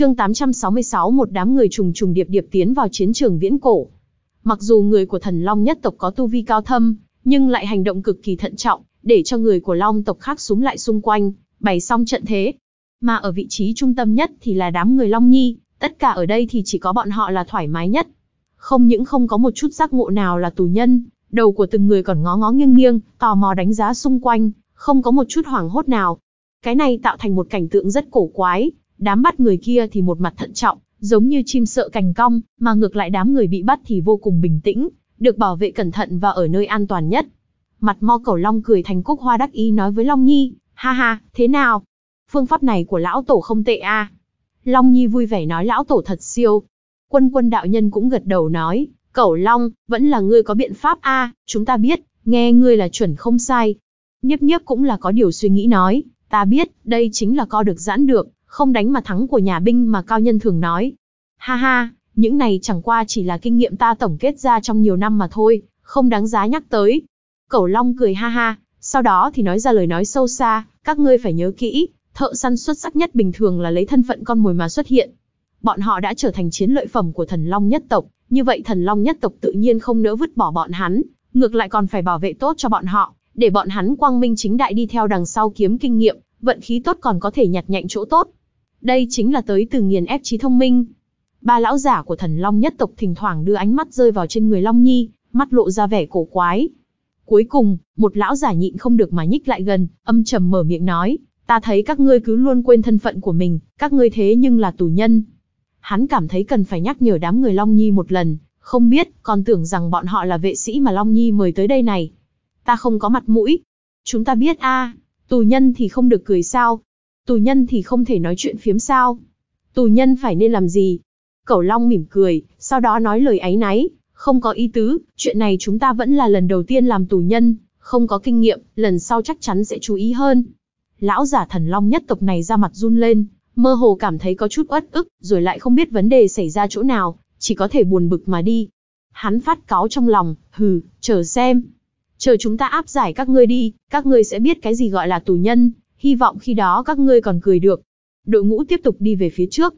Chương 866 một đám người trùng trùng điệp điệp tiến vào chiến trường viễn cổ. Mặc dù người của thần Long nhất tộc có tu vi cao thâm, nhưng lại hành động cực kỳ thận trọng, để cho người của Long tộc khác súng lại xung quanh, bày xong trận thế. Mà ở vị trí trung tâm nhất thì là đám người Long Nhi, tất cả ở đây thì chỉ có bọn họ là thoải mái nhất. Không những không có một chút giác ngộ nào là tù nhân, đầu của từng người còn ngó ngó nghiêng nghiêng, tò mò đánh giá xung quanh, không có một chút hoảng hốt nào. Cái này tạo thành một cảnh tượng rất cổ quái, Đám bắt người kia thì một mặt thận trọng, giống như chim sợ cành cong, mà ngược lại đám người bị bắt thì vô cùng bình tĩnh, được bảo vệ cẩn thận và ở nơi an toàn nhất. Mặt mo cẩu long cười thành cúc hoa đắc ý nói với Long Nhi, ha ha, thế nào? Phương pháp này của lão tổ không tệ a. À? Long Nhi vui vẻ nói lão tổ thật siêu. Quân quân đạo nhân cũng gật đầu nói, cẩu long, vẫn là ngươi có biện pháp a, à? chúng ta biết, nghe ngươi là chuẩn không sai. Nhiếp nhiếp cũng là có điều suy nghĩ nói, ta biết, đây chính là co được giãn được, không đánh mà thắng của nhà binh mà cao nhân thường nói. Ha ha, những này chẳng qua chỉ là kinh nghiệm ta tổng kết ra trong nhiều năm mà thôi, không đáng giá nhắc tới. Cẩu Long cười ha ha, sau đó thì nói ra lời nói sâu xa, các ngươi phải nhớ kỹ, thợ săn xuất sắc nhất bình thường là lấy thân phận con mồi mà xuất hiện. Bọn họ đã trở thành chiến lợi phẩm của thần Long nhất tộc, như vậy thần Long nhất tộc tự nhiên không nỡ vứt bỏ bọn hắn, ngược lại còn phải bảo vệ tốt cho bọn họ, để bọn hắn quang minh chính đại đi theo đằng sau kiếm kinh nghiệm, vận khí tốt còn có thể nhặt nhạnh chỗ tốt. Đây chính là tới từ nghiền ép trí thông minh. Ba lão giả của thần long nhất tộc thỉnh thoảng đưa ánh mắt rơi vào trên người Long Nhi, mắt lộ ra vẻ cổ quái. Cuối cùng, một lão giả nhịn không được mà nhích lại gần, âm trầm mở miệng nói, ta thấy các ngươi cứ luôn quên thân phận của mình, các ngươi thế nhưng là tù nhân. Hắn cảm thấy cần phải nhắc nhở đám người Long Nhi một lần, không biết, còn tưởng rằng bọn họ là vệ sĩ mà Long Nhi mời tới đây này. Ta không có mặt mũi. Chúng ta biết a, tù nhân thì không được cười sao, Tù nhân thì không thể nói chuyện phiếm sao? Tù nhân phải nên làm gì? Cẩu Long mỉm cười, sau đó nói lời áy náy, không có ý tứ, chuyện này chúng ta vẫn là lần đầu tiên làm tù nhân, không có kinh nghiệm, lần sau chắc chắn sẽ chú ý hơn. Lão giả thần Long nhất tộc này ra mặt run lên, mơ hồ cảm thấy có chút uất ức, rồi lại không biết vấn đề xảy ra chỗ nào, chỉ có thể buồn bực mà đi. Hắn phát cáo trong lòng, hừ, chờ xem. Chờ chúng ta áp giải các ngươi đi, các ngươi sẽ biết cái gì gọi là tù nhân hy vọng khi đó các ngươi còn cười được. Đội ngũ tiếp tục đi về phía trước.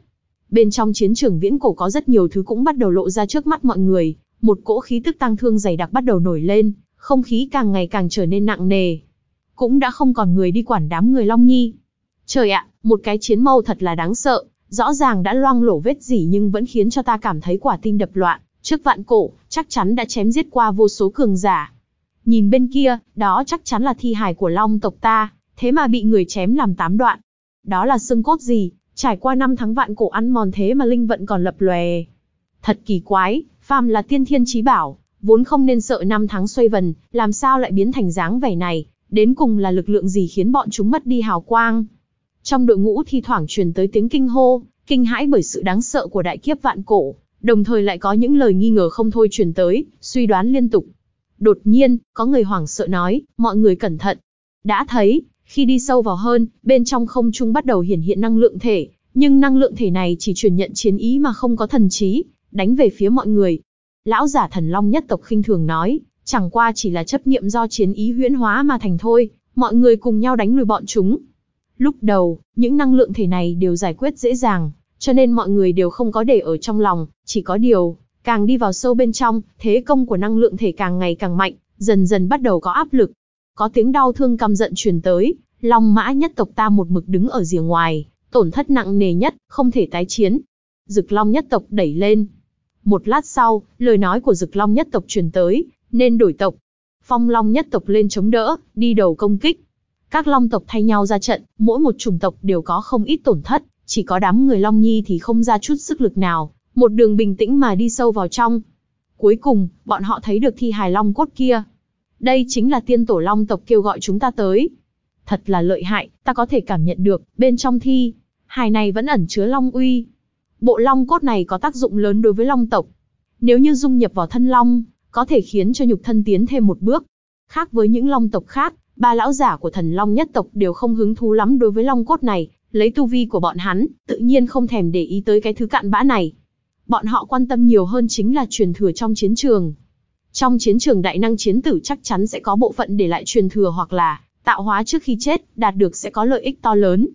Bên trong chiến trường viễn cổ có rất nhiều thứ cũng bắt đầu lộ ra trước mắt mọi người, một cỗ khí tức tăng thương dày đặc bắt đầu nổi lên, không khí càng ngày càng trở nên nặng nề. Cũng đã không còn người đi quản đám người Long Nhi. Trời ạ, một cái chiến mâu thật là đáng sợ, rõ ràng đã loang lổ vết gì nhưng vẫn khiến cho ta cảm thấy quả tim đập loạn, trước vạn cổ, chắc chắn đã chém giết qua vô số cường giả. Nhìn bên kia, đó chắc chắn là thi hài của Long tộc ta, thế mà bị người chém làm tám đoạn. Đó là xương cốt gì, trải qua năm tháng vạn cổ ăn mòn thế mà linh vận còn lập lòe. Thật kỳ quái, phàm là tiên thiên trí bảo, vốn không nên sợ năm tháng xoay vần, làm sao lại biến thành dáng vẻ này, đến cùng là lực lượng gì khiến bọn chúng mất đi hào quang. Trong đội ngũ thi thoảng truyền tới tiếng kinh hô, kinh hãi bởi sự đáng sợ của đại kiếp vạn cổ, đồng thời lại có những lời nghi ngờ không thôi truyền tới, suy đoán liên tục. Đột nhiên, có người hoảng sợ nói, mọi người cẩn thận. Đã thấy, khi đi sâu vào hơn, bên trong không trung bắt đầu hiển hiện năng lượng thể, nhưng năng lượng thể này chỉ truyền nhận chiến ý mà không có thần trí, đánh về phía mọi người. Lão giả thần long nhất tộc khinh thường nói, chẳng qua chỉ là chấp niệm do chiến ý huyễn hóa mà thành thôi, mọi người cùng nhau đánh lùi bọn chúng. Lúc đầu, những năng lượng thể này đều giải quyết dễ dàng, cho nên mọi người đều không có để ở trong lòng, chỉ có điều, càng đi vào sâu bên trong, thế công của năng lượng thể càng ngày càng mạnh, dần dần bắt đầu có áp lực, có tiếng đau thương căm giận truyền tới, Long Mã nhất tộc ta một mực đứng ở rìa ngoài, tổn thất nặng nề nhất, không thể tái chiến. Dực Long nhất tộc đẩy lên. Một lát sau, lời nói của Dực Long nhất tộc truyền tới, nên đổi tộc. Phong Long nhất tộc lên chống đỡ, đi đầu công kích. Các Long tộc thay nhau ra trận, mỗi một chủng tộc đều có không ít tổn thất, chỉ có đám người Long Nhi thì không ra chút sức lực nào, một đường bình tĩnh mà đi sâu vào trong. Cuối cùng, bọn họ thấy được thi hài Long cốt kia, đây chính là tiên tổ long tộc kêu gọi chúng ta tới. Thật là lợi hại, ta có thể cảm nhận được, bên trong thi, hài này vẫn ẩn chứa long uy. Bộ long cốt này có tác dụng lớn đối với long tộc. Nếu như dung nhập vào thân long, có thể khiến cho nhục thân tiến thêm một bước. Khác với những long tộc khác, ba lão giả của thần long nhất tộc đều không hứng thú lắm đối với long cốt này, lấy tu vi của bọn hắn, tự nhiên không thèm để ý tới cái thứ cạn bã này. Bọn họ quan tâm nhiều hơn chính là truyền thừa trong chiến trường. Trong chiến trường đại năng chiến tử chắc chắn sẽ có bộ phận để lại truyền thừa hoặc là tạo hóa trước khi chết, đạt được sẽ có lợi ích to lớn.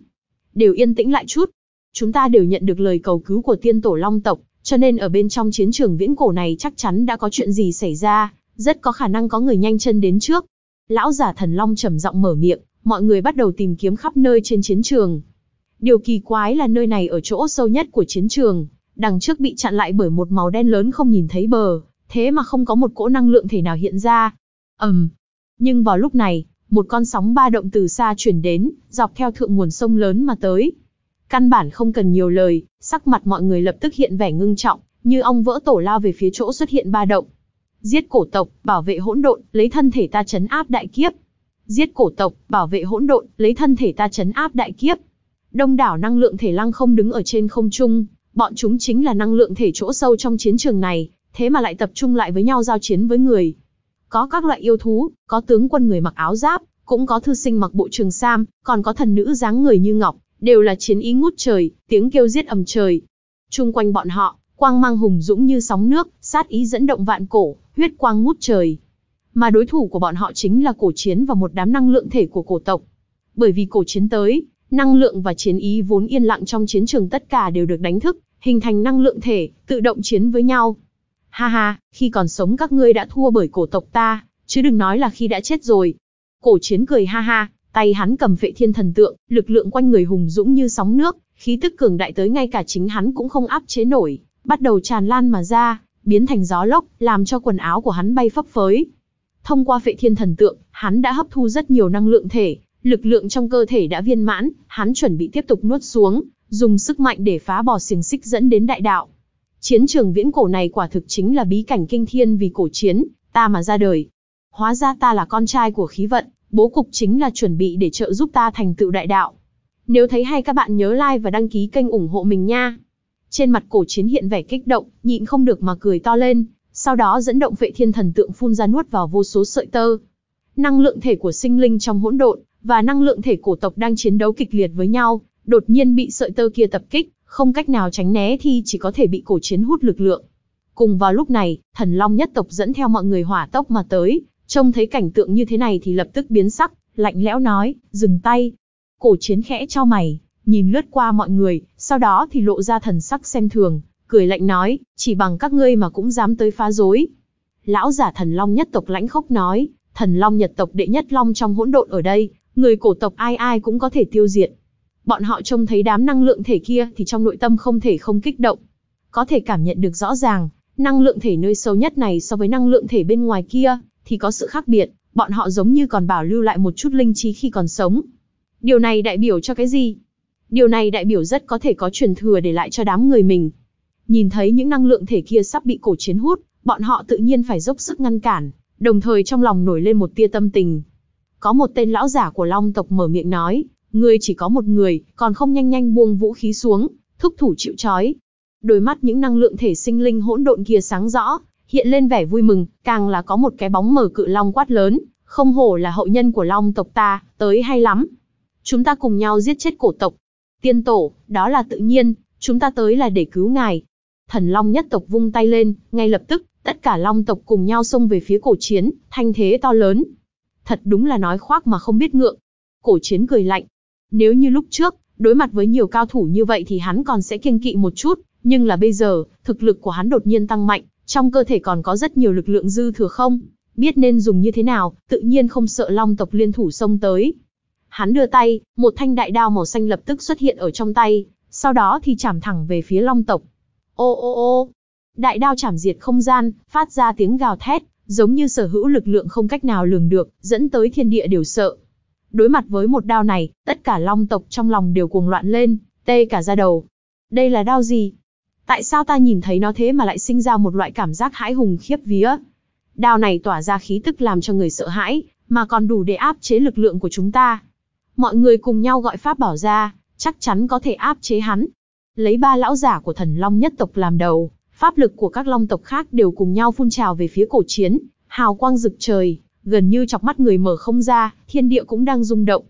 Đều yên tĩnh lại chút. Chúng ta đều nhận được lời cầu cứu của tiên tổ long tộc, cho nên ở bên trong chiến trường viễn cổ này chắc chắn đã có chuyện gì xảy ra, rất có khả năng có người nhanh chân đến trước. Lão giả thần long trầm giọng mở miệng, mọi người bắt đầu tìm kiếm khắp nơi trên chiến trường. Điều kỳ quái là nơi này ở chỗ sâu nhất của chiến trường, đằng trước bị chặn lại bởi một màu đen lớn không nhìn thấy bờ, thế mà không có một cỗ năng lượng thể nào hiện ra. Ầm. Um. Nhưng vào lúc này, một con sóng ba động từ xa chuyển đến, dọc theo thượng nguồn sông lớn mà tới. Căn bản không cần nhiều lời, sắc mặt mọi người lập tức hiện vẻ ngưng trọng, như ong vỡ tổ lao về phía chỗ xuất hiện ba động. Giết cổ tộc, bảo vệ hỗn độn, lấy thân thể ta chấn áp đại kiếp. Giết cổ tộc, bảo vệ hỗn độn, lấy thân thể ta chấn áp đại kiếp. Đông đảo năng lượng thể lăng không đứng ở trên không trung, bọn chúng chính là năng lượng thể chỗ sâu trong chiến trường này, thế mà lại tập trung lại với nhau giao chiến với người. Có các loại yêu thú, có tướng quân người mặc áo giáp, cũng có thư sinh mặc bộ trường sam, còn có thần nữ dáng người như ngọc, đều là chiến ý ngút trời, tiếng kêu giết ầm trời. Trung quanh bọn họ, quang mang hùng dũng như sóng nước, sát ý dẫn động vạn cổ, huyết quang ngút trời. Mà đối thủ của bọn họ chính là cổ chiến và một đám năng lượng thể của cổ tộc. Bởi vì cổ chiến tới, năng lượng và chiến ý vốn yên lặng trong chiến trường tất cả đều được đánh thức, hình thành năng lượng thể, tự động chiến với nhau. Ha ha, khi còn sống các ngươi đã thua bởi cổ tộc ta, chứ đừng nói là khi đã chết rồi. Cổ chiến cười ha ha, tay hắn cầm phệ thiên thần tượng, lực lượng quanh người hùng dũng như sóng nước, khí tức cường đại tới ngay cả chính hắn cũng không áp chế nổi, bắt đầu tràn lan mà ra, biến thành gió lốc, làm cho quần áo của hắn bay phấp phới. Thông qua phệ thiên thần tượng, hắn đã hấp thu rất nhiều năng lượng thể, lực lượng trong cơ thể đã viên mãn, hắn chuẩn bị tiếp tục nuốt xuống, dùng sức mạnh để phá bỏ xiềng xích dẫn đến đại đạo. Chiến trường viễn cổ này quả thực chính là bí cảnh kinh thiên vì cổ chiến, ta mà ra đời. Hóa ra ta là con trai của khí vận, bố cục chính là chuẩn bị để trợ giúp ta thành tựu đại đạo. Nếu thấy hay các bạn nhớ like và đăng ký kênh ủng hộ mình nha. Trên mặt cổ chiến hiện vẻ kích động, nhịn không được mà cười to lên, sau đó dẫn động vệ thiên thần tượng phun ra nuốt vào vô số sợi tơ. Năng lượng thể của sinh linh trong hỗn độn và năng lượng thể cổ tộc đang chiến đấu kịch liệt với nhau, đột nhiên bị sợi tơ kia tập kích, không cách nào tránh né thì chỉ có thể bị cổ chiến hút lực lượng. Cùng vào lúc này, thần long nhất tộc dẫn theo mọi người hỏa tốc mà tới, trông thấy cảnh tượng như thế này thì lập tức biến sắc, lạnh lẽo nói, dừng tay. Cổ chiến khẽ cho mày, nhìn lướt qua mọi người, sau đó thì lộ ra thần sắc xem thường, cười lạnh nói, chỉ bằng các ngươi mà cũng dám tới phá rối. Lão giả thần long nhất tộc lãnh khốc nói, thần long nhật tộc đệ nhất long trong hỗn độn ở đây, người cổ tộc ai ai cũng có thể tiêu diệt, Bọn họ trông thấy đám năng lượng thể kia thì trong nội tâm không thể không kích động. Có thể cảm nhận được rõ ràng, năng lượng thể nơi sâu nhất này so với năng lượng thể bên ngoài kia thì có sự khác biệt, bọn họ giống như còn bảo lưu lại một chút linh trí khi còn sống. Điều này đại biểu cho cái gì? Điều này đại biểu rất có thể có truyền thừa để lại cho đám người mình. Nhìn thấy những năng lượng thể kia sắp bị cổ chiến hút, bọn họ tự nhiên phải dốc sức ngăn cản, đồng thời trong lòng nổi lên một tia tâm tình. Có một tên lão giả của Long tộc mở miệng nói, Ngươi chỉ có một người, còn không nhanh nhanh buông vũ khí xuống, thúc thủ chịu trói. Đôi mắt những năng lượng thể sinh linh hỗn độn kia sáng rõ, hiện lên vẻ vui mừng, càng là có một cái bóng mở cự long quát lớn, không hổ là hậu nhân của long tộc ta, tới hay lắm. Chúng ta cùng nhau giết chết cổ tộc. Tiên tổ, đó là tự nhiên, chúng ta tới là để cứu ngài. Thần long nhất tộc vung tay lên, ngay lập tức, tất cả long tộc cùng nhau xông về phía cổ chiến, thanh thế to lớn. Thật đúng là nói khoác mà không biết ngượng. Cổ chiến cười lạnh, nếu như lúc trước, đối mặt với nhiều cao thủ như vậy thì hắn còn sẽ kiêng kỵ một chút, nhưng là bây giờ, thực lực của hắn đột nhiên tăng mạnh, trong cơ thể còn có rất nhiều lực lượng dư thừa không, biết nên dùng như thế nào, tự nhiên không sợ long tộc liên thủ xông tới. Hắn đưa tay, một thanh đại đao màu xanh lập tức xuất hiện ở trong tay, sau đó thì chảm thẳng về phía long tộc. Ô ô ô, đại đao chảm diệt không gian, phát ra tiếng gào thét, giống như sở hữu lực lượng không cách nào lường được, dẫn tới thiên địa đều sợ. Đối mặt với một đao này, tất cả long tộc trong lòng đều cuồng loạn lên, tê cả ra đầu. Đây là đao gì? Tại sao ta nhìn thấy nó thế mà lại sinh ra một loại cảm giác hãi hùng khiếp vía? Đao này tỏa ra khí tức làm cho người sợ hãi, mà còn đủ để áp chế lực lượng của chúng ta. Mọi người cùng nhau gọi pháp bảo ra, chắc chắn có thể áp chế hắn. Lấy ba lão giả của thần long nhất tộc làm đầu, pháp lực của các long tộc khác đều cùng nhau phun trào về phía cổ chiến, hào quang rực trời, gần như chọc mắt người mở không ra, thiên địa cũng đang rung động.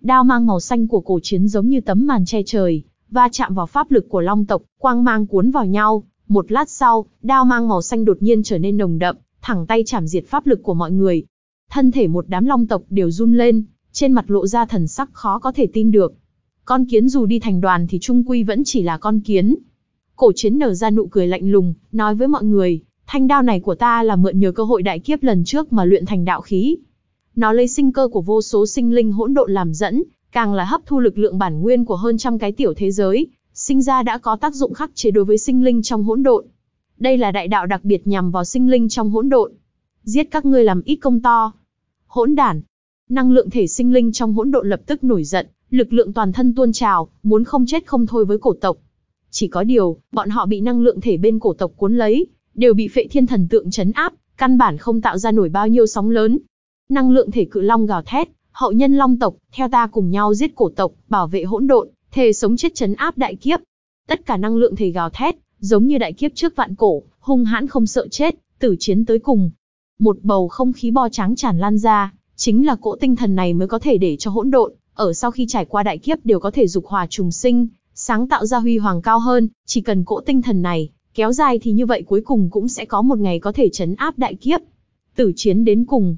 Đao mang màu xanh của cổ chiến giống như tấm màn che trời, va chạm vào pháp lực của long tộc, quang mang cuốn vào nhau, một lát sau, đao mang màu xanh đột nhiên trở nên nồng đậm, thẳng tay chảm diệt pháp lực của mọi người. Thân thể một đám long tộc đều run lên, trên mặt lộ ra thần sắc khó có thể tin được. Con kiến dù đi thành đoàn thì trung quy vẫn chỉ là con kiến. Cổ chiến nở ra nụ cười lạnh lùng, nói với mọi người, Thanh đao này của ta là mượn nhờ cơ hội đại kiếp lần trước mà luyện thành đạo khí. Nó lấy sinh cơ của vô số sinh linh hỗn độn làm dẫn, càng là hấp thu lực lượng bản nguyên của hơn trăm cái tiểu thế giới, sinh ra đã có tác dụng khắc chế đối với sinh linh trong hỗn độn. Đây là đại đạo đặc biệt nhằm vào sinh linh trong hỗn độn. Giết các ngươi làm ít công to. Hỗn đản. Năng lượng thể sinh linh trong hỗn độn lập tức nổi giận, lực lượng toàn thân tuôn trào, muốn không chết không thôi với cổ tộc. Chỉ có điều, bọn họ bị năng lượng thể bên cổ tộc cuốn lấy, đều bị phệ thiên thần tượng chấn áp, căn bản không tạo ra nổi bao nhiêu sóng lớn. Năng lượng thể cự long gào thét, hậu nhân long tộc, theo ta cùng nhau giết cổ tộc, bảo vệ hỗn độn, thề sống chết chấn áp đại kiếp. Tất cả năng lượng thể gào thét, giống như đại kiếp trước vạn cổ, hung hãn không sợ chết, tử chiến tới cùng. Một bầu không khí bo trắng tràn lan ra, chính là cỗ tinh thần này mới có thể để cho hỗn độn, ở sau khi trải qua đại kiếp đều có thể dục hòa trùng sinh, sáng tạo ra huy hoàng cao hơn, chỉ cần cỗ tinh thần này, Kéo dài thì như vậy cuối cùng cũng sẽ có một ngày có thể chấn áp đại kiếp. Tử chiến đến cùng.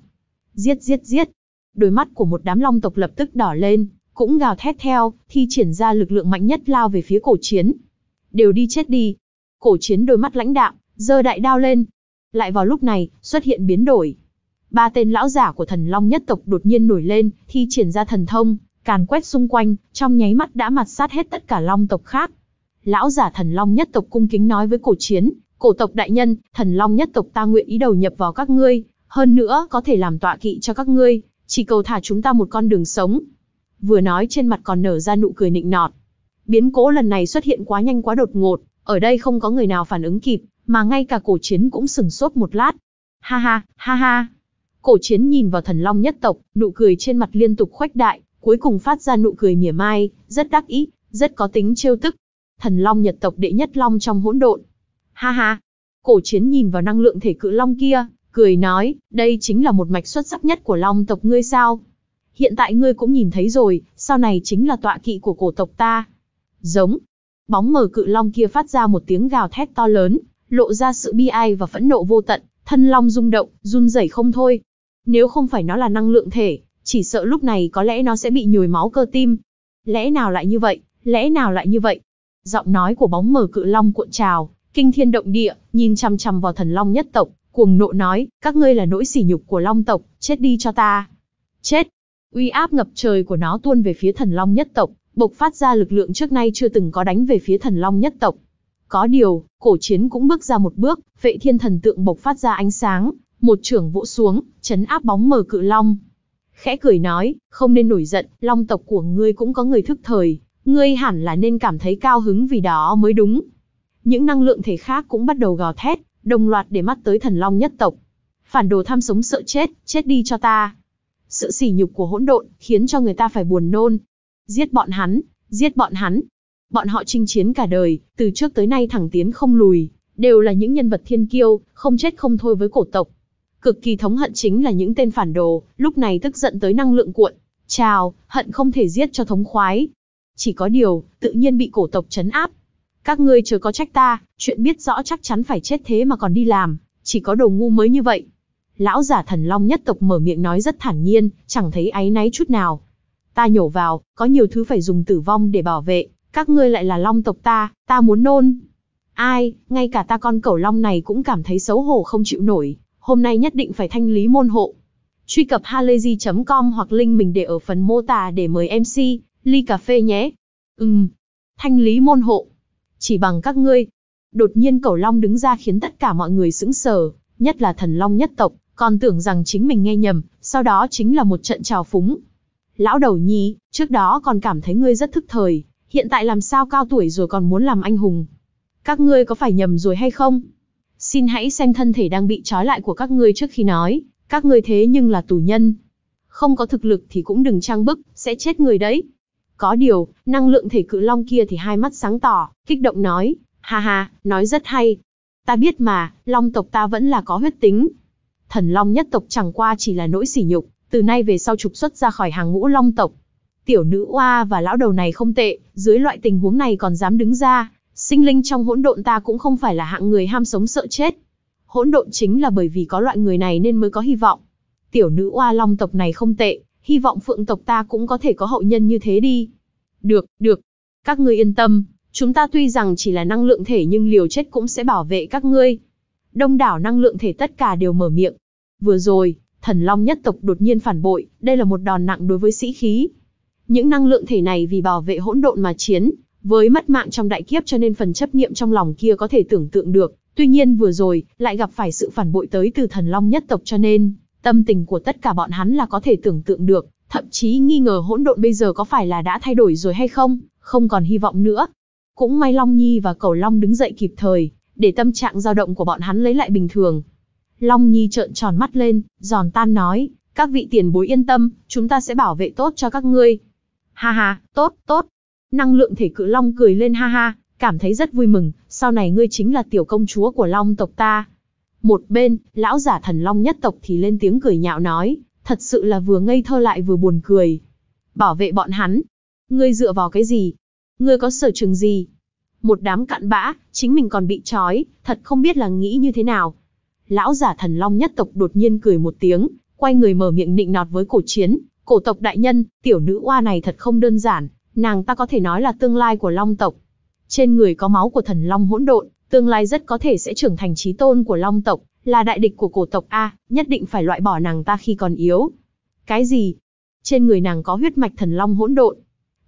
Giết giết giết. Đôi mắt của một đám long tộc lập tức đỏ lên, cũng gào thét theo, thi triển ra lực lượng mạnh nhất lao về phía cổ chiến. Đều đi chết đi. Cổ chiến đôi mắt lãnh đạm, giơ đại đao lên. Lại vào lúc này, xuất hiện biến đổi. Ba tên lão giả của thần long nhất tộc đột nhiên nổi lên, thi triển ra thần thông, càn quét xung quanh, trong nháy mắt đã mặt sát hết tất cả long tộc khác lão giả thần long nhất tộc cung kính nói với cổ chiến, cổ tộc đại nhân, thần long nhất tộc ta nguyện ý đầu nhập vào các ngươi, hơn nữa có thể làm tọa kỵ cho các ngươi, chỉ cầu thả chúng ta một con đường sống. Vừa nói trên mặt còn nở ra nụ cười nịnh nọt. Biến cố lần này xuất hiện quá nhanh quá đột ngột, ở đây không có người nào phản ứng kịp, mà ngay cả cổ chiến cũng sừng sốt một lát. Ha ha, ha ha. Cổ chiến nhìn vào thần long nhất tộc, nụ cười trên mặt liên tục khoách đại, cuối cùng phát ra nụ cười mỉa mai, rất đắc ý, rất có tính trêu tức thần long nhật tộc đệ nhất long trong hỗn độn. Ha ha! Cổ chiến nhìn vào năng lượng thể cự long kia, cười nói, đây chính là một mạch xuất sắc nhất của long tộc ngươi sao? Hiện tại ngươi cũng nhìn thấy rồi, sau này chính là tọa kỵ của cổ tộc ta. Giống! Bóng mờ cự long kia phát ra một tiếng gào thét to lớn, lộ ra sự bi ai và phẫn nộ vô tận, thân long rung động, run rẩy không thôi. Nếu không phải nó là năng lượng thể, chỉ sợ lúc này có lẽ nó sẽ bị nhồi máu cơ tim. Lẽ nào lại như vậy, lẽ nào lại như vậy? Giọng nói của bóng mờ cự long cuộn trào, kinh thiên động địa, nhìn chằm chằm vào thần long nhất tộc, cuồng nộ nói, các ngươi là nỗi sỉ nhục của long tộc, chết đi cho ta. Chết! Uy áp ngập trời của nó tuôn về phía thần long nhất tộc, bộc phát ra lực lượng trước nay chưa từng có đánh về phía thần long nhất tộc. Có điều, cổ chiến cũng bước ra một bước, vệ thiên thần tượng bộc phát ra ánh sáng, một trưởng vỗ xuống, chấn áp bóng mờ cự long. Khẽ cười nói, không nên nổi giận, long tộc của ngươi cũng có người thức thời, Ngươi hẳn là nên cảm thấy cao hứng vì đó mới đúng. Những năng lượng thể khác cũng bắt đầu gào thét, đồng loạt để mắt tới thần long nhất tộc. Phản đồ tham sống sợ chết, chết đi cho ta. Sự sỉ nhục của hỗn độn khiến cho người ta phải buồn nôn. Giết bọn hắn, giết bọn hắn. Bọn họ chinh chiến cả đời, từ trước tới nay thẳng tiến không lùi, đều là những nhân vật thiên kiêu, không chết không thôi với cổ tộc. Cực kỳ thống hận chính là những tên phản đồ, lúc này tức giận tới năng lượng cuộn. Chào, hận không thể giết cho thống khoái, chỉ có điều, tự nhiên bị cổ tộc chấn áp. Các ngươi chớ có trách ta, chuyện biết rõ chắc chắn phải chết thế mà còn đi làm, chỉ có đồ ngu mới như vậy. Lão giả thần long nhất tộc mở miệng nói rất thản nhiên, chẳng thấy áy náy chút nào. Ta nhổ vào, có nhiều thứ phải dùng tử vong để bảo vệ, các ngươi lại là long tộc ta, ta muốn nôn. Ai, ngay cả ta con cẩu long này cũng cảm thấy xấu hổ không chịu nổi, hôm nay nhất định phải thanh lý môn hộ. Truy cập halayzi.com hoặc link mình để ở phần mô tả để mời MC ly cà phê nhé. Ừm, thanh lý môn hộ. Chỉ bằng các ngươi. Đột nhiên cẩu long đứng ra khiến tất cả mọi người sững sờ, nhất là thần long nhất tộc, còn tưởng rằng chính mình nghe nhầm, sau đó chính là một trận trào phúng. Lão đầu nhi, trước đó còn cảm thấy ngươi rất thức thời, hiện tại làm sao cao tuổi rồi còn muốn làm anh hùng. Các ngươi có phải nhầm rồi hay không? Xin hãy xem thân thể đang bị trói lại của các ngươi trước khi nói, các ngươi thế nhưng là tù nhân. Không có thực lực thì cũng đừng trang bức, sẽ chết người đấy. Có điều, năng lượng thể cự long kia thì hai mắt sáng tỏ, kích động nói, ha ha, nói rất hay. Ta biết mà, long tộc ta vẫn là có huyết tính. Thần long nhất tộc chẳng qua chỉ là nỗi sỉ nhục, từ nay về sau trục xuất ra khỏi hàng ngũ long tộc. Tiểu nữ oa và lão đầu này không tệ, dưới loại tình huống này còn dám đứng ra, sinh linh trong hỗn độn ta cũng không phải là hạng người ham sống sợ chết. Hỗn độn chính là bởi vì có loại người này nên mới có hy vọng. Tiểu nữ oa long tộc này không tệ, hy vọng phượng tộc ta cũng có thể có hậu nhân như thế đi. Được, được. Các ngươi yên tâm, chúng ta tuy rằng chỉ là năng lượng thể nhưng liều chết cũng sẽ bảo vệ các ngươi. Đông đảo năng lượng thể tất cả đều mở miệng. Vừa rồi, thần long nhất tộc đột nhiên phản bội, đây là một đòn nặng đối với sĩ khí. Những năng lượng thể này vì bảo vệ hỗn độn mà chiến, với mất mạng trong đại kiếp cho nên phần chấp niệm trong lòng kia có thể tưởng tượng được, tuy nhiên vừa rồi lại gặp phải sự phản bội tới từ thần long nhất tộc cho nên Tâm tình của tất cả bọn hắn là có thể tưởng tượng được, thậm chí nghi ngờ hỗn độn bây giờ có phải là đã thay đổi rồi hay không, không còn hy vọng nữa. Cũng may Long Nhi và Cầu Long đứng dậy kịp thời, để tâm trạng dao động của bọn hắn lấy lại bình thường. Long Nhi trợn tròn mắt lên, giòn tan nói, các vị tiền bối yên tâm, chúng ta sẽ bảo vệ tốt cho các ngươi. Ha ha, tốt, tốt. Năng lượng thể cự Long cười lên ha ha, cảm thấy rất vui mừng, sau này ngươi chính là tiểu công chúa của Long tộc ta. Một bên, lão giả thần long nhất tộc thì lên tiếng cười nhạo nói, thật sự là vừa ngây thơ lại vừa buồn cười. Bảo vệ bọn hắn. Ngươi dựa vào cái gì? Ngươi có sở trường gì? Một đám cặn bã, chính mình còn bị trói, thật không biết là nghĩ như thế nào. Lão giả thần long nhất tộc đột nhiên cười một tiếng, quay người mở miệng nịnh nọt với cổ chiến. Cổ tộc đại nhân, tiểu nữ oa này thật không đơn giản, nàng ta có thể nói là tương lai của long tộc. Trên người có máu của thần long hỗn độn, Tương lai rất có thể sẽ trưởng thành trí tôn của long tộc, là đại địch của cổ tộc A, nhất định phải loại bỏ nàng ta khi còn yếu. Cái gì? Trên người nàng có huyết mạch thần long hỗn độn.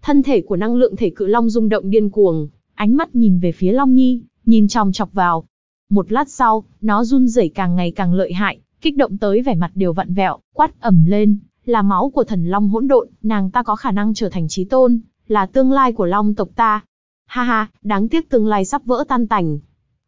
Thân thể của năng lượng thể cự long rung động điên cuồng, ánh mắt nhìn về phía Long Nhi, nhìn chòng chọc vào. Một lát sau, nó run rẩy càng ngày càng lợi hại, kích động tới vẻ mặt đều vặn vẹo, quát ẩm lên, là máu của thần long hỗn độn, nàng ta có khả năng trở thành chí tôn, là tương lai của long tộc ta. Ha ha, đáng tiếc tương lai sắp vỡ tan tành,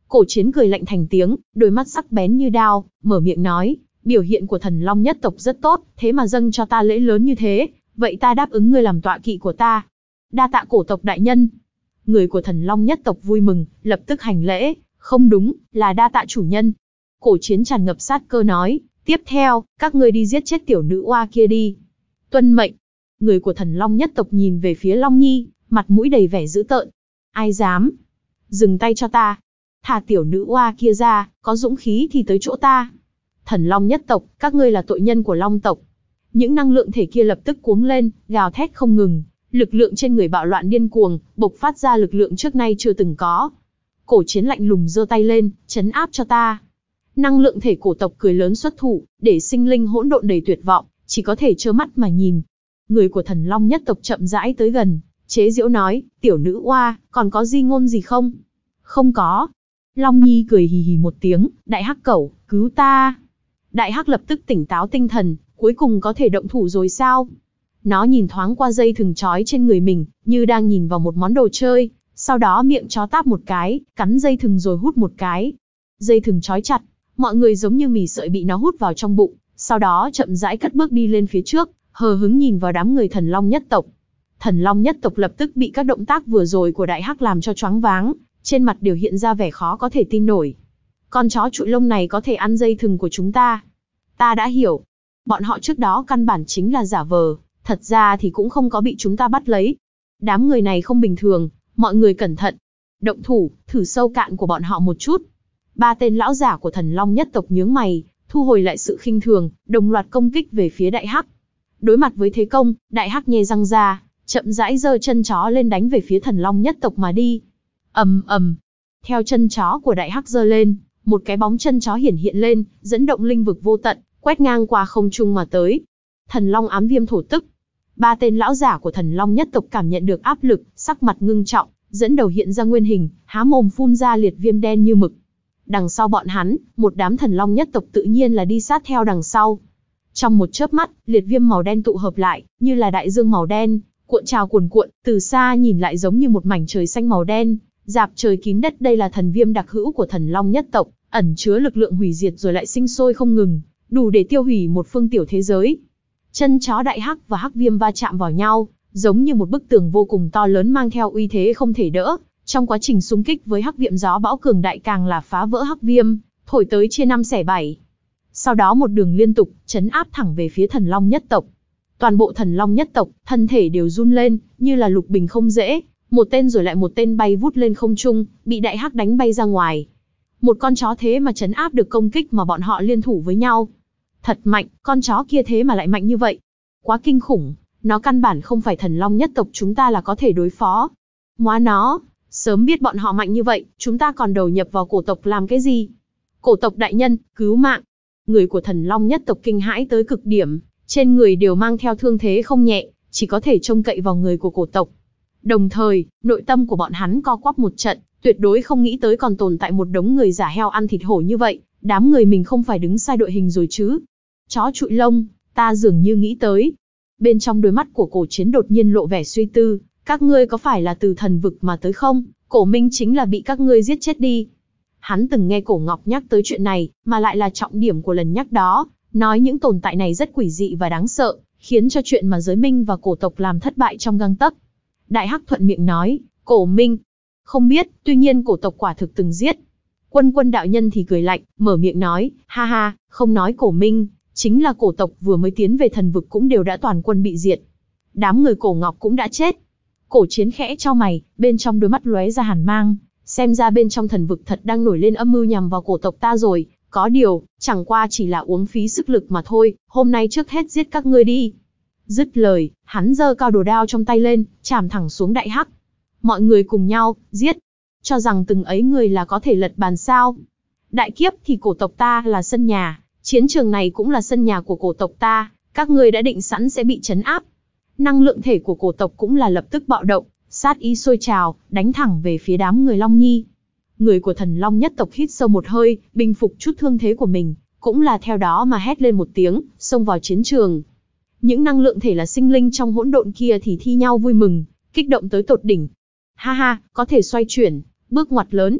Cổ chiến cười lạnh thành tiếng, đôi mắt sắc bén như đao, mở miệng nói, biểu hiện của thần long nhất tộc rất tốt, thế mà dâng cho ta lễ lớn như thế, vậy ta đáp ứng ngươi làm tọa kỵ của ta. Đa tạ cổ tộc đại nhân. Người của thần long nhất tộc vui mừng, lập tức hành lễ, không đúng, là đa tạ chủ nhân. Cổ chiến tràn ngập sát cơ nói, tiếp theo, các ngươi đi giết chết tiểu nữ oa kia đi. Tuân mệnh, người của thần long nhất tộc nhìn về phía Long Nhi, mặt mũi đầy vẻ dữ tợn. Ai dám? Dừng tay cho ta thả tiểu nữ oa kia ra, có dũng khí thì tới chỗ ta. Thần Long nhất tộc, các ngươi là tội nhân của Long tộc. Những năng lượng thể kia lập tức cuống lên, gào thét không ngừng, lực lượng trên người bạo loạn điên cuồng, bộc phát ra lực lượng trước nay chưa từng có. Cổ chiến lạnh lùng giơ tay lên, chấn áp cho ta. Năng lượng thể cổ tộc cười lớn xuất thủ, để sinh linh hỗn độn đầy tuyệt vọng, chỉ có thể trơ mắt mà nhìn. Người của thần long nhất tộc chậm rãi tới gần, chế diễu nói, tiểu nữ oa, còn có gì ngôn gì không? Không có, Long Nhi cười hì hì một tiếng, đại hắc cẩu, cứu ta. Đại hắc lập tức tỉnh táo tinh thần, cuối cùng có thể động thủ rồi sao? Nó nhìn thoáng qua dây thừng trói trên người mình, như đang nhìn vào một món đồ chơi, sau đó miệng chó táp một cái, cắn dây thừng rồi hút một cái. Dây thừng trói chặt, mọi người giống như mì sợi bị nó hút vào trong bụng, sau đó chậm rãi cất bước đi lên phía trước, hờ hứng nhìn vào đám người thần long nhất tộc. Thần long nhất tộc lập tức bị các động tác vừa rồi của đại hắc làm cho choáng váng, trên mặt đều hiện ra vẻ khó có thể tin nổi. Con chó trụi lông này có thể ăn dây thừng của chúng ta. Ta đã hiểu. Bọn họ trước đó căn bản chính là giả vờ, thật ra thì cũng không có bị chúng ta bắt lấy. Đám người này không bình thường, mọi người cẩn thận. Động thủ, thử sâu cạn của bọn họ một chút. Ba tên lão giả của thần long nhất tộc nhướng mày, thu hồi lại sự khinh thường, đồng loạt công kích về phía đại hắc. Đối mặt với thế công, đại hắc nhè răng ra, chậm rãi giơ chân chó lên đánh về phía thần long nhất tộc mà đi ầm ầm. Theo chân chó của đại hắc giơ lên, một cái bóng chân chó hiển hiện lên, dẫn động linh vực vô tận, quét ngang qua không trung mà tới. Thần Long ám viêm thổ tức. Ba tên lão giả của Thần Long nhất tộc cảm nhận được áp lực, sắc mặt ngưng trọng, dẫn đầu hiện ra nguyên hình, há mồm phun ra liệt viêm đen như mực. Đằng sau bọn hắn, một đám Thần Long nhất tộc tự nhiên là đi sát theo đằng sau. Trong một chớp mắt, liệt viêm màu đen tụ hợp lại, như là đại dương màu đen, cuộn trào cuồn cuộn, từ xa nhìn lại giống như một mảnh trời xanh màu đen, Dạp trời kín đất đây là thần viêm đặc hữu của thần long nhất tộc, ẩn chứa lực lượng hủy diệt rồi lại sinh sôi không ngừng, đủ để tiêu hủy một phương tiểu thế giới. Chân chó đại hắc và hắc viêm va chạm vào nhau, giống như một bức tường vô cùng to lớn mang theo uy thế không thể đỡ. Trong quá trình xung kích với hắc viêm gió bão cường đại càng là phá vỡ hắc viêm, thổi tới chia năm xẻ bảy. Sau đó một đường liên tục, chấn áp thẳng về phía thần long nhất tộc. Toàn bộ thần long nhất tộc, thân thể đều run lên, như là lục bình không dễ, một tên rồi lại một tên bay vút lên không trung, bị đại hắc đánh bay ra ngoài. Một con chó thế mà chấn áp được công kích mà bọn họ liên thủ với nhau. Thật mạnh, con chó kia thế mà lại mạnh như vậy. Quá kinh khủng, nó căn bản không phải thần long nhất tộc chúng ta là có thể đối phó. Móa nó, sớm biết bọn họ mạnh như vậy, chúng ta còn đầu nhập vào cổ tộc làm cái gì? Cổ tộc đại nhân, cứu mạng. Người của thần long nhất tộc kinh hãi tới cực điểm, trên người đều mang theo thương thế không nhẹ, chỉ có thể trông cậy vào người của cổ tộc. Đồng thời, nội tâm của bọn hắn co quắp một trận, tuyệt đối không nghĩ tới còn tồn tại một đống người giả heo ăn thịt hổ như vậy, đám người mình không phải đứng sai đội hình rồi chứ. Chó trụi lông, ta dường như nghĩ tới. Bên trong đôi mắt của cổ chiến đột nhiên lộ vẻ suy tư, các ngươi có phải là từ thần vực mà tới không, cổ minh chính là bị các ngươi giết chết đi. Hắn từng nghe cổ ngọc nhắc tới chuyện này, mà lại là trọng điểm của lần nhắc đó, nói những tồn tại này rất quỷ dị và đáng sợ, khiến cho chuyện mà giới minh và cổ tộc làm thất bại trong găng tấc, Đại Hắc thuận miệng nói, cổ minh. Không biết, tuy nhiên cổ tộc quả thực từng giết. Quân quân đạo nhân thì cười lạnh, mở miệng nói, ha ha, không nói cổ minh, chính là cổ tộc vừa mới tiến về thần vực cũng đều đã toàn quân bị diệt. Đám người cổ ngọc cũng đã chết. Cổ chiến khẽ cho mày, bên trong đôi mắt lóe ra hàn mang, xem ra bên trong thần vực thật đang nổi lên âm mưu nhằm vào cổ tộc ta rồi, có điều, chẳng qua chỉ là uống phí sức lực mà thôi, hôm nay trước hết giết các ngươi đi. Dứt lời, hắn giơ cao đồ đao trong tay lên, chạm thẳng xuống đại hắc. Mọi người cùng nhau, giết. Cho rằng từng ấy người là có thể lật bàn sao. Đại kiếp thì cổ tộc ta là sân nhà, chiến trường này cũng là sân nhà của cổ tộc ta, các ngươi đã định sẵn sẽ bị chấn áp. Năng lượng thể của cổ tộc cũng là lập tức bạo động, sát ý sôi trào, đánh thẳng về phía đám người Long Nhi. Người của thần Long nhất tộc hít sâu một hơi, bình phục chút thương thế của mình, cũng là theo đó mà hét lên một tiếng, xông vào chiến trường. Những năng lượng thể là sinh linh trong hỗn độn kia thì thi nhau vui mừng, kích động tới tột đỉnh. Ha ha, có thể xoay chuyển, bước ngoặt lớn.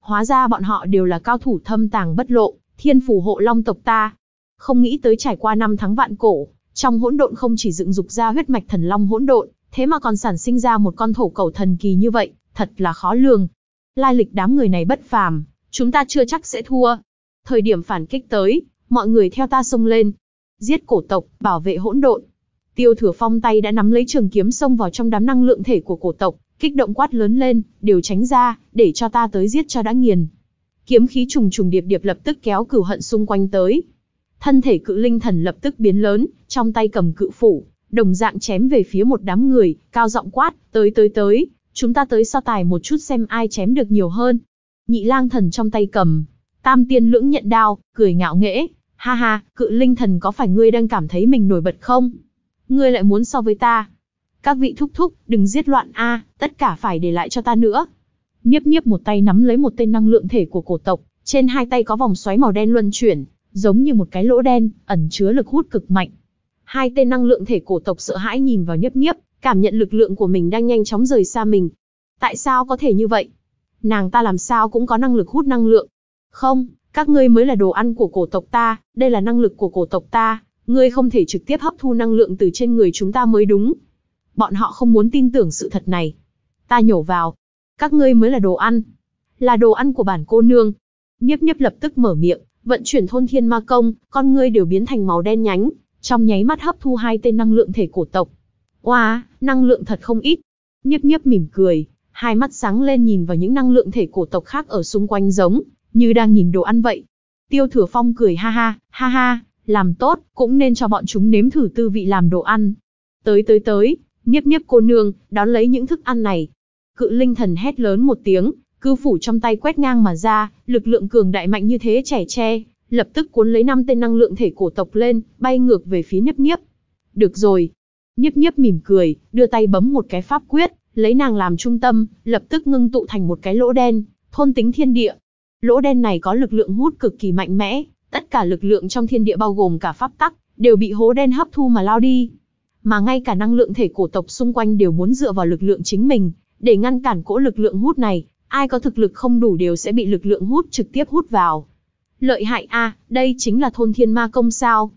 Hóa ra bọn họ đều là cao thủ thâm tàng bất lộ, thiên phù hộ long tộc ta. Không nghĩ tới trải qua năm tháng vạn cổ, trong hỗn độn không chỉ dựng dục ra huyết mạch thần long hỗn độn, thế mà còn sản sinh ra một con thổ cầu thần kỳ như vậy, thật là khó lường. Lai lịch đám người này bất phàm, chúng ta chưa chắc sẽ thua. Thời điểm phản kích tới, mọi người theo ta xông lên, giết cổ tộc, bảo vệ hỗn độn. Tiêu Thừa Phong tay đã nắm lấy trường kiếm xông vào trong đám năng lượng thể của cổ tộc, kích động quát lớn lên, "Đều tránh ra, để cho ta tới giết cho đã nghiền." Kiếm khí trùng trùng điệp điệp lập tức kéo cửu hận xung quanh tới. Thân thể cự linh thần lập tức biến lớn, trong tay cầm cự phủ, đồng dạng chém về phía một đám người, cao giọng quát, "Tới tới tới, chúng ta tới so tài một chút xem ai chém được nhiều hơn." Nhị lang thần trong tay cầm tam tiên lưỡng nhận đao, cười ngạo nghễ, Ha ha, cự linh thần có phải ngươi đang cảm thấy mình nổi bật không? Ngươi lại muốn so với ta. Các vị thúc thúc, đừng giết loạn a, tất cả phải để lại cho ta nữa. Nhiếp nhiếp một tay nắm lấy một tên năng lượng thể của cổ tộc, trên hai tay có vòng xoáy màu đen luân chuyển, giống như một cái lỗ đen, ẩn chứa lực hút cực mạnh. Hai tên năng lượng thể cổ tộc sợ hãi nhìn vào nhiếp nhiếp, cảm nhận lực lượng của mình đang nhanh chóng rời xa mình. Tại sao có thể như vậy? Nàng ta làm sao cũng có năng lực hút năng lượng. Không, các ngươi mới là đồ ăn của cổ tộc ta, đây là năng lực của cổ tộc ta, ngươi không thể trực tiếp hấp thu năng lượng từ trên người chúng ta mới đúng. Bọn họ không muốn tin tưởng sự thật này. Ta nhổ vào. Các ngươi mới là đồ ăn. Là đồ ăn của bản cô nương. Nhiếp nhiếp lập tức mở miệng, vận chuyển thôn thiên ma công, con ngươi đều biến thành màu đen nhánh, trong nháy mắt hấp thu hai tên năng lượng thể cổ tộc. Oa, wow, năng lượng thật không ít. Nhiếp nhiếp mỉm cười, hai mắt sáng lên nhìn vào những năng lượng thể cổ tộc khác ở xung quanh giống, như đang nhìn đồ ăn vậy. Tiêu Thừa Phong cười ha ha, ha ha, làm tốt, cũng nên cho bọn chúng nếm thử tư vị làm đồ ăn. Tới tới tới, nhiếp nhiếp cô nương, đón lấy những thức ăn này. Cự linh thần hét lớn một tiếng, cư phủ trong tay quét ngang mà ra, lực lượng cường đại mạnh như thế trẻ che, lập tức cuốn lấy năm tên năng lượng thể cổ tộc lên, bay ngược về phía nhiếp nhiếp. Được rồi. Nhiếp nhiếp mỉm cười, đưa tay bấm một cái pháp quyết, lấy nàng làm trung tâm, lập tức ngưng tụ thành một cái lỗ đen, thôn tính thiên địa, Lỗ đen này có lực lượng hút cực kỳ mạnh mẽ, tất cả lực lượng trong thiên địa bao gồm cả pháp tắc, đều bị hố đen hấp thu mà lao đi. Mà ngay cả năng lượng thể cổ tộc xung quanh đều muốn dựa vào lực lượng chính mình, để ngăn cản cỗ lực lượng hút này, ai có thực lực không đủ đều sẽ bị lực lượng hút trực tiếp hút vào. Lợi hại a, đây chính là thôn thiên ma công sao?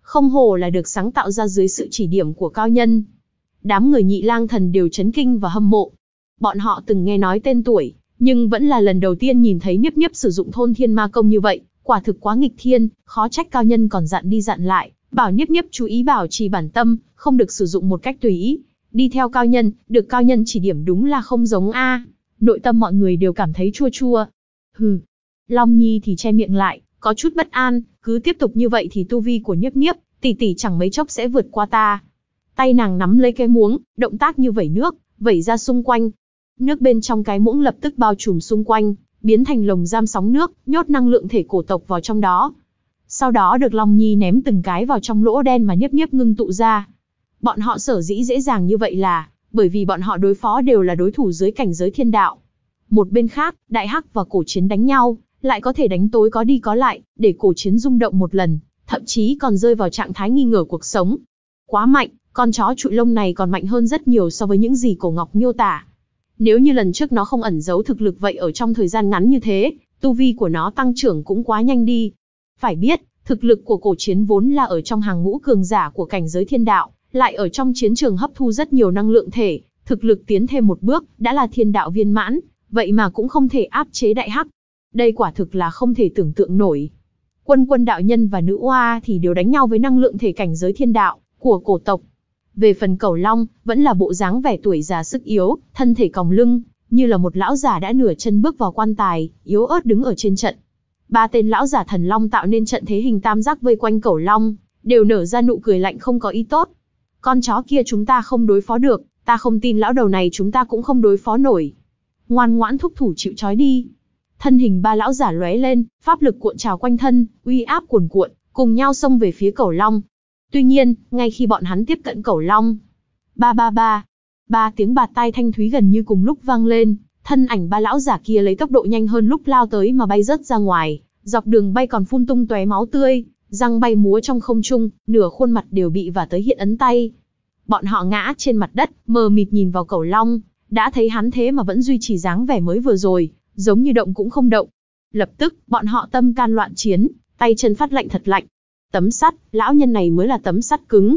Không hồ là được sáng tạo ra dưới sự chỉ điểm của cao nhân. Đám người nhị lang thần đều chấn kinh và hâm mộ. Bọn họ từng nghe nói tên tuổi, nhưng vẫn là lần đầu tiên nhìn thấy Niếp Niếp sử dụng thôn thiên ma công như vậy, quả thực quá nghịch thiên, khó trách cao nhân còn dặn đi dặn lại, bảo Niếp Niếp chú ý bảo trì bản tâm, không được sử dụng một cách tùy ý. Đi theo cao nhân, được cao nhân chỉ điểm đúng là không giống a. Nội tâm mọi người đều cảm thấy chua chua. Hừ. Long Nhi thì che miệng lại, có chút bất an, cứ tiếp tục như vậy thì tu vi của Niếp Niếp, tỷ tỷ chẳng mấy chốc sẽ vượt qua ta. Tay nàng nắm lấy cái muỗng, động tác như vẩy nước, vẩy ra xung quanh, Nước bên trong cái muỗng lập tức bao trùm xung quanh, biến thành lồng giam sóng nước, nhốt năng lượng thể cổ tộc vào trong đó. Sau đó được Long Nhi ném từng cái vào trong lỗ đen mà nhiếp nhiếp ngưng tụ ra. Bọn họ sở dĩ dễ dàng như vậy là, bởi vì bọn họ đối phó đều là đối thủ dưới cảnh giới thiên đạo. Một bên khác, Đại Hắc và Cổ Chiến đánh nhau, lại có thể đánh tối có đi có lại, để Cổ Chiến rung động một lần, thậm chí còn rơi vào trạng thái nghi ngờ cuộc sống. Quá mạnh, con chó trụi lông này còn mạnh hơn rất nhiều so với những gì Cổ Ngọc miêu tả. Nếu như lần trước nó không ẩn giấu thực lực vậy ở trong thời gian ngắn như thế, tu vi của nó tăng trưởng cũng quá nhanh đi. Phải biết, thực lực của cổ chiến vốn là ở trong hàng ngũ cường giả của cảnh giới thiên đạo, lại ở trong chiến trường hấp thu rất nhiều năng lượng thể, thực lực tiến thêm một bước, đã là thiên đạo viên mãn, vậy mà cũng không thể áp chế đại hắc. Đây quả thực là không thể tưởng tượng nổi. Quân quân đạo nhân và nữ oa thì đều đánh nhau với năng lượng thể cảnh giới thiên đạo của cổ tộc, về phần cầu long, vẫn là bộ dáng vẻ tuổi già sức yếu, thân thể còng lưng, như là một lão già đã nửa chân bước vào quan tài, yếu ớt đứng ở trên trận. Ba tên lão giả thần long tạo nên trận thế hình tam giác vây quanh cầu long, đều nở ra nụ cười lạnh không có ý tốt. Con chó kia chúng ta không đối phó được, ta không tin lão đầu này chúng ta cũng không đối phó nổi. Ngoan ngoãn thúc thủ chịu trói đi. Thân hình ba lão giả lóe lên, pháp lực cuộn trào quanh thân, uy áp cuồn cuộn, cùng nhau xông về phía cầu long, Tuy nhiên, ngay khi bọn hắn tiếp cận cẩu long, ba ba ba, ba tiếng bạt tay thanh thúy gần như cùng lúc vang lên, thân ảnh ba lão giả kia lấy tốc độ nhanh hơn lúc lao tới mà bay rớt ra ngoài, dọc đường bay còn phun tung tóe máu tươi, răng bay múa trong không trung, nửa khuôn mặt đều bị và tới hiện ấn tay. Bọn họ ngã trên mặt đất, mờ mịt nhìn vào cẩu long, đã thấy hắn thế mà vẫn duy trì dáng vẻ mới vừa rồi, giống như động cũng không động. Lập tức, bọn họ tâm can loạn chiến, tay chân phát lạnh thật lạnh, Tấm sắt, lão nhân này mới là tấm sắt cứng.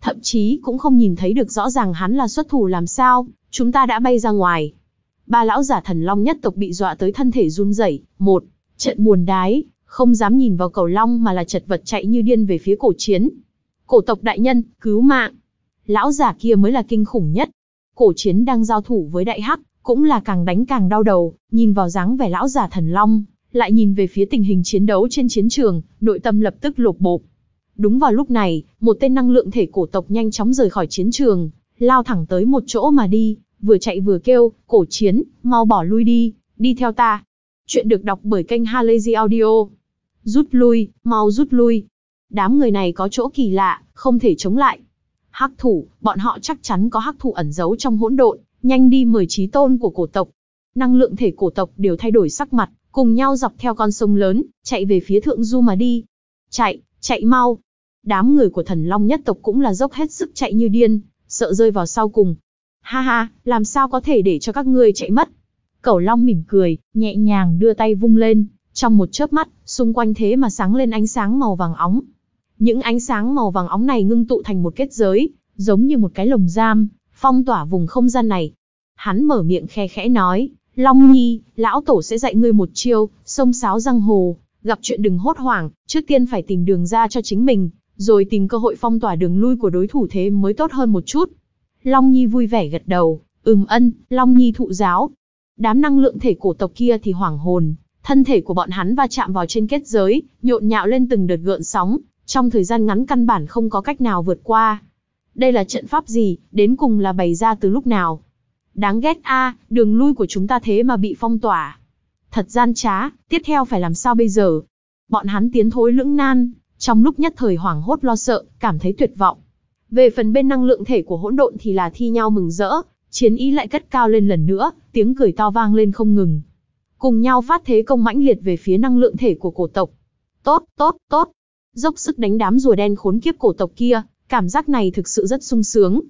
Thậm chí cũng không nhìn thấy được rõ ràng hắn là xuất thủ làm sao, chúng ta đã bay ra ngoài. Ba lão giả thần long nhất tộc bị dọa tới thân thể run rẩy. Một, trận buồn đái, không dám nhìn vào cầu long mà là chật vật chạy như điên về phía cổ chiến. Cổ tộc đại nhân, cứu mạng. Lão giả kia mới là kinh khủng nhất. Cổ chiến đang giao thủ với đại hắc, cũng là càng đánh càng đau đầu, nhìn vào dáng vẻ lão giả thần long, lại nhìn về phía tình hình chiến đấu trên chiến trường, nội tâm lập tức lột bộp. Đúng vào lúc này, một tên năng lượng thể cổ tộc nhanh chóng rời khỏi chiến trường, lao thẳng tới một chỗ mà đi, vừa chạy vừa kêu, cổ chiến, mau bỏ lui đi, đi theo ta. Chuyện được đọc bởi kênh Halazy Audio. Rút lui, mau rút lui. Đám người này có chỗ kỳ lạ, không thể chống lại. Hắc thủ, bọn họ chắc chắn có hắc thủ ẩn giấu trong hỗn độn, nhanh đi mời trí tôn của cổ tộc. Năng lượng thể cổ tộc đều thay đổi sắc mặt, cùng nhau dọc theo con sông lớn, chạy về phía thượng du mà đi. Chạy, chạy mau. Đám người của thần long nhất tộc cũng là dốc hết sức chạy như điên, sợ rơi vào sau cùng. Ha ha, làm sao có thể để cho các ngươi chạy mất? Cẩu long mỉm cười, nhẹ nhàng đưa tay vung lên, trong một chớp mắt, xung quanh thế mà sáng lên ánh sáng màu vàng óng. Những ánh sáng màu vàng óng này ngưng tụ thành một kết giới, giống như một cái lồng giam, phong tỏa vùng không gian này. Hắn mở miệng khe khẽ nói, Long Nhi, lão tổ sẽ dạy ngươi một chiêu, sông sáo răng hồ, gặp chuyện đừng hốt hoảng, trước tiên phải tìm đường ra cho chính mình, rồi tìm cơ hội phong tỏa đường lui của đối thủ thế mới tốt hơn một chút. Long Nhi vui vẻ gật đầu, ừm ân, Long Nhi thụ giáo. Đám năng lượng thể cổ tộc kia thì hoảng hồn, thân thể của bọn hắn va chạm vào trên kết giới, nhộn nhạo lên từng đợt gợn sóng, trong thời gian ngắn căn bản không có cách nào vượt qua. Đây là trận pháp gì, đến cùng là bày ra từ lúc nào? Đáng ghét a, đường lui của chúng ta thế mà bị phong tỏa. Thật gian trá, tiếp theo phải làm sao bây giờ? Bọn hắn tiến thối lưỡng nan, trong lúc nhất thời hoảng hốt lo sợ, cảm thấy tuyệt vọng. Về phần bên năng lượng thể của hỗn độn thì là thi nhau mừng rỡ, chiến ý lại cất cao lên lần nữa, tiếng cười to vang lên không ngừng. Cùng nhau phát thế công mãnh liệt về phía năng lượng thể của cổ tộc. Tốt, tốt, tốt. Dốc sức đánh đám rùa đen khốn kiếp cổ tộc kia, cảm giác này thực sự rất sung sướng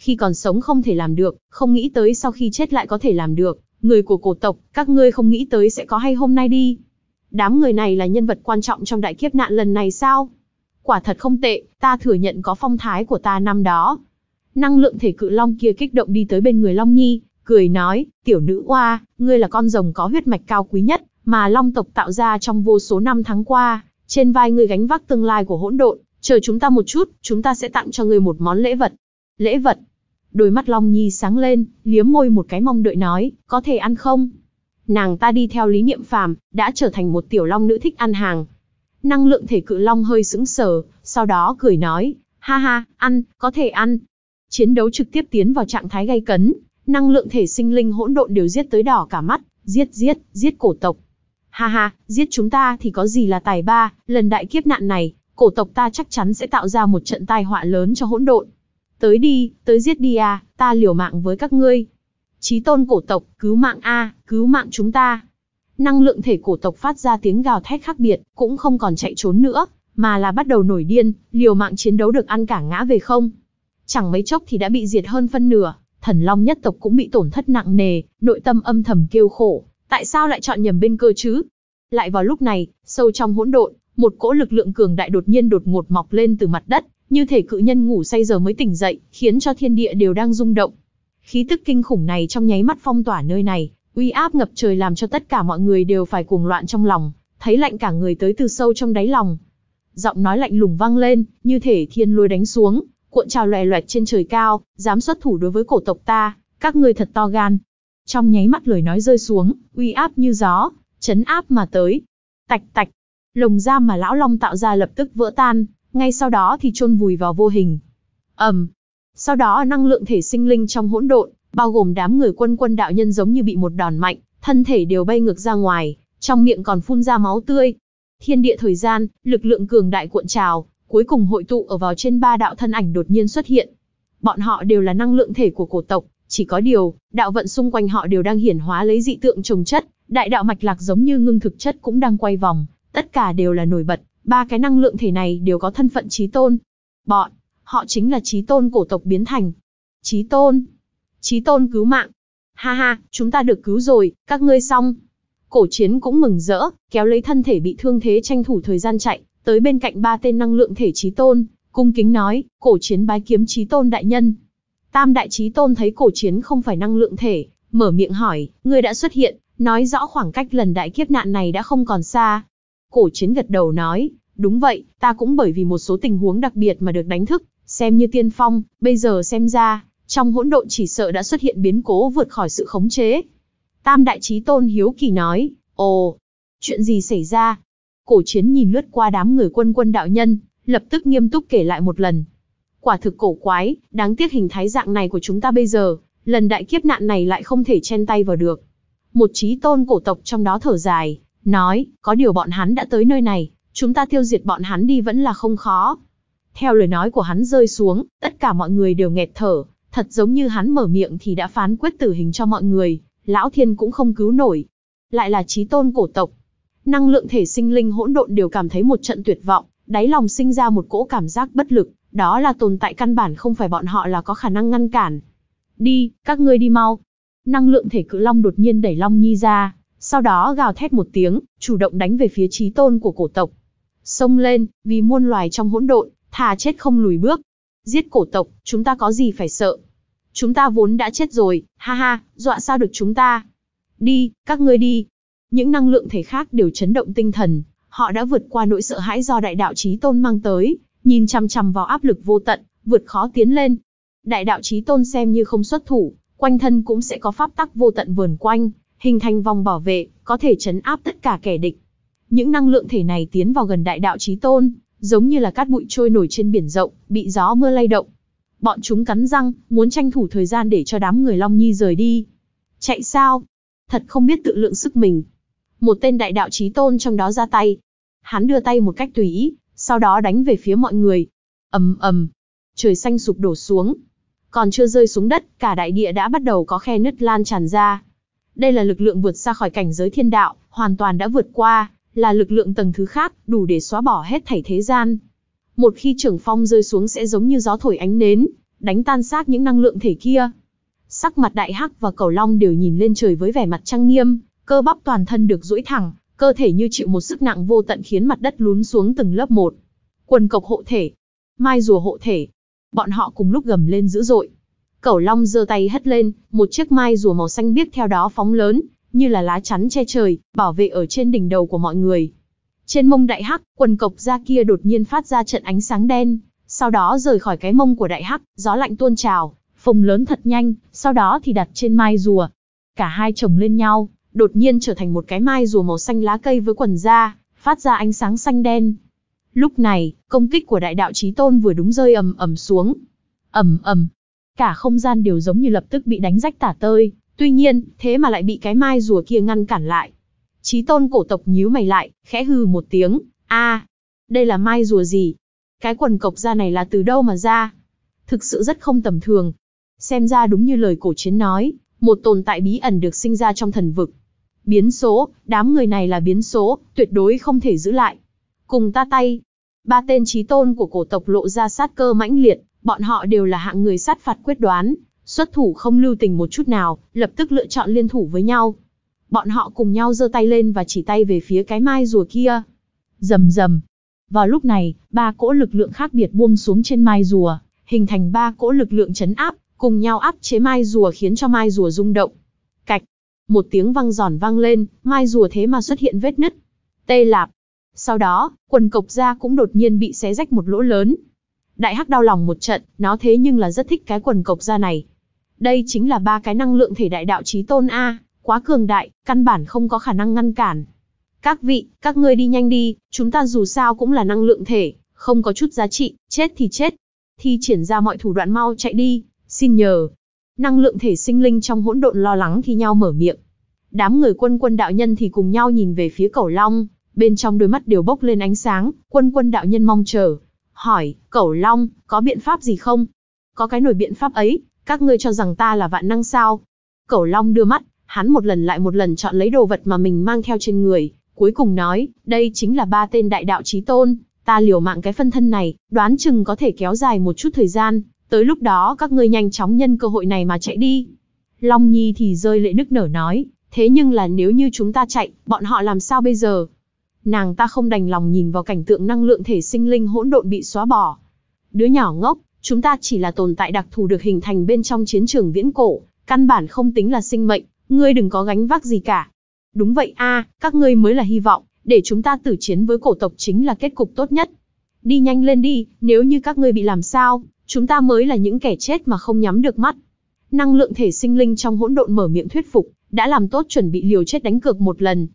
khi còn sống không thể làm được, không nghĩ tới sau khi chết lại có thể làm được, người của cổ tộc, các ngươi không nghĩ tới sẽ có hay hôm nay đi. Đám người này là nhân vật quan trọng trong đại kiếp nạn lần này sao? Quả thật không tệ, ta thừa nhận có phong thái của ta năm đó. Năng lượng thể cự long kia kích động đi tới bên người Long Nhi, cười nói, tiểu nữ oa, ngươi là con rồng có huyết mạch cao quý nhất, mà long tộc tạo ra trong vô số năm tháng qua, trên vai ngươi gánh vác tương lai của hỗn độn, chờ chúng ta một chút, chúng ta sẽ tặng cho ngươi một món lễ vật. Lễ vật, Đôi mắt Long Nhi sáng lên, liếm môi một cái mong đợi nói, có thể ăn không? Nàng ta đi theo lý niệm phàm, đã trở thành một tiểu long nữ thích ăn hàng. Năng lượng thể cự long hơi sững sờ, sau đó cười nói, ha ha, ăn, có thể ăn. Chiến đấu trực tiếp tiến vào trạng thái gay cấn, năng lượng thể sinh linh hỗn độn đều giết tới đỏ cả mắt, giết giết, giết cổ tộc. Ha ha, giết chúng ta thì có gì là tài ba, lần đại kiếp nạn này, cổ tộc ta chắc chắn sẽ tạo ra một trận tai họa lớn cho hỗn độn. Tới đi, tới giết đi à, ta liều mạng với các ngươi. Chí tôn cổ tộc, cứu mạng a, cứu mạng chúng ta. Năng lượng thể cổ tộc phát ra tiếng gào thét khác biệt, cũng không còn chạy trốn nữa, mà là bắt đầu nổi điên, liều mạng chiến đấu được ăn cả ngã về không. Chẳng mấy chốc thì đã bị diệt hơn phân nửa, thần long nhất tộc cũng bị tổn thất nặng nề, nội tâm âm thầm kêu khổ, tại sao lại chọn nhầm bên cơ chứ? Lại vào lúc này, sâu trong hỗn độn, một cỗ lực lượng cường đại đột nhiên đột ngột mọc lên từ mặt đất, như thể cự nhân ngủ say giờ mới tỉnh dậy, khiến cho thiên địa đều đang rung động. Khí tức kinh khủng này trong nháy mắt phong tỏa nơi này, uy áp ngập trời làm cho tất cả mọi người đều phải cuồng loạn trong lòng, thấy lạnh cả người tới từ sâu trong đáy lòng. Giọng nói lạnh lùng vang lên, như thể thiên lôi đánh xuống, cuộn trào lòe loẹt trên trời cao, dám xuất thủ đối với cổ tộc ta, các ngươi thật to gan. Trong nháy mắt lời nói rơi xuống, uy áp như gió, chấn áp mà tới. Tạch tạch, lồng da mà lão long tạo ra lập tức vỡ tan, ngay sau đó thì chôn vùi vào vô hình. Ầm. Um. Sau đó năng lượng thể sinh linh trong hỗn độn, bao gồm đám người quân quân đạo nhân giống như bị một đòn mạnh, thân thể đều bay ngược ra ngoài, trong miệng còn phun ra máu tươi. Thiên địa thời gian, lực lượng cường đại cuộn trào, cuối cùng hội tụ ở vào trên ba đạo thân ảnh đột nhiên xuất hiện. Bọn họ đều là năng lượng thể của cổ tộc, chỉ có điều, đạo vận xung quanh họ đều đang hiển hóa lấy dị tượng trồng chất, đại đạo mạch lạc giống như ngưng thực chất cũng đang quay vòng, tất cả đều là nổi bật, Ba cái năng lượng thể này đều có thân phận trí tôn. Bọn, họ chính là trí tôn cổ tộc biến thành. Trí tôn. Trí tôn cứu mạng. Ha ha, chúng ta được cứu rồi, các ngươi xong. Cổ chiến cũng mừng rỡ, kéo lấy thân thể bị thương thế tranh thủ thời gian chạy, tới bên cạnh ba tên năng lượng thể trí tôn, cung kính nói, cổ chiến bái kiếm trí tôn đại nhân. Tam đại trí tôn thấy cổ chiến không phải năng lượng thể, mở miệng hỏi, ngươi đã xuất hiện, nói rõ khoảng cách lần đại kiếp nạn này đã không còn xa, Cổ chiến gật đầu nói, đúng vậy, ta cũng bởi vì một số tình huống đặc biệt mà được đánh thức, xem như tiên phong, bây giờ xem ra, trong hỗn độn chỉ sợ đã xuất hiện biến cố vượt khỏi sự khống chế. Tam đại trí tôn hiếu kỳ nói, ồ, chuyện gì xảy ra? Cổ chiến nhìn lướt qua đám người quân quân đạo nhân, lập tức nghiêm túc kể lại một lần. Quả thực cổ quái, đáng tiếc hình thái dạng này của chúng ta bây giờ, lần đại kiếp nạn này lại không thể chen tay vào được. Một trí tôn cổ tộc trong đó thở dài, nói, có điều bọn hắn đã tới nơi này, chúng ta tiêu diệt bọn hắn đi vẫn là không khó. Theo lời nói của hắn rơi xuống, tất cả mọi người đều nghẹt thở, thật giống như hắn mở miệng thì đã phán quyết tử hình cho mọi người, lão thiên cũng không cứu nổi. Lại là trí tôn cổ tộc. Năng lượng thể sinh linh hỗn độn đều cảm thấy một trận tuyệt vọng, đáy lòng sinh ra một cỗ cảm giác bất lực, đó là tồn tại căn bản không phải bọn họ là có khả năng ngăn cản. Đi, các ngươi đi mau. Năng lượng thể cự long đột nhiên đẩy Long Nhi ra, sau đó gào thét một tiếng, chủ động đánh về phía trí tôn của cổ tộc. Xông lên, vì muôn loài trong hỗn độn, thà chết không lùi bước. Giết cổ tộc, chúng ta có gì phải sợ? Chúng ta vốn đã chết rồi, ha ha, dọa sao được chúng ta? Đi, các ngươi đi. Những năng lượng thể khác đều chấn động tinh thần, họ đã vượt qua nỗi sợ hãi do đại đạo trí tôn mang tới, nhìn chằm chằm vào áp lực vô tận, vượt khó tiến lên. Đại đạo trí tôn xem như không xuất thủ, quanh thân cũng sẽ có pháp tắc vô tận vờn quanh, hình thành vòng bảo vệ, có thể chấn áp tất cả kẻ địch. Những năng lượng thể này tiến vào gần đại đạo chí tôn, giống như là cát bụi trôi nổi trên biển rộng, bị gió mưa lay động. Bọn chúng cắn răng, muốn tranh thủ thời gian để cho đám người Long Nhi rời đi. Chạy sao? Thật không biết tự lượng sức mình. Một tên đại đạo chí tôn trong đó ra tay. Hắn đưa tay một cách tùy ý, sau đó đánh về phía mọi người. ầm ầm, trời xanh sụp đổ xuống. Còn chưa rơi xuống đất, cả đại địa đã bắt đầu có khe nứt lan tràn ra, đây là lực lượng vượt xa khỏi cảnh giới thiên đạo, hoàn toàn đã vượt qua, là lực lượng tầng thứ khác, đủ để xóa bỏ hết thảy thế gian. Một khi trưởng phong rơi xuống sẽ giống như gió thổi ánh nến, đánh tan xác những năng lượng thể kia. Sắc mặt đại hắc và cầu long đều nhìn lên trời với vẻ mặt trang nghiêm, cơ bắp toàn thân được duỗi thẳng, cơ thể như chịu một sức nặng vô tận khiến mặt đất lún xuống từng lớp một. Quần cộc hộ thể, mai rùa hộ thể. Bọn họ cùng lúc gầm lên dữ dội, Cẩu long giơ tay hất lên, một chiếc mai rùa màu xanh biếc theo đó phóng lớn, như là lá chắn che trời, bảo vệ ở trên đỉnh đầu của mọi người. Trên mông đại hắc, quần cộc da kia đột nhiên phát ra trận ánh sáng đen, sau đó rời khỏi cái mông của đại hắc, gió lạnh tuôn trào, phồng lớn thật nhanh, sau đó thì đặt trên mai rùa. Cả hai chồng lên nhau, đột nhiên trở thành một cái mai rùa màu xanh lá cây với quần da, phát ra ánh sáng xanh đen. Lúc này, công kích của đại đạo chí tôn vừa đúng rơi ầm ầm xuống. Ầm ầm, cả không gian đều giống như lập tức bị đánh rách tả tơi, tuy nhiên, thế mà lại bị cái mai rùa kia ngăn cản lại. Chí tôn cổ tộc nhíu mày lại, khẽ hừ một tiếng, a, đây là mai rùa gì? Cái quần cộc da này là từ đâu mà ra? Thực sự rất không tầm thường. Xem ra đúng như lời cổ chiến nói, một tồn tại bí ẩn được sinh ra trong thần vực. Biến số, đám người này là biến số, tuyệt đối không thể giữ lại. Cùng ta tay, ba tên trí tôn của cổ tộc lộ ra sát cơ mãnh liệt, Bọn họ đều là hạng người sát phạt quyết đoán, xuất thủ không lưu tình một chút nào, lập tức lựa chọn liên thủ với nhau. Bọn họ cùng nhau giơ tay lên và chỉ tay về phía cái mai rùa kia. Rầm rầm. Vào lúc này, ba cỗ lực lượng khác biệt buông xuống trên mai rùa, hình thành ba cỗ lực lượng chấn áp, cùng nhau áp chế mai rùa khiến cho mai rùa rung động. Cạch. Một tiếng vang giòn vang lên, mai rùa thế mà xuất hiện vết nứt. Tê lạp. Sau đó, quần cộc da cũng đột nhiên bị xé rách một lỗ lớn, Đại hắc đau lòng một trận, nó thế nhưng là rất thích cái quần cộc da này. Đây chính là ba cái năng lượng thể đại đạo chí tôn A, quá cường đại, căn bản không có khả năng ngăn cản. Các vị, các ngươi đi nhanh đi, chúng ta dù sao cũng là năng lượng thể, không có chút giá trị, chết thì chết. Thi triển ra mọi thủ đoạn mau chạy đi, xin nhờ. Năng lượng thể sinh linh trong hỗn độn lo lắng thì nhau mở miệng. Đám người quân quân đạo nhân thì cùng nhau nhìn về phía cầu long, bên trong đôi mắt đều bốc lên ánh sáng, quân quân đạo nhân mong chờ, hỏi, cẩu long, có biện pháp gì không? Có cái nổi biện pháp ấy, các ngươi cho rằng ta là vạn năng sao? Cẩu long đưa mắt, hắn một lần lại một lần chọn lấy đồ vật mà mình mang theo trên người, cuối cùng nói, đây chính là ba tên đại đạo chí tôn, ta liều mạng cái phân thân này, đoán chừng có thể kéo dài một chút thời gian, tới lúc đó các ngươi nhanh chóng nhân cơ hội này mà chạy đi. Long Nhi thì rơi lệ nức nở nói, thế nhưng là nếu như chúng ta chạy, bọn họ làm sao bây giờ? nàng ta không đành lòng nhìn vào cảnh tượng năng lượng thể sinh linh hỗn độn bị xóa bỏ. Đứa nhỏ ngốc, chúng ta chỉ là tồn tại đặc thù được hình thành bên trong chiến trường viễn cổ, căn bản không tính là sinh mệnh, ngươi đừng có gánh vác gì cả. Đúng vậy a, các ngươi mới là hy vọng, để chúng ta tử chiến với cổ tộc chính là kết cục tốt nhất. Đi nhanh lên đi, nếu như các ngươi bị làm sao, chúng ta mới là những kẻ chết mà không nhắm được mắt. Năng lượng thể sinh linh trong hỗn độn mở miệng thuyết phục, đã làm tốt chuẩn bị liều chết đánh cược một lần,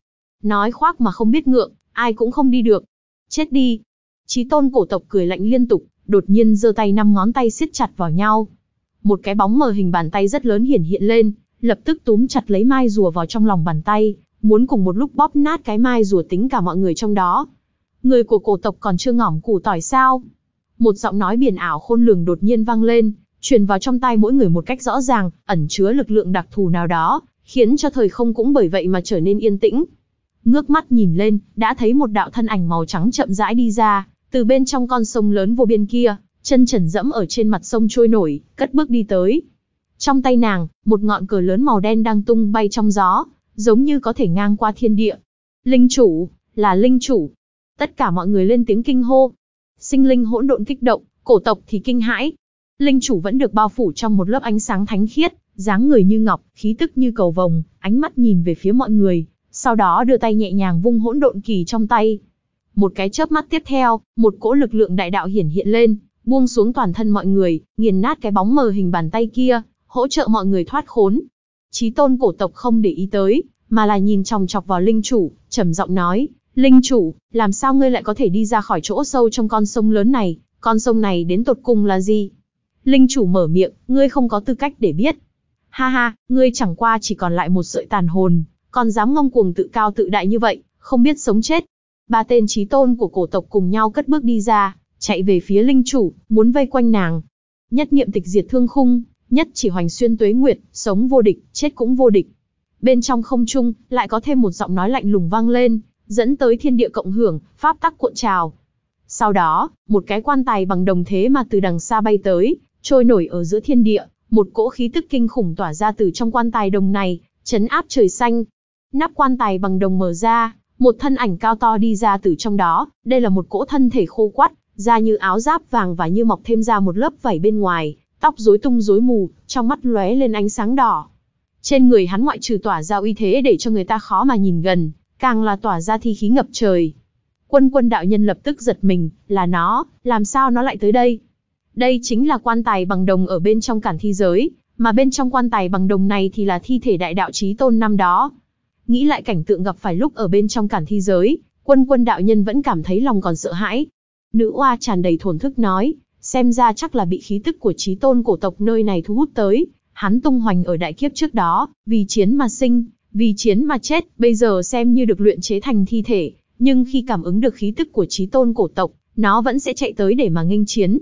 nói khoác mà không biết ngượng, ai cũng không đi được. Chết đi. Chí tôn cổ tộc cười lạnh liên tục, đột nhiên giơ tay năm ngón tay siết chặt vào nhau. Một cái bóng mờ hình bàn tay rất lớn hiển hiện lên, lập tức túm chặt lấy mai rùa vào trong lòng bàn tay, muốn cùng một lúc bóp nát cái mai rùa tính cả mọi người trong đó. Người của cổ tộc còn chưa ngỏm củ tỏi sao? Một giọng nói biển ảo khôn lường đột nhiên vang lên, truyền vào trong tai mỗi người một cách rõ ràng, ẩn chứa lực lượng đặc thù nào đó, khiến cho thời không cũng bởi vậy mà trở nên yên tĩnh. Ngước mắt nhìn lên, đã thấy một đạo thân ảnh màu trắng chậm rãi đi ra, từ bên trong con sông lớn vô biên kia, chân trần dẫm ở trên mặt sông trôi nổi, cất bước đi tới. Trong tay nàng, một ngọn cờ lớn màu đen đang tung bay trong gió, giống như có thể ngang qua thiên địa. Linh chủ, là linh chủ. Tất cả mọi người lên tiếng kinh hô. Sinh linh hỗn độn kích động, cổ tộc thì kinh hãi. Linh chủ vẫn được bao phủ trong một lớp ánh sáng thánh khiết, dáng người như ngọc, khí tức như cầu vồng, ánh mắt nhìn về phía mọi người, sau đó đưa tay nhẹ nhàng vung hỗn độn kỳ trong tay. Một cái chớp mắt tiếp theo, một cỗ lực lượng đại đạo hiển hiện lên, buông xuống toàn thân mọi người, nghiền nát cái bóng mờ hình bàn tay kia, hỗ trợ mọi người thoát khốn. Chí tôn cổ tộc không để ý tới, mà là nhìn chòng chọc vào linh chủ, trầm giọng nói, linh chủ, làm sao ngươi lại có thể đi ra khỏi chỗ sâu trong con sông lớn này, con sông này đến tột cùng là gì? Linh chủ mở miệng, ngươi không có tư cách để biết. Ha ha, ngươi chẳng qua chỉ còn lại một sợi tàn hồn, còn dám ngông cuồng tự cao tự đại như vậy, không biết sống chết. Ba tên trí tôn của cổ tộc cùng nhau cất bước đi ra, chạy về phía linh chủ, muốn vây quanh nàng. Nhất niệm tịch diệt thương khung, nhất chỉ hoành xuyên tuế nguyệt, sống vô địch, chết cũng vô địch. Bên trong không trung, lại có thêm một giọng nói lạnh lùng vang lên, dẫn tới thiên địa cộng hưởng, pháp tắc cuộn trào. Sau đó, một cái quan tài bằng đồng thế mà từ đằng xa bay tới, trôi nổi ở giữa thiên địa, một cỗ khí tức kinh khủng tỏa ra từ trong quan tài đồng này, chấn áp trời xanh, Nắp quan tài bằng đồng mở ra, một thân ảnh cao to đi ra từ trong đó, đây là một cỗ thân thể khô quắt, da như áo giáp vàng và như mọc thêm ra một lớp vảy bên ngoài, tóc rối tung rối mù, trong mắt lóe lên ánh sáng đỏ. Trên người hắn ngoại trừ tỏa ra uy thế để cho người ta khó mà nhìn gần, càng là tỏa ra thi khí ngập trời. Quân quân đạo nhân lập tức giật mình, là nó, làm sao nó lại tới đây? Đây chính là quan tài bằng đồng ở bên trong cản thi giới, mà bên trong quan tài bằng đồng này thì là thi thể đại đạo trí tôn năm đó. Nghĩ lại cảnh tượng gặp phải lúc ở bên trong cản thi giới, quân quân đạo nhân vẫn cảm thấy lòng còn sợ hãi. Nữ oa tràn đầy thổn thức nói, xem ra chắc là bị khí tức của trí tôn cổ tộc nơi này thu hút tới. Hắn tung hoành ở đại kiếp trước đó, vì chiến mà sinh, vì chiến mà chết, bây giờ xem như được luyện chế thành thi thể, nhưng khi cảm ứng được khí tức của trí tôn cổ tộc, nó vẫn sẽ chạy tới để mà nghênh chiến.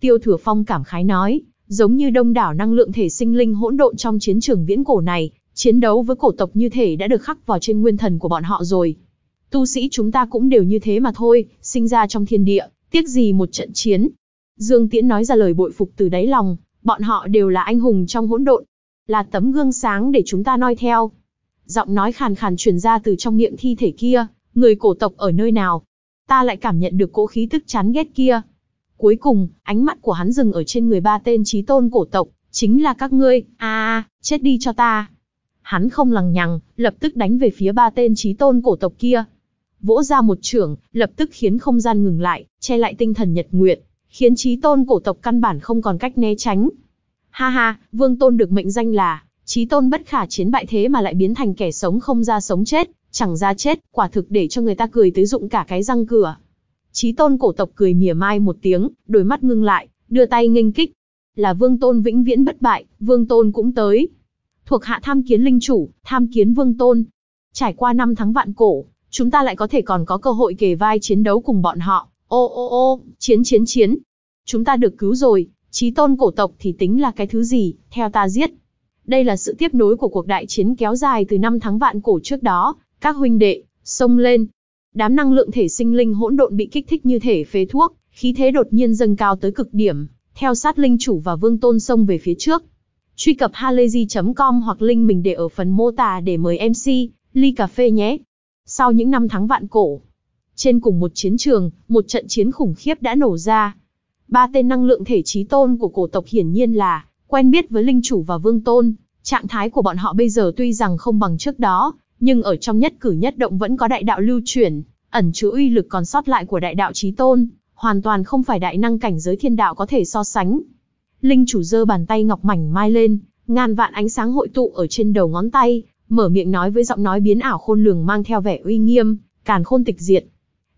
Tiêu Thừa Phong cảm khái nói, giống như đông đảo năng lượng thể sinh linh hỗn độn trong chiến trường viễn cổ này, Chiến đấu với cổ tộc như thể đã được khắc vào trên nguyên thần của bọn họ rồi. Tu sĩ chúng ta cũng đều như thế mà thôi, sinh ra trong thiên địa, tiếc gì một trận chiến. Dương Tiễn nói ra lời bội phục từ đáy lòng, bọn họ đều là anh hùng trong hỗn độn, là tấm gương sáng để chúng ta noi theo. Giọng nói khàn khàn truyền ra từ trong miệng thi thể kia, người cổ tộc ở nơi nào? Ta lại cảm nhận được cỗ khí tức chán ghét kia. Cuối cùng, ánh mắt của hắn dừng ở trên người ba tên trí tôn cổ tộc, chính là các ngươi, a à, chết đi cho ta. Hắn không lằng nhằng, lập tức đánh về phía ba tên trí tôn cổ tộc kia. Vỗ ra một trưởng, lập tức khiến không gian ngừng lại, che lại tinh thần nhật nguyệt, khiến trí tôn cổ tộc căn bản không còn cách né tránh. Ha ha, vương tôn được mệnh danh là, trí tôn bất khả chiến bại thế mà lại biến thành kẻ sống không ra sống chết, chẳng ra chết, quả thực để cho người ta cười tới dụng cả cái răng cửa. Chí tôn cổ tộc cười mỉa mai một tiếng, đôi mắt ngưng lại, đưa tay nghênh kích. Là vương tôn vĩnh viễn bất bại, vương tôn cũng tới thuộc hạ tham kiến linh chủ, tham kiến vương tôn. Trải qua năm tháng vạn cổ, chúng ta lại có thể còn có cơ hội kề vai chiến đấu cùng bọn họ. Ô ô ô, chiến chiến chiến. Chúng ta được cứu rồi, trí tôn cổ tộc thì tính là cái thứ gì, theo ta giết. Đây là sự tiếp nối của cuộc đại chiến kéo dài từ năm tháng vạn cổ trước đó, các huynh đệ, sông lên. Đám năng lượng thể sinh linh hỗn độn bị kích thích như thể phế thuốc, khí thế đột nhiên dâng cao tới cực điểm, theo sát linh chủ và vương tôn sông về phía trước. Truy cập halayzi.com hoặc link mình để ở phần mô tả để mời MC, ly cà phê nhé. Sau những năm tháng vạn cổ, trên cùng một chiến trường, một trận chiến khủng khiếp đã nổ ra. Ba tên năng lượng thể trí tôn của cổ tộc hiển nhiên là quen biết với linh chủ và vương tôn, trạng thái của bọn họ bây giờ tuy rằng không bằng trước đó, nhưng ở trong nhất cử nhất động vẫn có đại đạo lưu chuyển, ẩn chứa uy lực còn sót lại của đại đạo trí tôn, hoàn toàn không phải đại năng cảnh giới thiên đạo có thể so sánh. Linh chủ giơ bàn tay ngọc mảnh mai lên, ngàn vạn ánh sáng hội tụ ở trên đầu ngón tay, mở miệng nói với giọng nói biến ảo khôn lường mang theo vẻ uy nghiêm, càn khôn tịch diệt.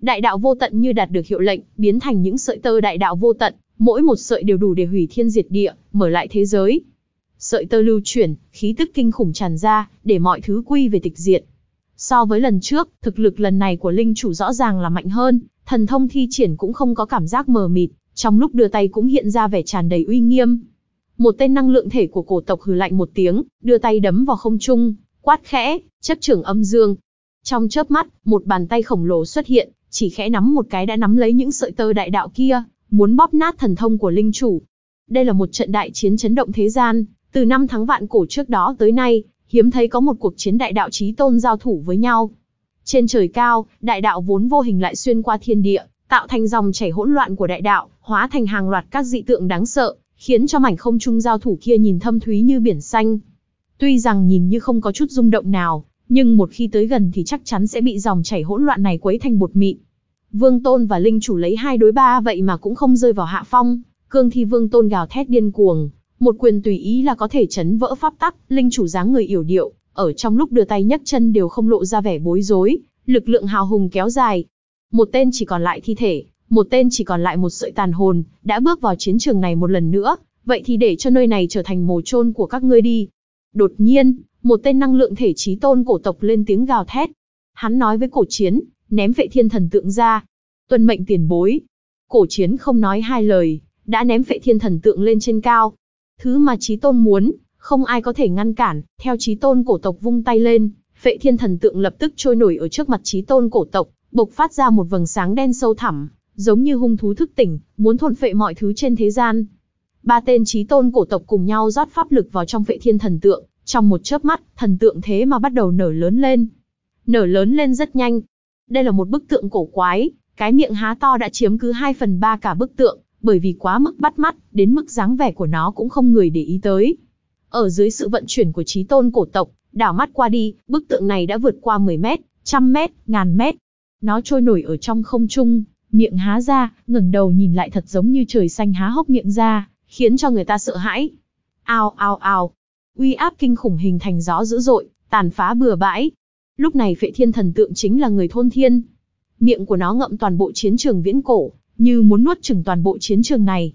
Đại đạo vô tận như đạt được hiệu lệnh, biến thành những sợi tơ đại đạo vô tận, mỗi một sợi đều đủ để hủy thiên diệt địa, mở lại thế giới. Sợi tơ lưu chuyển, khí tức kinh khủng tràn ra, để mọi thứ quy về tịch diệt. So với lần trước, thực lực lần này của linh chủ rõ ràng là mạnh hơn, thần thông thi triển cũng không có cảm giác mờ mịt, trong lúc đưa tay cũng hiện ra vẻ tràn đầy uy nghiêm. Một tên năng lượng thể của cổ tộc hừ lạnh một tiếng, đưa tay đấm vào không trung, quát khẽ, chấp trưởng âm dương. Trong chớp mắt, một bàn tay khổng lồ xuất hiện, chỉ khẽ nắm một cái đã nắm lấy những sợi tơ đại đạo kia, muốn bóp nát thần thông của linh chủ. Đây là một trận đại chiến chấn động thế gian, từ năm tháng vạn cổ trước đó tới nay, hiếm thấy có một cuộc chiến đại đạo chí tôn giao thủ với nhau. Trên trời cao, đại đạo vốn vô hình lại xuyên qua thiên địa, tạo thành dòng chảy hỗn loạn của đại đạo, hóa thành hàng loạt các dị tượng đáng sợ, khiến cho mảnh không trung giao thủ kia nhìn thâm thúy như biển xanh. Tuy rằng nhìn như không có chút rung động nào, nhưng một khi tới gần thì chắc chắn sẽ bị dòng chảy hỗn loạn này quấy thành bột mịn. Vương Tôn và Linh Chủ lấy hai đối ba vậy mà cũng không rơi vào hạ phong, cương thi Vương Tôn gào thét điên cuồng, một quyền tùy ý là có thể chấn vỡ pháp tắc, Linh Chủ dáng người yểu điệu, ở trong lúc đưa tay nhấc chân đều không lộ ra vẻ bối rối, lực lượng hào hùng kéo dài, một tên chỉ còn lại thi thể, một tên chỉ còn lại một sợi tàn hồn, đã bước vào chiến trường này một lần nữa, vậy thì để cho nơi này trở thành mồ chôn của các ngươi đi. Đột nhiên, một tên năng lượng thể trí tôn cổ tộc lên tiếng gào thét. Hắn nói với cổ chiến, ném vệ thiên thần tượng ra. Tuân mệnh tiền bối. Cổ chiến không nói hai lời, đã ném vệ thiên thần tượng lên trên cao. Thứ mà trí tôn muốn, không ai có thể ngăn cản, theo trí tôn cổ tộc vung tay lên, vệ thiên thần tượng lập tức trôi nổi ở trước mặt trí tôn cổ tộc, bộc phát ra một vầng sáng đen sâu thẳm, giống như hung thú thức tỉnh, muốn thôn phệ mọi thứ trên thế gian. Ba tên chí tôn cổ tộc cùng nhau rót pháp lực vào trong vệ thiên thần tượng, trong một chớp mắt, thần tượng thế mà bắt đầu nở lớn lên. Nở lớn lên rất nhanh. Đây là một bức tượng cổ quái, cái miệng há to đã chiếm cứ 2 phần 3 cả bức tượng, bởi vì quá mức bắt mắt, đến mức dáng vẻ của nó cũng không người để ý tới. Ở dưới sự vận chuyển của trí tôn cổ tộc, đảo mắt qua đi, bức tượng này đã vượt qua 10 mét, trăm mét, ngàn mét, nó trôi nổi ở trong không trung, miệng há ra, ngẩng đầu nhìn lại thật giống như trời xanh há hốc miệng ra, khiến cho người ta sợ hãi. Ao ao ao. Uy áp kinh khủng hình thành gió dữ dội, tàn phá bừa bãi. Lúc này Phệ Thiên thần tượng chính là người thôn thiên. Miệng của nó ngậm toàn bộ chiến trường viễn cổ, như muốn nuốt chửng toàn bộ chiến trường này.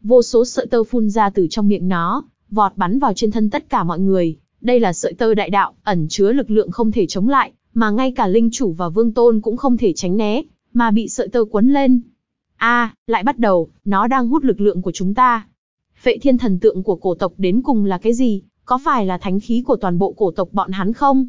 Vô số sợi tơ phun ra từ trong miệng nó, vọt bắn vào trên thân tất cả mọi người. Đây là sợi tơ đại đạo, ẩn chứa lực lượng không thể chống lại, mà ngay cả linh chủ và vương tôn cũng không thể tránh né, mà bị sợi tơ quấn lên. A, lại bắt đầu, nó đang hút lực lượng của chúng ta. Phệ thiên thần tượng của cổ tộc đến cùng là cái gì, có phải là thánh khí của toàn bộ cổ tộc bọn hắn không?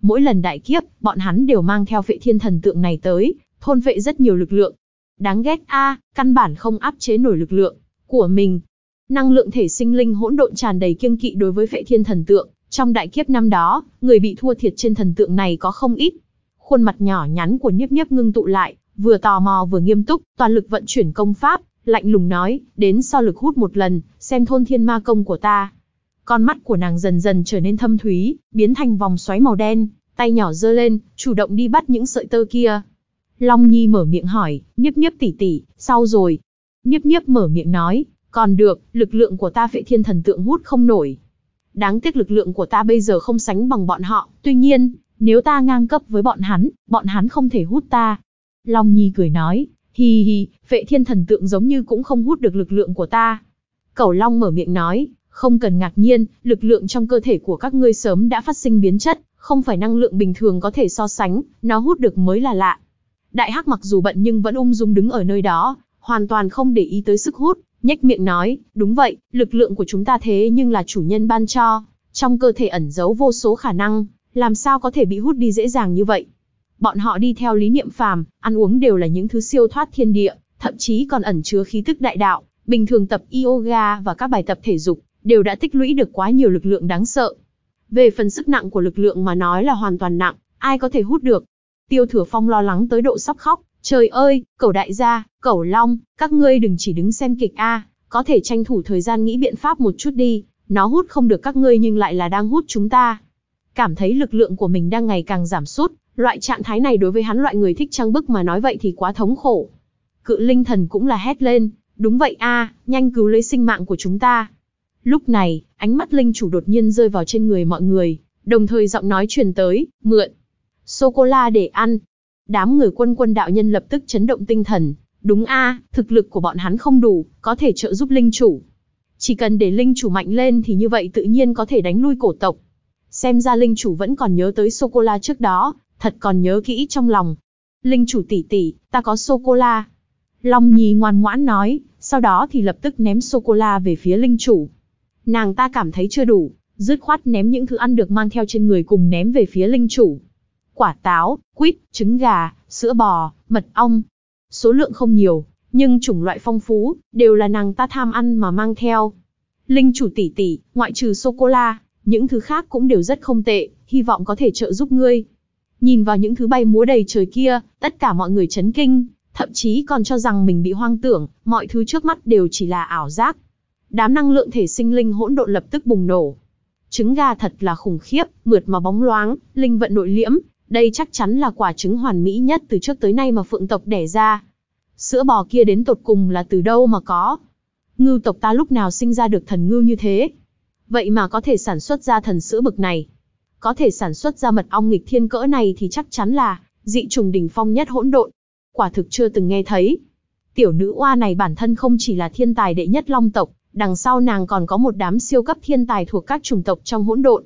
Mỗi lần đại kiếp, bọn hắn đều mang theo phệ thiên thần tượng này tới, thôn vệ rất nhiều lực lượng. Đáng ghét a, căn bản không áp chế nổi lực lượng của mình. Năng lượng thể sinh linh hỗn độn tràn đầy kiêng kỵ đối với phệ thiên thần tượng, trong đại kiếp năm đó, người bị thua thiệt trên thần tượng này có không ít. Khuôn mặt nhỏ nhắn của nhiếp nhiếp ngưng tụ lại, vừa tò mò vừa nghiêm túc, toàn lực vận chuyển công pháp, lạnh lùng nói, đến so lực hút một lần, xem thôn thiên ma công của ta. Con mắt của nàng dần dần trở nên thâm thúy, biến thành vòng xoáy màu đen, tay nhỏ giơ lên, chủ động đi bắt những sợi tơ kia. Long Nhi mở miệng hỏi, nhiếp nhiếp tỉ tỉ, sau rồi. Nhiếp nhiếp mở miệng nói, còn được, lực lượng của ta phệ thiên thần tượng hút không nổi, Đáng tiếc lực lượng của ta bây giờ không sánh bằng bọn họ, tuy nhiên, nếu ta ngang cấp với bọn hắn, bọn hắn không thể hút ta. Long Nhi cười nói, hi hi, vệ thiên thần tượng giống như cũng không hút được lực lượng của ta. Cẩu Long mở miệng nói, không cần ngạc nhiên, lực lượng trong cơ thể của các ngươi sớm đã phát sinh biến chất, không phải năng lượng bình thường có thể so sánh, nó hút được mới là lạ. Đại Hắc mặc dù bận nhưng vẫn ung dung đứng ở nơi đó, hoàn toàn không để ý tới sức hút, nhếch miệng nói, đúng vậy, lực lượng của chúng ta thế nhưng là chủ nhân ban cho, trong cơ thể ẩn giấu vô số khả năng, làm sao có thể bị hút đi dễ dàng như vậy. Bọn họ đi theo lý niệm phàm, ăn uống đều là những thứ siêu thoát thiên địa, thậm chí còn ẩn chứa khí tức đại đạo, bình thường tập yoga và các bài tập thể dục, đều đã tích lũy được quá nhiều lực lượng đáng sợ. Về phần sức nặng của lực lượng mà nói là hoàn toàn nặng, ai có thể hút được. Tiêu Thừa Phong lo lắng tới độ sắp khóc, Trời ơi, cẩu đại gia, cẩu long, các ngươi đừng chỉ đứng xem kịch A, có thể tranh thủ thời gian nghĩ biện pháp một chút đi, nó hút không được các ngươi nhưng lại là đang hút chúng ta. Cảm thấy lực lượng của mình đang ngày càng giảm sút, loại trạng thái này đối với hắn loại người thích trang bức mà nói vậy thì quá thống khổ. Cự linh thần cũng là hét lên, đúng vậy a, nhanh cứu lấy sinh mạng của chúng ta. Lúc này, ánh mắt linh chủ đột nhiên rơi vào trên người mọi người, đồng thời giọng nói truyền tới, mượn. Sô-cô-la để ăn, Đám người quân quân đạo nhân lập tức chấn động tinh thần, đúng a, thực lực của bọn hắn không đủ, có thể trợ giúp linh chủ. Chỉ cần để linh chủ mạnh lên thì như vậy tự nhiên có thể đánh lui cổ tộc. Xem ra linh chủ vẫn còn nhớ tới sô cô la trước đó, thật còn nhớ kỹ trong lòng. Linh chủ tỷ tỷ, ta có sô cô la. Long Nhi ngoan ngoãn nói, sau đó thì lập tức ném sô cô la về phía linh chủ. Nàng ta cảm thấy chưa đủ, dứt khoát ném những thứ ăn được mang theo trên người cùng ném về phía linh chủ quả táo, quýt, trứng gà, sữa bò, mật ong. Số lượng không nhiều, nhưng chủng loại phong phú, đều là nàng ta tham ăn mà mang theo. Linh chủ tỷ tỷ, ngoại trừ sô-cô-la, những thứ khác cũng đều rất không tệ, hy vọng có thể trợ giúp ngươi. Nhìn vào những thứ bay múa đầy trời kia, tất cả mọi người chấn kinh, thậm chí còn cho rằng mình bị hoang tưởng, mọi thứ trước mắt đều chỉ là ảo giác. Đám năng lượng thể sinh linh hỗn độn lập tức bùng nổ. Trứng gà thật là khủng khiếp, mượt mà bóng loáng, linh vận nội liễm, đây chắc chắn là quả trứng hoàn mỹ nhất từ trước tới nay mà phượng tộc đẻ ra. Sữa bò kia đến tột cùng là từ đâu mà có. Ngưu tộc ta lúc nào sinh ra được thần ngưu như thế. Vậy mà có thể sản xuất ra thần sữa bực này. Có thể sản xuất ra mật ong nghịch thiên cỡ này thì chắc chắn là dị trùng đỉnh phong nhất hỗn độn. Quả thực chưa từng nghe thấy. Tiểu nữ oa này bản thân không chỉ là thiên tài đệ nhất long tộc, đằng sau nàng còn có một đám siêu cấp thiên tài thuộc các chủng tộc trong hỗn độn.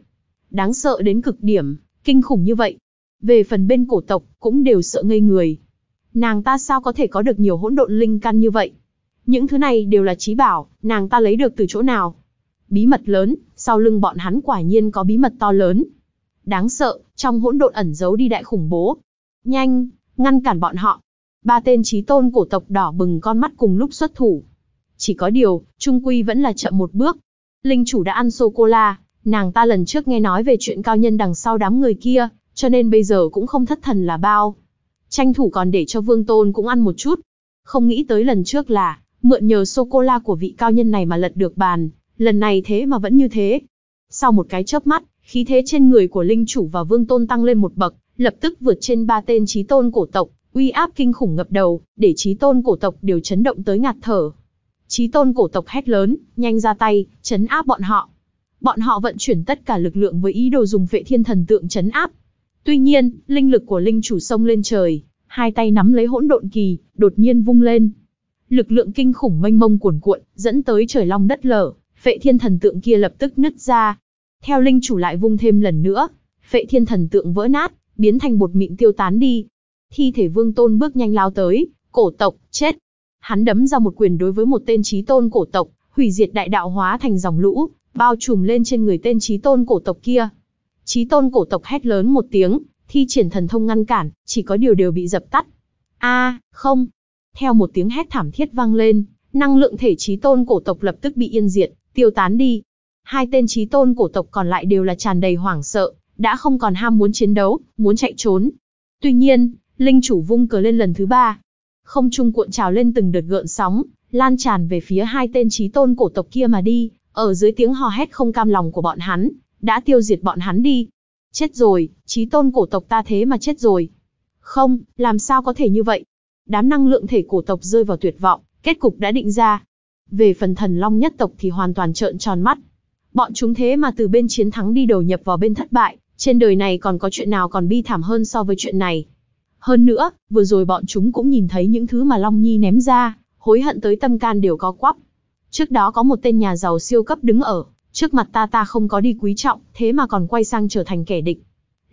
Đáng sợ đến cực điểm, kinh khủng như vậy, về phần bên cổ tộc, cũng đều sợ ngây người. Nàng ta sao có thể có được nhiều hỗn độn linh căn như vậy? Những thứ này đều là trí bảo, nàng ta lấy được từ chỗ nào? Bí mật lớn, sau lưng bọn hắn quả nhiên có bí mật to lớn. Đáng sợ, trong hỗn độn ẩn giấu đi đại khủng bố. Nhanh, ngăn cản bọn họ. Ba tên trí tôn cổ tộc đỏ bừng con mắt cùng lúc xuất thủ. Chỉ có điều, Trung Quy vẫn là chậm một bước. Linh chủ đã ăn sô-cô-la, nàng ta lần trước nghe nói về chuyện cao nhân đằng sau đám người kia, cho nên bây giờ cũng không thất thần là bao. Tranh thủ còn để cho Vương Tôn cũng ăn một chút. Không nghĩ tới lần trước là, mượn nhờ sô-cô-la của vị cao nhân này mà lật được bàn, lần này thế mà vẫn như thế. Sau một cái chớp mắt, khí thế trên người của Linh Chủ và Vương Tôn tăng lên một bậc, lập tức vượt trên ba tên trí tôn cổ tộc, uy áp kinh khủng ngập đầu, để trí tôn cổ tộc đều chấn động tới ngạt thở. Trí tôn cổ tộc hét lớn, nhanh ra tay, chấn áp bọn họ. Bọn họ vận chuyển tất cả lực lượng với ý đồ dùng vệ thiên thần tượng chấn áp, Tuy nhiên, linh lực của linh chủ sông lên trời, hai tay nắm lấy hỗn độn kỳ, đột nhiên vung lên. Lực lượng kinh khủng mênh mông cuồn cuộn, dẫn tới trời long đất lở, phệ thiên thần tượng kia lập tức nứt ra. Theo linh chủ lại vung thêm lần nữa, phệ thiên thần tượng vỡ nát, biến thành bột mịn tiêu tán đi. Thi thể vương tôn bước nhanh lao tới, cổ tộc, chết. Hắn đấm ra một quyền đối với một tên trí tôn cổ tộc, hủy diệt đại đạo hóa thành dòng lũ, bao trùm lên trên người tên trí tôn cổ tộc kia. Chí tôn cổ tộc hét lớn một tiếng, thi triển thần thông ngăn cản, chỉ có điều đều bị dập tắt. A, không. Theo một tiếng hét thảm thiết vang lên, năng lượng thể trí tôn cổ tộc lập tức bị yên diệt, tiêu tán đi. Hai tên chí tôn cổ tộc còn lại đều là tràn đầy hoảng sợ, đã không còn ham muốn chiến đấu, muốn chạy trốn. Tuy nhiên, linh chủ vung cờ lên lần thứ ba. Không trung cuộn trào lên từng đợt gợn sóng, lan tràn về phía hai tên chí tôn cổ tộc kia mà đi, ở dưới tiếng hò hét không cam lòng của bọn hắn, đã tiêu diệt bọn hắn đi. Chết rồi, trí tôn cổ tộc ta thế mà chết rồi. Không, làm sao có thể như vậy? Đám năng lượng thể cổ tộc rơi vào tuyệt vọng, kết cục đã định ra. Về phần thần long nhất tộc thì hoàn toàn trợn tròn mắt. Bọn chúng thế mà từ bên chiến thắng đi đầu nhập vào bên thất bại, trên đời này còn có chuyện nào còn bi thảm hơn so với chuyện này. Hơn nữa, vừa rồi bọn chúng cũng nhìn thấy những thứ mà Long Nhi ném ra, hối hận tới tâm can đều có quắp. Trước đó có một tên nhà giàu siêu cấp đứng ở Trước mặt ta ta không có đi quý trọng, thế mà còn quay sang trở thành kẻ địch.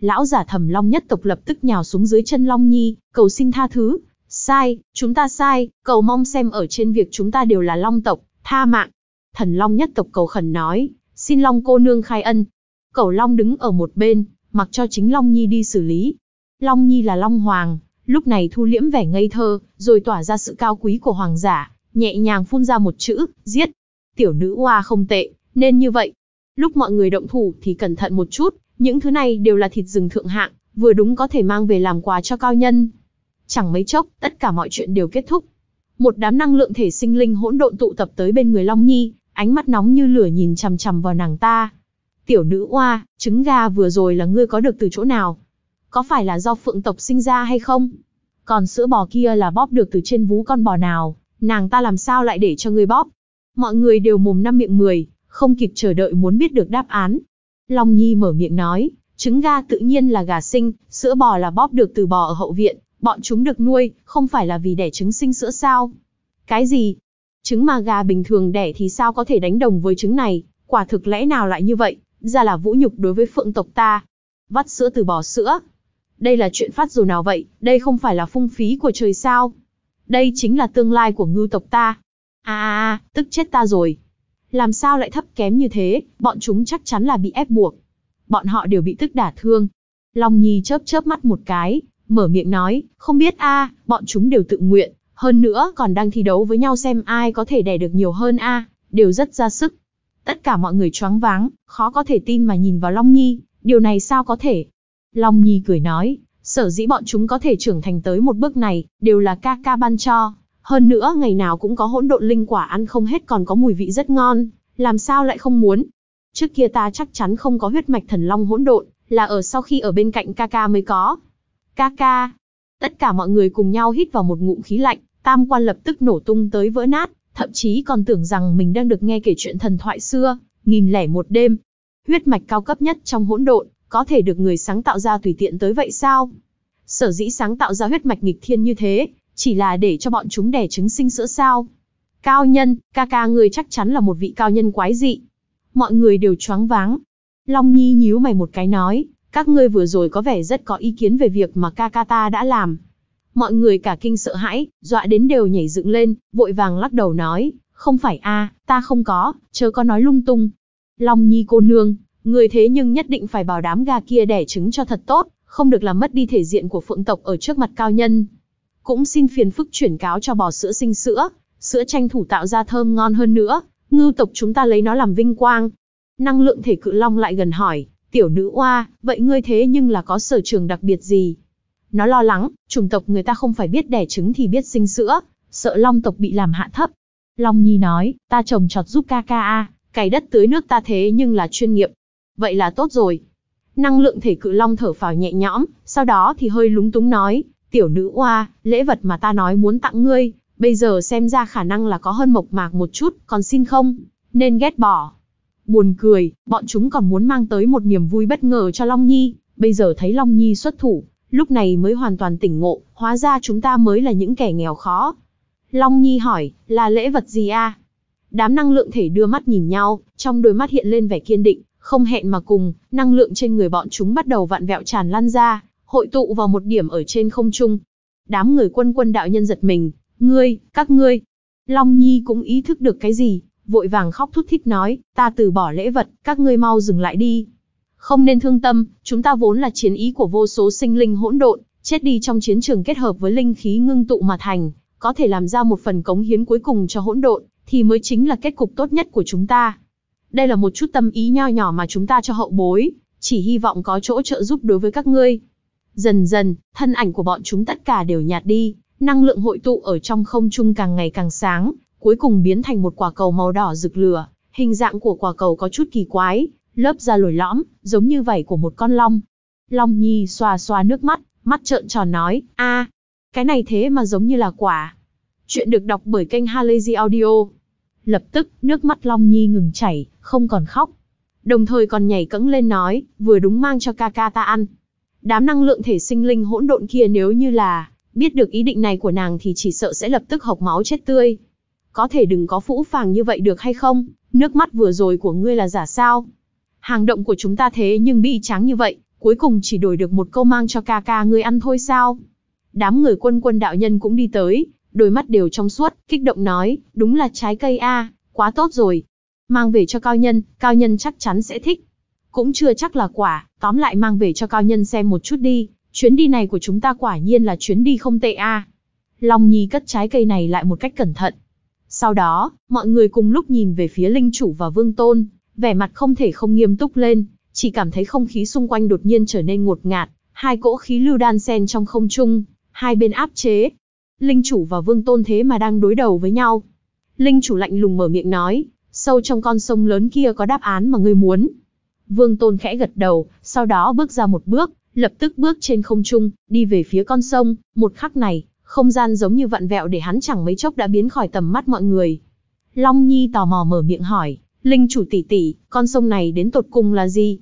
Lão giả thầm long nhất tộc lập tức nhào xuống dưới chân Long Nhi, cầu xin tha thứ. Sai, chúng ta sai, cầu mong xem ở trên việc chúng ta đều là Long tộc, tha mạng. Thần Long nhất tộc cầu khẩn nói, xin Long cô nương khai ân. Cầu Long đứng ở một bên, mặc cho chính Long Nhi đi xử lý. Long Nhi là Long Hoàng, lúc này thu liễm vẻ ngây thơ, rồi tỏa ra sự cao quý của hoàng giả, nhẹ nhàng phun ra một chữ, giết. Tiểu nữ hoa không tệ, nên như vậy, lúc mọi người động thủ thì cẩn thận một chút, những thứ này đều là thịt rừng thượng hạng, vừa đúng có thể mang về làm quà cho cao nhân. Chẳng mấy chốc, tất cả mọi chuyện đều kết thúc. Một đám năng lượng thể sinh linh hỗn độn tụ tập tới bên người Long Nhi, ánh mắt nóng như lửa nhìn chằm chằm vào nàng ta. Tiểu nữ oa, trứng gà vừa rồi là ngươi có được từ chỗ nào? Có phải là do phượng tộc sinh ra hay không? Còn sữa bò kia là bóp được từ trên vú con bò nào, nàng ta làm sao lại để cho ngươi bóp? Mọi người đều mồm năm miệng mười, không kịp chờ đợi muốn biết được đáp án. Long Nhi mở miệng nói, trứng gà tự nhiên là gà sinh, sữa bò là bóp được từ bò ở hậu viện, bọn chúng được nuôi, không phải là vì đẻ trứng sinh sữa sao? Cái gì? Trứng mà gà bình thường đẻ thì sao có thể đánh đồng với trứng này, quả thực lẽ nào lại như vậy, ra là vũ nhục đối với phượng tộc ta. Vắt sữa từ bò sữa. Đây là chuyện phát dù nào vậy, đây không phải là phung phí của trời sao? Đây chính là tương lai của ngưu tộc ta. À, à, à tức chết ta rồi, làm sao lại thấp kém như thế, bọn chúng chắc chắn là bị ép buộc. Bọn họ đều bị tức đả thương. Long Nhi chớp chớp mắt một cái, mở miệng nói, không biết a, bọn chúng đều tự nguyện, hơn nữa còn đang thi đấu với nhau xem ai có thể đẻ được nhiều hơn a, đều rất ra sức. Tất cả mọi người choáng váng, khó có thể tin mà nhìn vào Long Nhi, điều này sao có thể? Long Nhi cười nói, sở dĩ bọn chúng có thể trưởng thành tới một bước này, đều là ca ca ban cho, hơn nữa ngày nào cũng có hỗn độn linh quả ăn không hết còn có mùi vị rất ngon, làm sao lại không muốn. Trước kia ta chắc chắn không có huyết mạch thần long hỗn độn, là ở sau khi ở bên cạnh ca ca mới có. Ca ca. Tất cả mọi người cùng nhau hít vào một ngụm khí lạnh, tam quan lập tức nổ tung tới vỡ nát, thậm chí còn tưởng rằng mình đang được nghe kể chuyện thần thoại xưa, nghìn lẻ một đêm. Huyết mạch cao cấp nhất trong hỗn độn, có thể được người sáng tạo ra tùy tiện tới vậy sao? Sở dĩ sáng tạo ra huyết mạch nghịch thiên như thế, chỉ là để cho bọn chúng đẻ trứng sinh sữa sao. Cao nhân, ca ca người chắc chắn là một vị cao nhân quái dị. Mọi người đều choáng váng. Long Nhi nhíu mày một cái nói, các ngươi vừa rồi có vẻ rất có ý kiến về việc mà ca ca ta đã làm. Mọi người cả kinh sợ hãi, dọa đến đều nhảy dựng lên, vội vàng lắc đầu nói, không phải a, ta không có, chớ có nói lung tung. Long Nhi cô nương, người thế nhưng nhất định phải bảo đám gà kia đẻ trứng cho thật tốt, không được làm mất đi thể diện của phượng tộc ở trước mặt cao nhân cũng xin phiền phức chuyển cáo cho bò sữa sinh sữa, sữa tranh thủ tạo ra thơm ngon hơn nữa, ngư tộc chúng ta lấy nó làm vinh quang. Năng lượng thể cự long lại gần hỏi, tiểu nữ oa, vậy ngươi thế nhưng là có sở trường đặc biệt gì? Nó lo lắng, chủng tộc người ta không phải biết đẻ trứng thì biết sinh sữa, sợ long tộc bị làm hạ thấp. Long Nhi nói, ta trồng trọt giúp ca ca a, cày đất tưới nước ta thế nhưng là chuyên nghiệp. Vậy là tốt rồi. Năng lượng thể cự long thở phào nhẹ nhõm, sau đó thì hơi lúng túng nói, tiểu nữ oa, lễ vật mà ta nói muốn tặng ngươi, bây giờ xem ra khả năng là có hơn mộc mạc một chút, còn xin không, nên ghét bỏ. Buồn cười, bọn chúng còn muốn mang tới một niềm vui bất ngờ cho Long Nhi, bây giờ thấy Long Nhi xuất thủ, lúc này mới hoàn toàn tỉnh ngộ, hóa ra chúng ta mới là những kẻ nghèo khó. Long Nhi hỏi, là lễ vật gì a? À? Đám năng lượng thể đưa mắt nhìn nhau, trong đôi mắt hiện lên vẻ kiên định, không hẹn mà cùng, năng lượng trên người bọn chúng bắt đầu vạn vẹo tràn lan ra, hội tụ vào một điểm ở trên không trung. Đám người quân quân đạo nhân giật mình, ngươi, các ngươi. Long Nhi cũng ý thức được cái gì, vội vàng khóc thút thít nói, ta từ bỏ lễ vật, các ngươi mau dừng lại đi. Không nên thương tâm, chúng ta vốn là chiến ý của vô số sinh linh hỗn độn, chết đi trong chiến trường kết hợp với linh khí ngưng tụ mà thành, có thể làm ra một phần cống hiến cuối cùng cho hỗn độn, thì mới chính là kết cục tốt nhất của chúng ta. Đây là một chút tâm ý nho nhỏ mà chúng ta cho hậu bối, chỉ hy vọng có chỗ trợ giúp đối với các ngươi. Dần dần, thân ảnh của bọn chúng tất cả đều nhạt đi, năng lượng hội tụ ở trong không trung càng ngày càng sáng, cuối cùng biến thành một quả cầu màu đỏ rực lửa. Hình dạng của quả cầu có chút kỳ quái, lớp da lồi lõm, giống như vảy của một con long. Long Nhi xoa xoa nước mắt, mắt trợn tròn nói, a, cái này thế mà giống như là quả. Chuyện được đọc bởi kênh Halazy Audio. Lập tức, nước mắt Long Nhi ngừng chảy, không còn khóc. Đồng thời còn nhảy cẫng lên nói, vừa đúng mang cho ca ca ta ăn. Đám năng lượng thể sinh linh hỗn độn kia nếu như là biết được ý định này của nàng thì chỉ sợ sẽ lập tức học máu chết tươi. Có thể đừng có phũ phàng như vậy được hay không? Nước mắt vừa rồi của ngươi là giả sao? Hàng động của chúng ta thế nhưng bị trắng như vậy, cuối cùng chỉ đổi được một câu mang cho ca ca ngươi ăn thôi sao? Đám người quân quân đạo nhân cũng đi tới, đôi mắt đều trong suốt, kích động nói, đúng là trái cây a, quá tốt rồi. Mang về cho cao nhân, cao nhân chắc chắn sẽ thích cũng chưa chắc là quả, tóm lại mang về cho cao nhân xem một chút đi, chuyến đi này của chúng ta quả nhiên là chuyến đi không tệ a. Long Nhi cất trái cây này lại một cách cẩn thận. Sau đó, mọi người cùng lúc nhìn về phía linh chủ và vương tôn, vẻ mặt không thể không nghiêm túc lên, chỉ cảm thấy không khí xung quanh đột nhiên trở nên ngột ngạt, hai cỗ khí lưu đan xen trong không trung, hai bên áp chế. Linh chủ và vương tôn thế mà đang đối đầu với nhau. Linh chủ lạnh lùng mở miệng nói, sâu trong con sông lớn kia có đáp án mà người muốn, Vương Tôn khẽ gật đầu, sau đó bước ra một bước, lập tức bước trên không trung, đi về phía con sông, một khắc này, không gian giống như vặn vẹo để hắn chẳng mấy chốc đã biến khỏi tầm mắt mọi người. Long Nhi tò mò mở miệng hỏi, Linh chủ tỷ tỷ, con sông này đến tột cùng là gì?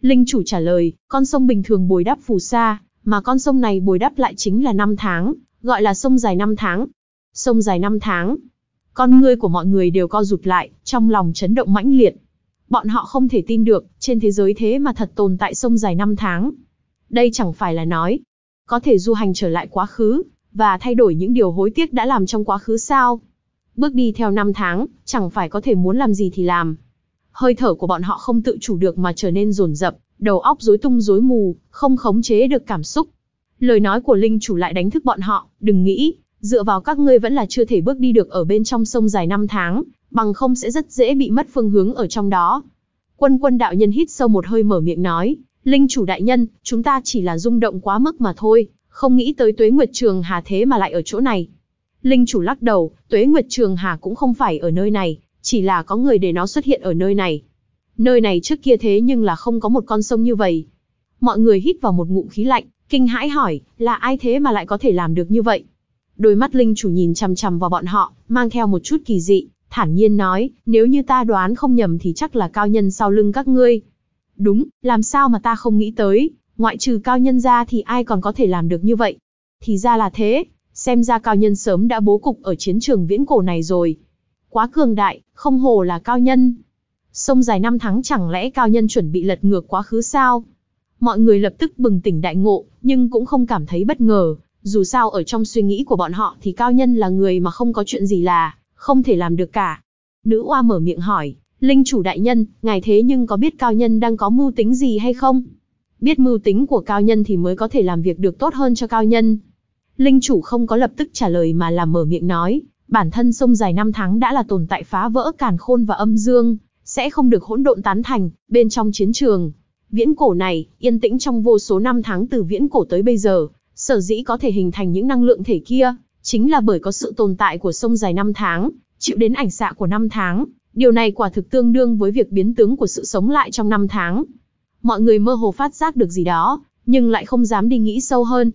Linh chủ trả lời, con sông bình thường bồi đắp phù sa, mà con sông này bồi đắp lại chính là năm tháng, gọi là sông dài năm tháng. Sông dài năm tháng. Con người của mọi người đều co rụt lại, trong lòng chấn động mãnh liệt. Bọn họ không thể tin được, trên thế giới thế mà thật tồn tại sông dài năm tháng. Đây chẳng phải là nói, có thể du hành trở lại quá khứ, và thay đổi những điều hối tiếc đã làm trong quá khứ sao? Bước đi theo năm tháng, chẳng phải có thể muốn làm gì thì làm. Hơi thở của bọn họ không tự chủ được mà trở nên rồn rập, đầu óc rối tung rối mù, không khống chế được cảm xúc. Lời nói của linh chủ lại đánh thức bọn họ, đừng nghĩ, dựa vào các ngươi vẫn là chưa thể bước đi được ở bên trong sông dài năm tháng, bằng không sẽ rất dễ bị mất phương hướng ở trong đó. Quân quân đạo nhân hít sâu một hơi mở miệng nói, Linh chủ đại nhân, chúng ta chỉ là rung động quá mức mà thôi, không nghĩ tới tuế nguyệt trường hà thế mà lại ở chỗ này. Linh chủ lắc đầu, tuế nguyệt trường hà cũng không phải ở nơi này, chỉ là có người để nó xuất hiện ở nơi này. Nơi này trước kia thế nhưng là không có một con sông như vậy. Mọi người hít vào một ngụm khí lạnh, kinh hãi hỏi, là ai thế mà lại có thể làm được như vậy? Đôi mắt linh chủ nhìn chằm chằm vào bọn họ, mang theo một chút kỳ dị, thản nhiên nói, nếu như ta đoán không nhầm thì chắc là cao nhân sau lưng các ngươi. Đúng, làm sao mà ta không nghĩ tới, ngoại trừ cao nhân ra thì ai còn có thể làm được như vậy. Thì ra là thế, xem ra cao nhân sớm đã bố cục ở chiến trường viễn cổ này rồi. Quá cường đại, không hồ là cao nhân. Sông dài năm tháng chẳng lẽ cao nhân chuẩn bị lật ngược quá khứ sao? Mọi người lập tức bừng tỉnh đại ngộ, nhưng cũng không cảm thấy bất ngờ. Dù sao ở trong suy nghĩ của bọn họ thì cao nhân là người mà không có chuyện gì là không thể làm được cả. Nữ oa mở miệng hỏi, linh chủ đại nhân, ngài thế nhưng có biết cao nhân đang có mưu tính gì hay không? Biết mưu tính của cao nhân thì mới có thể làm việc được tốt hơn cho cao nhân. Linh chủ không có lập tức trả lời mà làm mở miệng nói, bản thân sông dài năm tháng đã là tồn tại phá vỡ càn khôn và âm dương, sẽ không được hỗn độn tán thành, bên trong chiến trường. Viễn cổ này, yên tĩnh trong vô số năm tháng từ viễn cổ tới bây giờ, sở dĩ có thể hình thành những năng lượng thể kia, chính là bởi có sự tồn tại của sông dài năm tháng, chịu đến ảnh xạ của năm tháng, điều này quả thực tương đương với việc biến tướng của sự sống lại trong năm tháng. Mọi người mơ hồ phát giác được gì đó, nhưng lại không dám đi nghĩ sâu hơn.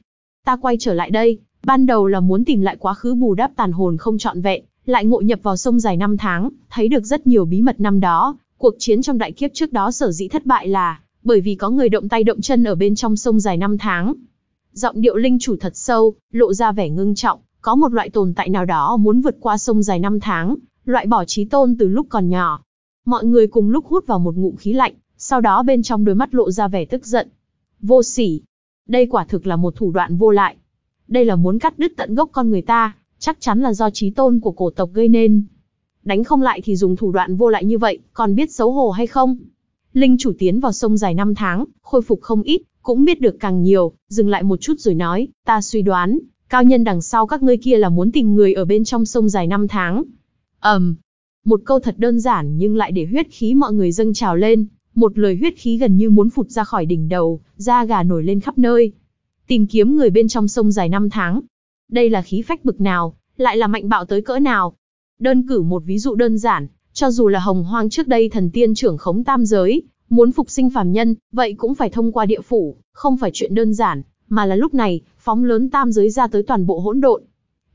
Ta quay trở lại đây, ban đầu là muốn tìm lại quá khứ bù đắp tàn hồn không trọn vẹn, lại ngộ nhập vào sông dài năm tháng, thấy được rất nhiều bí mật năm đó, cuộc chiến trong đại kiếp trước đó sở dĩ thất bại là bởi vì có người động tay động chân ở bên trong sông dài năm tháng. Giọng điệu linh chủ thật sâu, lộ ra vẻ ngưng trọng, có một loại tồn tại nào đó muốn vượt qua sông dài năm tháng, loại bỏ trí tôn từ lúc còn nhỏ. Mọi người cùng lúc hút vào một ngụm khí lạnh, sau đó bên trong đôi mắt lộ ra vẻ tức giận. Vô sỉ. Đây quả thực là một thủ đoạn vô lại. Đây là muốn cắt đứt tận gốc con người ta, chắc chắn là do trí tôn của cổ tộc gây nên. Đánh không lại thì dùng thủ đoạn vô lại như vậy, còn biết xấu hổ hay không? Linh chủ tiến vào sông dài năm tháng, khôi phục không ít, cũng biết được càng nhiều, dừng lại một chút rồi nói, ta suy đoán, Cao nhân đằng sau các ngươi kia là muốn tìm người ở bên trong sông dài năm tháng. ầm, um, một câu thật đơn giản nhưng lại để huyết khí mọi người dâng trào lên, một lời huyết khí gần như muốn phụt ra khỏi đỉnh đầu, da gà nổi lên khắp nơi. Tìm kiếm người bên trong sông dài năm tháng. Đây là khí phách bực nào, lại là mạnh bạo tới cỡ nào. Đơn cử một ví dụ đơn giản, cho dù là hồng hoang trước đây thần tiên trưởng khống tam giới, muốn phục sinh phàm nhân, vậy cũng phải thông qua địa phủ, không phải chuyện đơn giản mà là lúc này, phóng lớn tam giới ra tới toàn bộ hỗn độn.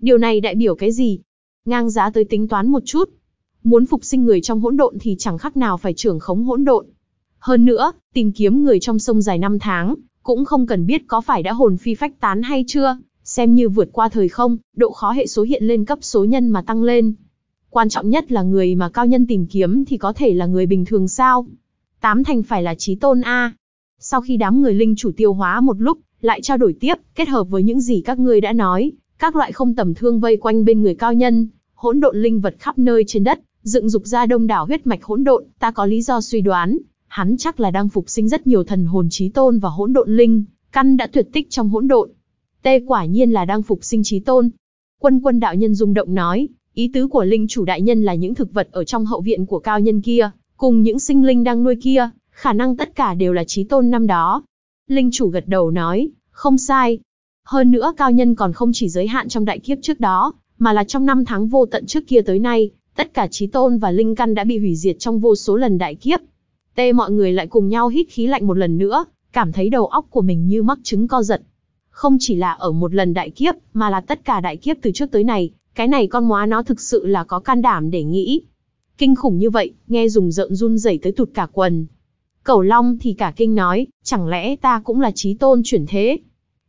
Điều này đại biểu cái gì? Ngang giá tới tính toán một chút. Muốn phục sinh người trong hỗn độn thì chẳng khác nào phải trưởng khống hỗn độn. Hơn nữa, tìm kiếm người trong sông dài năm tháng, cũng không cần biết có phải đã hồn phi phách tán hay chưa, xem như vượt qua thời không, độ khó hệ số hiện lên cấp số nhân mà tăng lên. Quan trọng nhất là người mà cao nhân tìm kiếm thì có thể là người bình thường sao? Tám thành phải là trí tôn A. Sau khi đám người linh chủ tiêu hóa một lúc, lại trao đổi tiếp, kết hợp với những gì các ngươi đã nói, các loại không tầm thương vây quanh bên người cao nhân, hỗn độn linh vật khắp nơi trên đất, dựng dục ra đông đảo huyết mạch hỗn độn, ta có lý do suy đoán, hắn chắc là đang phục sinh rất nhiều thần hồn trí tôn và hỗn độn linh, căn đã tuyệt tích trong hỗn độn. Tê quả nhiên là đang phục sinh trí tôn. Quân quân đạo nhân rung động nói, ý tứ của linh chủ đại nhân là những thực vật ở trong hậu viện của cao nhân kia, cùng những sinh linh đang nuôi kia, khả năng tất cả đều là trí tôn năm đó, Linh chủ gật đầu nói, không sai. Hơn nữa cao nhân còn không chỉ giới hạn trong đại kiếp trước đó, mà là trong năm tháng vô tận trước kia tới nay, tất cả trí tôn và linh căn đã bị hủy diệt trong vô số lần đại kiếp. Tê mọi người lại cùng nhau hít khí lạnh một lần nữa, cảm thấy đầu óc của mình như mắc chứng co giật. Không chỉ là ở một lần đại kiếp, mà là tất cả đại kiếp từ trước tới này, cái này con móa nó thực sự là có can đảm để nghĩ. Kinh khủng như vậy, nghe rùng rợn run rẩy tới tụt cả quần, Cẩu Long thì cả kinh nói, chẳng lẽ ta cũng là trí tôn chuyển thế?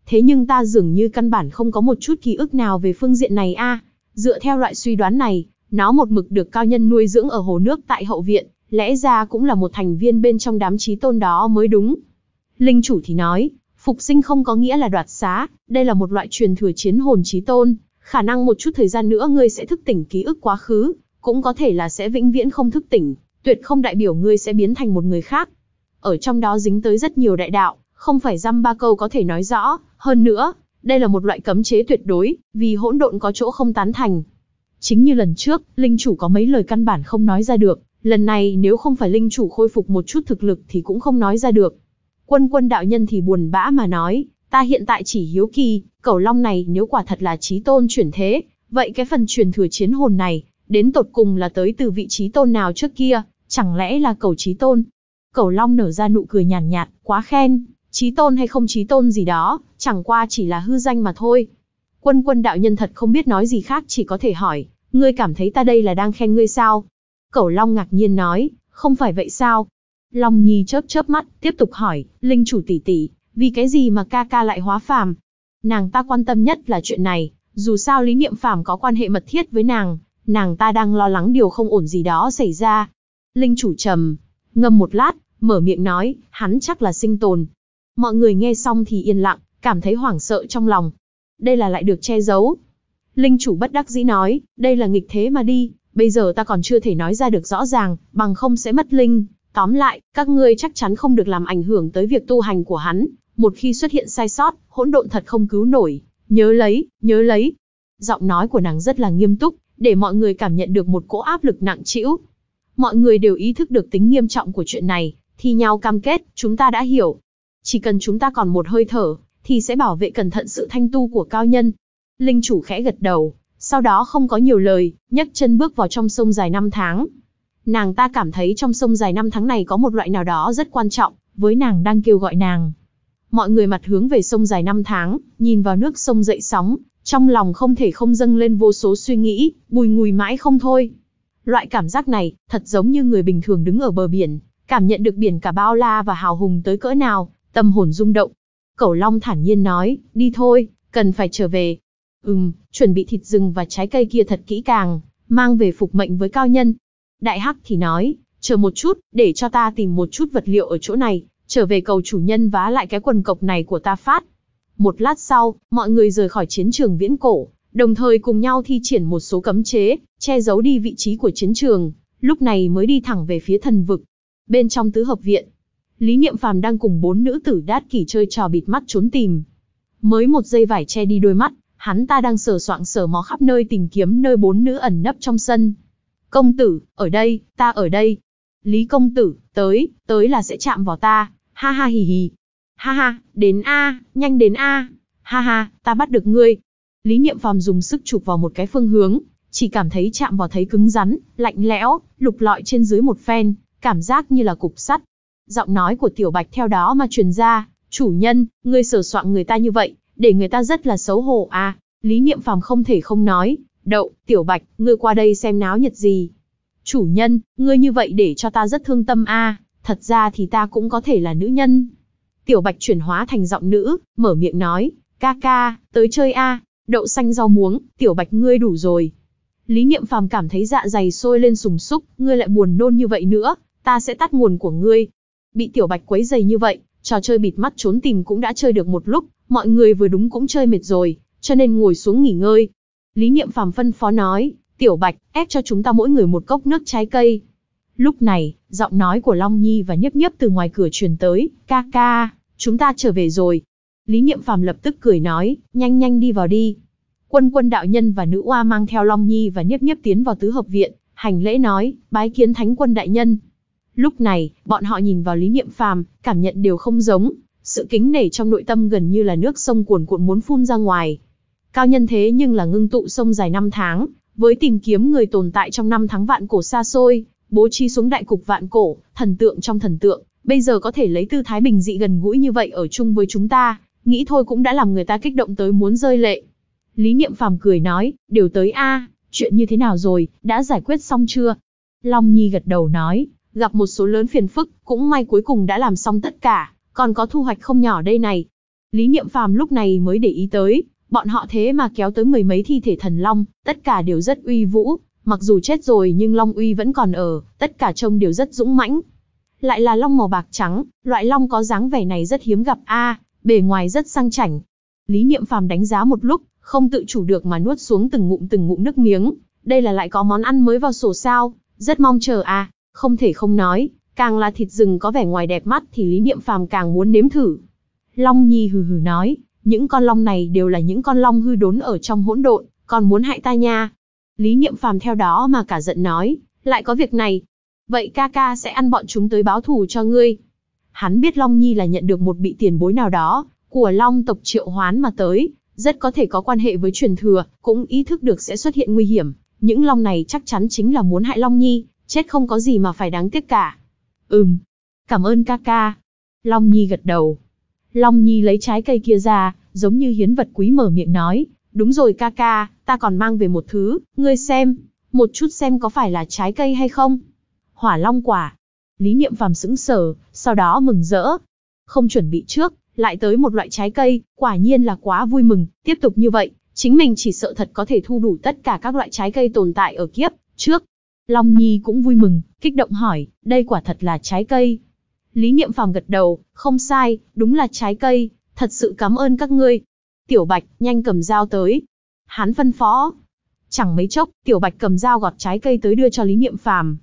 Thế nhưng ta dường như căn bản không có một chút ký ức nào về phương diện này a. Dựa theo loại suy đoán này, nó một mực được cao nhân nuôi dưỡng ở hồ nước tại hậu viện, lẽ ra cũng là một thành viên bên trong đám trí tôn đó mới đúng. Linh chủ thì nói, phục sinh không có nghĩa là đoạt xá, đây là một loại truyền thừa chiến hồn trí tôn, khả năng một chút thời gian nữa ngươi sẽ thức tỉnh ký ức quá khứ, cũng có thể là sẽ vĩnh viễn không thức tỉnh, tuyệt không đại biểu ngươi sẽ biến thành một người khác, ở trong đó dính tới rất nhiều đại đạo, không phải dăm ba câu có thể nói rõ, hơn nữa, đây là một loại cấm chế tuyệt đối, vì hỗn độn có chỗ không tán thành. Chính như lần trước, linh chủ có mấy lời căn bản không nói ra được, lần này nếu không phải linh chủ khôi phục một chút thực lực thì cũng không nói ra được. Quân quân đạo nhân thì buồn bã mà nói, ta hiện tại chỉ hiếu kỳ, cẩu long này nếu quả thật là trí tôn chuyển thế, vậy cái phần truyền thừa chiến hồn này, đến tột cùng là tới từ vị trí tôn nào trước kia, chẳng lẽ là cầu trí tôn, Cẩu Long nở ra nụ cười nhàn nhạt, quá khen, trí tôn hay không trí tôn gì đó, chẳng qua chỉ là hư danh mà thôi. Quân quân đạo nhân thật không biết nói gì khác chỉ có thể hỏi, ngươi cảm thấy ta đây là đang khen ngươi sao? Cẩu Long ngạc nhiên nói, không phải vậy sao? Long Nhi chớp chớp mắt, tiếp tục hỏi, linh chủ tỷ tỷ, vì cái gì mà ca ca lại hóa phàm? Nàng ta quan tâm nhất là chuyện này, dù sao lý niệm phàm có quan hệ mật thiết với nàng, nàng ta đang lo lắng điều không ổn gì đó xảy ra. Linh chủ trầm, ngâm một lát, mở miệng nói, hắn chắc là sinh tồn. Mọi người nghe xong thì yên lặng, cảm thấy hoảng sợ trong lòng. Đây là lại được che giấu. Linh chủ bất đắc dĩ nói, đây là nghịch thế mà đi, bây giờ ta còn chưa thể nói ra được rõ ràng, bằng không sẽ mất linh. Tóm lại, các ngươi chắc chắn không được làm ảnh hưởng tới việc tu hành của hắn. Một khi xuất hiện sai sót, hỗn độn thật không cứu nổi. Nhớ lấy, nhớ lấy. Giọng nói của nàng rất là nghiêm túc, để mọi người cảm nhận được một cỗ áp lực nặng trĩu, mọi người đều ý thức được tính nghiêm trọng của chuyện này, thì nhau cam kết, chúng ta đã hiểu. Chỉ cần chúng ta còn một hơi thở, thì sẽ bảo vệ cẩn thận sự thanh tu của cao nhân. Linh chủ khẽ gật đầu, sau đó không có nhiều lời, nhấc chân bước vào trong sông dài năm tháng. Nàng ta cảm thấy trong sông dài năm tháng này có một loại nào đó rất quan trọng, với nàng đang kêu gọi nàng. Mọi người mặt hướng về sông dài năm tháng, nhìn vào nước sông dậy sóng, trong lòng không thể không dâng lên vô số suy nghĩ, bùi ngùi mãi không thôi. Loại cảm giác này, thật giống như người bình thường đứng ở bờ biển, cảm nhận được biển cả bao la và hào hùng tới cỡ nào, tâm hồn rung động. Cẩu Long thản nhiên nói, đi thôi, cần phải trở về. Ừm, chuẩn bị thịt rừng và trái cây kia thật kỹ càng, mang về phục mệnh với cao nhân. Đại Hắc thì nói, chờ một chút, để cho ta tìm một chút vật liệu ở chỗ này, trở về cầu chủ nhân vá lại cái quần cộc này của ta phát. Một lát sau, mọi người rời khỏi chiến trường viễn cổ, đồng thời cùng nhau thi triển một số cấm chế, che giấu đi vị trí của chiến trường, lúc này mới đi thẳng về phía thần vực. Bên trong tứ hợp viện, Lý Niệm Phàm đang cùng bốn nữ tử đát kỷ chơi trò bịt mắt trốn tìm. Mới một giây vải che đi đôi mắt, hắn ta đang sờ soạng sờ mó khắp nơi tìm kiếm nơi bốn nữ ẩn nấp trong sân. Công tử, ở đây, ta ở đây. Lý công tử, tới, tới là sẽ chạm vào ta, ha ha hì hì. Ha ha, đến a, nhanh đến a. Ha ha, ta bắt được ngươi, Lý Niệm Phàm dùng sức chụp vào một cái phương hướng, chỉ cảm thấy chạm vào thấy cứng rắn, lạnh lẽo, lục lọi trên dưới một phen, cảm giác như là cục sắt. Giọng nói của Tiểu Bạch theo đó mà truyền ra, "Chủ nhân, ngươi sửa soạn người ta như vậy, để người ta rất là xấu hổ à?" Lý Niệm Phàm không thể không nói, "Đậu, Tiểu Bạch, ngươi qua đây xem náo nhiệt gì?" "Chủ nhân, ngươi như vậy để cho ta rất thương tâm a, à. thật ra thì ta cũng có thể là nữ nhân." Tiểu Bạch chuyển hóa thành giọng nữ, mở miệng nói, "Ca ca, tới chơi a, à, đậu xanh rau muống, tiểu bạch ngươi đủ rồi. Lý Niệm Phàm cảm thấy dạ dày sôi lên sùng súc, ngươi lại buồn nôn như vậy nữa, ta sẽ tắt nguồn của ngươi. Bị tiểu bạch quấy dày như vậy, trò chơi bịt mắt trốn tìm cũng đã chơi được một lúc, mọi người vừa đúng cũng chơi mệt rồi, cho nên ngồi xuống nghỉ ngơi. Lý Niệm Phàm phân phó nói, tiểu bạch, ép cho chúng ta mỗi người một cốc nước trái cây. Lúc này, giọng nói của Long Nhi và Nhấp Nhấp từ ngoài cửa truyền tới, ca ca, chúng ta trở về rồi. Lý Niệm Phàm lập tức cười nói, nhanh nhanh đi vào đi. Quân quân đạo nhân và nữ oa mang theo Long Nhi và Niếp Niếp tiến vào tứ hợp viện, hành lễ nói, bái kiến thánh quân đại nhân. Lúc này, bọn họ nhìn vào Lý Niệm Phàm, cảm nhận đều không giống, sự kính nể trong nội tâm gần như là nước sông cuồn cuộn muốn phun ra ngoài. Cao nhân thế nhưng là ngưng tụ sông dài năm tháng, với tìm kiếm người tồn tại trong năm tháng vạn cổ xa xôi, bố trí xuống đại cục vạn cổ, thần tượng trong thần tượng, bây giờ có thể lấy tư thái bình dị gần gũi như vậy ở chung với chúng ta, nghĩ thôi cũng đã làm người ta kích động tới muốn rơi lệ. Lý Niệm Phàm cười nói, đều tới a, chuyện như thế nào rồi, đã giải quyết xong chưa? Long Nhi gật đầu nói, gặp một số lớn phiền phức, cũng may cuối cùng đã làm xong tất cả, còn có thu hoạch không nhỏ đây này. Lý Niệm Phàm lúc này mới để ý tới, bọn họ thế mà kéo tới mười mấy thi thể thần long, tất cả đều rất uy vũ, mặc dù chết rồi nhưng long uy vẫn còn ở, tất cả trông đều rất dũng mãnh. Lại là long màu bạc trắng, loại long có dáng vẻ này rất hiếm gặp a, bề ngoài rất sang chảnh. Lý Niệm Phàm đánh giá một lúc, không tự chủ được mà nuốt xuống từng ngụm từng ngụm nước miếng, đây là lại có món ăn mới vào sổ sao, rất mong chờ à, không thể không nói, càng là thịt rừng có vẻ ngoài đẹp mắt thì Lý Niệm Phàm càng muốn nếm thử. Long Nhi hừ hừ nói, những con long này đều là những con long hư đốn ở trong hỗn độn, còn muốn hại ta nha. Lý Niệm Phàm theo đó mà cả giận nói, lại có việc này. Vậy ca ca sẽ ăn bọn chúng tới báo thù cho ngươi. Hắn biết Long Nhi là nhận được một bị tiền bối nào đó, của Long tộc triệu hoán mà tới, rất có thể có quan hệ với truyền thừa, cũng ý thức được sẽ xuất hiện nguy hiểm. Những Long này chắc chắn chính là muốn hại Long Nhi, chết không có gì mà phải đáng tiếc cả. Ừm, cảm ơn ca ca. Long Nhi gật đầu. Long Nhi lấy trái cây kia ra, giống như hiến vật quý mở miệng nói, đúng rồi ca ca, ta còn mang về một thứ, ngươi xem, một chút xem có phải là trái cây hay không. Hỏa Long quả, Lý Niệm Phàm sững sờ, sau đó mừng rỡ. Không chuẩn bị trước, lại tới một loại trái cây, quả nhiên là quá vui mừng, tiếp tục như vậy, chính mình chỉ sợ thật có thể thu đủ tất cả các loại trái cây tồn tại ở kiếp trước. Long Nhi cũng vui mừng, kích động hỏi, đây quả thật là trái cây. Lý Niệm Phàm gật đầu, không sai, đúng là trái cây, thật sự cảm ơn các ngươi. Tiểu Bạch, nhanh cầm dao tới. Hắn phân phó. Chẳng mấy chốc, Tiểu Bạch cầm dao gọt trái cây tới đưa cho Lý Niệm Phàm,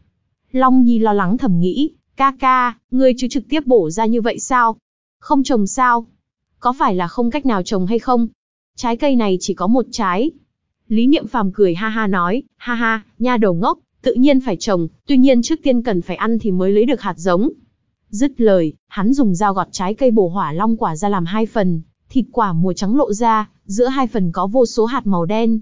Long Nhi lo lắng thầm nghĩ, ca ca, ngươi chứ trực tiếp bổ ra như vậy sao? Không trồng sao? Có phải là không cách nào trồng hay không? Trái cây này chỉ có một trái. Lý Niệm Phàm cười ha ha nói, ha ha, nha đầu ngốc, tự nhiên phải trồng, tuy nhiên trước tiên cần phải ăn thì mới lấy được hạt giống. Dứt lời, hắn dùng dao gọt trái cây bổ hỏa long quả ra làm hai phần, thịt quả mùa trắng lộ ra, giữa hai phần có vô số hạt màu đen.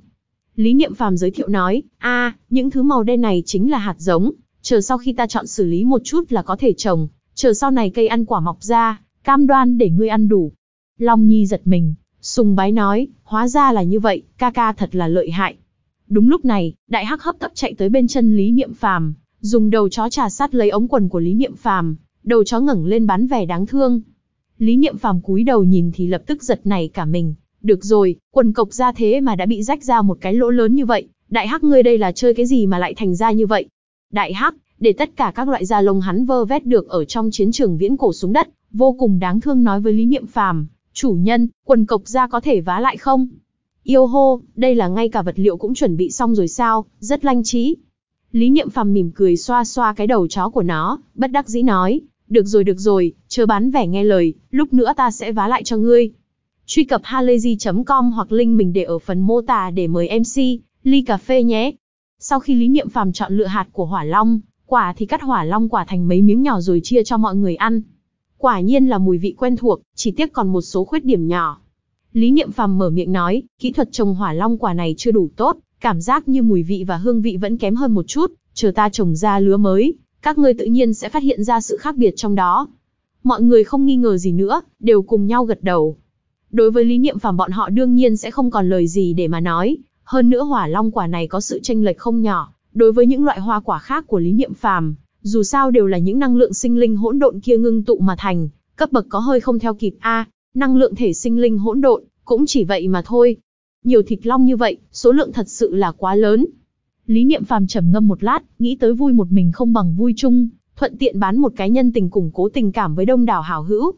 Lý Niệm Phàm giới thiệu nói, a, những thứ màu đen này chính là hạt giống, chờ sau khi ta chọn xử lý một chút là có thể trồng, chờ sau này cây ăn quả mọc ra, cam đoan để ngươi ăn đủ. Long Nhi giật mình, sùng bái nói, hóa ra là như vậy, ca ca thật là lợi hại. Đúng lúc này, đại hắc hấp tấp chạy tới bên chân Lý Niệm Phàm, dùng đầu chó trà sát lấy ống quần của Lý Niệm Phàm, đầu chó ngẩng lên bán vẻ đáng thương. Lý Niệm Phàm cúi đầu nhìn thì lập tức giật này cả mình, được rồi, quần cộc ra thế mà đã bị rách ra một cái lỗ lớn như vậy, đại hắc ngươi đây là chơi cái gì mà lại thành ra như vậy? đại hắc, để tất cả các loại da lông hắn vơ vét được ở trong chiến trường viễn cổ xuống đất, vô cùng đáng thương nói với Lý Niệm Phàm, "Chủ nhân, quần cộc da có thể vá lại không?" Yêu hô, đây là ngay cả vật liệu cũng chuẩn bị xong rồi sao, rất lanh trí. Lý Niệm Phàm mỉm cười xoa xoa cái đầu chó của nó, bất đắc dĩ nói, "Được rồi được rồi, chờ bán vẻ nghe lời, lúc nữa ta sẽ vá lại cho ngươi." Truy cập halayzi.com hoặc link mình để ở phần mô tả để mời MC ly cà phê nhé. Sau khi Lý Niệm Phàm chọn lựa hạt của hỏa long, quả thì cắt hỏa long quả thành mấy miếng nhỏ rồi chia cho mọi người ăn. Quả nhiên là mùi vị quen thuộc, chỉ tiếc còn một số khuyết điểm nhỏ. Lý Niệm Phàm mở miệng nói, kỹ thuật trồng hỏa long quả này chưa đủ tốt, cảm giác như mùi vị và hương vị vẫn kém hơn một chút, chờ ta trồng ra lứa mới, các ngươi tự nhiên sẽ phát hiện ra sự khác biệt trong đó. Mọi người không nghi ngờ gì nữa, đều cùng nhau gật đầu. Đối với Lý Niệm Phàm bọn họ đương nhiên sẽ không còn lời gì để mà nói, hơn nữa hỏa long quả này có sự tranh lệch không nhỏ, đối với những loại hoa quả khác của lý niệm phàm, dù sao đều là những năng lượng sinh linh hỗn độn kia ngưng tụ mà thành, cấp bậc có hơi không theo kịp a, năng lượng thể sinh linh hỗn độn, cũng chỉ vậy mà thôi. Nhiều thịt long như vậy, số lượng thật sự là quá lớn. Lý Niệm Phàm trầm ngâm một lát, nghĩ tới vui một mình không bằng vui chung, thuận tiện bán một cái nhân tình củng cố tình cảm với đông đảo hảo hữu.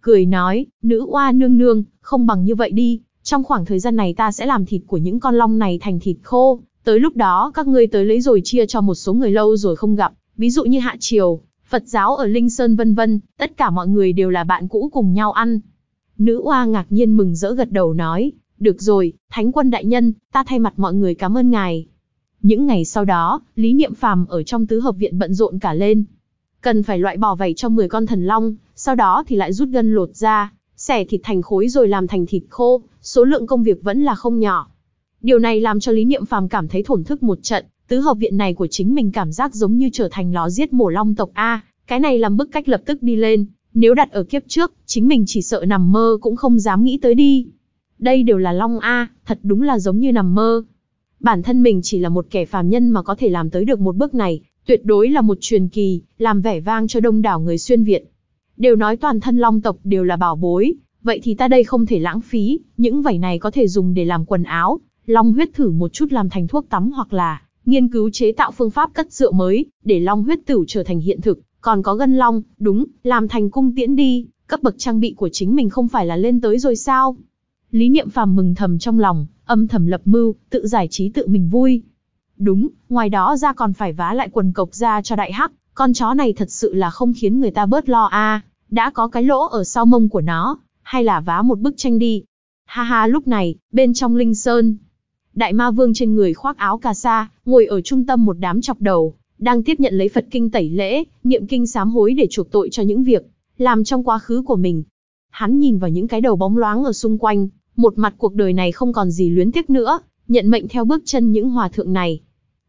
Cười nói, nữ oa nương nương, không bằng như vậy đi, trong khoảng thời gian này ta sẽ làm thịt của những con long này thành thịt khô, tới lúc đó các ngươi tới lấy rồi chia cho một số người lâu rồi không gặp, ví dụ như Hạ Triều, Phật giáo ở Linh Sơn vân vân, tất cả mọi người đều là bạn cũ cùng nhau ăn. Nữ oa ngạc nhiên mừng rỡ gật đầu nói, được rồi, Thánh quân đại nhân, ta thay mặt mọi người cảm ơn ngài. Những ngày sau đó, Lý Niệm Phàm ở trong tứ hợp viện bận rộn cả lên. Cần phải loại bỏ vảy cho 10 con thần long, sau đó thì lại rút gân lột ra, xẻ thịt thành khối rồi làm thành thịt khô, số lượng công việc vẫn là không nhỏ. Điều này làm cho Lý Niệm Phàm cảm thấy thổn thức một trận, tứ hợp viện này của chính mình cảm giác giống như trở thành ló giết mổ long tộc A, cái này làm bức cách lập tức đi lên, nếu đặt ở kiếp trước, chính mình chỉ sợ nằm mơ cũng không dám nghĩ tới đi. Đây đều là long A, thật đúng là giống như nằm mơ. Bản thân mình chỉ là một kẻ phàm nhân mà có thể làm tới được một bước này, tuyệt đối là một truyền kỳ, làm vẻ vang cho đông đảo người xuyên Việt. Đều nói toàn thân long tộc đều là bảo bối, vậy thì ta đây không thể lãng phí, những vảy này có thể dùng để làm quần áo, long huyết thử một chút làm thành thuốc tắm hoặc là nghiên cứu chế tạo phương pháp cất rượu mới, để long huyết tử trở thành hiện thực, còn có gân long, đúng, làm thành cung tiễn đi, cấp bậc trang bị của chính mình không phải là lên tới rồi sao? Lý Niệm Phàm mừng thầm trong lòng, âm thầm lập mưu, tự giải trí tự mình vui. Đúng, ngoài đó ra còn phải vá lại quần cộc ra cho đại hắc, con chó này thật sự là không khiến người ta bớt lo a, đã có cái lỗ ở sau mông của nó, hay là vá một bức tranh đi. Ha ha lúc này, bên trong linh sơn, đại ma vương trên người khoác áo cà sa, ngồi ở trung tâm một đám chọc đầu, đang tiếp nhận lấy Phật kinh tẩy lễ, niệm kinh sám hối để chuộc tội cho những việc làm trong quá khứ của mình. Hắn nhìn vào những cái đầu bóng loáng ở xung quanh, một mặt cuộc đời này không còn gì luyến tiếc nữa, nhận mệnh theo bước chân những hòa thượng này,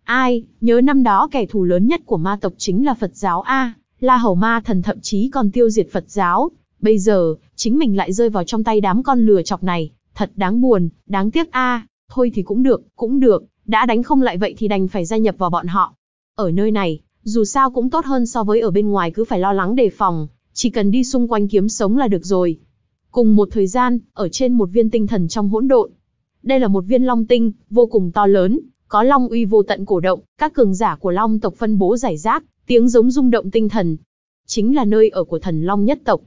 Ai, nhớ năm đó kẻ thù lớn nhất của ma tộc chính là Phật giáo A, La Hầu Ma thần thậm chí còn tiêu diệt Phật giáo. Bây giờ, chính mình lại rơi vào trong tay đám con lừa chọc này, thật đáng buồn, đáng tiếc A. Thôi thì cũng được, cũng được, đã đánh không lại vậy thì đành phải gia nhập vào bọn họ. Ở nơi này, dù sao cũng tốt hơn so với ở bên ngoài cứ phải lo lắng đề phòng, chỉ cần đi xung quanh kiếm sống là được rồi. Cùng một thời gian, ở trên một viên tinh thần trong hỗn độn. Đây là một viên long tinh, vô cùng to lớn, có long uy vô tận cổ động, các cường giả của long tộc phân bố giải rác, tiếng giống rung động tinh thần. Chính là nơi ở của thần long nhất tộc.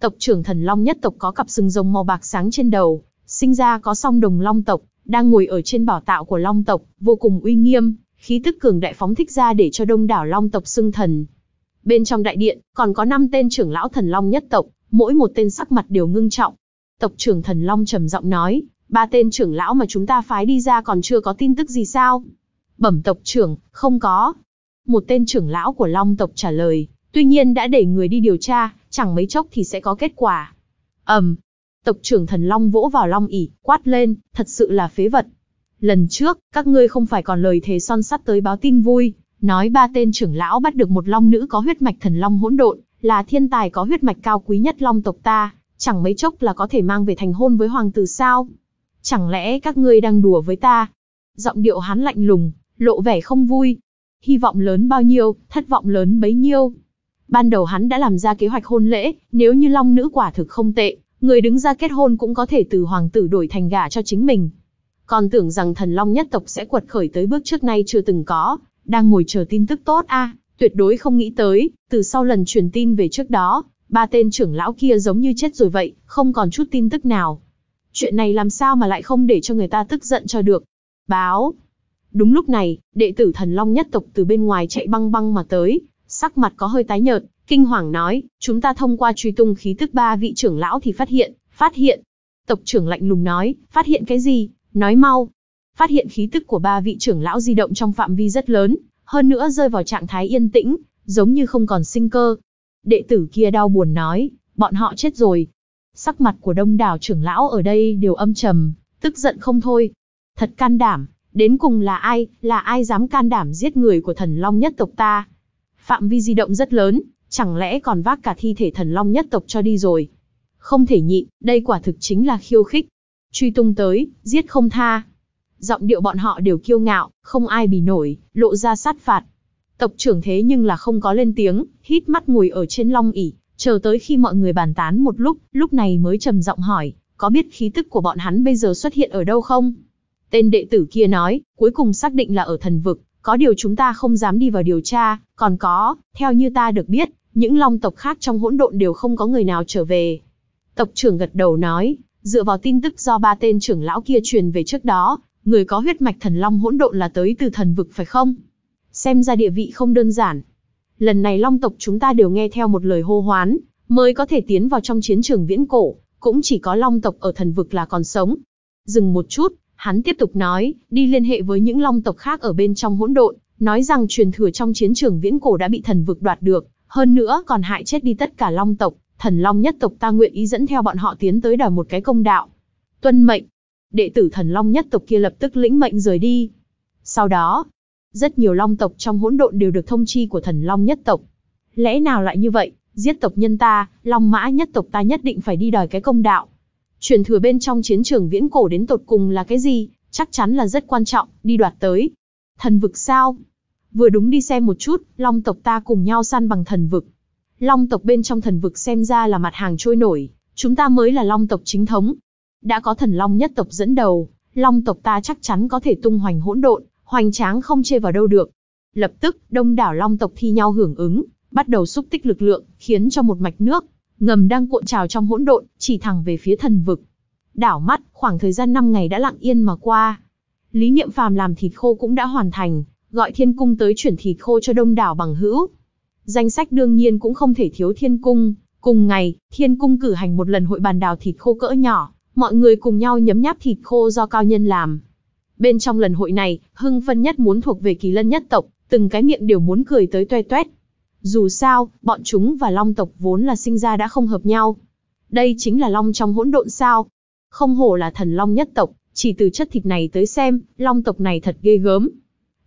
Tộc trưởng thần long nhất tộc có cặp sừng rồng màu bạc sáng trên đầu, sinh ra có song đồng long tộc, đang ngồi ở trên bảo tạo của long tộc, vô cùng uy nghiêm, khí tức cường đại phóng thích ra để cho đông đảo long tộc xưng thần. Bên trong đại điện, còn có 5 tên trưởng lão thần long nhất tộc, mỗi một tên sắc mặt đều ngưng trọng. Tộc trưởng thần long trầm giọng nói, ba tên trưởng lão mà chúng ta phái đi ra còn chưa có tin tức gì sao? Bẩm tộc trưởng, không có. Một tên trưởng lão của Long tộc trả lời, tuy nhiên đã để người đi điều tra, chẳng mấy chốc thì sẽ có kết quả. Ẩm, Um, tộc trưởng thần Long vỗ vào Long ỉ, quát lên, thật sự là phế vật. Lần trước, các ngươi không phải còn lời thề son sắt tới báo tin vui, nói ba tên trưởng lão bắt được một long nữ có huyết mạch thần long hỗn độn, là thiên tài có huyết mạch cao quý nhất long tộc ta, chẳng mấy chốc là có thể mang về thành hôn với hoàng tử sao? Chẳng lẽ các ngươi đang đùa với ta? Giọng điệu hắn lạnh lùng, lộ vẻ không vui. Hy vọng lớn bao nhiêu, thất vọng lớn bấy nhiêu. Ban đầu hắn đã làm ra kế hoạch hôn lễ, nếu như long nữ quả thực không tệ, người đứng ra kết hôn cũng có thể từ hoàng tử đổi thành gả cho chính mình. Còn tưởng rằng thần long nhất tộc sẽ quật khởi tới bước trước nay chưa từng có, đang ngồi chờ tin tức tốt a, tuyệt đối không nghĩ tới, từ sau lần truyền tin về trước đó, ba tên trưởng lão kia giống như chết rồi vậy, không còn chút tin tức nào. Chuyện này làm sao mà lại không để cho người ta tức giận cho được. Báo. Đúng lúc này, đệ tử thần long nhất tộc từ bên ngoài chạy băng băng mà tới, sắc mặt có hơi tái nhợt, kinh hoàng nói, chúng ta thông qua truy tung khí tức ba vị trưởng lão thì phát hiện, phát hiện. Tộc trưởng lạnh lùng nói, phát hiện cái gì, nói mau. Phát hiện khí tức của ba vị trưởng lão di động trong phạm vi rất lớn, hơn nữa rơi vào trạng thái yên tĩnh, giống như không còn sinh cơ. Đệ tử kia đau buồn nói, bọn họ chết rồi, Sắc mặt của đông đảo trưởng lão ở đây đều âm trầm, tức giận không thôi. Thật can đảm, đến cùng là ai, là ai dám can đảm giết người của thần long nhất tộc ta? Phạm vi di động rất lớn, chẳng lẽ còn vác cả thi thể thần long nhất tộc cho đi rồi? Không thể nhịn, đây quả thực chính là khiêu khích. Truy tung tới, giết không tha. Giọng điệu bọn họ đều kiêu ngạo, không ai bì nổi, lộ ra sát phạt. Tộc trưởng thế nhưng là không có lên tiếng, hít mắt ngồi ở trên long ỉ, Chờ tới khi mọi người bàn tán một lúc, lúc này mới trầm giọng hỏi, có biết khí tức của bọn hắn bây giờ xuất hiện ở đâu không? Tên đệ tử kia nói, cuối cùng xác định là ở thần vực, có điều chúng ta không dám đi vào điều tra, còn có, theo như ta được biết, những long tộc khác trong hỗn độn đều không có người nào trở về. Tộc trưởng gật đầu nói, dựa vào tin tức do ba tên trưởng lão kia truyền về trước đó, người có huyết mạch thần long hỗn độn là tới từ thần vực phải không? Xem ra địa vị không đơn giản, lần này long tộc chúng ta đều nghe theo một lời hô hoán, mới có thể tiến vào trong chiến trường viễn cổ, cũng chỉ có long tộc ở thần vực là còn sống. Dừng một chút, hắn tiếp tục nói, đi liên hệ với những long tộc khác ở bên trong hỗn độn, nói rằng truyền thừa trong chiến trường viễn cổ đã bị thần vực đoạt được, hơn nữa còn hại chết đi tất cả long tộc, thần long nhất tộc ta nguyện ý dẫn theo bọn họ tiến tới đòi một cái công đạo. Tuân mệnh, đệ tử thần long nhất tộc kia lập tức lĩnh mệnh rời đi. Sau đó, rất nhiều long tộc trong hỗn độn đều được thông chi của thần long nhất tộc. Lẽ nào lại như vậy, giết tộc nhân ta, long mã nhất tộc ta nhất định phải đi đòi cái công đạo. Truyền thừa bên trong chiến trường viễn cổ đến tột cùng là cái gì, chắc chắn là rất quan trọng, đi đoạt tới. Thần vực sao? Vừa đúng đi xem một chút, long tộc ta cùng nhau săn bằng thần vực. Long tộc bên trong thần vực xem ra là mặt hàng trôi nổi, chúng ta mới là long tộc chính thống. Đã có thần long nhất tộc dẫn đầu, long tộc ta chắc chắn có thể tung hoành hỗn độn hoành tráng không chê vào đâu được. Lập tức, đông đảo long tộc thi nhau hưởng ứng, bắt đầu xúc tích lực lượng, khiến cho một mạch nước ngầm đang cuộn trào trong hỗn độn, chỉ thẳng về phía thần vực. Đảo mắt, khoảng thời gian 5 ngày đã lặng yên mà qua. Lý Niệm Phàm làm thịt khô cũng đã hoàn thành, gọi Thiên Cung tới chuyển thịt khô cho đông đảo bằng hữu. Danh sách đương nhiên cũng không thể thiếu Thiên Cung, cùng ngày, Thiên Cung cử hành một lần hội bàn đào thịt khô cỡ nhỏ, mọi người cùng nhau nhấm nháp thịt khô do cao nhân làm, Bên trong lần hội này, hưng vân nhất muốn thuộc về kỳ lân nhất tộc, từng cái miệng đều muốn cười tới toe toét. Dù sao, bọn chúng và long tộc vốn là sinh ra đã không hợp nhau. Đây chính là long trong hỗn độn sao. Không hổ là thần long nhất tộc, chỉ từ chất thịt này tới xem, long tộc này thật ghê gớm.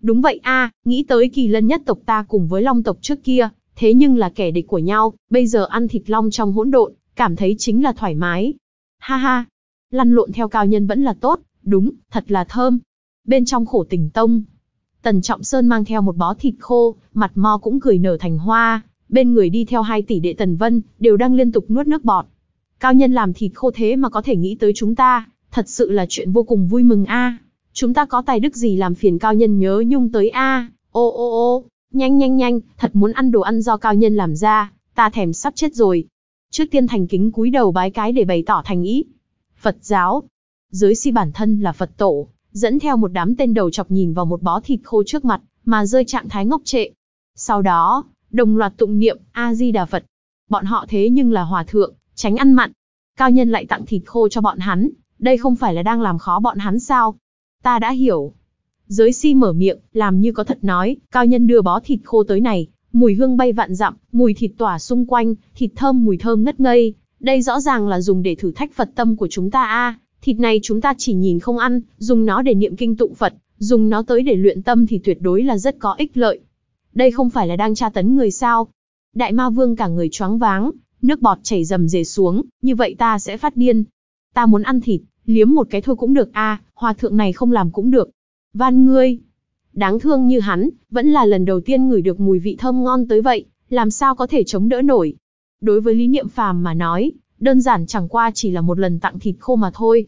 Đúng vậy a, nghĩ tới kỳ lân nhất tộc ta cùng với long tộc trước kia, thế nhưng là kẻ địch của nhau, bây giờ ăn thịt long trong hỗn độn, cảm thấy chính là thoải mái. Ha ha, lăn lộn theo cao nhân vẫn là tốt, Đúng, thật là thơm. Bên trong khổ tình tông, Tần Trọng Sơn mang theo một bó thịt khô, mặt mo cũng cười nở thành hoa, bên người đi theo hai tỷ đệ Tần Vân, đều đang liên tục nuốt nước bọt. Cao nhân làm thịt khô thế mà có thể nghĩ tới chúng ta, thật sự là chuyện vô cùng vui mừng a. Chúng ta có tài đức gì làm phiền cao nhân nhớ nhung tới a. Ô ô ô, nhanh nhanh nhanh, thật muốn ăn đồ ăn do cao nhân làm ra, ta thèm sắp chết rồi. Trước tiên thành kính cúi đầu bái cái để bày tỏ thành ý. Phật giáo, dưới si bản thân là Phật tổ, dẫn theo một đám tên đầu chọc nhìn vào một bó thịt khô trước mặt, mà rơi trạng thái ngốc trệ. Sau đó, đồng loạt tụng niệm A-di-đà Phật. Bọn họ thế nhưng là hòa thượng, tránh ăn mặn. Cao nhân lại tặng thịt khô cho bọn hắn, đây không phải là đang làm khó bọn hắn sao? Ta đã hiểu. Giới si mở miệng, làm như có thật nói, cao nhân đưa bó thịt khô tới này, mùi hương bay vạn dặm, mùi thịt tỏa xung quanh, thịt thơm mùi thơm ngất ngây. Đây rõ ràng là dùng để thử thách Phật tâm của chúng ta a. À. Thịt này chúng ta chỉ nhìn không ăn, dùng nó để niệm kinh tụng Phật, dùng nó tới để luyện tâm thì tuyệt đối là rất có ích lợi. Đây không phải là đang tra tấn người sao? Đại ma vương cả người choáng váng, nước bọt chảy rầm rề xuống, như vậy ta sẽ phát điên. Ta muốn ăn thịt, liếm một cái thôi cũng được a, à, hòa thượng này không làm cũng được. Van ngươi. Đáng thương như hắn, vẫn là lần đầu tiên ngửi được mùi vị thơm ngon tới vậy, làm sao có thể chống đỡ nổi. Đối với Lý Niệm Phàm mà nói, đơn giản chẳng qua chỉ là một lần tặng thịt khô mà thôi.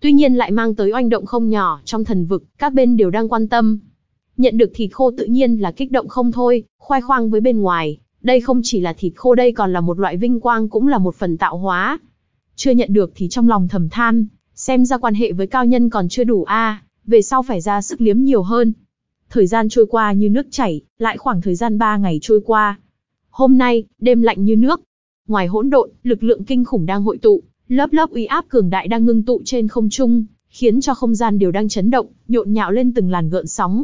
Tuy nhiên lại mang tới oanh động không nhỏ trong thần vực, các bên đều đang quan tâm. Nhận được thịt khô tự nhiên là kích động không thôi, khoai khoang với bên ngoài, đây không chỉ là thịt khô đây còn là một loại vinh quang cũng là một phần tạo hóa. Chưa nhận được thì trong lòng thầm than, xem ra quan hệ với cao nhân còn chưa đủ a, về sau phải ra sức liếm nhiều hơn. Thời gian trôi qua như nước chảy, lại khoảng thời gian 3 ngày trôi qua. Hôm nay, đêm lạnh như nước, ngoài hỗn độn, lực lượng kinh khủng đang hội tụ, lớp lớp uy áp cường đại đang ngưng tụ trên không trung, khiến cho không gian đều đang chấn động, nhộn nhạo lên từng làn gợn sóng.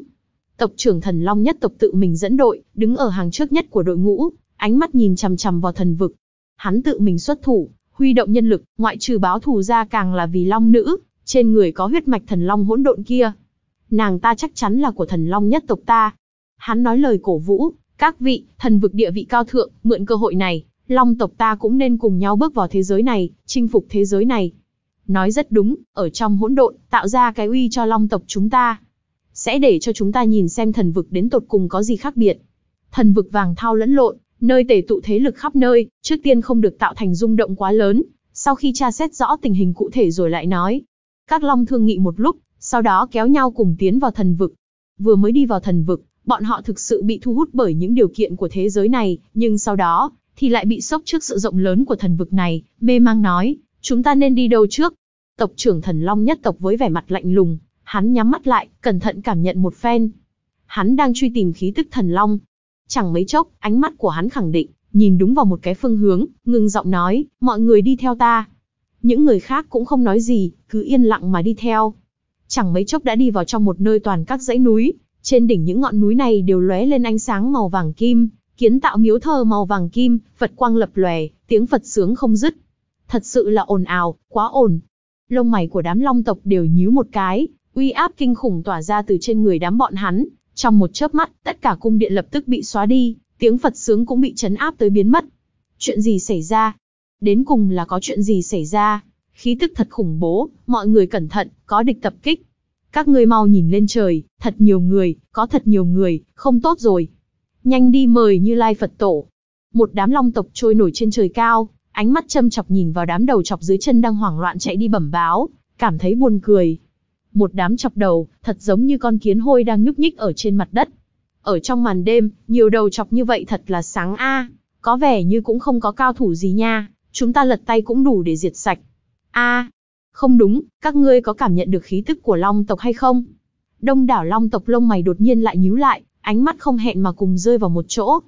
Tộc trưởng Thần Long nhất tộc tự mình dẫn đội, đứng ở hàng trước nhất của đội ngũ, ánh mắt nhìn chằm chằm vào thần vực. Hắn tự mình xuất thủ, huy động nhân lực, ngoại trừ báo thù ra càng là vì long nữ, trên người có huyết mạch thần long hỗn độn kia. Nàng ta chắc chắn là của thần long nhất tộc ta. Hắn nói lời cổ vũ, các vị, thần vực địa vị cao thượng, mượn cơ hội này, long tộc ta cũng nên cùng nhau bước vào thế giới này, chinh phục thế giới này. Nói rất đúng, ở trong hỗn độn, tạo ra cái uy cho long tộc chúng ta. Sẽ để cho chúng ta nhìn xem thần vực đến tột cùng có gì khác biệt. Thần vực vàng thao lẫn lộn, nơi tể tụ thế lực khắp nơi, trước tiên không được tạo thành rung động quá lớn, sau khi tra xét rõ tình hình cụ thể rồi lại nói. Các long thương nghị một lúc, sau đó kéo nhau cùng tiến vào thần vực. Vừa mới đi vào thần vực, bọn họ thực sự bị thu hút bởi những điều kiện của thế giới này, nhưng sau đó, thì lại bị sốc trước sự rộng lớn của thần vực này, mê mang nói, chúng ta nên đi đâu trước? Tộc trưởng thần long nhất tộc với vẻ mặt lạnh lùng, hắn nhắm mắt lại, cẩn thận cảm nhận một phen. Hắn đang truy tìm khí tức thần long. Chẳng mấy chốc, ánh mắt của hắn khẳng định, nhìn đúng vào một cái phương hướng, ngừng giọng nói, mọi người đi theo ta. Những người khác cũng không nói gì, cứ yên lặng mà đi theo. Chẳng mấy chốc đã đi vào trong một nơi toàn các dãy núi, trên đỉnh những ngọn núi này đều lóe lên ánh sáng màu vàng kim, kiến tạo miếu thờ màu vàng kim, Phật quang lập lòe, tiếng Phật sướng không dứt. Thật sự là ồn ào, quá ồn. Lông mày của đám long tộc đều nhíu một cái, uy áp kinh khủng tỏa ra từ trên người đám bọn hắn. Trong một chớp mắt, tất cả cung điện lập tức bị xóa đi, tiếng Phật sướng cũng bị chấn áp tới biến mất. Chuyện gì xảy ra? Đến cùng là có chuyện gì xảy ra? Khí tức thật khủng bố, mọi người cẩn thận, có địch tập kích. Các ngươi mau nhìn lên trời, thật nhiều người, có thật nhiều người, không tốt rồi, Nhanh đi mời Như Lai Phật Tổ. Một đám long tộc trôi nổi trên trời cao, ánh mắt châm chọc nhìn vào đám đầu chọc dưới chân đang hoảng loạn chạy đi bẩm báo, cảm thấy buồn cười. Một đám chọc đầu, thật giống như con kiến hôi đang nhúc nhích ở trên mặt đất. Ở trong màn đêm, nhiều đầu chọc như vậy thật là sáng a, có vẻ như cũng không có cao thủ gì nha, chúng ta lật tay cũng đủ để diệt sạch. A, không đúng, các ngươi có cảm nhận được khí tức của long tộc hay không? Đông đảo long tộc lông mày đột nhiên lại nhíu lại, ánh mắt không hẹn mà cùng rơi vào một chỗ.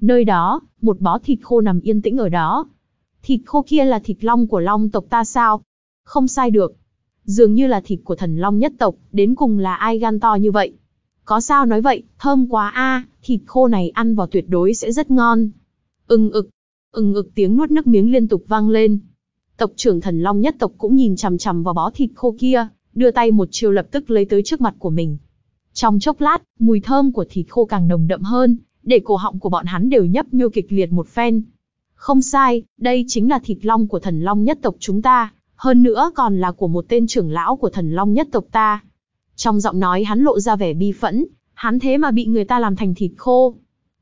Nơi đó, một bó thịt khô nằm yên tĩnh ở đó. Thịt khô kia là thịt long của long tộc ta sao? Không sai được. Dường như là thịt của thần long nhất tộc, đến cùng là ai gan to như vậy? Có sao nói vậy, thơm quá a, thịt khô này ăn vào tuyệt đối sẽ rất ngon. Ưng ực, ưng ực tiếng nuốt nước miếng liên tục vang lên. Tộc trưởng thần long nhất tộc cũng nhìn chằm chằm vào bó thịt khô kia, đưa tay một chiều lập tức lấy tới trước mặt của mình, trong chốc lát, mùi thơm của thịt khô càng nồng đậm hơn, để cổ họng của bọn hắn đều nhấp nhô kịch liệt một phen. Không sai, đây chính là thịt long của thần long nhất tộc chúng ta, hơn nữa còn là của một tên trưởng lão của thần long nhất tộc ta. Trong giọng nói hắn lộ ra vẻ bi phẫn, hắn thế mà bị người ta làm thành thịt khô.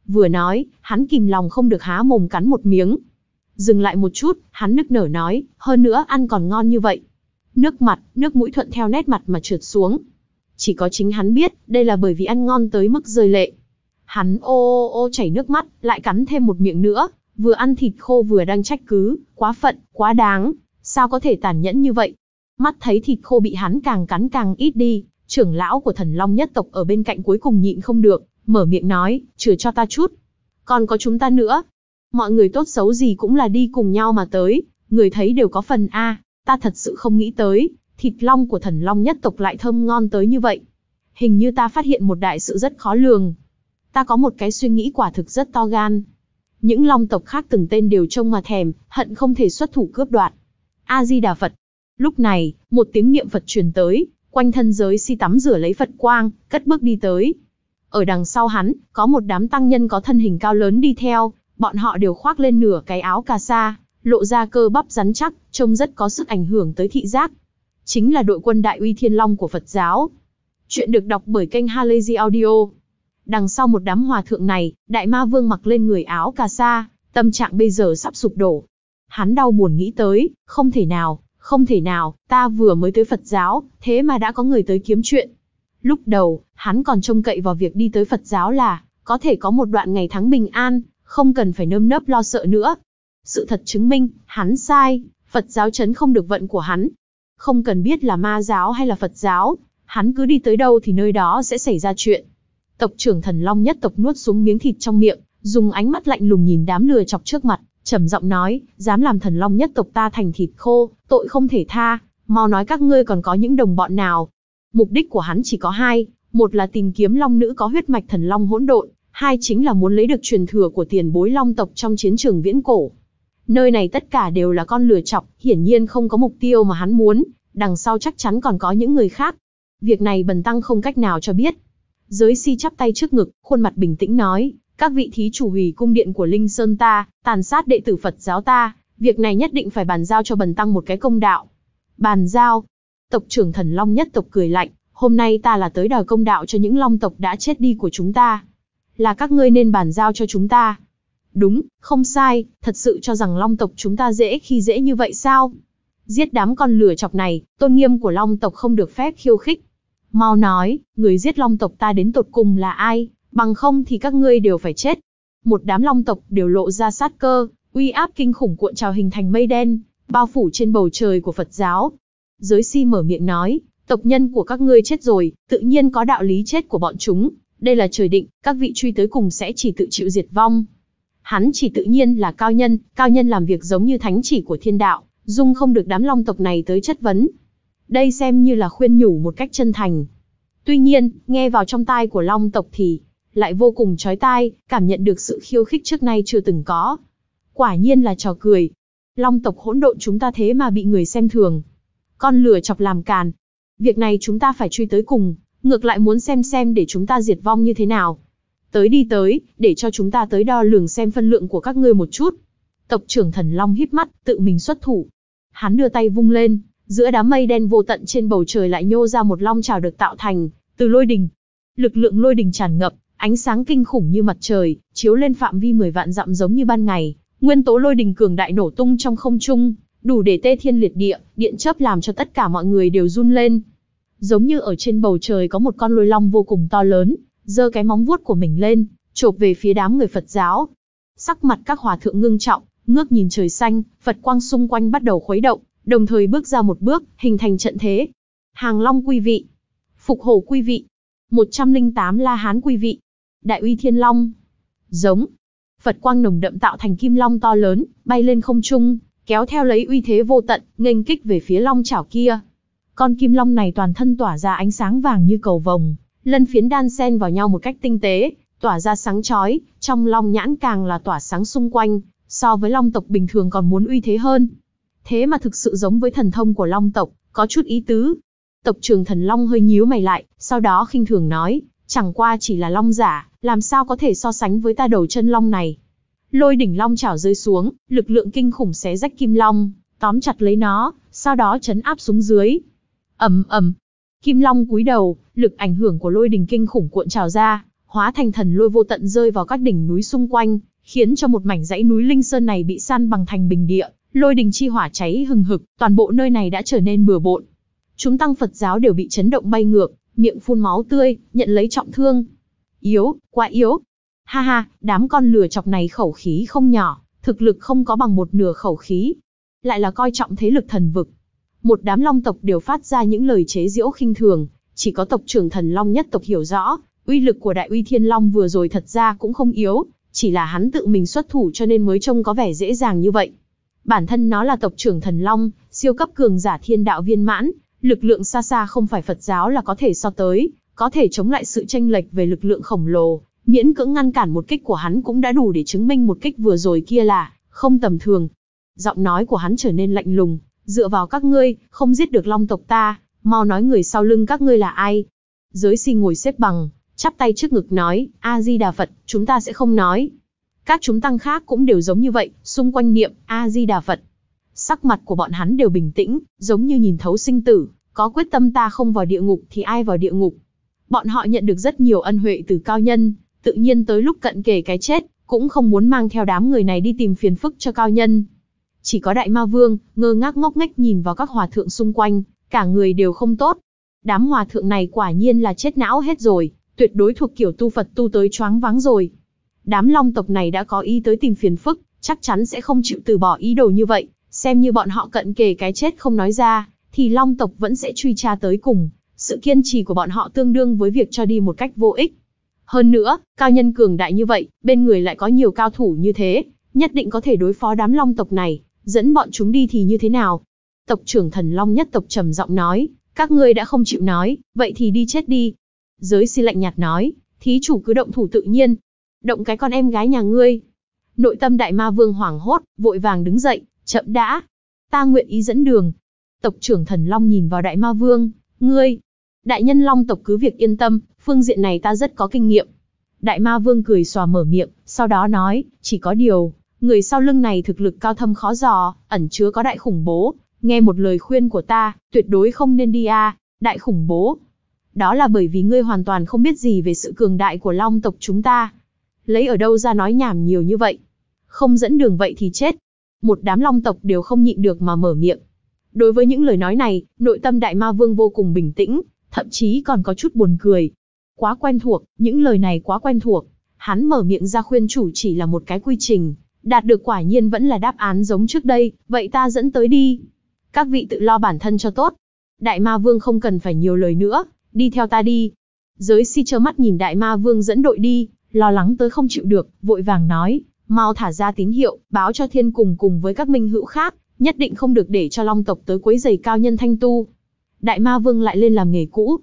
Vừa nói, hắn kìm lòng không được há mồm cắn một miếng. Dừng lại một chút, hắn nức nở nói, hơn nữa ăn còn ngon như vậy. Nước mặt, nước mũi thuận theo nét mặt mà trượt xuống. Chỉ có chính hắn biết, đây là bởi vì ăn ngon tới mức rơi lệ. Hắn ô ô ô chảy nước mắt, lại cắn thêm một miệng nữa, vừa ăn thịt khô vừa đang trách cứ, quá phận, quá đáng, sao có thể tàn nhẫn như vậy. Mắt thấy thịt khô bị hắn càng cắn càng ít đi, trưởng lão của thần long nhất tộc ở bên cạnh cuối cùng nhịn không được, mở miệng nói, chừa cho ta chút. Còn có chúng ta nữa. Mọi người tốt xấu gì cũng là đi cùng nhau mà tới, người thấy đều có phần A, ta thật sự không nghĩ tới, thịt long của thần long nhất tộc lại thơm ngon tới như vậy. Hình như ta phát hiện một đại sự rất khó lường. Ta có một cái suy nghĩ quả thực rất to gan. Những long tộc khác từng tên đều trông mà thèm, hận không thể xuất thủ cướp đoạt. A-di-đà Phật. Lúc này, một tiếng niệm Phật truyền tới, quanh thân giới si tắm rửa lấy Phật quang, cất bước đi tới. Ở đằng sau hắn, có một đám tăng nhân có thân hình cao lớn đi theo, bọn họ đều khoác lên nửa cái áo cà sa, lộ ra cơ bắp rắn chắc, trông rất có sức ảnh hưởng tới thị giác chính là đội quân Đại Uy Thiên Long của Phật giáo. Chuyện được đọc bởi kênh Halazy Audio. Đằng sau một đám hòa thượng này, Đại Ma Vương mặc lên người áo cà sa, tâm trạng bây giờ sắp sụp đổ. Hắn đau buồn nghĩ tới, không thể nào, không thể nào, ta vừa mới tới Phật giáo, thế mà đã có người tới kiếm chuyện. Lúc đầu, hắn còn trông cậy vào việc đi tới Phật giáo là, có thể có một đoạn ngày tháng bình an, không cần phải nơm nớp lo sợ nữa. Sự thật chứng minh, hắn sai, Phật giáo chấn không được vận của hắn, không cần biết là ma giáo hay là Phật giáo, hắn cứ đi tới đâu thì nơi đó sẽ xảy ra chuyện. Tộc trưởng thần long nhất tộc nuốt xuống miếng thịt trong miệng, dùng ánh mắt lạnh lùng nhìn đám lừa chọc trước mặt, trầm giọng nói, dám làm thần long nhất tộc ta thành thịt khô, tội không thể tha, mau nói các ngươi còn có những đồng bọn nào. Mục đích của hắn chỉ có hai, một là tìm kiếm long nữ có huyết mạch thần long hỗn độn, hai chính là muốn lấy được truyền thừa của tiền bối long tộc trong chiến trường viễn cổ. Nơi này tất cả đều là con lừa chọc, hiển nhiên không có mục tiêu mà hắn muốn, đằng sau chắc chắn còn có những người khác. Việc này bần tăng không cách nào cho biết. Giới si chắp tay trước ngực, khuôn mặt bình tĩnh nói, các vị thí chủ hủy cung điện của Linh Sơn ta, tàn sát đệ tử Phật giáo ta, việc này nhất định phải bàn giao cho bần tăng một cái công đạo. Bàn giao. Tộc trưởng thần long nhất tộc cười lạnh, hôm nay ta là tới đòi công đạo cho những long tộc đã chết đi của chúng ta. Là các ngươi nên bàn giao cho chúng ta, Đúng, không sai, thật sự cho rằng long tộc chúng ta dễ khi dễ như vậy sao? Giết đám con lửa chọc này, tôn nghiêm của long tộc không được phép khiêu khích. Mau nói, người giết long tộc ta đến tột cùng là ai, bằng không thì các ngươi đều phải chết. Một đám long tộc đều lộ ra sát cơ, uy áp kinh khủng cuộn trào hình thành mây đen, bao phủ trên bầu trời của Phật giáo. Giới si mở miệng nói, tộc nhân của các ngươi chết rồi, tự nhiên có đạo lý chết của bọn chúng, đây là trời định, các vị truy tới cùng sẽ chỉ tự chịu diệt vong. Hắn chỉ tự nhiên là cao nhân, cao nhân làm việc giống như thánh chỉ của thiên đạo, dung không được đám long tộc này tới chất vấn. Đây xem như là khuyên nhủ một cách chân thành. Tuy nhiên, nghe vào trong tai của long tộc thì lại vô cùng chói tai, cảm nhận được sự khiêu khích trước nay chưa từng có. Quả nhiên là trò cười. Long tộc hỗn độn chúng ta thế mà bị người xem thường. Con lửa chọc làm càn. Việc này chúng ta phải truy tới cùng, ngược lại muốn xem xem để chúng ta diệt vong như thế nào. Tới đi tới, để cho chúng ta tới đo lường xem phân lượng của các ngươi một chút. Tộc trưởng thần long hít mắt, tự mình xuất thủ. Hắn đưa tay vung lên, giữa đám mây đen vô tận trên bầu trời lại nhô ra một long trào được tạo thành, từ lôi đình. Lực lượng lôi đình tràn ngập, ánh sáng kinh khủng như mặt trời, chiếu lên phạm vi 10 vạn dặm giống như ban ngày. Nguyên tố lôi đình cường đại nổ tung trong không trung, đủ để tê thiên liệt địa, điện chớp làm cho tất cả mọi người đều run lên. Giống như ở trên bầu trời có một con lôi long vô cùng to lớn, giơ cái móng vuốt của mình lên, chộp về phía đám người Phật giáo. Sắc mặt các hòa thượng ngưng trọng, ngước nhìn trời xanh, Phật quang xung quanh bắt đầu khuấy động, đồng thời bước ra một bước, hình thành trận thế. Hàng Long quý vị, Phục Hổ quý vị, 108 La Hán quý vị, Đại Uy Thiên Long. Giống, Phật quang nồng đậm tạo thành kim long to lớn, bay lên không trung, kéo theo lấy uy thế vô tận, nghênh kích về phía long chảo kia. Con kim long này toàn thân tỏa ra ánh sáng vàng như cầu vồng, lân phiến đan xen vào nhau một cách tinh tế, tỏa ra sáng chói, trong long nhãn càng là tỏa sáng xung quanh, so với long tộc bình thường còn muốn uy thế hơn. Thế mà thực sự giống với thần thông của long tộc, có chút ý tứ. Tộc trường thần long hơi nhíu mày lại, sau đó khinh thường nói, chẳng qua chỉ là long giả, làm sao có thể so sánh với ta đầu chân long này. Lôi đỉnh long chảo rơi xuống, lực lượng kinh khủng xé rách kim long, tóm chặt lấy nó, sau đó chấn áp xuống dưới. ầm ầm, Kim Long cúi đầu, lực ảnh hưởng của lôi đình kinh khủng cuộn trào ra, hóa thành thần lôi vô tận rơi vào các đỉnh núi xung quanh, khiến cho một mảnh dãy núi linh sơn này bị san bằng thành bình địa, lôi đình chi hỏa cháy hừng hực, toàn bộ nơi này đã trở nên bừa bộn. Chúng tăng Phật giáo đều bị chấn động bay ngược, miệng phun máu tươi, nhận lấy trọng thương. Yếu, quá yếu. Ha ha, đám con lừa chọc này khẩu khí không nhỏ, thực lực không có bằng một nửa khẩu khí. Lại là coi trọng thế lực thần vực, một đám long tộc đều phát ra những lời chế giễu khinh thường, chỉ có tộc trưởng thần long nhất tộc hiểu rõ, uy lực của đại uy thiên long vừa rồi thật ra cũng không yếu, chỉ là hắn tự mình xuất thủ cho nên mới trông có vẻ dễ dàng như vậy. Bản thân nó là tộc trưởng thần long, siêu cấp cường giả thiên đạo viên mãn, lực lượng xa xa không phải Phật giáo là có thể so tới, có thể chống lại sự tranh lệch về lực lượng khổng lồ, miễn cưỡng ngăn cản một kích của hắn cũng đã đủ để chứng minh một kích vừa rồi kia là không tầm thường. Giọng nói của hắn trở nên lạnh lùng, dựa vào các ngươi, không giết được long tộc ta, mau nói người sau lưng các ngươi là ai. Giới sinh ngồi xếp bằng, chắp tay trước ngực nói, A-di-đà Phật, chúng ta sẽ không nói. Các chúng tăng khác cũng đều giống như vậy, xung quanh niệm, A-di-đà Phật. Sắc mặt của bọn hắn đều bình tĩnh, giống như nhìn thấu sinh tử, có quyết tâm ta không vào địa ngục thì ai vào địa ngục. Bọn họ nhận được rất nhiều ân huệ từ cao nhân, tự nhiên tới lúc cận kề cái chết, cũng không muốn mang theo đám người này đi tìm phiền phức cho cao nhân, chỉ có đại ma vương, ngơ ngác ngóc ngách nhìn vào các hòa thượng xung quanh, cả người đều không tốt. Đám hòa thượng này quả nhiên là chết não hết rồi, tuyệt đối thuộc kiểu tu Phật tu tới choáng váng rồi. Đám long tộc này đã có ý tới tìm phiền phức, chắc chắn sẽ không chịu từ bỏ ý đồ như vậy, xem như bọn họ cận kề cái chết không nói ra, thì long tộc vẫn sẽ truy tra tới cùng. Sự kiên trì của bọn họ tương đương với việc cho đi một cách vô ích. Hơn nữa, cao nhân cường đại như vậy, bên người lại có nhiều cao thủ như thế, nhất định có thể đối phó đám long tộc này dẫn bọn chúng đi thì như thế nào? Tộc trưởng thần long nhất tộc trầm giọng nói, các ngươi đã không chịu nói, vậy thì đi chết đi. Giới si lạnh nhạt nói, thí chủ cứ động thủ tự nhiên. Động cái con em gái nhà ngươi. Nội tâm đại ma vương hoảng hốt, vội vàng đứng dậy, chậm đã. Ta nguyện ý dẫn đường. Tộc trưởng thần long nhìn vào đại ma vương, ngươi. Đại nhân long tộc cứ việc yên tâm, phương diện này ta rất có kinh nghiệm. Đại ma vương cười xòa mở miệng, sau đó nói, chỉ có điều, Người sau lưng này thực lực cao thâm khó dò, ẩn chứa có đại khủng bố. Nghe một lời khuyên của ta, tuyệt đối không nên đi a, đại khủng bố. Đó là bởi vì ngươi hoàn toàn không biết gì về sự cường đại của long tộc chúng ta. Lấy ở đâu ra nói nhảm nhiều như vậy. Không dẫn đường vậy thì chết. Một đám long tộc đều không nhịn được mà mở miệng. Đối với những lời nói này, nội tâm đại ma vương vô cùng bình tĩnh, thậm chí còn có chút buồn cười. Quá quen thuộc, những lời này quá quen thuộc. Hắn mở miệng ra khuyên chủ chỉ là một cái quy trình, Đạt được quả nhiên vẫn là đáp án giống trước đây, vậy ta dẫn tới đi. Các vị tự lo bản thân cho tốt. Đại ma vương không cần phải nhiều lời nữa, đi theo ta đi. Giới si trơ mắt nhìn đại ma vương dẫn đội đi, lo lắng tới không chịu được, vội vàng nói, mau thả ra tín hiệu, báo cho thiên cùng cùng với các minh hữu khác, nhất định không được để cho long tộc tới quấy giày cao nhân thanh tu. Đại ma vương lại lên làm nghề cũ,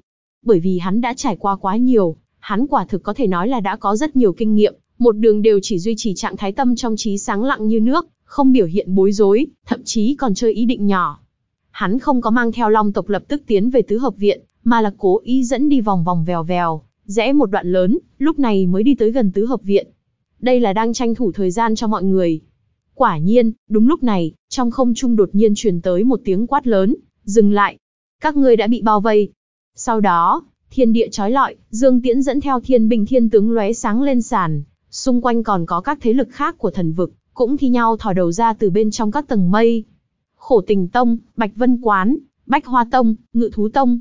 bởi vì hắn đã trải qua quá nhiều, hắn quả thực có thể nói là đã có rất nhiều kinh nghiệm, một đường đều chỉ duy trì trạng thái tâm trong trí sáng lặng như nước, không biểu hiện bối rối, thậm chí còn chơi ý định nhỏ. Hắn không có mang theo long tộc lập tức tiến về tứ hợp viện, mà là cố ý dẫn đi vòng vòng vèo vèo, rẽ một đoạn lớn, lúc này mới đi tới gần tứ hợp viện. Đây là đang tranh thủ thời gian cho mọi người. Quả nhiên, đúng lúc này, trong không trung đột nhiên truyền tới một tiếng quát lớn, dừng lại. Các ngươi đã bị bao vây. Sau đó, thiên địa trói lọi, Dương Tiễn dẫn theo thiên binh thiên tướng lóe sáng lên sàn, xung quanh còn có các thế lực khác của thần vực, cũng thi nhau thò đầu ra từ bên trong các tầng mây. Khổ tình tông, Bạch Vân Quán, Bách Hoa Tông, Ngự Thú Tông.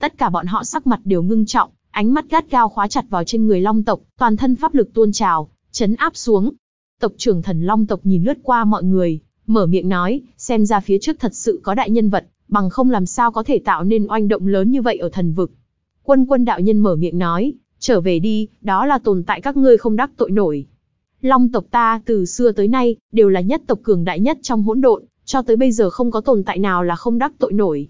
Tất cả bọn họ sắc mặt đều ngưng trọng, ánh mắt gắt gao khóa chặt vào trên người long tộc, toàn thân pháp lực tuôn trào, chấn áp xuống. Tộc trưởng thần long tộc nhìn lướt qua mọi người, mở miệng nói, xem ra phía trước thật sự có đại nhân vật, bằng không làm sao có thể tạo nên oanh động lớn như vậy ở thần vực. Quân quân đạo nhân mở miệng nói, Trở về đi, đó là tồn tại các ngươi không đắc tội nổi. Long tộc ta từ xưa tới nay, đều là nhất tộc cường đại nhất trong hỗn độn, cho tới bây giờ không có tồn tại nào là không đắc tội nổi.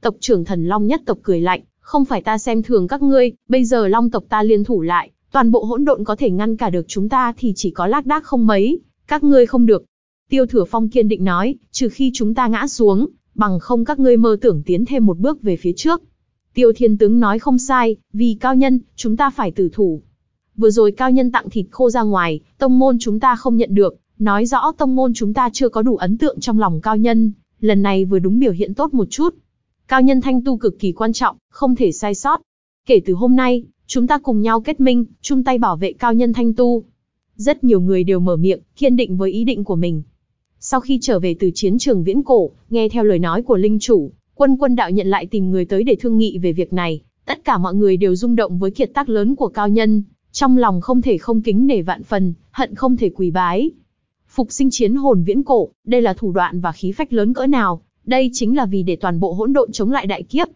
Tộc trưởng thần Long nhất tộc cười lạnh, không phải ta xem thường các ngươi, bây giờ Long tộc ta liên thủ lại, toàn bộ hỗn độn có thể ngăn cả được chúng ta thì chỉ có lác đác không mấy, các ngươi không được. Tiêu thừa phong kiên định nói, trừ khi chúng ta ngã xuống, bằng không các ngươi mơ tưởng tiến thêm một bước về phía trước, Tiêu thiên tướng nói không sai, vì cao nhân, chúng ta phải tử thủ. Vừa rồi cao nhân tặng thịt khô ra ngoài, tông môn chúng ta không nhận được, nói rõ tông môn chúng ta chưa có đủ ấn tượng trong lòng cao nhân, lần này vừa đúng biểu hiện tốt một chút. Cao nhân thanh tu cực kỳ quan trọng, không thể sai sót. Kể từ hôm nay, chúng ta cùng nhau kết minh, chung tay bảo vệ cao nhân thanh tu. Rất nhiều người đều mở miệng, kiên định với ý định của mình. Sau khi trở về từ chiến trường viễn cổ, nghe theo lời nói của linh chủ, Quân quân đạo nhận lại tìm người tới để thương nghị về việc này, tất cả mọi người đều rung động với kiệt tác lớn của cao nhân, trong lòng không thể không kính nể vạn phần, hận không thể quỳ bái. Phục sinh chiến hồn viễn cổ, đây là thủ đoạn và khí phách lớn cỡ nào, đây chính là vì để toàn bộ hỗn độn chống lại đại kiếp.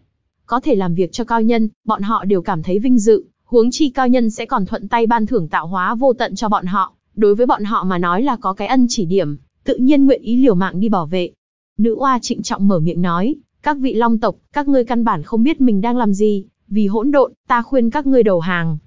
Có thể làm việc cho cao nhân, bọn họ đều cảm thấy vinh dự, huống chi cao nhân sẽ còn thuận tay ban thưởng tạo hóa vô tận cho bọn họ, đối với bọn họ mà nói là có cái ân chỉ điểm, tự nhiên nguyện ý liều mạng đi bảo vệ. Nữ oa trịnh trọng mở miệng nói, các vị long tộc, các ngươi căn bản không biết mình đang làm gì, vì hỗn độn, ta khuyên các ngươi đầu hàng.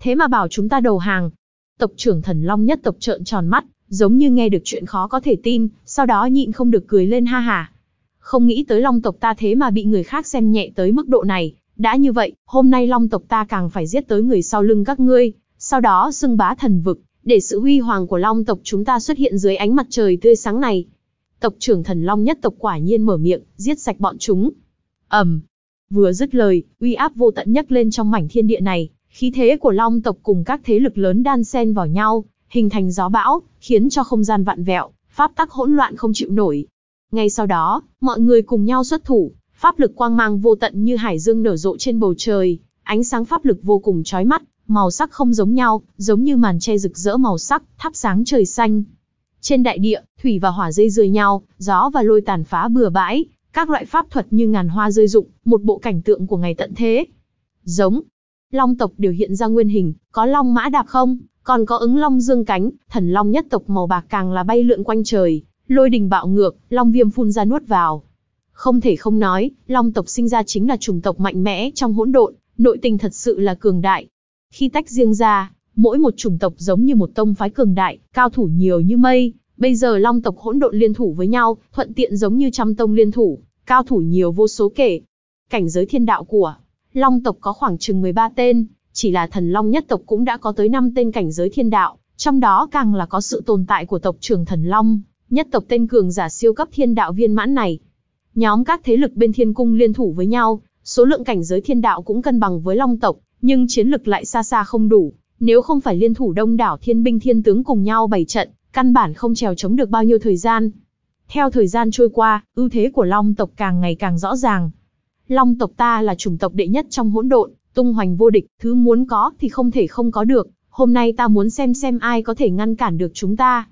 Thế mà bảo chúng ta đầu hàng. Tộc trưởng thần long nhất tộc trợn tròn mắt, giống như nghe được chuyện khó có thể tin, sau đó nhịn không được cười lên ha ha. Không nghĩ tới long tộc ta thế mà bị người khác xem nhẹ tới mức độ này, đã như vậy, hôm nay long tộc ta càng phải giết tới người sau lưng các ngươi, sau đó xưng bá thần vực, để sự huy hoàng của long tộc chúng ta xuất hiện dưới ánh mặt trời tươi sáng này. Tộc trưởng thần long nhất tộc quả nhiên mở miệng, giết sạch bọn chúng. Ầm. vừa dứt lời, uy áp vô tận nhấc lên trong mảnh thiên địa này, khí thế của long tộc cùng các thế lực lớn đan xen vào nhau, hình thành gió bão, khiến cho không gian vạn vẹo, pháp tắc hỗn loạn không chịu nổi. Ngay sau đó, mọi người cùng nhau xuất thủ, pháp lực quang mang vô tận như hải dương nở rộ trên bầu trời, ánh sáng pháp lực vô cùng chói mắt, màu sắc không giống nhau, giống như màn che rực rỡ màu sắc, thắp sáng trời xanh. Trên đại địa, thủy và hỏa dây rơi nhau, gió và lôi tàn phá bừa bãi, các loại pháp thuật như ngàn hoa rơi rụng, một bộ cảnh tượng của ngày tận thế. Giống, long tộc đều hiện ra nguyên hình, có long mã đạp không, còn có ứng long dương cánh, thần long nhất tộc màu bạc càng là bay lượn quanh trời, lôi đình bạo ngược, long viêm phun ra nuốt vào. Không thể không nói, long tộc sinh ra chính là chủng tộc mạnh mẽ trong hỗn độn, nội tình thật sự là cường đại. Khi tách riêng ra, mỗi một chủng tộc giống như một tông phái cường đại, cao thủ nhiều như mây, Bây giờ long tộc hỗn độn liên thủ với nhau, thuận tiện giống như trăm tông liên thủ, cao thủ nhiều vô số kể. Cảnh giới thiên đạo của long tộc có khoảng chừng 13 tên, chỉ là thần long nhất tộc cũng đã có tới 5 tên cảnh giới thiên đạo, trong đó càng là có sự tồn tại của tộc trưởng thần long, nhất tộc tên cường giả siêu cấp thiên đạo viên mãn này. Nhóm các thế lực bên thiên cung liên thủ với nhau, số lượng cảnh giới thiên đạo cũng cân bằng với long tộc, nhưng chiến lực lại xa xa không đủ, nếu không phải liên thủ đông đảo thiên binh thiên tướng cùng nhau bày trận, căn bản không trèo chống được bao nhiêu thời gian. Theo thời gian trôi qua, ưu thế của Long tộc càng ngày càng rõ ràng. Long tộc ta là chủng tộc đệ nhất trong hỗn độn, tung hoành vô địch, thứ muốn có thì không thể không có được, hôm nay ta muốn xem xem ai có thể ngăn cản được chúng ta.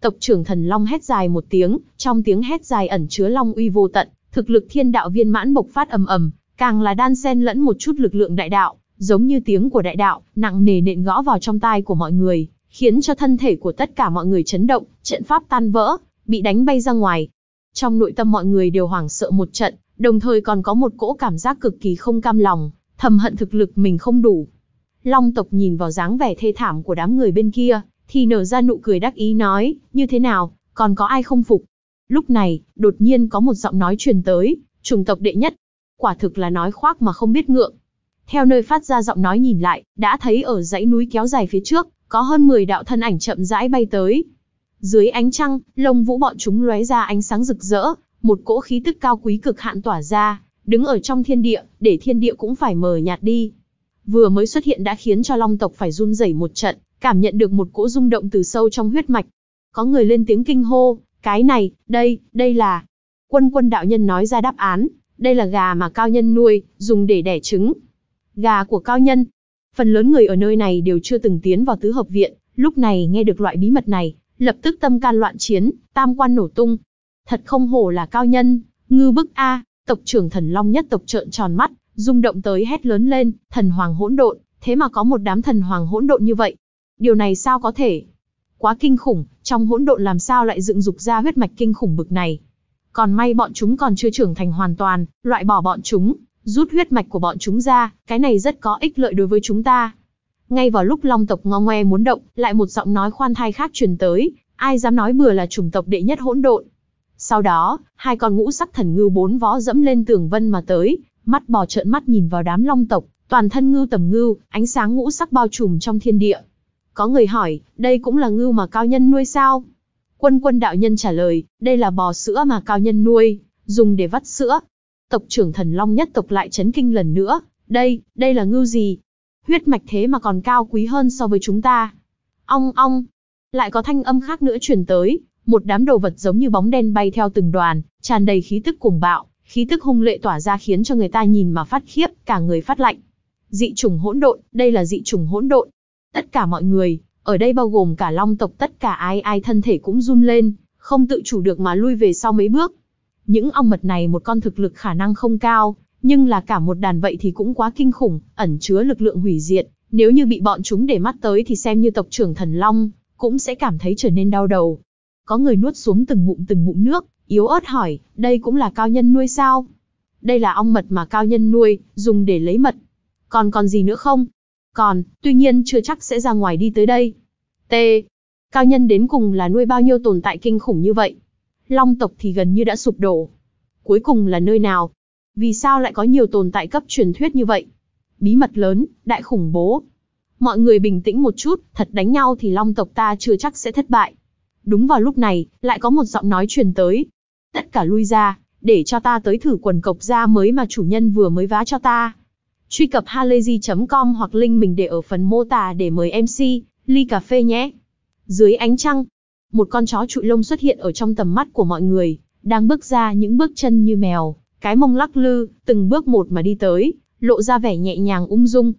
Tộc trưởng thần Long hét dài một tiếng, trong tiếng hét dài ẩn chứa Long uy vô tận, thực lực thiên đạo viên mãn bộc phát ầm ầm, càng là đan xen lẫn một chút lực lượng đại đạo, giống như tiếng của đại đạo, nặng nề nện gõ vào trong tai của mọi người, khiến cho thân thể của tất cả mọi người chấn động, trận pháp tan vỡ, bị đánh bay ra ngoài. Trong nội tâm mọi người đều hoảng sợ một trận, đồng thời còn có một cỗ cảm giác cực kỳ không cam lòng, thầm hận thực lực mình không đủ. Long tộc nhìn vào dáng vẻ thê thảm của đám người bên kia, thì nở ra nụ cười đắc ý nói, như thế nào, còn có ai không phục? Lúc này, đột nhiên có một giọng nói truyền tới, trùng tộc đệ nhất. Quả thực là nói khoác mà không biết ngượng. Theo nơi phát ra giọng nói nhìn lại, đã thấy ở dãy núi kéo dài phía trước, có hơn 10 đạo thân ảnh chậm rãi bay tới. Dưới ánh trăng, lông vũ bọn chúng lóe ra ánh sáng rực rỡ, một cỗ khí tức cao quý cực hạn tỏa ra, đứng ở trong thiên địa, để thiên địa cũng phải mờ nhạt đi. Vừa mới xuất hiện đã khiến cho long tộc phải run rẩy một trận, cảm nhận được một cỗ rung động từ sâu trong huyết mạch. Có người lên tiếng kinh hô, cái này, đây, đây là... Quân quân đạo nhân nói ra đáp án, đây là gà mà cao nhân nuôi, dùng để đẻ trứng. Gà của cao nhân, Phần lớn người ở nơi này đều chưa từng tiến vào tứ hợp viện, lúc này nghe được loại bí mật này, lập tức tâm can loạn chiến, tam quan nổ tung. Thật không hổ là cao nhân, ngư bức A, tộc trưởng thần long nhất tộc trợn tròn mắt, rung động tới hét lớn lên, thần hoàng hỗn độn, thế mà có một đám thần hoàng hỗn độn như vậy. Điều này sao có thể? Quá kinh khủng, trong hỗn độn làm sao lại dựng dục ra huyết mạch kinh khủng bực này. Còn may bọn chúng còn chưa trưởng thành hoàn toàn, loại bỏ bọn chúng, Rút huyết mạch của bọn chúng ra, cái này rất có ích lợi đối với chúng ta. Ngay vào lúc long tộc ngo ngoe muốn động, lại một giọng nói khoan thai khác truyền tới, ai dám nói bừa là chủng tộc đệ nhất hỗn độn. Sau đó, hai con ngũ sắc thần ngưu bốn vó dẫm lên tường vân mà tới, mắt bò trợn mắt nhìn vào đám long tộc, toàn thân ngưu tầm ngưu, ánh sáng ngũ sắc bao trùm trong thiên địa. Có người hỏi, đây cũng là ngưu mà cao nhân nuôi sao? Quân quân đạo nhân trả lời, đây là bò sữa mà cao nhân nuôi, dùng để vắt sữa, tộc trưởng thần long nhất tộc lại chấn kinh lần nữa, đây, đây là ngưu gì? Huyết mạch thế mà còn cao quý hơn so với chúng ta. Ong ong, lại có thanh âm khác nữa truyền tới, một đám đồ vật giống như bóng đen bay theo từng đoàn, tràn đầy khí tức cuồng bạo, khí tức hung lệ tỏa ra khiến cho người ta nhìn mà phát khiếp, cả người phát lạnh. Dị trùng hỗn độn, đây là dị trùng hỗn độn. Tất cả mọi người, ở đây bao gồm cả long tộc tất cả ai ai thân thể cũng run lên, không tự chủ được mà lui về sau mấy bước, những ong mật này một con thực lực khả năng không cao, nhưng là cả một đàn vậy thì cũng quá kinh khủng, ẩn chứa lực lượng hủy diệt, nếu như bị bọn chúng để mắt tới thì xem như tộc trưởng thần long, cũng sẽ cảm thấy trở nên đau đầu. Có người nuốt xuống từng ngụm từng ngụm nước, yếu ớt hỏi, đây cũng là cao nhân nuôi sao? Đây là ong mật mà cao nhân nuôi, dùng để lấy mật. Còn còn gì nữa không? Còn, tuy nhiên chưa chắc sẽ ra ngoài đi tới đây. T. Cao nhân đến cùng là nuôi bao nhiêu tồn tại kinh khủng như vậy? long tộc thì gần như đã sụp đổ. Cuối cùng là nơi nào? Vì sao lại có nhiều tồn tại cấp truyền thuyết như vậy? Bí mật lớn, đại khủng bố. Mọi người bình tĩnh một chút, thật đánh nhau thì long tộc ta chưa chắc sẽ thất bại. Đúng vào lúc này, lại có một giọng nói truyền tới. Tất cả lui ra, để cho ta tới thử quần cộc da mới mà chủ nhân vừa mới vá cho ta. Truy cập halayzi.com hoặc link mình để ở phần mô tả để mời MC, ly cà phê nhé. Dưới ánh trăng, một con chó trụi lông xuất hiện ở trong tầm mắt của mọi người, đang bước ra những bước chân như mèo, cái mông lắc lư, từng bước một mà đi tới, lộ ra vẻ nhẹ nhàng ung dung.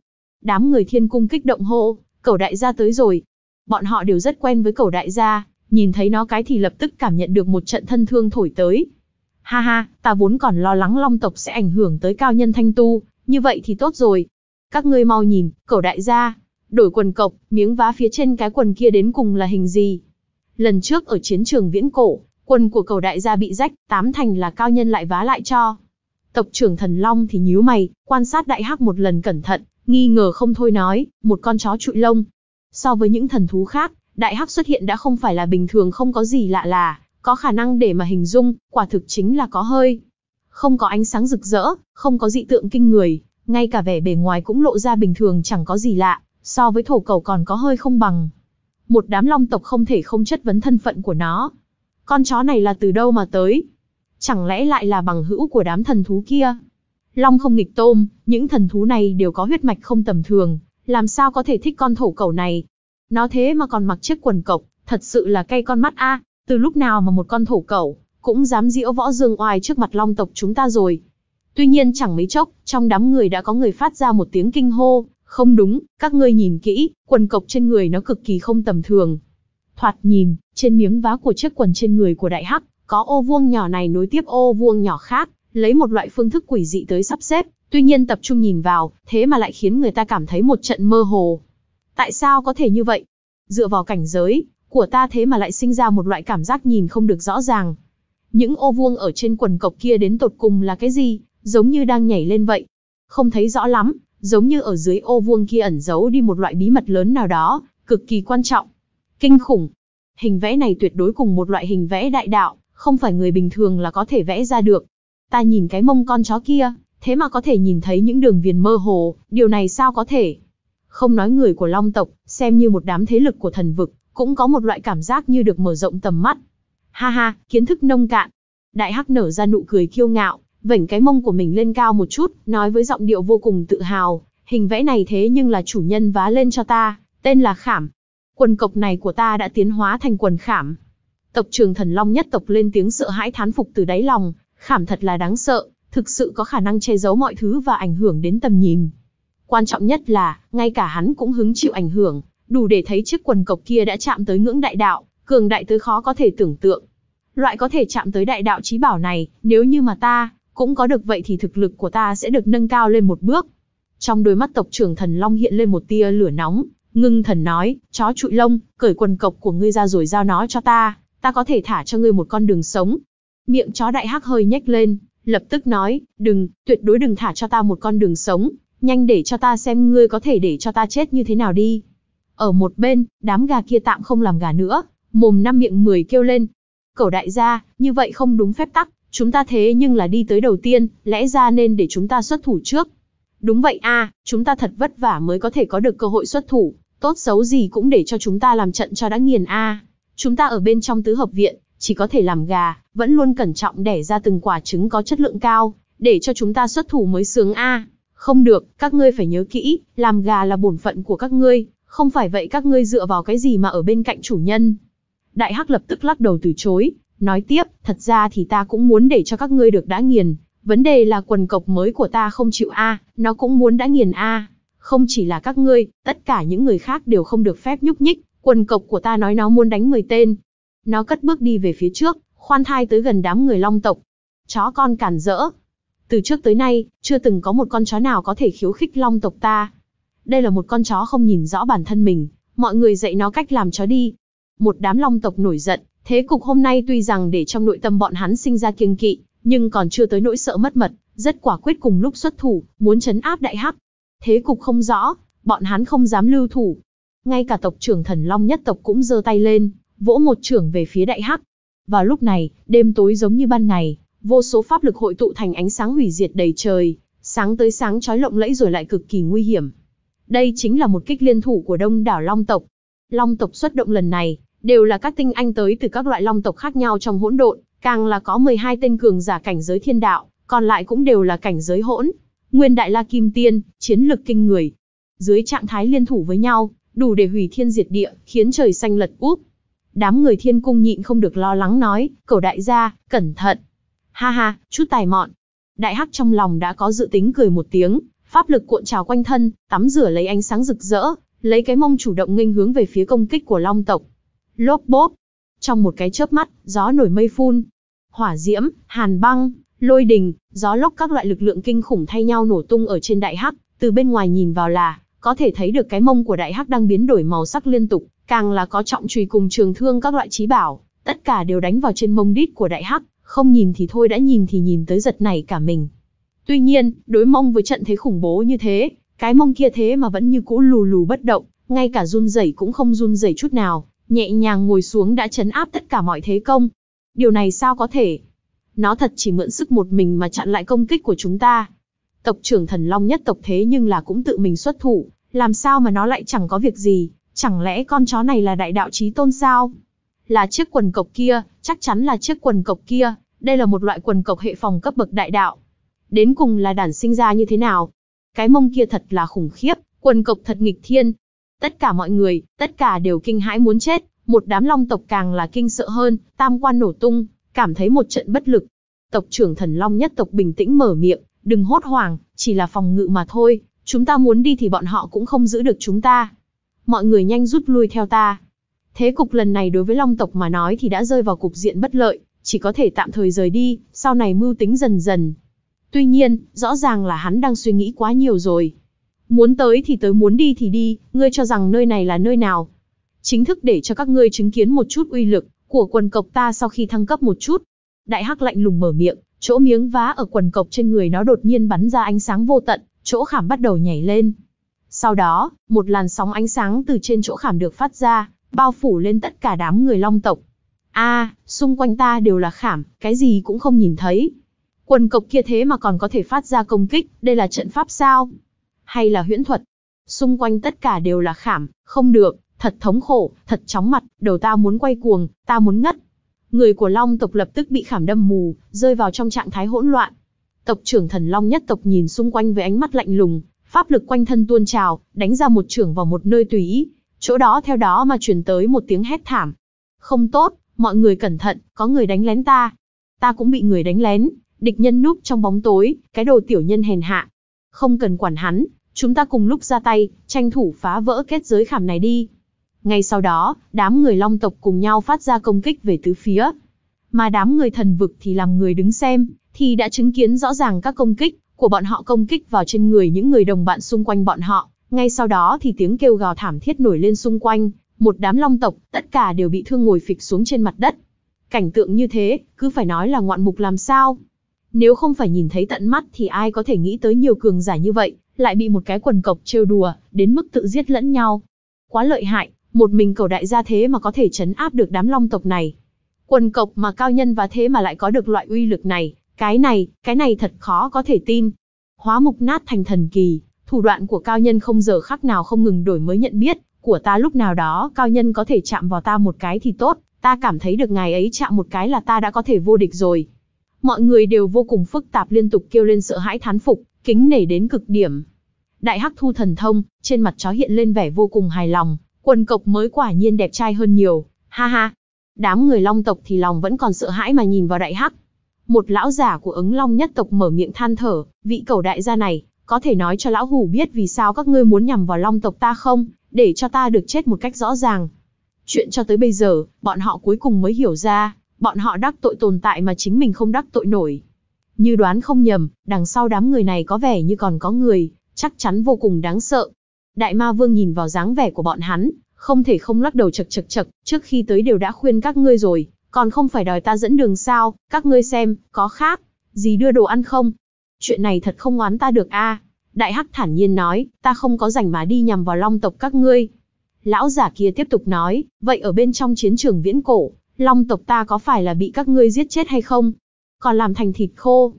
Đám người thiên cung kích động hô, cẩu đại gia tới rồi. Bọn họ đều rất quen với cẩu đại gia, nhìn thấy nó cái thì lập tức cảm nhận được một trận thân thương thổi tới. Ha ha, ta vốn còn lo lắng long tộc sẽ ảnh hưởng tới cao nhân thanh tu, như vậy thì tốt rồi. Các ngươi mau nhìn, cẩu đại gia, đổi quần cộc, miếng vá phía trên cái quần kia đến cùng là hình gì? Lần trước ở chiến trường viễn cổ, quần của cầu đại gia bị rách, tám thành là cao nhân lại vá lại cho. Tộc trưởng thần long thì nhíu mày, quan sát đại hắc một lần cẩn thận, nghi ngờ không thôi nói, một con chó trụi lông. So với những thần thú khác, đại hắc xuất hiện đã không phải là bình thường không có gì lạ là, có khả năng để mà hình dung, quả thực chính là có hơi. Không có ánh sáng rực rỡ, không có dị tượng kinh người, ngay cả vẻ bề ngoài cũng lộ ra bình thường chẳng có gì lạ, so với thổ cầu còn có hơi không bằng một đám long tộc không thể không chất vấn thân phận của nó. Con chó này là từ đâu mà tới? Chẳng lẽ lại là bằng hữu của đám thần thú kia? Long không nghịch tôm, những thần thú này đều có huyết mạch không tầm thường, làm sao có thể thích con thổ cẩu này? Nó thế mà còn mặc chiếc quần cộc, thật sự là cay con mắt a, từ lúc nào mà một con thổ cẩu cũng dám giễu võ dương oai trước mặt long tộc chúng ta rồi. Tuy nhiên chẳng mấy chốc, trong đám người đã có người phát ra một tiếng kinh hô, không đúng, các ngươi nhìn kỹ, quần cộc trên người nó cực kỳ không tầm thường. Thoạt nhìn, trên miếng vá của chiếc quần trên người của đại hắc, có ô vuông nhỏ này nối tiếp ô vuông nhỏ khác, lấy một loại phương thức quỷ dị tới sắp xếp, tuy nhiên tập trung nhìn vào, thế mà lại khiến người ta cảm thấy một trận mơ hồ. Tại sao có thể như vậy? Dựa vào cảnh giới, của ta thế mà lại sinh ra một loại cảm giác nhìn không được rõ ràng. Những ô vuông ở trên quần cộc kia đến tột cùng là cái gì, giống như đang nhảy lên vậy. Không thấy rõ lắm, giống như ở dưới ô vuông kia ẩn giấu đi một loại bí mật lớn nào đó, cực kỳ quan trọng. Kinh khủng. Hình vẽ này tuyệt đối cùng một loại hình vẽ đại đạo, không phải người bình thường là có thể vẽ ra được. Ta nhìn cái mông con chó kia, thế mà có thể nhìn thấy những đường viền mơ hồ, điều này sao có thể? Không nói người của Long tộc, xem như một đám thế lực của thần vực, cũng có một loại cảm giác như được mở rộng tầm mắt. Ha ha, kiến thức nông cạn. Đại Hắc nở ra nụ cười kiêu ngạo, vểnh cái mông của mình lên cao một chút, nói với giọng điệu vô cùng tự hào, hình vẽ này thế nhưng là chủ nhân vá lên cho ta, tên là khảm. Quần cộc này của ta đã tiến hóa thành quần khảm. Tộc trường thần long nhất tộc lên tiếng sợ hãi thán phục từ đáy lòng, khảm thật là đáng sợ, thực sự có khả năng che giấu mọi thứ và ảnh hưởng đến tầm nhìn. Quan trọng nhất là, ngay cả hắn cũng hứng chịu ảnh hưởng, đủ để thấy chiếc quần cộc kia đã chạm tới ngưỡng đại đạo, cường đại tới khó có thể tưởng tượng. Loại có thể chạm tới đại đạo trí bảo này, nếu như mà ta, cũng có được vậy thì thực lực của ta sẽ được nâng cao lên một bước. Trong đôi mắt tộc trưởng thần long hiện lên một tia lửa nóng, ngưng thần nói, chó trụi lông, cởi quần cộc của ngươi ra rồi giao nó cho ta, ta có thể thả cho ngươi một con đường sống. Miệng chó đại hắc hơi nhếch lên, lập tức nói, đừng, tuyệt đối đừng thả cho ta một con đường sống, nhanh để cho ta xem ngươi có thể để cho ta chết như thế nào đi. Ở một bên, đám gà kia tạm không làm gà nữa, mồm năm miệng mười kêu lên. Cẩu đại gia, như vậy không đúng phép tắc, Chúng ta thế nhưng là đi tới đầu tiên, lẽ ra nên để chúng ta xuất thủ trước. Đúng vậy a, chúng ta thật vất vả mới có thể có được cơ hội xuất thủ, tốt xấu gì cũng để cho chúng ta làm trận cho đã nghiền a. Chúng ta ở bên trong tứ hợp viện, chỉ có thể làm gà, vẫn luôn cẩn trọng đẻ ra từng quả trứng có chất lượng cao, để cho chúng ta xuất thủ mới sướng a. Không được, các ngươi phải nhớ kỹ, làm gà là bổn phận của các ngươi, không phải vậy các ngươi dựa vào cái gì mà ở bên cạnh chủ nhân. Đại Hắc lập tức lắc đầu từ chối, Nói tiếp, thật ra thì ta cũng muốn để cho các ngươi được đã nghiền, vấn đề là quần cộc mới của ta không chịu a, nó cũng muốn đã nghiền a. Không chỉ là các ngươi, tất cả những người khác đều không được phép nhúc nhích, quần cộc của ta nói nó muốn đánh 10 tên. Nó cất bước đi về phía trước, khoan thai tới gần đám người long tộc. Chó con cản rỡ. Từ trước tới nay, chưa từng có một con chó nào có thể khiếu khích long tộc ta. Đây là một con chó không nhìn rõ bản thân mình, mọi người dạy nó cách làm chó đi. Một đám long tộc nổi giận, Thế cục hôm nay tuy rằng để trong nội tâm bọn hắn sinh ra kiêng kỵ, nhưng còn chưa tới nỗi sợ mất mật, rất quả quyết cùng lúc xuất thủ, muốn chấn áp đại hắc. Thế cục không rõ, bọn hắn không dám lưu thủ. Ngay cả tộc trưởng thần long nhất tộc cũng giơ tay lên, vỗ một trưởng về phía đại hắc. Vào lúc này, đêm tối giống như ban ngày, vô số pháp lực hội tụ thành ánh sáng hủy diệt đầy trời, sáng tới sáng chói lộng lẫy rồi lại cực kỳ nguy hiểm. Đây chính là một kích liên thủ của đông đảo long tộc. Long tộc xuất động lần này, đều là các tinh anh tới từ các loại long tộc khác nhau trong hỗn độn, càng là có 12 tên cường giả cảnh giới thiên đạo, còn lại cũng đều là cảnh giới hỗn. Nguyên Đại La Kim Tiên, chiến lực kinh người. Dưới trạng thái liên thủ với nhau, đủ để hủy thiên diệt địa, khiến trời xanh lật úp. Đám người thiên cung nhịn không được lo lắng nói, cầu đại gia, cẩn thận. Ha ha, chút tài mọn. Đại hắc trong lòng đã có dự tính cười một tiếng, pháp lực cuộn trào quanh thân, tắm rửa lấy ánh sáng rực rỡ, lấy cái mông chủ động nghênh hướng về phía công kích của long tộc lốp bốp. Trong một cái chớp mắt, gió nổi mây phun. Hỏa diễm, hàn băng, lôi đình, gió lốc các loại lực lượng kinh khủng thay nhau nổ tung ở trên đại hắc, từ bên ngoài nhìn vào là có thể thấy được cái mông của đại hắc đang biến đổi màu sắc liên tục, càng là có trọng chùy cùng trường thương các loại trí bảo, tất cả đều đánh vào trên mông đít của đại hắc, không nhìn thì thôi đã nhìn thì nhìn tới giật này cả mình. Tuy nhiên, đối mông với trận thế khủng bố như thế, cái mông kia thế mà vẫn như cũ lù lù bất động, ngay cả run rẩy cũng không run rẩy chút nào nhẹ nhàng ngồi xuống đã chấn áp tất cả mọi thế công. Điều này sao có thể? Nó thật chỉ mượn sức một mình mà chặn lại công kích của chúng ta. Tộc trưởng thần long nhất tộc thế nhưng là cũng tự mình xuất thủ, làm sao mà nó lại chẳng có việc gì, chẳng lẽ con chó này là đại đạo chí tôn sao? Là chiếc quần cộc kia, chắc chắn là chiếc quần cộc kia, đây là một loại quần cộc hệ phòng cấp bậc đại đạo. Đến cùng là đản sinh ra như thế nào? Cái mông kia thật là khủng khiếp, quần cộc thật nghịch thiên, Tất cả mọi người, tất cả đều kinh hãi muốn chết, một đám long tộc càng là kinh sợ hơn, tam quan nổ tung, cảm thấy một trận bất lực. Tộc trưởng thần long nhất tộc bình tĩnh mở miệng, đừng hốt hoảng, chỉ là phòng ngự mà thôi, chúng ta muốn đi thì bọn họ cũng không giữ được chúng ta. Mọi người nhanh rút lui theo ta. Thế cục lần này đối với long tộc mà nói thì đã rơi vào cục diện bất lợi, chỉ có thể tạm thời rời đi, sau này mưu tính dần dần. Tuy nhiên, rõ ràng là hắn đang suy nghĩ quá nhiều rồi. Muốn tới thì tới muốn đi thì đi, ngươi cho rằng nơi này là nơi nào. Chính thức để cho các ngươi chứng kiến một chút uy lực của quần cộc ta sau khi thăng cấp một chút. Đại hắc lạnh lùng mở miệng, chỗ miếng vá ở quần cộc trên người nó đột nhiên bắn ra ánh sáng vô tận, chỗ khảm bắt đầu nhảy lên. Sau đó, một làn sóng ánh sáng từ trên chỗ khảm được phát ra, bao phủ lên tất cả đám người long tộc. A, xung quanh ta đều là khảm, cái gì cũng không nhìn thấy. Quần cộc kia thế mà còn có thể phát ra công kích, đây là trận pháp sao? hay là huyễn thuật. Xung quanh tất cả đều là khảm, không được, thật thống khổ, thật chóng mặt, đầu ta muốn quay cuồng, ta muốn ngất. Người của Long tộc lập tức bị khảm đâm mù, rơi vào trong trạng thái hỗn loạn. Tộc trưởng thần Long nhất tộc nhìn xung quanh với ánh mắt lạnh lùng, pháp lực quanh thân tuôn trào, đánh ra một trưởng vào một nơi tùy ý, chỗ đó theo đó mà truyền tới một tiếng hét thảm. Không tốt, mọi người cẩn thận, có người đánh lén ta. Ta cũng bị người đánh lén, địch nhân núp trong bóng tối, cái đồ tiểu nhân hèn hạ, không cần quản hắn, chúng ta cùng lúc ra tay, tranh thủ phá vỡ kết giới khảm này đi. Ngay sau đó, đám người long tộc cùng nhau phát ra công kích về tứ phía. Mà đám người thần vực thì làm người đứng xem, thì đã chứng kiến rõ ràng các công kích của bọn họ công kích vào trên người những người đồng bạn xung quanh bọn họ. Ngay sau đó thì tiếng kêu gào thảm thiết nổi lên xung quanh, một đám long tộc, tất cả đều bị thương ngồi phịch xuống trên mặt đất. Cảnh tượng như thế, cứ phải nói là ngoạn mục làm sao. Nếu không phải nhìn thấy tận mắt thì ai có thể nghĩ tới nhiều cường giả như vậy, lại bị một cái quần cộc trêu đùa, đến mức tự giết lẫn nhau. Quá lợi hại, một mình cầu đại gia thế mà có thể chấn áp được đám long tộc này. Quần cộc mà cao nhân và thế mà lại có được loại uy lực này, cái này, cái này thật khó có thể tin. Hóa mục nát thành thần kỳ, thủ đoạn của cao nhân không giờ khắc nào không ngừng đổi mới nhận biết, của ta lúc nào đó cao nhân có thể chạm vào ta một cái thì tốt, ta cảm thấy được ngài ấy chạm một cái là ta đã có thể vô địch rồi. Mọi người đều vô cùng phức tạp liên tục kêu lên sợ hãi thán phục, kính nể đến cực điểm. Đại hắc thu thần thông, trên mặt chó hiện lên vẻ vô cùng hài lòng, quần cộc mới quả nhiên đẹp trai hơn nhiều, ha ha. Đám người long tộc thì lòng vẫn còn sợ hãi mà nhìn vào đại hắc. Một lão giả của ứng long nhất tộc mở miệng than thở, vị cầu đại gia này, có thể nói cho lão hủ biết vì sao các ngươi muốn nhằm vào long tộc ta không, để cho ta được chết một cách rõ ràng. Chuyện cho tới bây giờ, bọn họ cuối cùng mới hiểu ra, bọn họ đắc tội tồn tại mà chính mình không đắc tội nổi. Như đoán không nhầm, đằng sau đám người này có vẻ như còn có người, chắc chắn vô cùng đáng sợ. Đại ma vương nhìn vào dáng vẻ của bọn hắn, không thể không lắc đầu chật chật chật, trước khi tới đều đã khuyên các ngươi rồi, còn không phải đòi ta dẫn đường sao, các ngươi xem, có khác, gì đưa đồ ăn không? Chuyện này thật không oán ta được a. Đại Hắc thản nhiên nói, ta không có rảnh mà đi nhằm vào long tộc các ngươi. Lão giả kia tiếp tục nói, vậy ở bên trong chiến trường viễn cổ, long tộc ta có phải là bị các ngươi giết chết hay không? Còn làm thành thịt khô.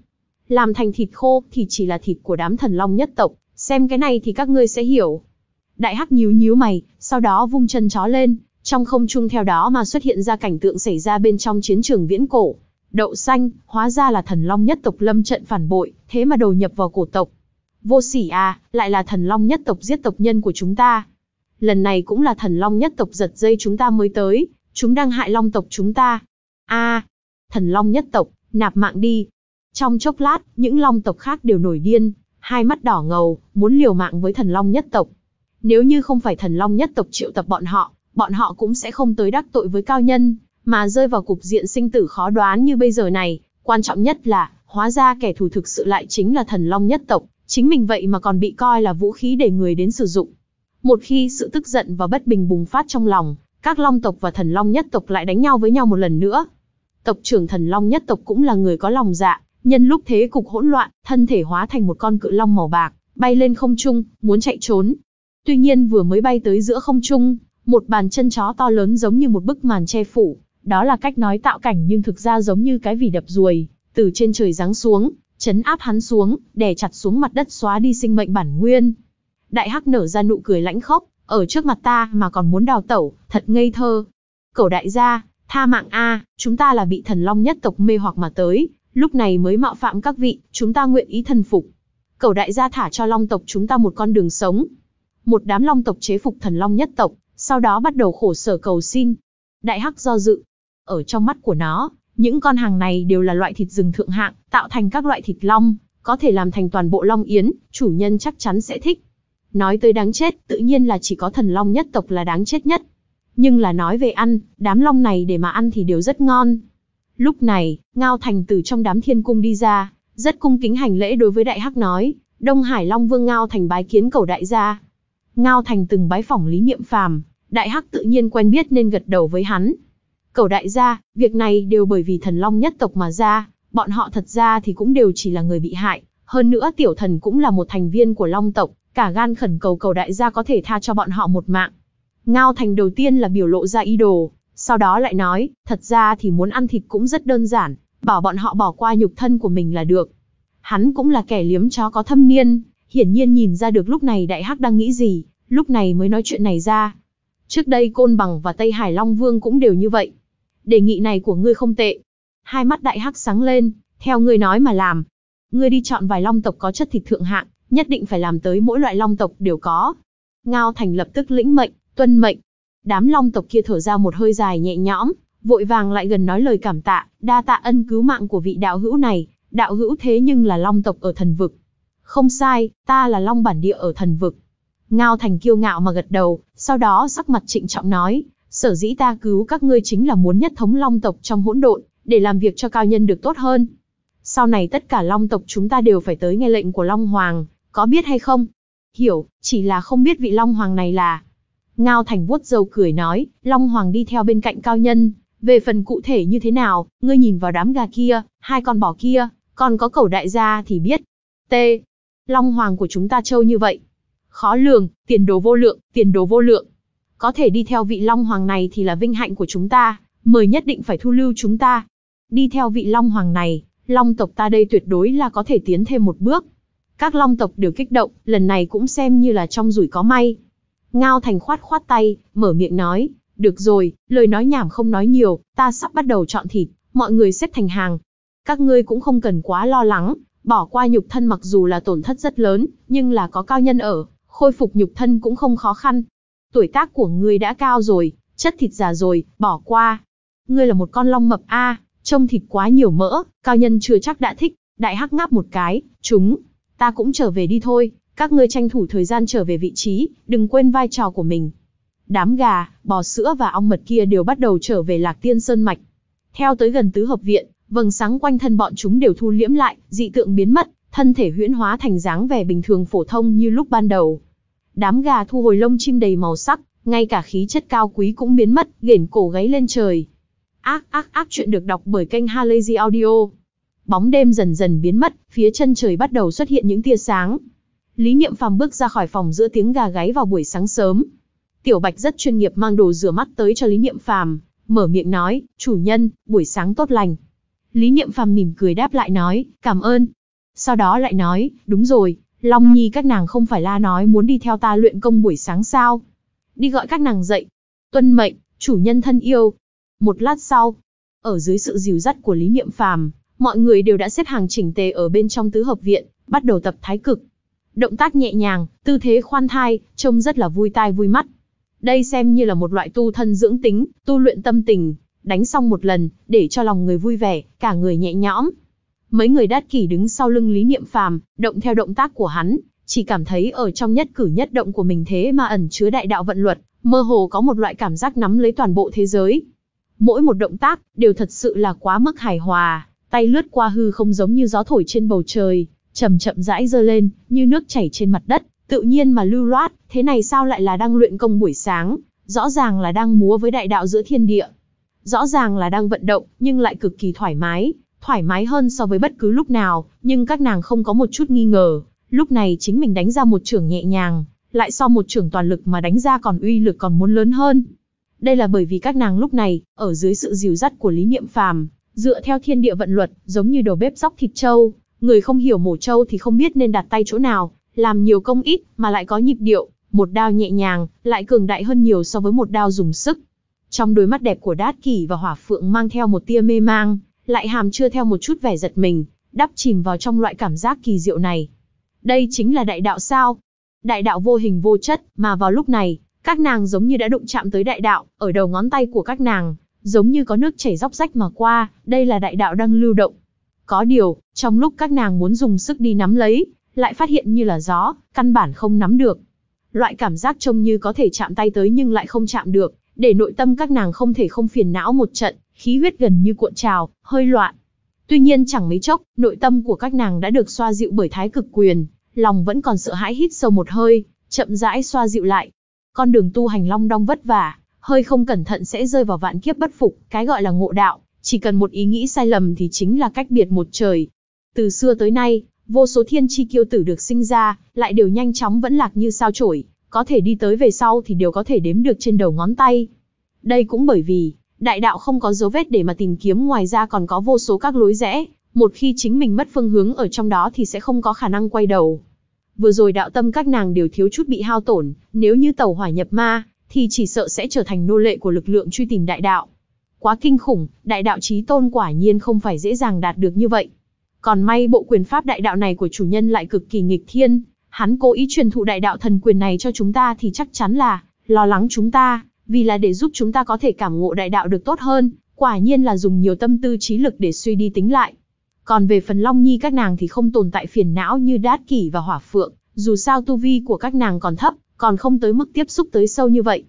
Làm thành thịt khô thì chỉ là thịt của đám thần long nhất tộc, xem cái này thì các ngươi sẽ hiểu. Đại hắc nhíu nhíu mày, sau đó vung chân chó lên, trong không trung theo đó mà xuất hiện ra cảnh tượng xảy ra bên trong chiến trường viễn cổ. Đậu xanh, hóa ra là thần long nhất tộc lâm trận phản bội, thế mà đầu nhập vào cổ tộc. Vô sỉ à, lại là thần long nhất tộc giết tộc nhân của chúng ta. Lần này cũng là thần long nhất tộc giật dây chúng ta mới tới, Chúng đang hại long tộc chúng ta. a thần long nhất tộc, nạp mạng đi. Trong chốc lát, những long tộc khác đều nổi điên, hai mắt đỏ ngầu, muốn liều mạng với thần long nhất tộc. Nếu như không phải thần long nhất tộc triệu tập bọn họ, bọn họ cũng sẽ không tới đắc tội với cao nhân, mà rơi vào cục diện sinh tử khó đoán như bây giờ này. Quan trọng nhất là, hóa ra kẻ thù thực sự lại chính là thần long nhất tộc, chính mình vậy mà còn bị coi là vũ khí để người đến sử dụng. Một khi sự tức giận và bất bình bùng phát trong lòng, các long tộc và thần long nhất tộc lại đánh nhau với nhau một lần nữa. Tộc trưởng thần long nhất tộc cũng là người có lòng dạ, nhân lúc thế cục hỗn loạn, thân thể hóa thành một con cự long màu bạc, bay lên không trung, muốn chạy trốn. Tuy nhiên vừa mới bay tới giữa không trung, một bàn chân chó to lớn giống như một bức màn che phủ, đó là cách nói tạo cảnh nhưng thực ra giống như cái vỉ đập ruồi, từ trên trời giáng xuống, chấn áp hắn xuống, đè chặt xuống mặt đất xóa đi sinh mệnh bản nguyên. Đại Hắc nở ra nụ cười lãnh khốc, ở trước mặt ta mà còn muốn đào tẩu, thật ngây thơ. Cẩu đại gia, tha mạng A, chúng ta là bị thần long nhất tộc mê hoặc mà tới, lúc này mới mạo phạm các vị, chúng ta nguyện ý thần phục. Cẩu đại gia thả cho long tộc chúng ta một con đường sống. Một đám long tộc chế phục thần long nhất tộc, sau đó bắt đầu khổ sở cầu xin. Đại hắc do dự. Ở trong mắt của nó, những con hàng này đều là loại thịt rừng thượng hạng, tạo thành các loại thịt long, có thể làm thành toàn bộ long yến, chủ nhân chắc chắn sẽ thích. Nói tới đáng chết, tự nhiên là chỉ có thần long nhất tộc là đáng chết nhất. Nhưng là nói về ăn, đám long này để mà ăn thì đều rất ngon. Lúc này, Ngao Thành từ trong đám thiên cung đi ra, rất cung kính hành lễ đối với Đại Hắc nói, Đông Hải Long Vương Ngao Thành bái kiến cầu đại gia. Ngao Thành từng bái phỏng Lý Niệm Phàm, Đại Hắc tự nhiên quen biết nên gật đầu với hắn. Cầu đại gia, việc này đều bởi vì thần long nhất tộc mà ra, bọn họ thật ra thì cũng đều chỉ là người bị hại, hơn nữa tiểu thần cũng là một thành viên của long tộc, cả gan khẩn cầu cầu đại gia có thể tha cho bọn họ một mạng. Ngao Thành đầu tiên là biểu lộ ra ý đồ, sau đó lại nói, thật ra thì muốn ăn thịt cũng rất đơn giản, bảo bọn họ bỏ qua nhục thân của mình là được. Hắn cũng là kẻ liếm chó có thâm niên, hiển nhiên nhìn ra được lúc này đại hắc đang nghĩ gì, lúc này mới nói chuyện này ra. Trước đây Côn Bằng và Tây Hải Long Vương cũng đều như vậy. Đề nghị này của ngươi không tệ. Hai mắt đại hắc sáng lên, theo ngươi nói mà làm. Ngươi đi chọn vài long tộc có chất thịt thượng hạng, nhất định phải làm tới mỗi loại long tộc đều có. Ngao Thành lập tức lĩnh mệnh, tuân mệnh. Đám long tộc kia thở ra một hơi dài nhẹ nhõm, vội vàng lại gần nói lời cảm tạ, đa tạ ân cứu mạng của vị đạo hữu này, đạo hữu thế nhưng là long tộc ở thần vực. Không sai, ta là long bản địa ở thần vực. Ngao Thành kiêu ngạo mà gật đầu, sau đó sắc mặt trịnh trọng nói, sở dĩ ta cứu các ngươi chính là muốn nhất thống long tộc trong hỗn độn, để làm việc cho cao nhân được tốt hơn. Sau này tất cả long tộc chúng ta đều phải tới nghe lệnh của Long Hoàng, có biết hay không? Hiểu, chỉ là không biết vị Long Hoàng này là. Ngao Thành vuốt dâu cười nói, Long Hoàng đi theo bên cạnh cao nhân. Về phần cụ thể như thế nào, ngươi nhìn vào đám gà kia, hai con bò kia, còn có cẩu đại gia thì biết. T. Long Hoàng của chúng ta trâu như vậy. Khó lường, tiền đồ vô lượng, tiền đồ vô lượng. Có thể đi theo vị Long Hoàng này thì là vinh hạnh của chúng ta, mời nhất định phải thu lưu chúng ta. Đi theo vị Long Hoàng này, Long tộc ta đây tuyệt đối là có thể tiến thêm một bước. Các long tộc đều kích động, lần này cũng xem như là trong rủi có may. Ngao Thành khoát khoát tay, mở miệng nói, được rồi, lời nói nhảm không nói nhiều, ta sắp bắt đầu chọn thịt, mọi người xếp thành hàng. Các ngươi cũng không cần quá lo lắng, bỏ qua nhục thân mặc dù là tổn thất rất lớn, nhưng là có cao nhân ở, khôi phục nhục thân cũng không khó khăn. Tuổi tác của ngươi đã cao rồi, chất thịt già rồi, bỏ qua. Ngươi là một con long mập a, trông thịt quá nhiều mỡ, cao nhân chưa chắc đã thích, đại hắc ngáp một cái, chúng Ta cũng trở về đi thôi, các ngươi tranh thủ thời gian trở về vị trí, đừng quên vai trò của mình. Đám gà, bò sữa và ong mật kia đều bắt đầu trở về Lạc Tiên Sơn Mạch. Theo tới gần tứ hợp viện, vầng sáng quanh thân bọn chúng đều thu liễm lại, dị tượng biến mất, thân thể huyễn hóa thành dáng vẻ bình thường phổ thông như lúc ban đầu. Đám gà thu hồi lông chim đầy màu sắc, ngay cả khí chất cao quý cũng biến mất, ghển cổ gáy lên trời. Ác ác ác chuyện được đọc bởi kênh Halazy Audio. Bóng đêm dần dần biến mất, phía chân trời bắt đầu xuất hiện những tia sáng. Lý Niệm Phàm bước ra khỏi phòng giữa tiếng gà gáy vào buổi sáng sớm. Tiểu Bạch rất chuyên nghiệp mang đồ rửa mắt tới cho Lý Niệm Phàm, mở miệng nói, "Chủ nhân, buổi sáng tốt lành." Lý Niệm Phàm mỉm cười đáp lại nói, "Cảm ơn." Sau đó lại nói, "Đúng rồi, Long Nhi các nàng không phải la nói muốn đi theo ta luyện công buổi sáng sao? Đi gọi các nàng dậy." Tuân mệnh, chủ nhân thân yêu. Một lát sau, ở dưới sự dìu dắt của Lý Niệm Phàm, Mọi người đều đã xếp hàng chỉnh tề ở bên trong tứ hợp viện, bắt đầu tập thái cực. Động tác nhẹ nhàng, tư thế khoan thai, trông rất là vui tai vui mắt. Đây xem như là một loại tu thân dưỡng tính, tu luyện tâm tình, đánh xong một lần, để cho lòng người vui vẻ, cả người nhẹ nhõm. Mấy người đát kỷ đứng sau lưng Lý Niệm Phàm, động theo động tác của hắn, chỉ cảm thấy ở trong nhất cử nhất động của mình thế mà ẩn chứa đại đạo vận luật, mơ hồ có một loại cảm giác nắm lấy toàn bộ thế giới. Mỗi một động tác đều thật sự là quá mức hài hòa, tay lướt qua hư không giống như gió thổi trên bầu trời, chậm chậm rãi dơ lên, như nước chảy trên mặt đất, tự nhiên mà lưu loát, thế này sao lại là đang luyện công buổi sáng, rõ ràng là đang múa với đại đạo giữa thiên địa. Rõ ràng là đang vận động, nhưng lại cực kỳ thoải mái, thoải mái hơn so với bất cứ lúc nào, nhưng các nàng không có một chút nghi ngờ, lúc này chính mình đánh ra một trưởng nhẹ nhàng, lại so một trưởng toàn lực mà đánh ra còn uy lực còn muốn lớn hơn. Đây là bởi vì các nàng lúc này, ở dưới sự dìu dắt của Lý Niệm Phàm, Dựa theo thiên địa vận luật, giống như đầu bếp sóc thịt trâu, người không hiểu mổ trâu thì không biết nên đặt tay chỗ nào, làm nhiều công ít mà lại có nhịp điệu, một đao nhẹ nhàng, lại cường đại hơn nhiều so với một đao dùng sức. Trong đôi mắt đẹp của Đát Kỷ và Hỏa Phượng mang theo một tia mê mang, lại hàm chứa theo một chút vẻ giật mình, đắp chìm vào trong loại cảm giác kỳ diệu này. Đây chính là đại đạo sao? Đại đạo vô hình vô chất, mà vào lúc này, các nàng giống như đã đụng chạm tới đại đạo, ở đầu ngón tay của các nàng, giống như có nước chảy dốc rách mà qua, đây là đại đạo đang lưu động. Có điều, trong lúc các nàng muốn dùng sức đi nắm lấy, lại phát hiện như là gió, căn bản không nắm được. Loại cảm giác trông như có thể chạm tay tới nhưng lại không chạm được, để nội tâm các nàng không thể không phiền não một trận, khí huyết gần như cuộn trào, hơi loạn. Tuy nhiên chẳng mấy chốc, nội tâm của các nàng đã được xoa dịu bởi thái cực quyền, lòng vẫn còn sợ hãi hít sâu một hơi, chậm rãi xoa dịu lại. Con đường tu hành long đong vất vả, hơi không cẩn thận sẽ rơi vào vạn kiếp bất phục, cái gọi là ngộ đạo, chỉ cần một ý nghĩ sai lầm thì chính là cách biệt một trời. Từ xưa tới nay, vô số thiên chi kiêu tử được sinh ra, lại đều nhanh chóng vẫn lạc như sao chổi, có thể đi tới về sau thì đều có thể đếm được trên đầu ngón tay. Đây cũng bởi vì, đại đạo không có dấu vết để mà tìm kiếm ngoài ra còn có vô số các lối rẽ, một khi chính mình mất phương hướng ở trong đó thì sẽ không có khả năng quay đầu. Vừa rồi đạo tâm các nàng đều thiếu chút bị hao tổn, nếu như tàu hỏa nhập ma, thì chỉ sợ sẽ trở thành nô lệ của lực lượng truy tìm đại đạo. Quá kinh khủng, đại đạo trí tôn quả nhiên không phải dễ dàng đạt được như vậy. Còn may bộ quyền pháp đại đạo này của chủ nhân lại cực kỳ nghịch thiên, hắn cố ý truyền thụ đại đạo thần quyền này cho chúng ta thì chắc chắn là lo lắng chúng ta, vì là để giúp chúng ta có thể cảm ngộ đại đạo được tốt hơn, quả nhiên là dùng nhiều tâm tư trí lực để suy đi tính lại. Còn về phần Long Nhi các nàng thì không tồn tại phiền não như Đát Kỷ và Hỏa Phượng, dù sao tu vi của các nàng còn thấp, còn không tới mức tiếp xúc tới sâu như vậy.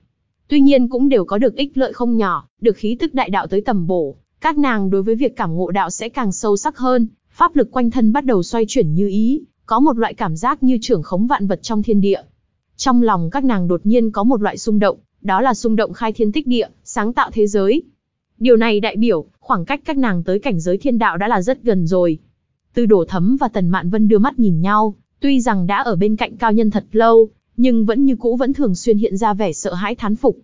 Tuy nhiên cũng đều có được ích lợi không nhỏ, được khí tức đại đạo tới tầm bổ, các nàng đối với việc cảm ngộ đạo sẽ càng sâu sắc hơn, pháp lực quanh thân bắt đầu xoay chuyển như ý, có một loại cảm giác như trưởng khống vạn vật trong thiên địa. Trong lòng các nàng đột nhiên có một loại xung động, đó là xung động khai thiên tích địa, sáng tạo thế giới. Điều này đại biểu, khoảng cách các nàng tới cảnh giới thiên đạo đã là rất gần rồi. Tư đổ thấm và tần mạn vân đưa mắt nhìn nhau, tuy rằng đã ở bên cạnh cao nhân thật lâu, nhưng vẫn như cũ vẫn thường xuyên hiện ra vẻ sợ hãi thán phục.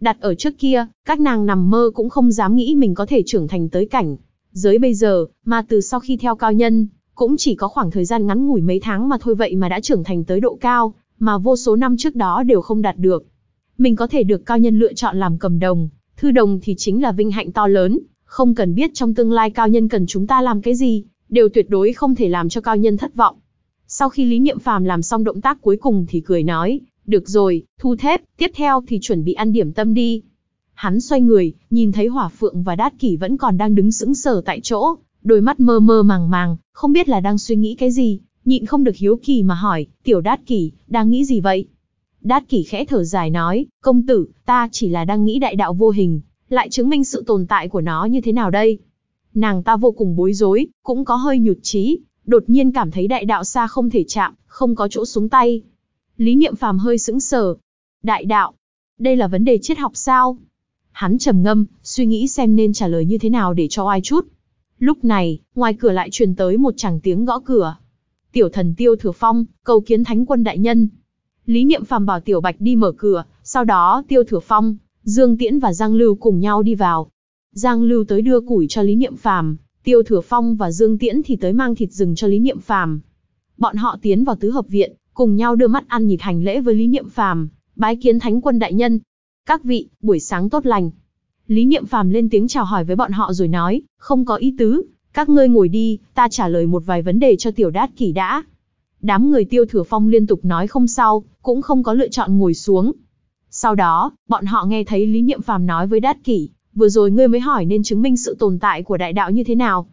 Đặt ở trước kia, các nàng nằm mơ cũng không dám nghĩ mình có thể trưởng thành tới cảnh. Giới bây giờ, mà từ sau khi theo cao nhân, cũng chỉ có khoảng thời gian ngắn ngủi mấy tháng mà thôi vậy mà đã trưởng thành tới độ cao, mà vô số năm trước đó đều không đạt được. Mình có thể được cao nhân lựa chọn làm cầm đồng, thư đồng thì chính là vinh hạnh to lớn, không cần biết trong tương lai cao nhân cần chúng ta làm cái gì, đều tuyệt đối không thể làm cho cao nhân thất vọng. Sau khi Lý Niệm Phàm làm xong động tác cuối cùng thì cười nói, được rồi, thu thép, tiếp theo thì chuẩn bị ăn điểm tâm đi. Hắn xoay người, nhìn thấy Hỏa Phượng và Đát Kỷ vẫn còn đang đứng sững sờ tại chỗ, đôi mắt mơ mơ màng màng, không biết là đang suy nghĩ cái gì, nhịn không được hiếu kỳ mà hỏi, tiểu Đát Kỷ, đang nghĩ gì vậy? Đát Kỷ khẽ thở dài nói, công tử, ta chỉ là đang nghĩ đại đạo vô hình, lại chứng minh sự tồn tại của nó như thế nào đây? Nàng ta vô cùng bối rối, cũng có hơi nhụt chí, đột nhiên cảm thấy đại đạo xa không thể chạm, không có chỗ xuống tay. Lý Niệm Phàm hơi sững sờ. Đại đạo, đây là vấn đề triết học sao? Hắn trầm ngâm, suy nghĩ xem nên trả lời như thế nào để cho ai chút. Lúc này, ngoài cửa lại truyền tới một chàng tiếng gõ cửa. Tiểu thần Tiêu Thừa Phong, cầu kiến Thánh quân đại nhân. Lý Niệm Phàm bảo Tiểu Bạch đi mở cửa, sau đó Tiêu Thừa Phong, Dương Tiễn và Giang Lưu cùng nhau đi vào. Giang Lưu tới đưa củi cho Lý Niệm Phàm, Tiêu Thừa Phong và Dương Tiễn thì tới mang thịt rừng cho Lý Niệm Phàm. Bọn họ tiến vào tứ hợp viện, cùng nhau đưa mắt ăn nhịp hành lễ với Lý Niệm Phàm, bái kiến Thánh quân đại nhân. Các vị, buổi sáng tốt lành. Lý Niệm Phàm lên tiếng chào hỏi với bọn họ rồi nói, không có ý tứ, các ngươi ngồi đi, ta trả lời một vài vấn đề cho tiểu đát kỷ đã. Đám người Tiêu Thừa Phong liên tục nói không sao, cũng không có lựa chọn ngồi xuống. Sau đó, bọn họ nghe thấy Lý Niệm Phàm nói với Đát Kỷ, vừa rồi ngươi mới hỏi nên chứng minh sự tồn tại của đại đạo như thế nào.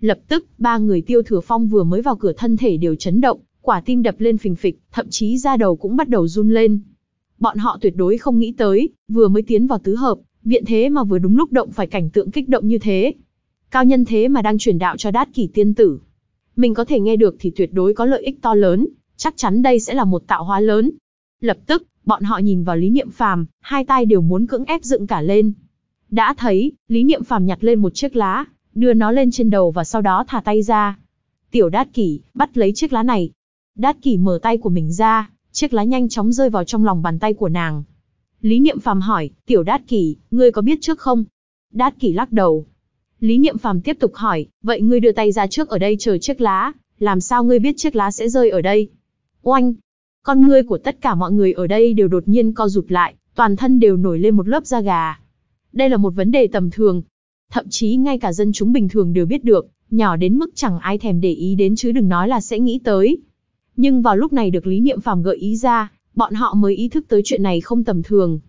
Lập tức, ba người tiêu thừa phong vừa mới vào cửa thân thể đều chấn động, quả tim đập lên phình phịch, thậm chí da đầu cũng bắt đầu run lên. Bọn họ tuyệt đối không nghĩ tới, vừa mới tiến vào tứ hợp, viện thế mà vừa đúng lúc động phải cảnh tượng kích động như thế. Cao nhân thế mà đang truyền đạo cho đát kỷ tiên tử. Mình có thể nghe được thì tuyệt đối có lợi ích to lớn, chắc chắn đây sẽ là một tạo hóa lớn. Lập tức, bọn họ nhìn vào lý niệm phàm, hai tay đều muốn cưỡng ép dựng cả lên, đã thấy, Lý Niệm Phàm nhặt lên một chiếc lá, đưa nó lên trên đầu và sau đó thả tay ra. Tiểu Đát Kỷ bắt lấy chiếc lá này. Đát Kỷ mở tay của mình ra, chiếc lá nhanh chóng rơi vào trong lòng bàn tay của nàng. Lý Niệm Phàm hỏi, "Tiểu Đát Kỷ, ngươi có biết trước không?" Đát Kỷ lắc đầu. Lý Niệm Phàm tiếp tục hỏi, "Vậy ngươi đưa tay ra trước ở đây chờ chiếc lá, làm sao ngươi biết chiếc lá sẽ rơi ở đây?" Oanh! Con ngươi của tất cả mọi người ở đây đều đột nhiên co rụt lại, toàn thân đều nổi lên một lớp da gà. Đây là một vấn đề tầm thường. Thậm chí ngay cả dân chúng bình thường đều biết được, nhỏ đến mức chẳng ai thèm để ý đến chứ đừng nói là sẽ nghĩ tới. Nhưng vào lúc này được Lý Niệm Phàm gợi ý ra, bọn họ mới ý thức tới chuyện này không tầm thường.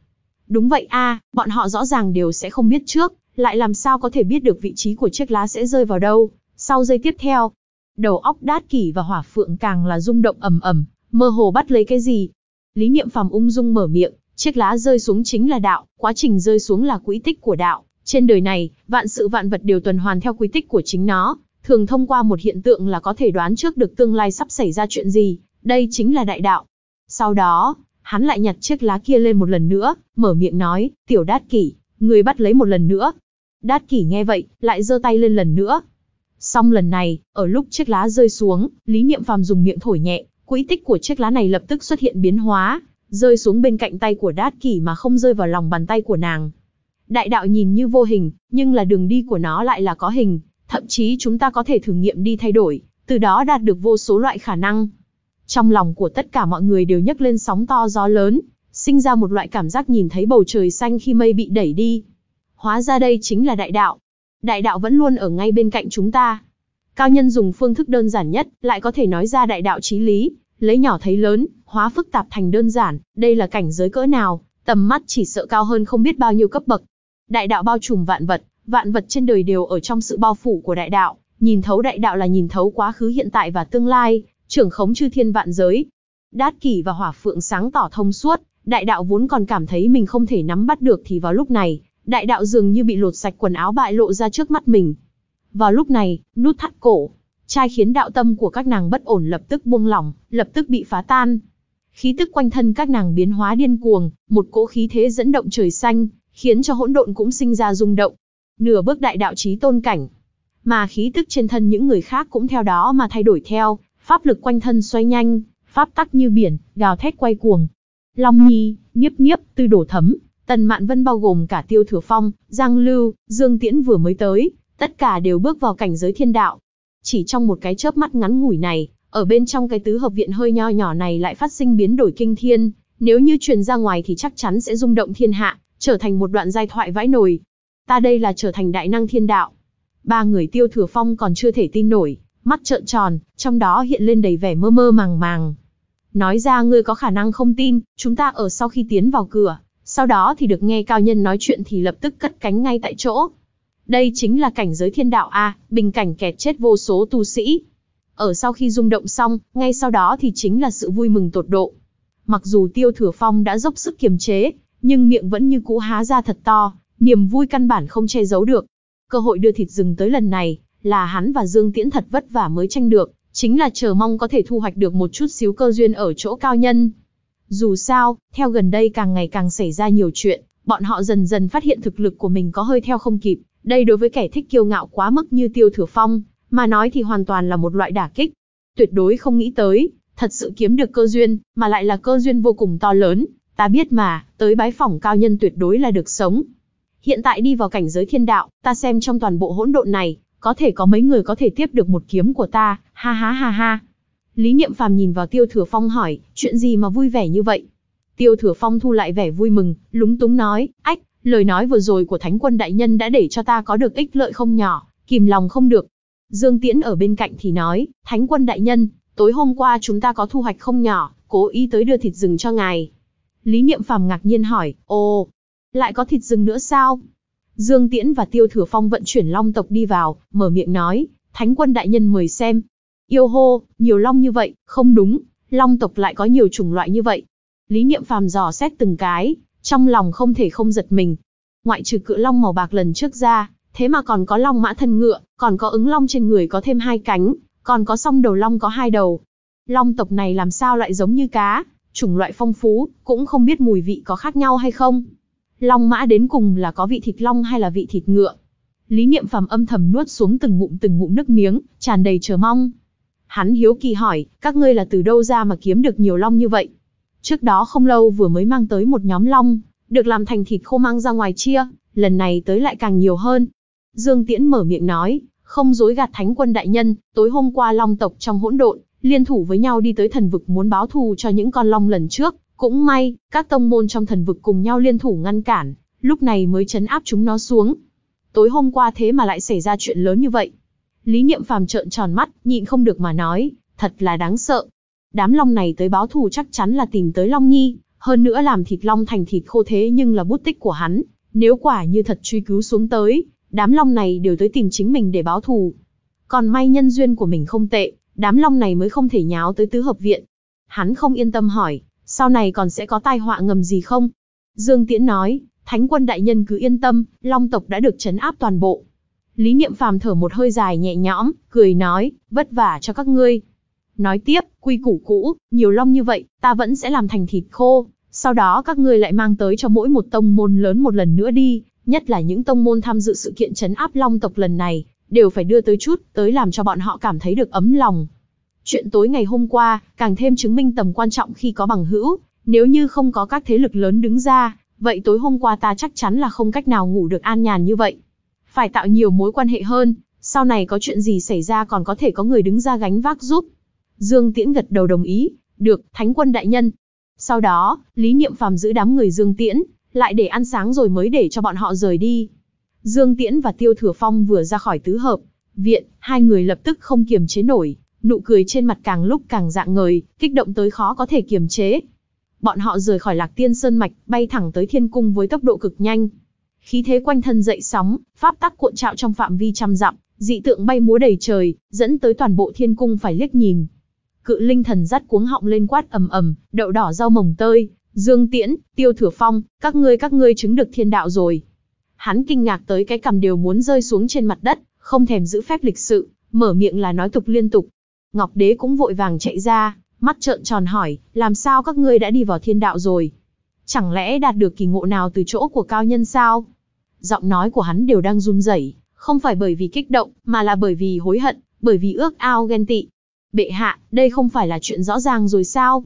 Đúng vậy a, bọn họ rõ ràng đều sẽ không biết trước, lại làm sao có thể biết được vị trí của chiếc lá sẽ rơi vào đâu, sau giây tiếp theo. Đầu óc Đát Kỷ và Hỏa Phượng càng là rung động ầm ầm, mơ hồ bắt lấy cái gì. Lý Niệm Phàm ung dung mở miệng, Chiếc lá rơi xuống chính là đạo, quá trình rơi xuống là quỹ tích của đạo. Trên đời này, vạn sự vạn vật đều tuần hoàn theo quy tích của chính nó, thường thông qua một hiện tượng là có thể đoán trước được tương lai sắp xảy ra chuyện gì, đây chính là đại đạo. Sau đó, hắn lại nhặt chiếc lá kia lên một lần nữa, mở miệng nói, tiểu đát kỷ, người bắt lấy một lần nữa. Đát kỷ nghe vậy, lại giơ tay lên lần nữa. Xong lần này, ở lúc chiếc lá rơi xuống, Lý Niệm Phàm dùng miệng thổi nhẹ, quỹ tích của chiếc lá này lập tức xuất hiện biến hóa, rơi xuống bên cạnh tay của Đát Kỷ mà không rơi vào lòng bàn tay của nàng. Đại đạo nhìn như vô hình, nhưng là đường đi của nó lại là có hình, thậm chí chúng ta có thể thử nghiệm đi thay đổi, từ đó đạt được vô số loại khả năng. Trong lòng của tất cả mọi người đều nhấc lên sóng to gió lớn, sinh ra một loại cảm giác nhìn thấy bầu trời xanh khi mây bị đẩy đi. Hóa ra đây chính là đại đạo. Đại đạo vẫn luôn ở ngay bên cạnh chúng ta. Cao nhân dùng phương thức đơn giản nhất, lại có thể nói ra đại đạo trí lý, lấy nhỏ thấy lớn, hóa phức tạp thành đơn giản, đây là cảnh giới cỡ nào, tầm mắt chỉ sợ cao hơn không biết bao nhiêu cấp bậc. Đại đạo bao trùm vạn vật, vạn vật trên đời đều ở trong sự bao phủ của đại đạo, nhìn thấu đại đạo là nhìn thấu quá khứ hiện tại và tương lai, trưởng khống chư thiên vạn giới. Đát kỷ và hỏa phượng sáng tỏ thông suốt, đại đạo vốn còn cảm thấy mình không thể nắm bắt được thì vào lúc này, đại đạo dường như bị lột sạch quần áo bại lộ ra trước mắt mình. Vào lúc này, nút thắt cổ, trai khiến đạo tâm của các nàng bất ổn lập tức buông lỏng, lập tức bị phá tan, khí tức quanh thân các nàng biến hóa điên cuồng, một cỗ khí thế dẫn động trời xanh, khiến cho hỗn độn cũng sinh ra rung động. Nửa bước đại đạo chí tôn cảnh, mà khí tức trên thân những người khác cũng theo đó mà thay đổi theo, pháp lực quanh thân xoay nhanh, pháp tắc như biển, gào thét quay cuồng. Long Nhi, Nhiếp Nhiếp, Tư Đổ Thấm, Tần Mạn Vân bao gồm cả Tiêu Thừa Phong, Giang Lưu, Dương Tiễn vừa mới tới, tất cả đều bước vào cảnh giới thiên đạo. Chỉ trong một cái chớp mắt ngắn ngủi này, ở bên trong cái tứ hợp viện hơi nho nhỏ này lại phát sinh biến đổi kinh thiên, nếu như truyền ra ngoài thì chắc chắn sẽ rung động thiên hạ, trở thành một đoạn giai thoại vãi nổi. Ta đây là trở thành đại năng thiên đạo. Ba người tiêu thừa phong còn chưa thể tin nổi, mắt trợn tròn, trong đó hiện lên đầy vẻ mơ mơ màng màng. Nói ra ngươi có khả năng không tin, chúng ta ở sau khi tiến vào cửa, sau đó thì được nghe cao nhân nói chuyện thì lập tức cất cánh ngay tại chỗ. Đây chính là cảnh giới thiên đạo a, bình cảnh kẹt chết vô số tu sĩ. Ở sau khi rung động xong, ngay sau đó thì chính là sự vui mừng tột độ. Mặc dù Tiêu Thừa Phong đã dốc sức kiềm chế, nhưng miệng vẫn như cũ há ra thật to, niềm vui căn bản không che giấu được. Cơ hội đưa thịt rừng tới lần này, là hắn và Dương Tiễn thật vất vả mới tranh được, chính là chờ mong có thể thu hoạch được một chút xíu cơ duyên ở chỗ cao nhân. Dù sao, theo gần đây càng ngày càng xảy ra nhiều chuyện, bọn họ dần dần phát hiện thực lực của mình có hơi theo không kịp, đây đối với kẻ thích kiêu ngạo quá mức như Tiêu Thừa Phong, mà nói thì hoàn toàn là một loại đả kích. Tuyệt đối không nghĩ tới, thật sự kiếm được cơ duyên, mà lại là cơ duyên vô cùng to lớn, ta biết mà, tới bái phỏng cao nhân tuyệt đối là được sống. Hiện tại đi vào cảnh giới thiên đạo, ta xem trong toàn bộ hỗn độn này, có thể có mấy người có thể tiếp được một kiếm của ta, ha ha ha ha. Lý Niệm Phàm nhìn vào Tiêu Thừa Phong hỏi, chuyện gì mà vui vẻ như vậy? Tiêu Thừa Phong thu lại vẻ vui mừng, lúng túng nói, ách, lời nói vừa rồi của Thánh quân đại nhân đã để cho ta có được ích lợi không nhỏ, kìm lòng không được, Dương Tiễn ở bên cạnh thì nói, Thánh quân đại nhân, tối hôm qua chúng ta có thu hoạch không nhỏ, cố ý tới đưa thịt rừng cho ngài. Lý Niệm Phàm ngạc nhiên hỏi, ồ, lại có thịt rừng nữa sao? Dương Tiễn và Tiêu Thừa Phong vận chuyển long tộc đi vào, mở miệng nói, Thánh quân đại nhân mời xem. Yêu hô, nhiều long như vậy, không đúng, long tộc lại có nhiều chủng loại như vậy. Lý Niệm Phàm dò xét từng cái, trong lòng không thể không giật mình. Ngoại trừ cự long màu bạc lần trước ra, thế mà còn có long mã thân ngựa, còn có ứng long trên người có thêm hai cánh, còn có song đầu long có hai đầu. Long tộc này làm sao lại giống như cá, chủng loại phong phú, cũng không biết mùi vị có khác nhau hay không. Long mã đến cùng là có vị thịt long hay là vị thịt ngựa. Lý Niệm Phàm âm thầm nuốt xuống từng ngụm từng ngụm nước miếng, tràn đầy chờ mong. Hắn hiếu kỳ hỏi, các ngươi là từ đâu ra mà kiếm được nhiều long như vậy? Trước đó không lâu vừa mới mang tới một nhóm long, được làm thành thịt khô mang ra ngoài chia, lần này tới lại càng nhiều hơn, Dương Tiễn mở miệng nói, không dối gạt thánh quân đại nhân, tối hôm qua long tộc trong hỗn độn, liên thủ với nhau đi tới thần vực muốn báo thù cho những con long lần trước. Cũng may, các tông môn trong thần vực cùng nhau liên thủ ngăn cản, lúc này mới chấn áp chúng nó xuống. Tối hôm qua thế mà lại xảy ra chuyện lớn như vậy. Lý niệm phàm trợn tròn mắt, nhịn không được mà nói, thật là đáng sợ. Đám long này tới báo thù chắc chắn là tìm tới Long Nhi, hơn nữa làm thịt long thành thịt khô thế nhưng là bút tích của hắn. Nếu quả như thật truy cứu xuống tới, đám long này đều tới tìm chính mình để báo thù. Còn may nhân duyên của mình không tệ, đám long này mới không thể nháo tới tứ hợp viện. Hắn không yên tâm hỏi, sau này còn sẽ có tai họa ngầm gì không? Dương Tiễn nói, Thánh quân đại nhân cứ yên tâm, long tộc đã được chấn áp toàn bộ. Lý Niệm Phàm thở một hơi dài nhẹ nhõm, cười nói, vất vả cho các ngươi. Nói tiếp, quy củ cũ, nhiều long như vậy, ta vẫn sẽ làm thành thịt khô, sau đó các ngươi lại mang tới cho mỗi một tông môn lớn một lần nữa đi, Nhất là những tông môn tham dự sự kiện chấn áp long tộc lần này, đều phải đưa tới chút, tới làm cho bọn họ cảm thấy được ấm lòng. Chuyện tối ngày hôm qua, càng thêm chứng minh tầm quan trọng khi có bằng hữu, nếu như không có các thế lực lớn đứng ra, vậy tối hôm qua ta chắc chắn là không cách nào ngủ được an nhàn như vậy. Phải tạo nhiều mối quan hệ hơn, sau này có chuyện gì xảy ra còn có thể có người đứng ra gánh vác giúp. Dương Tiễn gật đầu đồng ý, được, Thánh quân đại nhân. Sau đó, Lý Niệm Phàm giữ đám người Dương Tiễn, lại để ăn sáng rồi mới để cho bọn họ rời đi. Dương Tiễn và Tiêu Thừa Phong vừa ra khỏi tứ hợp, viện, hai người lập tức không kiềm chế nổi, nụ cười trên mặt càng lúc càng dạng ngời, kích động tới khó có thể kiềm chế. Bọn họ rời khỏi Lạc Tiên Sơn Mạch, bay thẳng tới Thiên Cung với tốc độ cực nhanh. Khí thế quanh thân dậy sóng, pháp tắc cuộn trạo trong phạm vi trăm dặm, dị tượng bay múa đầy trời, dẫn tới toàn bộ Thiên Cung phải liếc nhìn. Cự linh thần dắt cuống họng lên quát ầm ầm, đậu đỏ rau mồng tơi, Dương Tiễn, Tiêu Thừa Phong, các ngươi các ngươi chứng được thiên đạo rồi. Hắn kinh ngạc tới cái cầm đều muốn rơi xuống trên mặt đất, không thèm giữ phép lịch sự, mở miệng là nói tục liên tục. Ngọc Đế cũng vội vàng chạy ra, mắt trợn tròn hỏi, làm sao các ngươi đã đi vào thiên đạo rồi? Chẳng lẽ đạt được kỳ ngộ nào từ chỗ của cao nhân sao? Giọng nói của hắn đều đang run rẩy, không phải bởi vì kích động, mà là bởi vì hối hận, bởi vì ước ao ghen tị. Bệ hạ, đây không phải là chuyện rõ ràng rồi sao?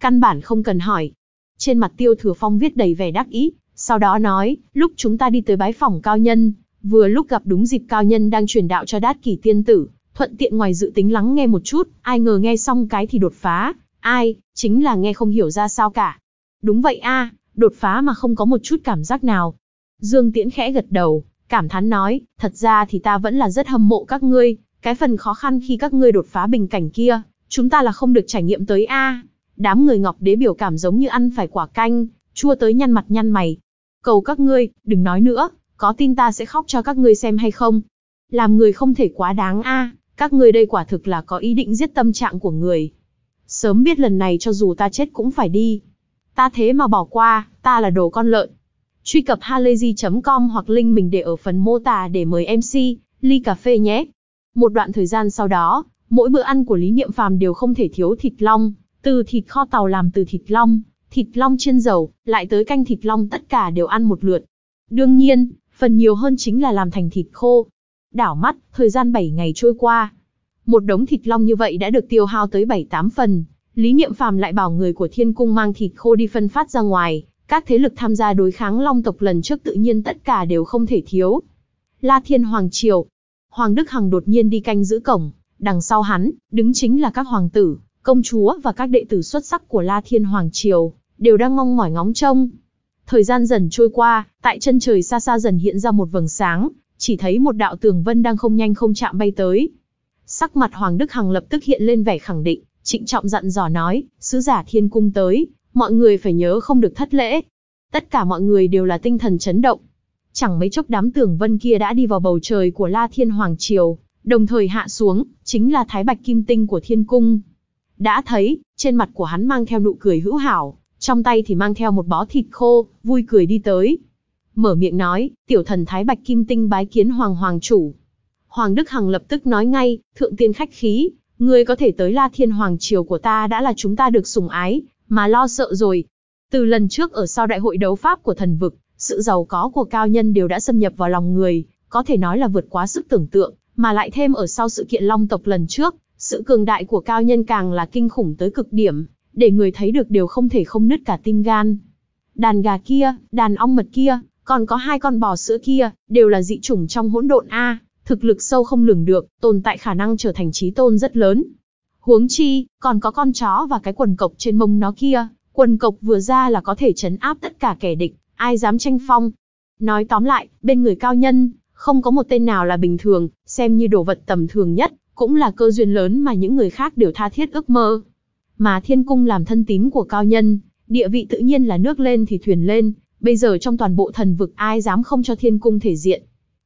Căn bản không cần hỏi, trên mặt tiêu thừa phong viết đầy vẻ đắc ý, sau đó nói, lúc chúng ta đi tới bái phòng cao nhân, vừa lúc gặp đúng dịp cao nhân đang truyền đạo cho đát kỷ tiên tử, thuận tiện ngoài dự tính lắng nghe một chút, ai ngờ nghe xong cái thì đột phá, ai, chính là nghe không hiểu ra sao cả. Đúng vậy a, đột phá mà không có một chút cảm giác nào. Dương Tiễn khẽ gật đầu, cảm thán nói, thật ra thì ta vẫn là rất hâm mộ các ngươi, cái phần khó khăn khi các ngươi đột phá bình cảnh kia, chúng ta là không được trải nghiệm tới a đám người ngọc đế biểu cảm giống như ăn phải quả canh, chua tới nhăn mặt nhăn mày. Cầu các ngươi, đừng nói nữa, có tin ta sẽ khóc cho các ngươi xem hay không? Làm người không thể quá đáng a, các ngươi đây quả thực là có ý định giết tâm trạng của người. Sớm biết lần này cho dù ta chết cũng phải đi. Ta thế mà bỏ qua, ta là đồ con lợn. Truy cập halayzi.com hoặc link mình để ở phần mô tả để mời MC, ly cà phê nhé. Một đoạn thời gian sau đó, mỗi bữa ăn của Lý Niệm Phàm đều không thể thiếu thịt long, từ thịt kho tàu làm từ thịt long, thịt long chiên dầu, lại tới canh thịt long tất cả đều ăn một lượt. Đương nhiên, phần nhiều hơn chính là làm thành thịt khô. Đảo mắt, thời gian 7 ngày trôi qua. Một đống thịt long như vậy đã được tiêu hao tới 7-8 phần. Lý Niệm Phàm lại bảo người của Thiên Cung mang thịt khô đi phân phát ra ngoài. Các thế lực tham gia đối kháng long tộc lần trước tự nhiên tất cả đều không thể thiếu. La Thiên Hoàng Triều. Hoàng Đức Hằng đột nhiên đi canh giữ cổng. Đằng sau hắn, đứng chính là các hoàng tử công chúa và các đệ tử xuất sắc của La Thiên Hoàng Triều, đều đang ngong mỏi ngóng trông. Thời gian dần trôi qua, tại chân trời xa xa dần hiện ra một vầng sáng, chỉ thấy một đạo tường vân đang không nhanh không chạm bay tới. Sắc mặt Hoàng Đức Hằng lập tức hiện lên vẻ khẳng định, trịnh trọng dặn dò nói, sứ giả thiên cung tới, mọi người phải nhớ không được thất lễ. Tất cả mọi người đều là tinh thần chấn động. Chẳng mấy chốc đám tường vân kia đã đi vào bầu trời của La Thiên Hoàng Triều, đồng thời hạ xuống, chính là Thái Bạch Kim Tinh của thiên cung. Đã thấy, trên mặt của hắn mang theo nụ cười hữu hảo, trong tay thì mang theo một bó thịt khô, vui cười đi tới. Mở miệng nói, tiểu thần Thái Bạch Kim Tinh bái kiến Hoàng Hoàng chủ. Hoàng Đức Hằng lập tức nói ngay, thượng tiên khách khí, ngươi có thể tới La Thiên Hoàng Triều của ta đã là chúng ta được sủng ái, mà lo sợ rồi. Từ lần trước ở sau đại hội đấu pháp của thần vực, sự giàu có của cao nhân đều đã xâm nhập vào lòng người, có thể nói là vượt quá sức tưởng tượng, mà lại thêm ở sau sự kiện long tộc lần trước, sự cường đại của cao nhân càng là kinh khủng tới cực điểm, để người thấy được đều không thể không nứt cả tim gan. Đàn gà kia, đàn ong mật kia, còn có hai con bò sữa kia, đều là dị chủng trong hỗn độn A, thực lực sâu không lường được, tồn tại khả năng trở thành trí tôn rất lớn. Huống chi, còn có con chó và cái quần cộc trên mông nó kia, quần cộc vừa ra là có thể chấn áp tất cả kẻ địch, ai dám tranh phong. Nói tóm lại, bên người cao nhân, không có một tên nào là bình thường, xem như đồ vật tầm thường nhất, cũng là cơ duyên lớn mà những người khác đều tha thiết ước mơ. Mà thiên cung làm thân tín của cao nhân, địa vị tự nhiên là nước lên thì thuyền lên, bây giờ trong toàn bộ thần vực ai dám không cho thiên cung thể diện.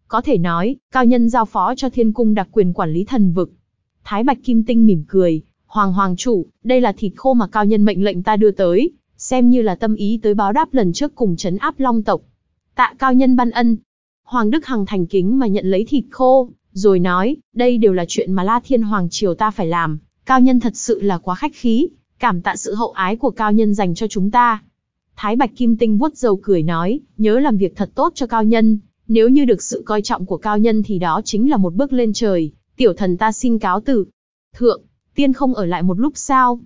Có thể nói, cao nhân giao phó cho thiên cung đặc quyền quản lý thần vực. Thái Bạch Kim Tinh mỉm cười, Hoàng Hoàng chủ, đây là thịt khô mà cao nhân mệnh lệnh ta đưa tới, xem như là tâm ý tới báo đáp lần trước cùng chấn áp long tộc. Tạ cao nhân ban ân. Hoàng Đức Hằng thành kính mà nhận lấy thịt khô, rồi nói, đây đều là chuyện mà La Thiên Hoàng Triều ta phải làm, cao nhân thật sự là quá khách khí, cảm tạ sự hậu ái của cao nhân dành cho chúng ta. Thái Bạch Kim Tinh vuốt dầu cười nói, nhớ làm việc thật tốt cho cao nhân, nếu như được sự coi trọng của cao nhân thì đó chính là một bước lên trời, tiểu thần ta xin cáo từ. Thượng, tiên không ở lại một lúc sao?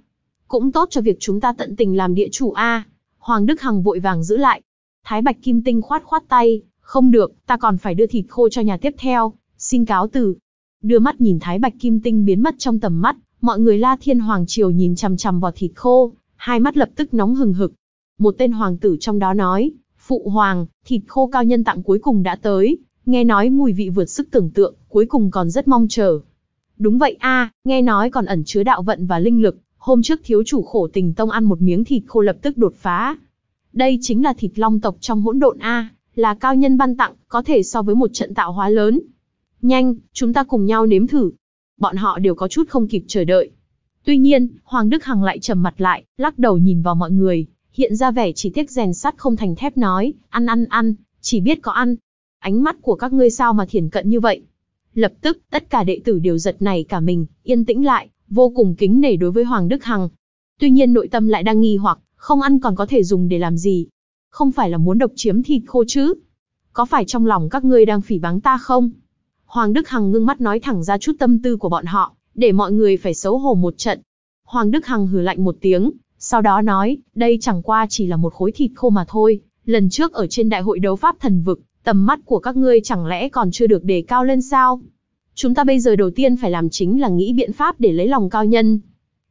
Cũng tốt cho việc chúng ta tận tình làm địa chủ a. Hoàng Đức Hằng vội vàng giữ lại. Thái Bạch Kim Tinh khoát khoát tay, không được, ta còn phải đưa thịt khô cho nhà tiếp theo, xin cáo từ. Đưa mắt nhìn Thái Bạch Kim Tinh biến mất trong tầm mắt, mọi người La Thiên Hoàng Triều nhìn chằm chằm vào thịt khô, hai mắt lập tức nóng hừng hực. Một tên hoàng tử trong đó nói, Phụ Hoàng, thịt khô cao nhân tặng cuối cùng đã tới, nghe nói mùi vị vượt sức tưởng tượng, cuối cùng còn rất mong chờ. Đúng vậy a, nghe nói còn ẩn chứa đạo vận và linh lực, hôm trước thiếu chủ khổ tình tông ăn một miếng thịt khô lập tức đột phá. Đây chính là thịt long tộc trong hỗn độn a, là cao nhân ban tặng, có thể so với một trận tạo hóa lớn, Nhanh, chúng ta cùng nhau nếm thử. Bọn họ đều có chút không kịp chờ đợi. Tuy nhiên, Hoàng Đức Hằng lại trầm mặt lại, lắc đầu nhìn vào mọi người, hiện ra vẻ chỉ tiếc rèn sắt không thành thép nói, ăn ăn ăn, chỉ biết có ăn. Ánh mắt của các ngươi sao mà thiển cận như vậy? Lập tức, tất cả đệ tử đều giật này cả mình, yên tĩnh lại, vô cùng kính nể đối với Hoàng Đức Hằng. Tuy nhiên nội tâm lại đang nghi hoặc, không ăn còn có thể dùng để làm gì? Không phải là muốn độc chiếm thịt khô chứ? Có phải trong lòng các ngươi đang phỉ báng ta không? Hoàng Đức Hằng ngưng mắt nói thẳng ra chút tâm tư của bọn họ, để mọi người phải xấu hổ một trận. Hoàng Đức Hằng hừ lạnh một tiếng, sau đó nói, đây chẳng qua chỉ là một khối thịt khô mà thôi. Lần trước ở trên đại hội đấu pháp thần vực, tầm mắt của các ngươi chẳng lẽ còn chưa được đề cao lên sao? Chúng ta bây giờ đầu tiên phải làm chính là nghĩ biện pháp để lấy lòng cao nhân.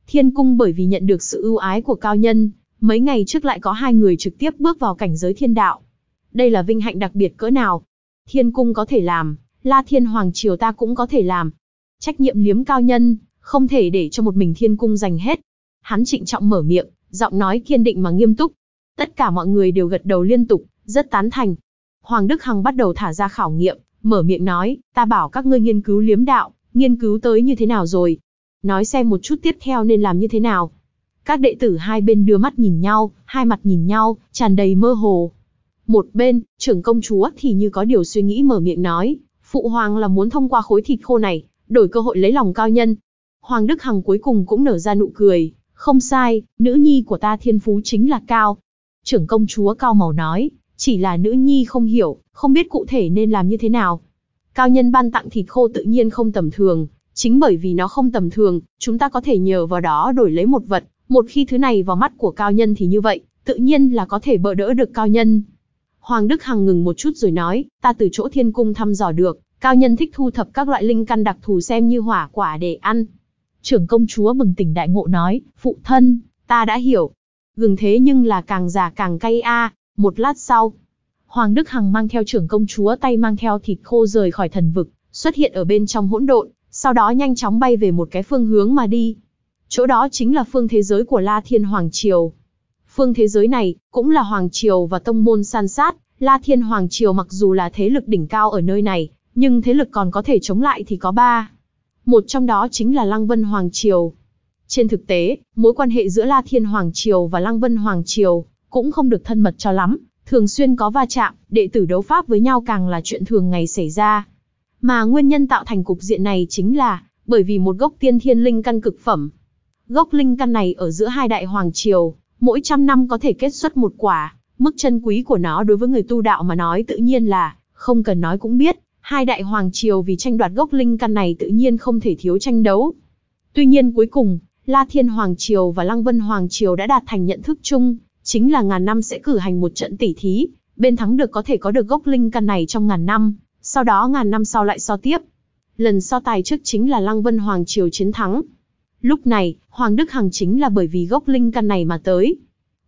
Thiên cung bởi vì nhận được sự ưu ái của cao nhân, mấy ngày trước lại có hai người trực tiếp bước vào cảnh giới thiên đạo. Đây là vinh hạnh đặc biệt cỡ nào? Thiên cung có thể làm, La Thiên Hoàng Triều ta cũng có thể làm. Trách nhiệm liếm cao nhân, không thể để cho một mình thiên cung giành hết. Hắn trịnh trọng mở miệng, giọng nói kiên định mà nghiêm túc. Tất cả mọi người đều gật đầu liên tục, rất tán thành. Hoàng Đức Hằng bắt đầu thả ra khảo nghiệm, mở miệng nói, ta bảo các ngươi nghiên cứu liếm đạo, nghiên cứu tới như thế nào rồi. Nói xem một chút tiếp theo nên làm như thế nào. Các đệ tử hai bên đưa mắt nhìn nhau, hai mặt nhìn nhau, tràn đầy mơ hồ. Một bên, trưởng công chúa thì như có điều suy nghĩ mở miệng nói, Phụ hoàng là muốn thông qua khối thịt khô này, đổi cơ hội lấy lòng cao nhân. Hoàng Đức Hằng cuối cùng cũng nở ra nụ cười, không sai, nữ nhi của ta thiên phú chính là cao. Trưởng công chúa Cao Màu nói, chỉ là nữ nhi không hiểu, không biết cụ thể nên làm như thế nào. Cao nhân ban tặng thịt khô tự nhiên không tầm thường, chính bởi vì nó không tầm thường, chúng ta có thể nhờ vào đó đổi lấy một vật, một khi thứ này vào mắt của cao nhân thì như vậy, tự nhiên là có thể bỡ đỡ được cao nhân. Hoàng Đức Hằng ngừng một chút rồi nói, ta từ chỗ thiên cung thăm dò được, cao nhân thích thu thập các loại linh căn đặc thù xem như hỏa quả để ăn. Trưởng công chúa mừng tỉnh đại ngộ nói, phụ thân, ta đã hiểu. Gừng thế nhưng là càng già càng cay a. một lát sau. Hoàng Đức Hằng mang theo trưởng công chúa tay mang theo thịt khô rời khỏi thần vực, xuất hiện ở bên trong hỗn độn, sau đó nhanh chóng bay về một cái phương hướng mà đi. Chỗ đó chính là phương thế giới của La Thiên Hoàng Triều. Phương thế giới này, cũng là Hoàng Triều và Tông Môn san sát, La Thiên Hoàng Triều mặc dù là thế lực đỉnh cao ở nơi này, nhưng thế lực còn có thể chống lại thì có ba. Một trong đó chính là Lăng Vân Hoàng Triều. Trên thực tế, mối quan hệ giữa La Thiên Hoàng Triều và Lăng Vân Hoàng Triều cũng không được thân mật cho lắm, thường xuyên có va chạm, đệ tử đấu pháp với nhau càng là chuyện thường ngày xảy ra. Mà nguyên nhân tạo thành cục diện này chính là bởi vì một gốc tiên thiên linh căn cực phẩm. Gốc linh căn này ở giữa hai đại hoàng triều, mỗi trăm năm có thể kết xuất một quả, mức chân quý của nó đối với người tu đạo mà nói tự nhiên là, không cần nói cũng biết, hai đại hoàng triều vì tranh đoạt gốc linh căn này tự nhiên không thể thiếu tranh đấu. Tuy nhiên cuối cùng, La Thiên Hoàng Triều và Lăng Vân Hoàng Triều đã đạt thành nhận thức chung, chính là ngàn năm sẽ cử hành một trận tỉ thí, bên thắng được có thể có được gốc linh căn này trong ngàn năm, sau đó ngàn năm sau lại so tiếp. Lần so tài trước chính là Lăng Vân Hoàng Triều chiến thắng. Lúc này, Hoàng Đức Hằng chính là bởi vì gốc linh căn này mà tới.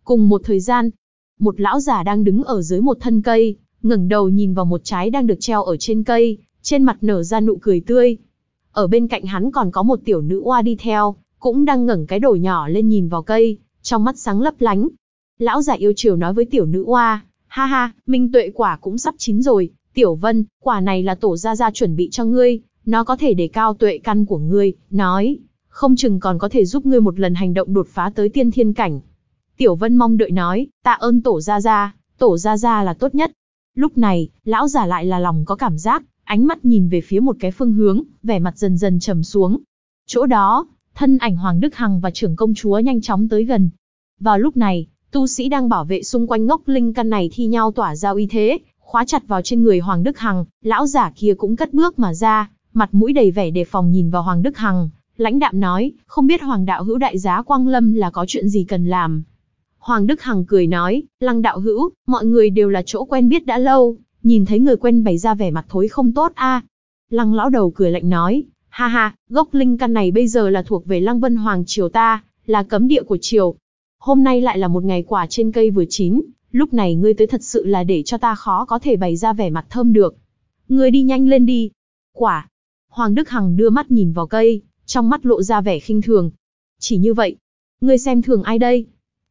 Cùng một thời gian, một lão già đang đứng ở dưới một thân cây, ngẩng đầu nhìn vào một trái đang được treo ở trên cây, trên mặt nở ra nụ cười tươi. Ở bên cạnh hắn còn có một tiểu nữ oa đi theo, cũng đang ngẩng cái đầu nhỏ lên nhìn vào cây, trong mắt sáng lấp lánh. Lão già yêu chiều nói với tiểu nữ oa, ha ha, minh tuệ quả cũng sắp chín rồi, tiểu vân, quả này là tổ gia gia chuẩn bị cho ngươi, nó có thể để cao tuệ căn của ngươi, nói không chừng còn có thể giúp ngươi một lần hành động đột phá tới tiên thiên cảnh. Tiểu Vân mong đợi nói, tạ ơn tổ gia gia, tổ gia gia là tốt nhất. Lúc này, lão giả lại là lòng có cảm giác, ánh mắt nhìn về phía một cái phương hướng, vẻ mặt dần dần trầm xuống. Chỗ đó, thân ảnh Hoàng Đức Hằng và trưởng công chúa nhanh chóng tới gần. Vào lúc này, tu sĩ đang bảo vệ xung quanh ngốc linh căn này thi nhau tỏa ra uy thế, khóa chặt vào trên người Hoàng Đức Hằng, lão giả kia cũng cất bước mà ra, mặt mũi đầy vẻ đề phòng nhìn vào Hoàng Đức Hằng lãnh đạm nói, không biết Hoàng đạo hữu đại giá Quang Lâm là có chuyện gì cần làm. Hoàng Đức Hằng cười nói, lăng đạo hữu, mọi người đều là chỗ quen biết đã lâu, nhìn thấy người quen bày ra vẻ mặt thối không tốt a. Lăng lão đầu cười lạnh nói, ha ha, gốc linh căn này bây giờ là thuộc về lăng vân hoàng triều ta, là cấm địa của triều. Hôm nay lại là một ngày quả trên cây vừa chín, lúc này ngươi tới thật sự là để cho ta khó có thể bày ra vẻ mặt thơm được. Ngươi đi nhanh lên đi. Quả. Hoàng Đức Hằng đưa mắt nhìn vào cây, trong mắt lộ ra vẻ khinh thường. Chỉ như vậy, ngươi xem thường ai đây?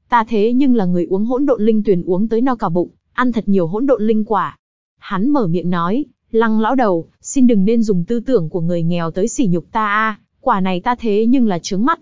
Ta thế nhưng là người uống hỗn độn linh tuyền uống tới no cả bụng, ăn thật nhiều hỗn độn linh quả. Hắn mở miệng nói, lăng lão đầu, xin đừng nên dùng tư tưởng của người nghèo tới sỉ nhục ta a, quả này ta thế nhưng là trướng mắt.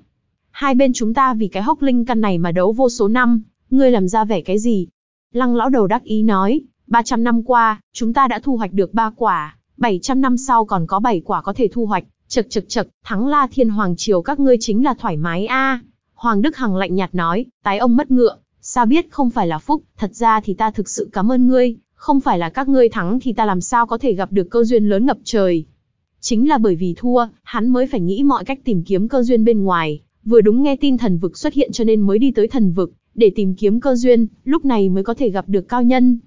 Hai bên chúng ta vì cái hốc linh căn này mà đấu vô số năm, ngươi làm ra vẻ cái gì? Lăng lão đầu đắc ý nói, 300 năm qua, chúng ta đã thu hoạch được 3 quả, 700 năm sau còn có 7 quả có thể thu hoạch, Chật chật chật, thắng la thiên hoàng triều các ngươi chính là thoải mái a Hoàng Đức Hằng lạnh nhạt nói, tái ông mất ngựa, sao biết không phải là phúc, thật ra thì ta thực sự cảm ơn ngươi, không phải là các ngươi thắng thì ta làm sao có thể gặp được cơ duyên lớn ngập trời. Chính là bởi vì thua, hắn mới phải nghĩ mọi cách tìm kiếm cơ duyên bên ngoài, vừa đúng nghe tin thần vực xuất hiện cho nên mới đi tới thần vực, để tìm kiếm cơ duyên, lúc này mới có thể gặp được cao nhân.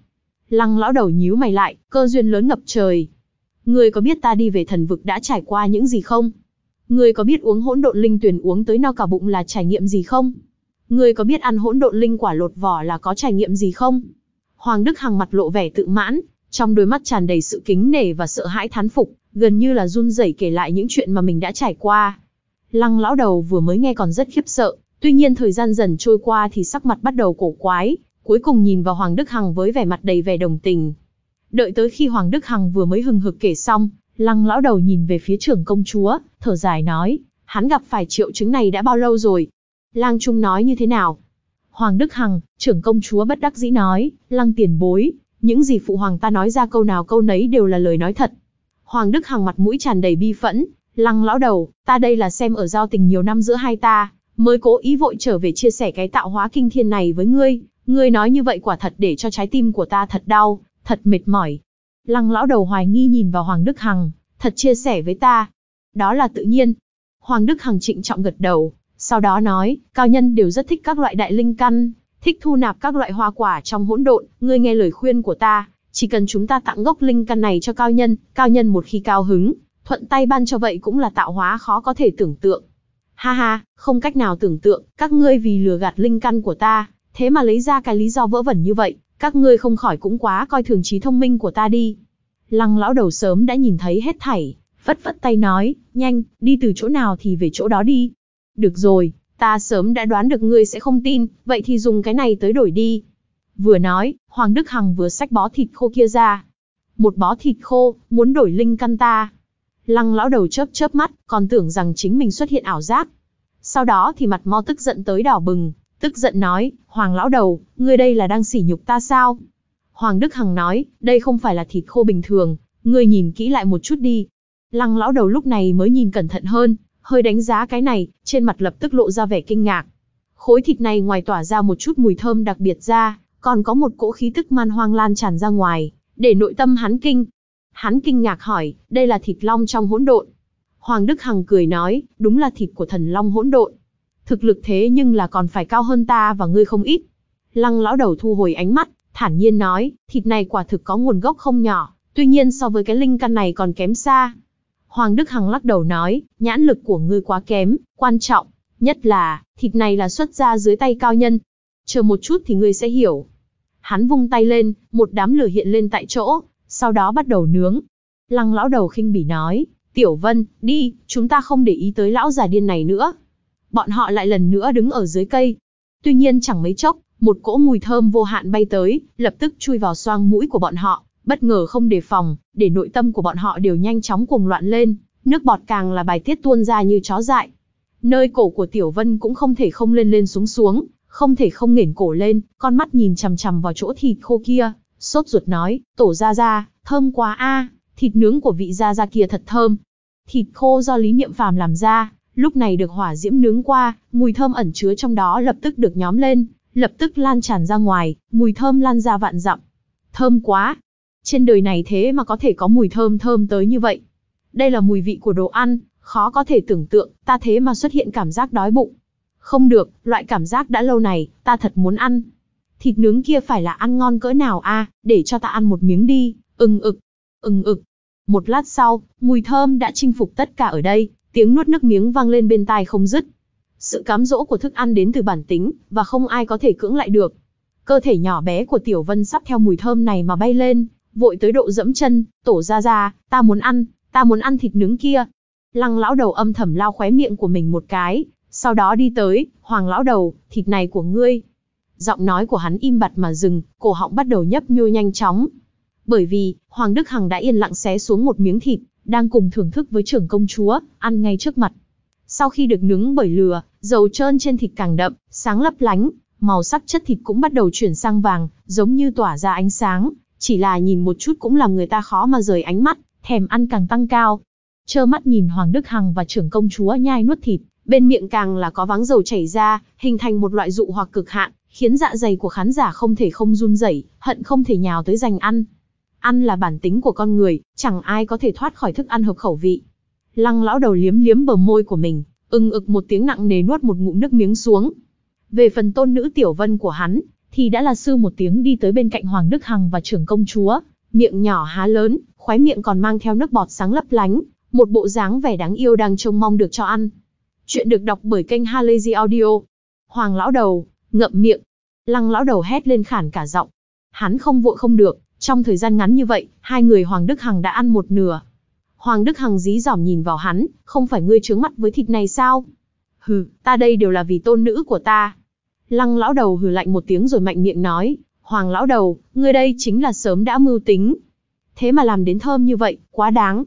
Lăng lão đầu nhíu mày lại, cơ duyên lớn ngập trời. Ngươi có biết ta đi về thần vực đã trải qua những gì không? Ngươi có biết uống hỗn độn linh tuyển uống tới no cả bụng là trải nghiệm gì không? Ngươi có biết ăn hỗn độn linh quả lột vỏ là có trải nghiệm gì không? Hoàng Đức Hằng mặt lộ vẻ tự mãn, trong đôi mắt tràn đầy sự kính nể và sợ hãi thán phục, gần như là run rẩy kể lại những chuyện mà mình đã trải qua. Lăng lão đầu vừa mới nghe còn rất khiếp sợ, tuy nhiên thời gian dần trôi qua thì sắc mặt bắt đầu cổ quái, cuối cùng nhìn vào Hoàng Đức Hằng với vẻ mặt đầy vẻ đồng tình, Đợi tới khi Hoàng Đức Hằng vừa mới hừng hực kể xong, lăng lão đầu nhìn về phía trưởng công chúa, thở dài nói, hắn gặp phải triệu chứng này đã bao lâu rồi? Lang Trung nói như thế nào? Hoàng Đức Hằng, trưởng công chúa bất đắc dĩ nói, lăng tiền bối, những gì phụ hoàng ta nói ra câu nào câu nấy đều là lời nói thật. Hoàng Đức Hằng mặt mũi tràn đầy bi phẫn, lăng lão đầu, ta đây là xem ở giao tình nhiều năm giữa hai ta, mới cố ý vội trở về chia sẻ cái tạo hóa kinh thiên này với ngươi, ngươi nói như vậy quả thật để cho trái tim của ta thật đau, thật mệt mỏi. Lăng lão đầu hoài nghi nhìn vào Hoàng Đức Hằng, thật chia sẻ với ta. Đó là tự nhiên. Hoàng Đức Hằng trịnh trọng gật đầu, sau đó nói, cao nhân đều rất thích các loại đại linh căn, thích thu nạp các loại hoa quả trong hỗn độn, ngươi nghe lời khuyên của ta, chỉ cần chúng ta tặng gốc linh căn này cho cao nhân, cao nhân một khi cao hứng, thuận tay ban cho vậy cũng là tạo hóa khó có thể tưởng tượng. Ha ha, không cách nào tưởng tượng, các ngươi vì lừa gạt linh căn của ta, thế mà lấy ra cái lý do vỡ vẩn như vậy, các ngươi không khỏi cũng quá coi thường trí thông minh của ta đi. Lăng lão đầu sớm đã nhìn thấy hết thảy, vất vất tay nói, nhanh, đi từ chỗ nào thì về chỗ đó đi. Được rồi, ta sớm đã đoán được ngươi sẽ không tin, vậy thì dùng cái này tới đổi đi. Vừa nói, Hoàng Đức Hằng vừa xách bó thịt khô kia ra. Một bó thịt khô, muốn đổi linh căn ta. Lăng lão đầu chớp chớp mắt, còn tưởng rằng chính mình xuất hiện ảo giác. Sau đó thì mặt mo tức giận tới đỏ bừng, Tức giận nói, Hoàng lão đầu, ngươi đây là đang sỉ nhục ta sao? Hoàng Đức Hằng nói, đây không phải là thịt khô bình thường, ngươi nhìn kỹ lại một chút đi. Lăng lão đầu lúc này mới nhìn cẩn thận hơn, hơi đánh giá cái này, trên mặt lập tức lộ ra vẻ kinh ngạc. Khối thịt này ngoài tỏa ra một chút mùi thơm đặc biệt ra, còn có một cỗ khí tức man hoang lan tràn ra ngoài, để nội tâm hắn kinh. Hắn kinh ngạc hỏi, đây là thịt long trong hỗn độn. Hoàng Đức Hằng cười nói, đúng là thịt của thần long hỗn độn thực lực thế nhưng là còn phải cao hơn ta và ngươi không ít. Lăng lão đầu thu hồi ánh mắt, thản nhiên nói, thịt này quả thực có nguồn gốc không nhỏ, tuy nhiên so với cái linh căn này còn kém xa. Hoàng Đức Hằng lắc đầu nói, nhãn lực của ngươi quá kém, quan trọng, nhất là, thịt này là xuất ra dưới tay cao nhân. Chờ một chút thì ngươi sẽ hiểu. Hắn vung tay lên, một đám lửa hiện lên tại chỗ, sau đó bắt đầu nướng. Lăng lão đầu khinh bỉ nói, Tiểu Vân, đi, chúng ta không để ý tới lão già điên này nữa, bọn họ lại lần nữa đứng ở dưới cây. Tuy nhiên chẳng mấy chốc, một cỗ mùi thơm vô hạn bay tới, lập tức chui vào xoang mũi của bọn họ, bất ngờ không đề phòng, để nội tâm của bọn họ đều nhanh chóng cuồng loạn lên, nước bọt càng là bài tiết tuôn ra như chó dại. Nơi cổ của Tiểu Vân cũng không thể không lên lên xuống xuống, không thể không nghển cổ lên, con mắt nhìn chằm chằm vào chỗ thịt khô kia, sốt ruột nói, tổ ra ra, thơm quá a, thịt nướng của vị ra ra kia thật thơm. Thịt khô do Lý Niệm Phàm làm ra, Lúc này được hỏa diễm nướng qua, mùi thơm ẩn chứa trong đó lập tức được nhóm lên, lập tức lan tràn ra ngoài, mùi thơm lan ra vạn dặm. Thơm quá! Trên đời này thế mà có thể có mùi thơm thơm tới như vậy. Đây là mùi vị của đồ ăn, khó có thể tưởng tượng, ta thế mà xuất hiện cảm giác đói bụng. Không được, loại cảm giác đã lâu này, ta thật muốn ăn. Thịt nướng kia phải là ăn ngon cỡ nào a, để cho ta ăn một miếng đi, ừng ực, ừng ực. Một lát sau, mùi thơm đã chinh phục tất cả ở đây, Tiếng nuốt nước miếng vang lên bên tai không dứt. Sự cám dỗ của thức ăn đến từ bản tính, và không ai có thể cưỡng lại được. Cơ thể nhỏ bé của Tiểu Vân sắp theo mùi thơm này mà bay lên, vội tới độ dẫm chân, tổ ra ra, ta muốn ăn, ta muốn ăn thịt nướng kia. Lăng lão đầu âm thầm lao khóe miệng của mình một cái, sau đó đi tới, hoàng lão đầu, thịt này của ngươi. Giọng nói của hắn im bặt mà dừng, cổ họng bắt đầu nhấp nhô nhanh chóng. Bởi vì, Hoàng Đức Hằng đã yên lặng xé xuống một miếng thịt, đang cùng thưởng thức với trưởng công chúa, ăn ngay trước mặt. Sau khi được nướng bởi lửa, dầu trơn trên thịt càng đậm, sáng lấp lánh, màu sắc chất thịt cũng bắt đầu chuyển sang vàng, giống như tỏa ra ánh sáng, chỉ là nhìn một chút cũng làm người ta khó mà rời ánh mắt, thèm ăn càng tăng cao. Trơ mắt nhìn Hoàng Đức Hằng và trưởng công chúa nhai nuốt thịt, bên miệng càng là có váng dầu chảy ra, hình thành một loại dụ hoặc cực hạn, khiến dạ dày của khán giả không thể không run rẩy, hận không thể nhào tới giành ăn. Ăn là bản tính của con người, chẳng ai có thể thoát khỏi thức ăn hợp khẩu vị. Lăng lão đầu liếm liếm bờ môi của mình, ưng ực một tiếng nặng nề nuốt một ngụm nước miếng xuống. Về phần tôn nữ tiểu vân của hắn, thì đã là sư một tiếng đi tới bên cạnh Hoàng Đức Hằng và trưởng công chúa, miệng nhỏ há lớn, khoái miệng còn mang theo nước bọt sáng lấp lánh, một bộ dáng vẻ đáng yêu đang trông mong được cho ăn. Chuyện được đọc bởi kênh Halazy Audio. Hoàng lão đầu, ngậm miệng. Lăng lão đầu hét lên khản cả giọng. Hắn không vội không được, trong thời gian ngắn như vậy, hai người Hoàng Đức Hằng đã ăn một nửa. Hoàng Đức Hằng dí dỏm nhìn vào hắn, không phải ngươi trướng mắt với thịt này sao? Hừ, ta đây đều là vì tôn nữ của ta. Lăng lão đầu hừ lạnh một tiếng rồi mạnh miệng nói, Hoàng lão đầu, ngươi đây chính là sớm đã mưu tính. Thế mà làm đến thơm như vậy, quá đáng.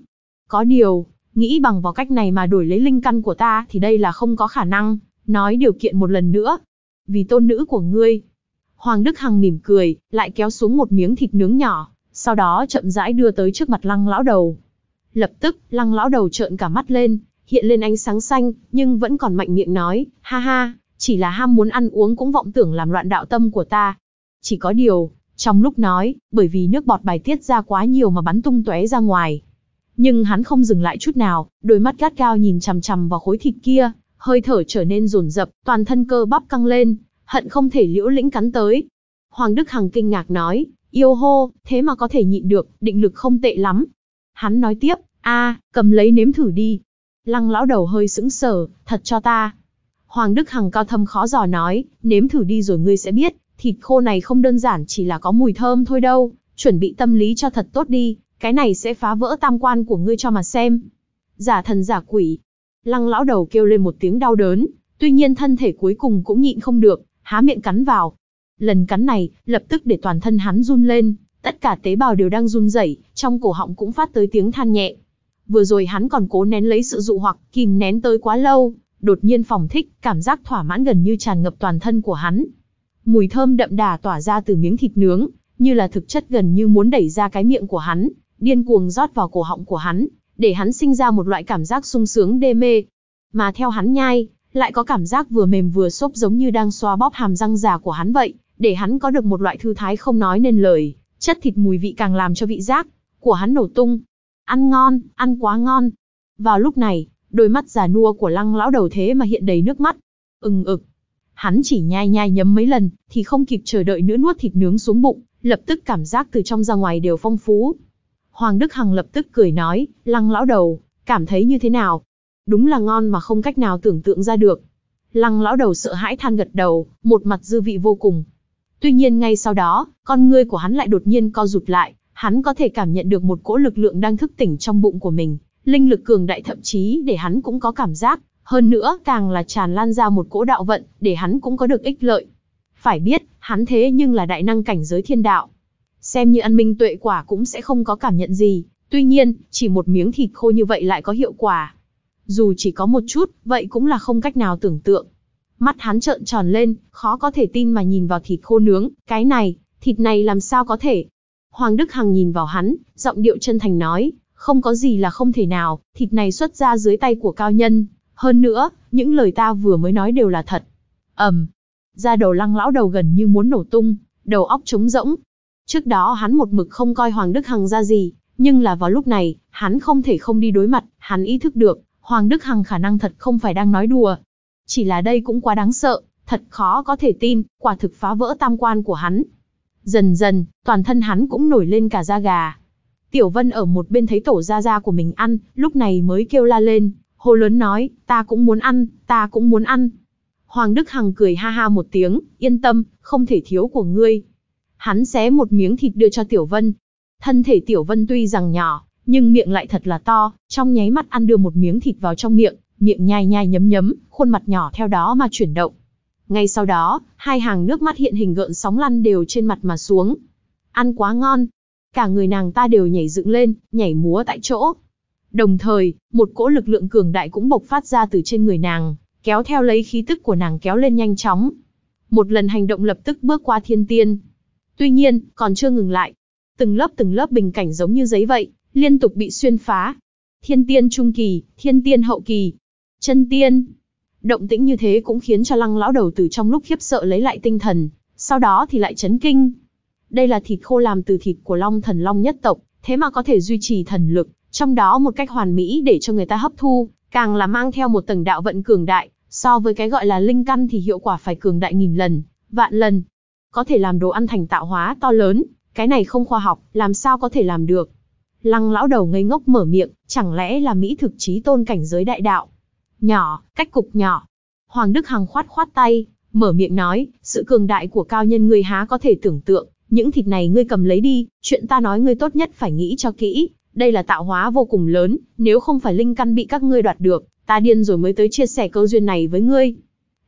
Có điều, nghĩ bằng vào cách này mà đổi lấy linh căn của ta thì đây là không có khả năng, nói điều kiện một lần nữa. Vì tôn nữ của ngươi, Hoàng Đức Hằng mỉm cười, lại kéo xuống một miếng thịt nướng nhỏ, sau đó chậm rãi đưa tới trước mặt lăng lão đầu. Lập tức, lăng lão đầu trợn cả mắt lên, hiện lên ánh sáng xanh, nhưng vẫn còn mạnh miệng nói, ha ha, chỉ là ham muốn ăn uống cũng vọng tưởng làm loạn đạo tâm của ta. Chỉ có điều, trong lúc nói, bởi vì nước bọt bài tiết ra quá nhiều mà bắn tung tóe ra ngoài. Nhưng hắn không dừng lại chút nào, đôi mắt gắt cao nhìn chằm chằm vào khối thịt kia, hơi thở trở nên rồn rập, toàn thân cơ bắp căng lên, hận không thể liễu lĩnh cắn tới. Hoàng Đức Hằng kinh ngạc nói, yêu hô, thế mà có thể nhịn được, định lực không tệ lắm. Hắn nói tiếp, a, cầm lấy nếm thử đi. Lăng lão đầu hơi sững sờ, thật cho ta. Hoàng Đức Hằng cao thâm khó giò nói, nếm thử đi rồi ngươi sẽ biết, thịt khô này không đơn giản chỉ là có mùi thơm thôi đâu, chuẩn bị tâm lý cho thật tốt đi, cái này sẽ phá vỡ tam quan của ngươi cho mà xem. Giả thần giả quỷ. Lăng lão đầu kêu lên một tiếng đau đớn, tuy nhiên thân thể cuối cùng cũng nhịn không được, há miệng cắn vào. Lần cắn này, lập tức để toàn thân hắn run lên, tất cả tế bào đều đang run rẩy, trong cổ họng cũng phát tới tiếng than nhẹ. Vừa rồi hắn còn cố nén lấy sự dụ hoặc, kìm nén tới quá lâu, đột nhiên phòng thích, cảm giác thỏa mãn gần như tràn ngập toàn thân của hắn. Mùi thơm đậm đà tỏa ra từ miếng thịt nướng, như là thực chất gần như muốn đẩy ra cái miệng của hắn, điên cuồng rót vào cổ họng của hắn, để hắn sinh ra một loại cảm giác sung sướng đê mê. Mà theo hắn nhai, lại có cảm giác vừa mềm vừa xốp giống như đang xoa bóp hàm răng già của hắn vậy, để hắn có được một loại thư thái không nói nên lời, chất thịt mùi vị càng làm cho vị giác của hắn nổ tung. Ăn ngon, ăn quá ngon. Vào lúc này, đôi mắt già nua của lăng lão đầu thế mà hiện đầy nước mắt. Ừng ực. Hắn chỉ nhai nhai nhấm mấy lần, thì không kịp chờ đợi nữa nuốt thịt nướng xuống bụng, lập tức cảm giác từ trong ra ngoài đều phong phú. Hoàng Đức Hằng lập tức cười nói, lăng lão đầu, cảm thấy như thế nào? đúng là ngon mà không cách nào tưởng tượng ra được. Lăng lão đầu sợ hãi than gật đầu, một mặt dư vị vô cùng. Tuy nhiên ngay sau đó, con ngươi của hắn lại đột nhiên co rụt lại, hắn có thể cảm nhận được một cỗ lực lượng đang thức tỉnh trong bụng của mình, linh lực cường đại thậm chí để hắn cũng có cảm giác, hơn nữa càng là tràn lan ra một cỗ đạo vận, để hắn cũng có được ích lợi. Phải biết, hắn thế nhưng là đại năng cảnh giới thiên đạo. Xem như ăn minh tuệ quả cũng sẽ không có cảm nhận gì, tuy nhiên, chỉ một miếng thịt khô như vậy lại có hiệu quả, dù chỉ có một chút, vậy cũng là không cách nào tưởng tượng. Mắt hắn trợn tròn lên, khó có thể tin mà nhìn vào thịt khô nướng, cái này, thịt này làm sao có thể. Hoàng Đức Hằng nhìn vào hắn, giọng điệu chân thành nói, không có gì là không thể nào, thịt này xuất ra dưới tay của cao nhân. Hơn nữa, những lời ta vừa mới nói đều là thật. Ẩm, um, ra đầu lăng lão đầu gần như muốn nổ tung, đầu óc trống rỗng. Trước đó hắn một mực không coi Hoàng Đức Hằng ra gì, nhưng là vào lúc này, hắn không thể không đi đối mặt, hắn ý thức được, Hoàng Đức Hằng khả năng thật không phải đang nói đùa. Chỉ là đây cũng quá đáng sợ, thật khó có thể tin, quả thực phá vỡ tam quan của hắn. Dần dần, toàn thân hắn cũng nổi lên cả da gà. Tiểu Vân ở một bên thấy tổ da da của mình ăn, lúc này mới kêu la lên, hô lớn nói, ta cũng muốn ăn, ta cũng muốn ăn. Hoàng Đức Hằng cười ha ha một tiếng, yên tâm, không thể thiếu của ngươi. Hắn xé một miếng thịt đưa cho Tiểu Vân. Thân thể Tiểu Vân tuy rằng nhỏ, nhưng miệng lại thật là to, trong nháy mắt ăn đưa một miếng thịt vào trong miệng, miệng nhai nhai nhấm nhấm, khuôn mặt nhỏ theo đó mà chuyển động. Ngay sau đó, hai hàng nước mắt hiện hình gợn sóng lăn đều trên mặt mà xuống. Ăn quá ngon. Cả người nàng ta đều nhảy dựng lên, nhảy múa tại chỗ. Đồng thời, một cỗ lực lượng cường đại cũng bộc phát ra từ trên người nàng, kéo theo lấy khí tức của nàng kéo lên nhanh chóng. Một lần hành động lập tức bước qua thiên tiên. Tuy nhiên, còn chưa ngừng lại. Từng lớp từng lớp bình cảnh giống như giấy vậy, liên tục bị xuyên phá. Thiên tiên trung kỳ, thiên tiên hậu kỳ, chân tiên. Động tĩnh như thế cũng khiến cho lăng lão đầu tử trong lúc khiếp sợ lấy lại tinh thần, sau đó thì lại chấn kinh. Đây là thịt khô làm từ thịt của long thần long nhất tộc, thế mà có thể duy trì thần lực, trong đó một cách hoàn mỹ để cho người ta hấp thu, càng là mang theo một tầng đạo vận cường đại, so với cái gọi là linh căn thì hiệu quả phải cường đại nghìn lần, vạn lần. Có thể làm đồ ăn thành tạo hóa to lớn, cái này không khoa học, làm sao có thể làm được. Lăng lão đầu ngây ngốc mở miệng, chẳng lẽ là mỹ thực trí tôn cảnh giới đại đạo? Nhỏ, cách cục nhỏ. Hoàng Đức Hằng khoát khoát tay, mở miệng nói, sự cường đại của cao nhân ngươi há có thể tưởng tượng, những thịt này ngươi cầm lấy đi, chuyện ta nói ngươi tốt nhất phải nghĩ cho kỹ, đây là tạo hóa vô cùng lớn, nếu không phải linh căn bị các ngươi đoạt được, ta điên rồi mới tới chia sẻ câu duyên này với ngươi.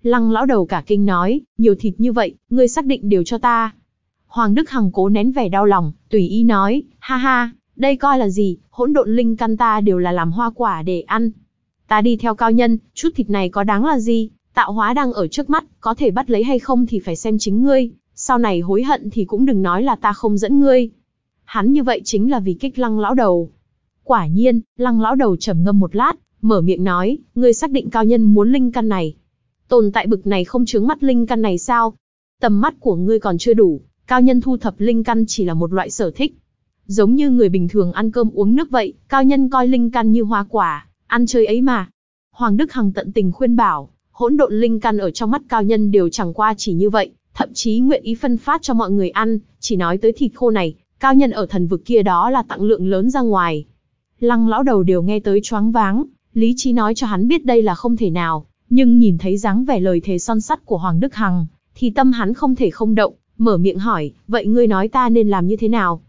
Lăng lão đầu cả kinh nói, nhiều thịt như vậy, ngươi xác định đều cho ta. Hoàng Đức Hằng cố nén vẻ đau lòng, tùy ý nói, ha ha, đây coi là gì, hỗn độn linh căn ta đều là làm hoa quả để ăn. Ta đi theo cao nhân, chút thịt này có đáng là gì, tạo hóa đang ở trước mắt, có thể bắt lấy hay không thì phải xem chính ngươi, sau này hối hận thì cũng đừng nói là ta không dẫn ngươi. Hắn như vậy chính là vì kích lăng lão đầu. Quả nhiên, lăng lão đầu trầm ngâm một lát, mở miệng nói, ngươi xác định cao nhân muốn linh căn này. Tồn tại bực này không chướng mắt linh căn này sao? Tầm mắt của ngươi còn chưa đủ, cao nhân thu thập linh căn chỉ là một loại sở thích, Giống như người bình thường ăn cơm uống nước vậy, cao nhân coi linh căn như hoa quả, ăn chơi ấy mà. Hoàng Đức Hằng tận tình khuyên bảo, hỗn độn linh căn ở trong mắt cao nhân đều chẳng qua chỉ như vậy, thậm chí nguyện ý phân phát cho mọi người ăn, chỉ nói tới thịt khô này, cao nhân ở thần vực kia đó là tặng lượng lớn ra ngoài. Lăng lão đầu đều nghe tới choáng váng, lý trí nói cho hắn biết đây là không thể nào, nhưng nhìn thấy dáng vẻ lời thề son sắt của Hoàng Đức Hằng, thì tâm hắn không thể không động, mở miệng hỏi, vậy ngươi nói ta nên làm như thế nào?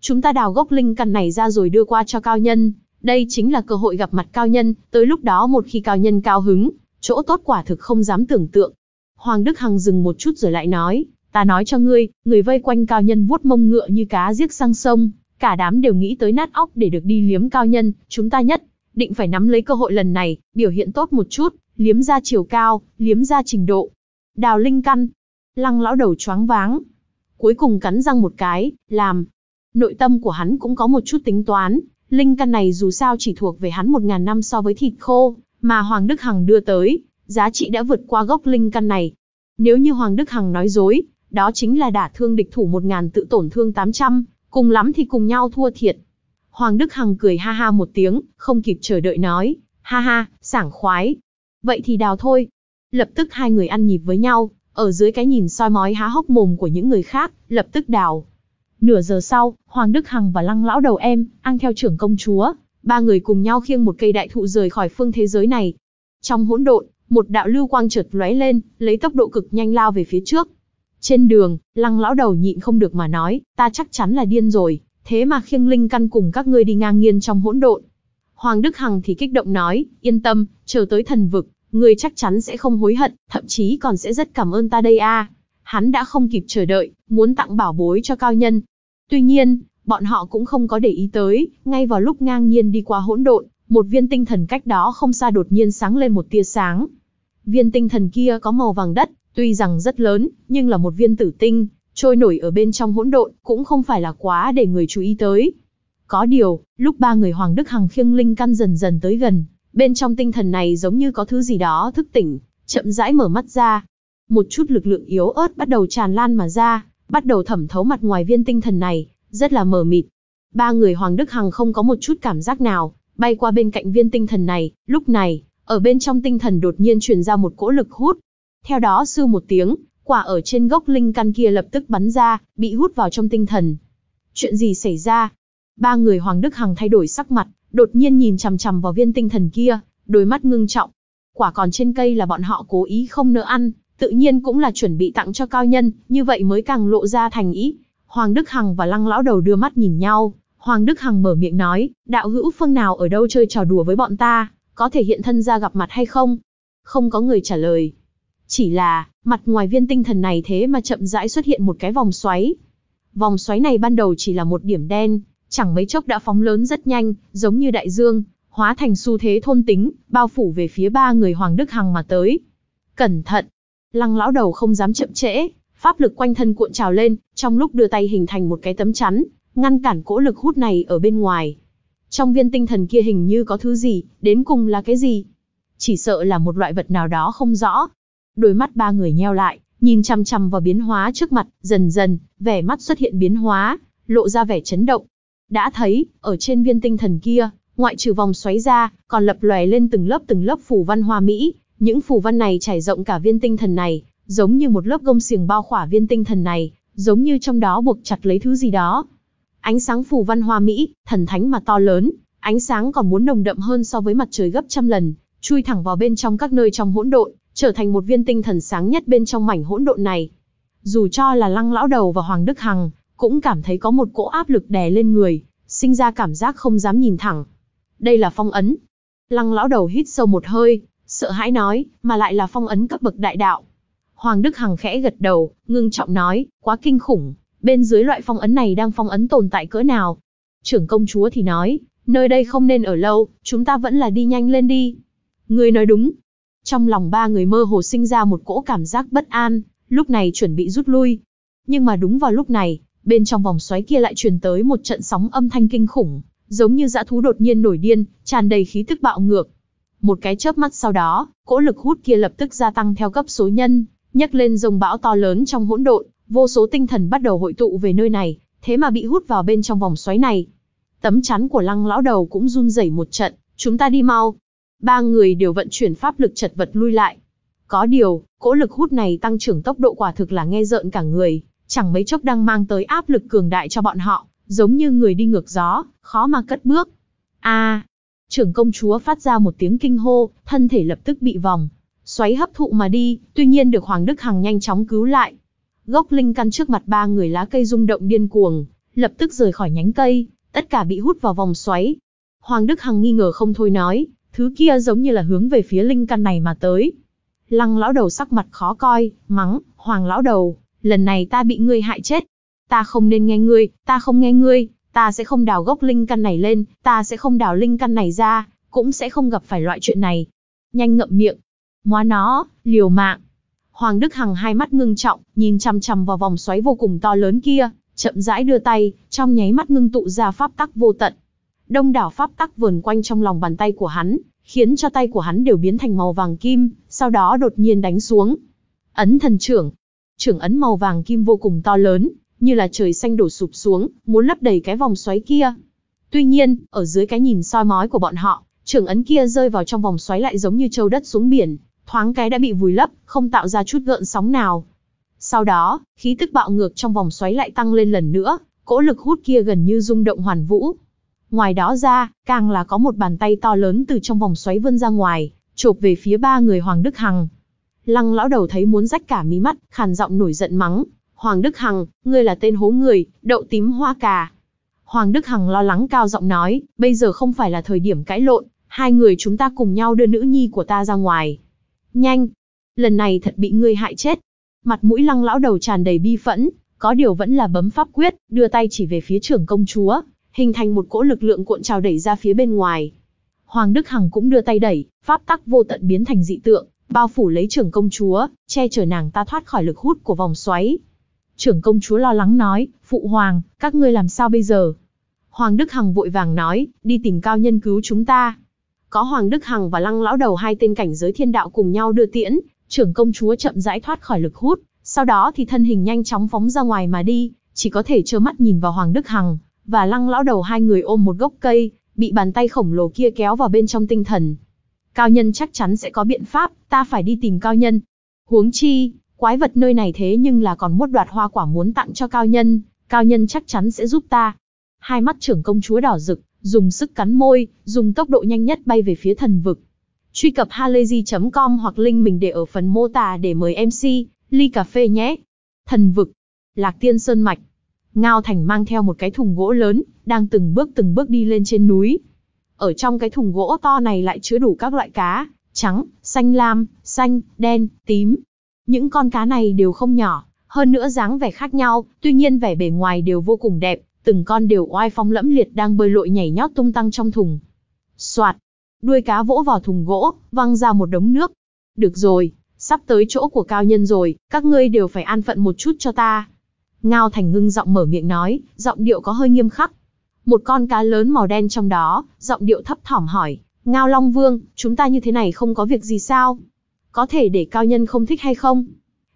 Chúng ta đào gốc linh căn này ra rồi đưa qua cho cao nhân, đây chính là cơ hội gặp mặt cao nhân, tới lúc đó một khi cao nhân cao hứng, chỗ tốt quả thực không dám tưởng tượng. Hoàng Đức Hằng dừng một chút rồi lại nói, ta nói cho ngươi, người vây quanh cao nhân vuốt mông ngựa như cá giếc sang sông, cả đám đều nghĩ tới nát óc để được đi liếm cao nhân, chúng ta nhất định phải nắm lấy cơ hội lần này, biểu hiện tốt một chút, liếm ra chiều cao, liếm ra trình độ. Đào linh căn, lăng lão đầu choáng váng, cuối cùng cắn răng một cái, làm, Nội tâm của hắn cũng có một chút tính toán, linh căn này dù sao chỉ thuộc về hắn 1.000 năm so với thịt khô, mà Hoàng Đức Hằng đưa tới, giá trị đã vượt qua gốc linh căn này. Nếu như Hoàng Đức Hằng nói dối, đó chính là đả thương địch thủ 1.000 tự tổn thương 800, cùng lắm thì cùng nhau thua thiệt. Hoàng Đức Hằng cười ha ha một tiếng, không kịp chờ đợi nói, ha ha, sảng khoái. Vậy thì đào thôi. Lập tức hai người ăn nhịp với nhau, ở dưới cái nhìn soi mói há hốc mồm của những người khác, lập tức đào. Nửa giờ sau, Hoàng Đức Hằng và Lăng Lão đầu em, ăn theo trưởng công chúa, ba người cùng nhau khiêng một cây đại thụ rời khỏi phương thế giới này. Trong hỗn độn, một đạo lưu quang chợt lóe lên, lấy tốc độ cực nhanh lao về phía trước. Trên đường, Lăng Lão đầu nhịn không được mà nói, ta chắc chắn là điên rồi, thế mà khiêng linh căn cùng các ngươi đi ngang nghiên trong hỗn độn. Hoàng Đức Hằng thì kích động nói, yên tâm, chờ tới thần vực, ngươi chắc chắn sẽ không hối hận, thậm chí còn sẽ rất cảm ơn ta đây a. À hắn đã không kịp chờ đợi, muốn tặng bảo bối cho cao nhân. Tuy nhiên, bọn họ cũng không có để ý tới, ngay vào lúc ngang nhiên đi qua hỗn độn, một viên tinh thần cách đó không xa đột nhiên sáng lên một tia sáng. Viên tinh thần kia có màu vàng đất, tuy rằng rất lớn, nhưng là một viên tử tinh, trôi nổi ở bên trong hỗn độn, cũng không phải là quá để người chú ý tới. Có điều, lúc ba người Hoàng Đức Hằng khiêng linh căn dần dần tới gần, bên trong tinh thần này giống như có thứ gì đó thức tỉnh, chậm rãi mở mắt ra, một chút lực lượng yếu ớt bắt đầu tràn lan mà ra, bắt đầu thẩm thấu mặt ngoài viên tinh thần này, rất là mờ mịt. Ba người Hoàng Đức Hằng không có một chút cảm giác nào, bay qua bên cạnh viên tinh thần này, lúc này, ở bên trong tinh thần đột nhiên truyền ra một cỗ lực hút. Theo đó sư một tiếng, quả ở trên gốc linh căn kia lập tức bắn ra, bị hút vào trong tinh thần. Chuyện gì xảy ra? Ba người Hoàng Đức Hằng thay đổi sắc mặt, đột nhiên nhìn chằm chằm vào viên tinh thần kia, đôi mắt ngưng trọng. Quả còn trên cây là bọn họ cố ý không nỡ ăn, tự nhiên cũng là chuẩn bị tặng cho cao nhân, như vậy mới càng lộ ra thành ý. Hoàng Đức Hằng và Lăng Lão Đầu đưa mắt nhìn nhau, Hoàng Đức Hằng mở miệng nói, đạo hữu phương nào ở đâu chơi trò đùa với bọn ta, có thể hiện thân ra gặp mặt hay không? Không có người trả lời. Chỉ là, mặt ngoài viên tinh thần này thế mà chậm rãi xuất hiện một cái vòng xoáy. Vòng xoáy này ban đầu chỉ là một điểm đen, chẳng mấy chốc đã phóng lớn rất nhanh, giống như đại dương, hóa thành xu thế thôn tính, bao phủ về phía ba người Hoàng Đức Hằng mà tới. Cẩn thận, Lăng lão đầu không dám chậm trễ, pháp lực quanh thân cuộn trào lên, trong lúc đưa tay hình thành một cái tấm chắn, ngăn cản cỗ lực hút này ở bên ngoài. Trong viên tinh thần kia hình như có thứ gì, đến cùng là cái gì? Chỉ sợ là một loại vật nào đó không rõ. Đôi mắt ba người nheo lại, nhìn chằm chằm vào biến hóa trước mặt, dần dần, vẻ mắt xuất hiện biến hóa, lộ ra vẻ chấn động. Đã thấy, ở trên viên tinh thần kia, ngoại trừ vòng xoáy ra, còn lập lòe lên từng lớp từng lớp phủ văn hoa mỹ, những phù văn này trải rộng cả viên tinh thần này, giống như một lớp gông xiềng bao khỏa viên tinh thần này, giống như trong đó buộc chặt lấy thứ gì đó. Ánh sáng phù văn hoa mỹ, thần thánh mà to lớn, ánh sáng còn muốn nồng đậm hơn so với mặt trời gấp trăm lần, chui thẳng vào bên trong các nơi trong hỗn độn, trở thành một viên tinh thần sáng nhất bên trong mảnh hỗn độn này. Dù cho là Lăng lão đầu và Hoàng Đức Hằng, cũng cảm thấy có một cỗ áp lực đè lên người, sinh ra cảm giác không dám nhìn thẳng. Đây là phong ấn. Lăng lão đầu hít sâu một hơi, sợ hãi nói, mà lại là phong ấn cấp bậc đại đạo. Hoàng Đức Hằng khẽ gật đầu, ngưng trọng nói, quá kinh khủng, bên dưới loại phong ấn này đang phong ấn tồn tại cỡ nào. Trưởng công chúa thì nói, nơi đây không nên ở lâu, chúng ta vẫn là đi nhanh lên đi. Người nói đúng. Trong lòng ba người mơ hồ sinh ra một cỗ cảm giác bất an, lúc này chuẩn bị rút lui. Nhưng mà đúng vào lúc này, bên trong vòng xoáy kia lại truyền tới một trận sóng âm thanh kinh khủng, giống như dã thú đột nhiên nổi điên, tràn đầy khí tức bạo ngược, một cái chớp mắt sau đó, cỗ lực hút kia lập tức gia tăng theo cấp số nhân, nhấc lên dòng bão to lớn trong hỗn độn, vô số tinh thần bắt đầu hội tụ về nơi này, thế mà bị hút vào bên trong vòng xoáy này. Tấm chắn của lăng lão đầu cũng run rẩy một trận, chúng ta đi mau. Ba người đều vận chuyển pháp lực chật vật lui lại. Có điều, cỗ lực hút này tăng trưởng tốc độ quả thực là nghe rợn cả người, chẳng mấy chốc đang mang tới áp lực cường đại cho bọn họ, giống như người đi ngược gió, khó mà cất bước. A, à, trưởng công chúa phát ra một tiếng kinh hô, thân thể lập tức bị vòng, xoáy hấp thụ mà đi, tuy nhiên được Hoàng Đức Hằng nhanh chóng cứu lại. Gốc linh căn trước mặt ba người lá cây rung động điên cuồng, lập tức rời khỏi nhánh cây, tất cả bị hút vào vòng xoáy. Hoàng Đức Hằng nghi ngờ không thôi nói, thứ kia giống như là hướng về phía linh căn này mà tới. Lăng lão đầu sắc mặt khó coi, mắng, Hoàng lão đầu, lần này ta bị ngươi hại chết. Ta không nên nghe ngươi, ta không nghe ngươi, ta sẽ không đào gốc linh căn này lên, ta sẽ không đào linh căn này ra, cũng sẽ không gặp phải loại chuyện này. Nhanh ngậm miệng. Móa nó, liều mạng. Hoàng Đức Hằng hai mắt ngưng trọng, nhìn chằm chằm vào vòng xoáy vô cùng to lớn kia, chậm rãi đưa tay, trong nháy mắt ngưng tụ ra pháp tắc vô tận. Đông đảo pháp tắc vờn quanh trong lòng bàn tay của hắn, khiến cho tay của hắn đều biến thành màu vàng kim, sau đó đột nhiên đánh xuống. Ấn thần trưởng. Trưởng ấn màu vàng kim vô cùng to lớn, như là trời xanh đổ sụp xuống, muốn lấp đầy cái vòng xoáy kia. Tuy nhiên, ở dưới cái nhìn soi mói của bọn họ, trưởng ấn kia rơi vào trong vòng xoáy lại giống như châu đất xuống biển, thoáng cái đã bị vùi lấp, không tạo ra chút gợn sóng nào. Sau đó, khí tức bạo ngược trong vòng xoáy lại tăng lên lần nữa, cỗ lực hút kia gần như rung động hoàn vũ. Ngoài đó ra, càng là có một bàn tay to lớn từ trong vòng xoáy vươn ra ngoài, chộp về phía ba người Hoàng Đức Hằng. Lăng lão đầu thấy muốn rách cả mí mắt, khàn giọng nổi giận mắng, Hoàng Đức Hằng, ngươi là tên hố người, đậu tím hoa cà. Hoàng Đức Hằng lo lắng cao giọng nói, bây giờ không phải là thời điểm cãi lộn, hai người chúng ta cùng nhau đưa nữ nhi của ta ra ngoài. Nhanh! Lần này thật bị ngươi hại chết. Mặt mũi lăng lão đầu tràn đầy bi phẫn, có điều vẫn là bấm pháp quyết, đưa tay chỉ về phía trưởng công chúa, hình thành một cỗ lực lượng cuộn trào đẩy ra phía bên ngoài. Hoàng Đức Hằng cũng đưa tay đẩy, pháp tắc vô tận biến thành dị tượng, bao phủ lấy trưởng công chúa, che chở nàng ta thoát khỏi lực hút của vòng xoáy trưởng công chúa lo lắng nói, phụ hoàng, các ngươi làm sao bây giờ? Hoàng Đức Hằng vội vàng nói, đi tìm cao nhân cứu chúng ta. Có Hoàng Đức Hằng và Lăng Lão Đầu hai tên cảnh giới thiên đạo cùng nhau đưa tiễn, trưởng công chúa chậm rãi thoát khỏi lực hút, sau đó thì thân hình nhanh chóng phóng ra ngoài mà đi, chỉ có thể trơ mắt nhìn vào Hoàng Đức Hằng, và Lăng Lão Đầu hai người ôm một gốc cây, bị bàn tay khổng lồ kia kéo vào bên trong tinh thần. Cao nhân chắc chắn sẽ có biện pháp, ta phải đi tìm cao nhân. Huống chi, quái vật nơi này thế nhưng là còn muốn đoạt hoa quả muốn tặng cho cao nhân, cao nhân chắc chắn sẽ giúp ta. Hai mắt trưởng công chúa đỏ rực, dùng sức cắn môi, dùng tốc độ nhanh nhất bay về phía thần vực. Truy cập halayzi.com hoặc link mình để ở phần mô tả để mời MC, ly cà phê nhé. Thần vực, lạc tiên sơn mạch. Ngao Thành mang theo một cái thùng gỗ lớn, đang từng bước từng bước đi lên trên núi. Ở trong cái thùng gỗ to này lại chứa đủ các loại cá, trắng, xanh lam, xanh, đen, tím, những con cá này đều không nhỏ, hơn nữa dáng vẻ khác nhau, tuy nhiên vẻ bề ngoài đều vô cùng đẹp, từng con đều oai phong lẫm liệt đang bơi lội nhảy nhót tung tăng trong thùng. Soạt, đuôi cá vỗ vào thùng gỗ, văng ra một đống nước. Được rồi, sắp tới chỗ của cao nhân rồi, các ngươi đều phải an phận một chút cho ta. Ngao Thành ngưng giọng mở miệng nói, giọng điệu có hơi nghiêm khắc. Một con cá lớn màu đen trong đó, giọng điệu thấp thỏm hỏi, Ngao Long Vương, chúng ta như thế này không có việc gì sao? có thể để cao nhân không thích hay không?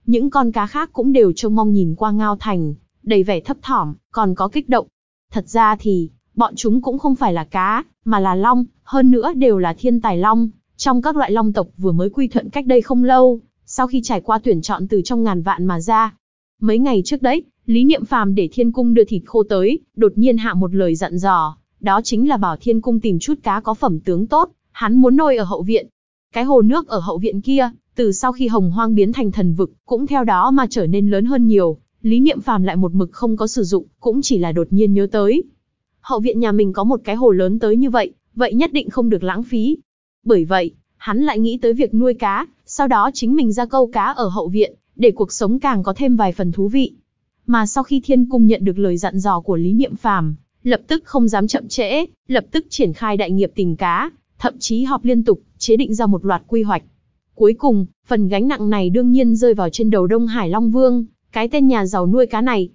Những con cá khác cũng đều trông mong nhìn qua Ngao Thành, đầy vẻ thấp thỏm, còn có kích động. Thật ra thì, bọn chúng cũng không phải là cá, mà là long, hơn nữa đều là thiên tài long. Trong các loại long tộc vừa mới quy thuận cách đây không lâu, sau khi trải qua tuyển chọn từ trong ngàn vạn mà ra. Mấy ngày trước đấy, Lý Niệm Phàm để Thiên Cung đưa thịt khô tới, đột nhiên hạ một lời dặn dò, đó chính là bảo Thiên Cung tìm chút cá có phẩm tướng tốt, hắn muốn nuôi ở hậu viện, cái hồ nước ở hậu viện kia, từ sau khi hồng hoang biến thành thần vực, cũng theo đó mà trở nên lớn hơn nhiều, lý niệm phàm lại một mực không có sử dụng, cũng chỉ là đột nhiên nhớ tới. Hậu viện nhà mình có một cái hồ lớn tới như vậy, vậy nhất định không được lãng phí. Bởi vậy, hắn lại nghĩ tới việc nuôi cá, sau đó chính mình ra câu cá ở hậu viện, để cuộc sống càng có thêm vài phần thú vị. Mà sau khi thiên cung nhận được lời dặn dò của lý niệm phàm, lập tức không dám chậm trễ, lập tức triển khai đại nghiệp tình cá, thậm chí họp liên tục, chế định ra một loạt quy hoạch. Cuối cùng, phần gánh nặng này đương nhiên rơi vào trên đầu Đông Hải Long Vương, cái tên nhà giàu nuôi cá này.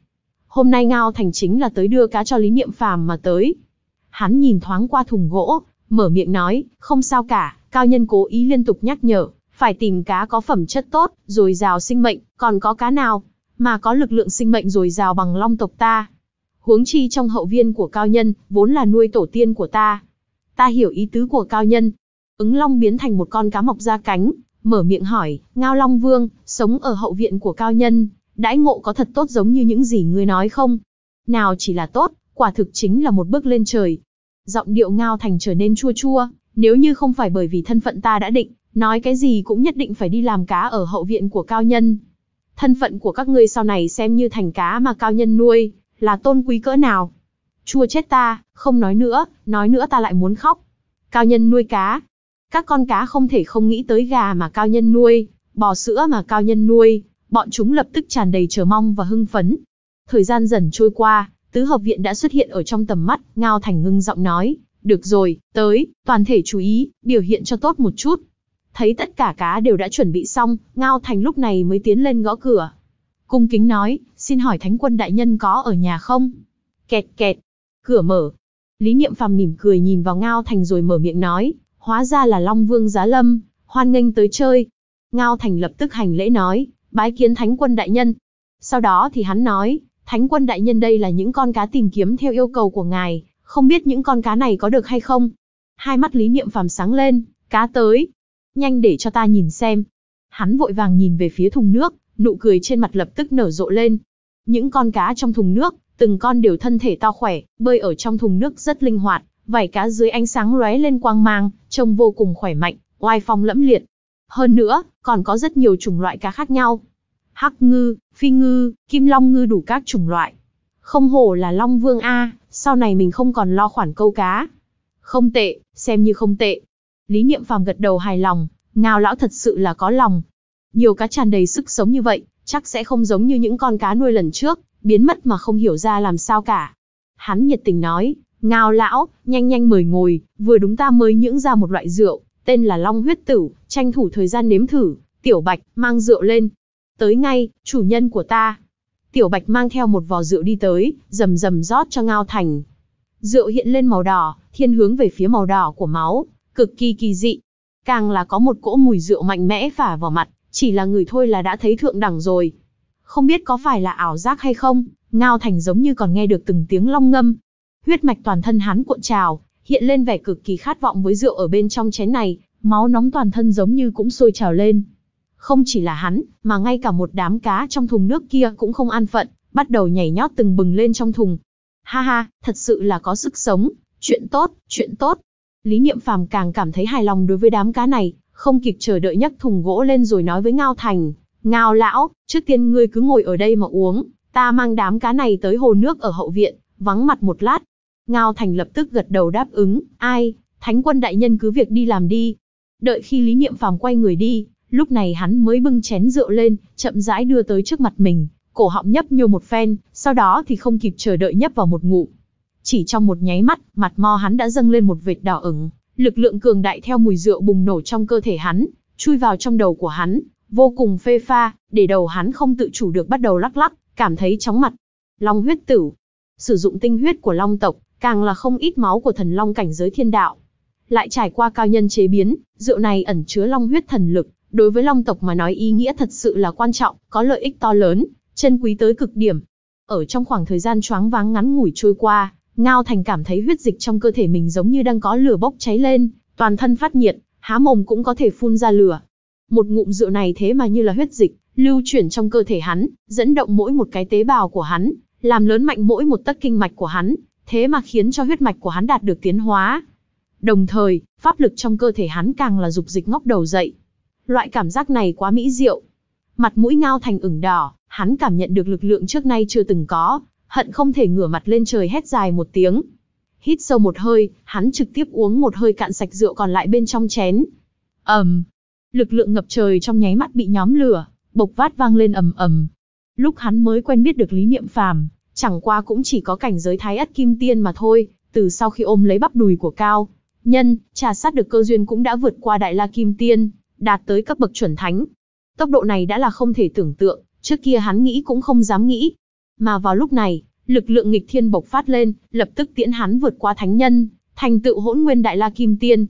Hôm nay Ngao Thành chính là tới đưa cá cho Lý Niệm Phàm mà tới. Hắn nhìn thoáng qua thùng gỗ, mở miệng nói, không sao cả, cao nhân cố ý liên tục nhắc nhở, phải tìm cá có phẩm chất tốt, rồi giàu sinh mệnh, còn có cá nào mà có lực lượng sinh mệnh rồi giàu bằng long tộc ta. Huống chi trong hậu viên của cao nhân, vốn là nuôi tổ tiên của ta, ta hiểu ý tứ của cao nhân. Ứng Long biến thành một con cá mọc ra cánh, mở miệng hỏi, Ngao Long Vương, sống ở hậu viện của cao nhân, đãi ngộ có thật tốt giống như những gì ngươi nói không? Nào chỉ là tốt, quả thực chính là một bước lên trời. Giọng điệu Ngao Thành trở nên chua chua, nếu như không phải bởi vì thân phận ta đã định, nói cái gì cũng nhất định phải đi làm cá ở hậu viện của cao nhân. Thân phận của các ngươi sau này xem như thành cá mà cao nhân nuôi, là tôn quý cỡ nào chua chết ta, không nói nữa, nói nữa ta lại muốn khóc. Cao nhân nuôi cá. Các con cá không thể không nghĩ tới gà mà cao nhân nuôi, bò sữa mà cao nhân nuôi, bọn chúng lập tức tràn đầy chờ mong và hưng phấn. Thời gian dần trôi qua, tứ hợp viện đã xuất hiện ở trong tầm mắt, Ngao Thành ngưng giọng nói, được rồi, tới, toàn thể chú ý, biểu hiện cho tốt một chút. Thấy tất cả cá đều đã chuẩn bị xong, Ngao Thành lúc này mới tiến lên gõ cửa. Cung kính nói, xin hỏi Thánh quân đại nhân có ở nhà không? Kẹt kẹt, Cửa mở. Lý Niệm Phàm mỉm cười nhìn vào Ngao Thành rồi mở miệng nói, hóa ra là Long Vương Giá Lâm, hoan nghênh tới chơi. Ngao Thành lập tức hành lễ nói, bái kiến Thánh quân đại nhân. Sau đó thì hắn nói, Thánh quân đại nhân đây là những con cá tìm kiếm theo yêu cầu của ngài, không biết những con cá này có được hay không. Hai mắt Lý Niệm Phàm sáng lên, cá tới. Nhanh để cho ta nhìn xem. Hắn vội vàng nhìn về phía thùng nước, nụ cười trên mặt lập tức nở rộ lên. Những con cá trong thùng nước, từng con đều thân thể to khỏe, bơi ở trong thùng nước rất linh hoạt, vảy cá dưới ánh sáng lóe lên quang mang, trông vô cùng khỏe mạnh, oai phong lẫm liệt. Hơn nữa, còn có rất nhiều chủng loại cá khác nhau. Hắc ngư, phi ngư, kim long ngư đủ các chủng loại. Không hổ là Long Vương A, sau này mình không còn lo khoản câu cá. Không tệ, xem như không tệ. Lý Niệm Phàm gật đầu hài lòng, ngao lão thật sự là có lòng. Nhiều cá tràn đầy sức sống như vậy, chắc sẽ không giống như những con cá nuôi lần trước, biến mất mà không hiểu ra làm sao cả. Hắn nhiệt tình nói, ngao lão, nhanh nhanh mời ngồi, vừa đúng ta mới nhưỡng ra một loại rượu, tên là long huyết tử, tranh thủ thời gian nếm thử, tiểu bạch, mang rượu lên. Tới ngay, chủ nhân của ta. Tiểu bạch mang theo một vò rượu đi tới, rầm rầm rót cho ngao thành. Rượu hiện lên màu đỏ, thiên hướng về phía màu đỏ của máu, cực kỳ kỳ dị. Càng là có một cỗ mùi rượu mạnh mẽ phả vào mặt, chỉ là người thôi là đã thấy thượng đẳng rồi không biết có phải là ảo giác hay không, Ngao Thành giống như còn nghe được từng tiếng long ngâm. Huyết mạch toàn thân hắn cuộn trào, hiện lên vẻ cực kỳ khát vọng với rượu ở bên trong chén này, máu nóng toàn thân giống như cũng sôi trào lên. Không chỉ là hắn, mà ngay cả một đám cá trong thùng nước kia cũng không an phận, bắt đầu nhảy nhót từng bừng lên trong thùng. Ha ha, thật sự là có sức sống, chuyện tốt, chuyện tốt. Lý Niệm Phàm càng cảm thấy hài lòng đối với đám cá này, không kịp chờ đợi nhấc thùng gỗ lên rồi nói với Ngao Thành, Ngao lão, trước tiên ngươi cứ ngồi ở đây mà uống, ta mang đám cá này tới hồ nước ở hậu viện, vắng mặt một lát. Ngao thành lập tức gật đầu đáp ứng, ai, thánh quân đại nhân cứ việc đi làm đi. Đợi khi lý niệm phàm quay người đi, lúc này hắn mới bưng chén rượu lên, chậm rãi đưa tới trước mặt mình, cổ họng nhấp nhô một phen, sau đó thì không kịp chờ đợi nhấp vào một ngụm. Chỉ trong một nháy mắt, mặt mo hắn đã dâng lên một vệt đỏ ửng, lực lượng cường đại theo mùi rượu bùng nổ trong cơ thể hắn, chui vào trong đầu của hắn, vô cùng phê pha, để đầu hắn không tự chủ được bắt đầu lắc lắc, cảm thấy chóng mặt. Long huyết tử, sử dụng tinh huyết của long tộc, càng là không ít máu của thần long cảnh giới thiên đạo. Lại trải qua cao nhân chế biến, rượu này ẩn chứa long huyết thần lực, đối với long tộc mà nói ý nghĩa thật sự là quan trọng, có lợi ích to lớn, chân quý tới cực điểm. Ở trong khoảng thời gian choáng váng ngắn ngủi trôi qua, Ngao Thành cảm thấy huyết dịch trong cơ thể mình giống như đang có lửa bốc cháy lên, toàn thân phát nhiệt, há mồm cũng có thể phun ra lửa một ngụm rượu này thế mà như là huyết dịch, lưu chuyển trong cơ thể hắn, dẫn động mỗi một cái tế bào của hắn, làm lớn mạnh mỗi một tấc kinh mạch của hắn, thế mà khiến cho huyết mạch của hắn đạt được tiến hóa. Đồng thời, pháp lực trong cơ thể hắn càng là dục dịch ngóc đầu dậy. Loại cảm giác này quá mỹ diệu. Mặt mũi ngao thành ửng đỏ, hắn cảm nhận được lực lượng trước nay chưa từng có, hận không thể ngửa mặt lên trời hét dài một tiếng. Hít sâu một hơi, hắn trực tiếp uống một hơi cạn sạch rượu còn lại bên trong chén. Ầm, um, Lực lượng ngập trời trong nháy mắt bị nhóm lửa, bộc phát vang lên ầm ầm. Lúc hắn mới quen biết được Lý Niệm Phàm, chẳng qua cũng chỉ có cảnh giới thái ất kim tiên mà thôi, từ sau khi ôm lấy bắp đùi của Cao, nhân, trà sát được cơ duyên cũng đã vượt qua đại la kim tiên, đạt tới cấp bậc chuẩn thánh. Tốc độ này đã là không thể tưởng tượng, trước kia hắn nghĩ cũng không dám nghĩ. Mà vào lúc này, lực lượng nghịch thiên bộc phát lên, lập tức tiễn hắn vượt qua thánh nhân, thành tựu hỗn nguyên đại la kim tiên.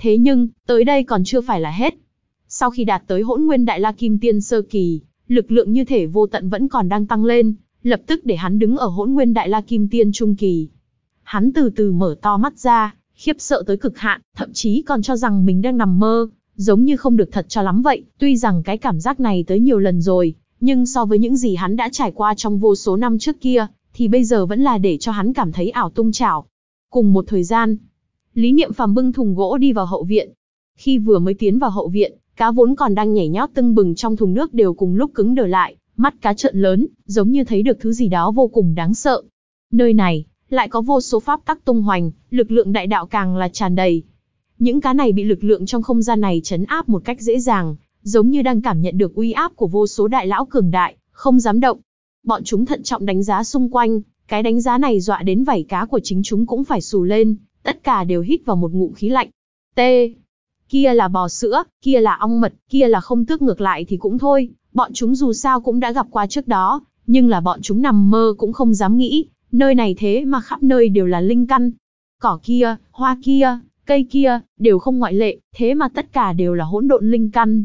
Thế nhưng, tới đây còn chưa phải là hết, sau khi đạt tới hỗn nguyên đại la kim tiên sơ kỳ, lực lượng như thể vô tận vẫn còn đang tăng lên, lập tức để hắn đứng ở hỗn nguyên đại la kim tiên trung kỳ. Hắn từ từ mở to mắt ra, khiếp sợ tới cực hạn, thậm chí còn cho rằng mình đang nằm mơ, giống như không được thật cho lắm vậy, tuy rằng cái cảm giác này tới nhiều lần rồi, nhưng so với những gì hắn đã trải qua trong vô số năm trước kia, thì bây giờ vẫn là để cho hắn cảm thấy ảo tung trảo. Cùng một thời gian, Lý Niệm Phàm bưng thùng gỗ đi vào hậu viện. Khi vừa mới tiến vào hậu viện, Cá vốn còn đang nhảy nhót tưng bừng trong thùng nước đều cùng lúc cứng đờ lại, mắt cá trợn lớn, giống như thấy được thứ gì đó vô cùng đáng sợ. Nơi này, lại có vô số pháp tắc tung hoành, lực lượng đại đạo càng là tràn đầy. Những cá này bị lực lượng trong không gian này chấn áp một cách dễ dàng, giống như đang cảm nhận được uy áp của vô số đại lão cường đại, không dám động. Bọn chúng thận trọng đánh giá xung quanh, cái đánh giá này dọa đến vảy cá của chính chúng cũng phải xù lên, tất cả đều hít vào một ngụm khí lạnh. T, kia là bò sữa, kia là ong mật, kia là không tước ngược lại thì cũng thôi, bọn chúng dù sao cũng đã gặp qua trước đó, nhưng là bọn chúng nằm mơ cũng không dám nghĩ, nơi này thế mà khắp nơi đều là linh căn. Cỏ kia, hoa kia, cây kia, đều không ngoại lệ, thế mà tất cả đều là hỗn độn linh căn.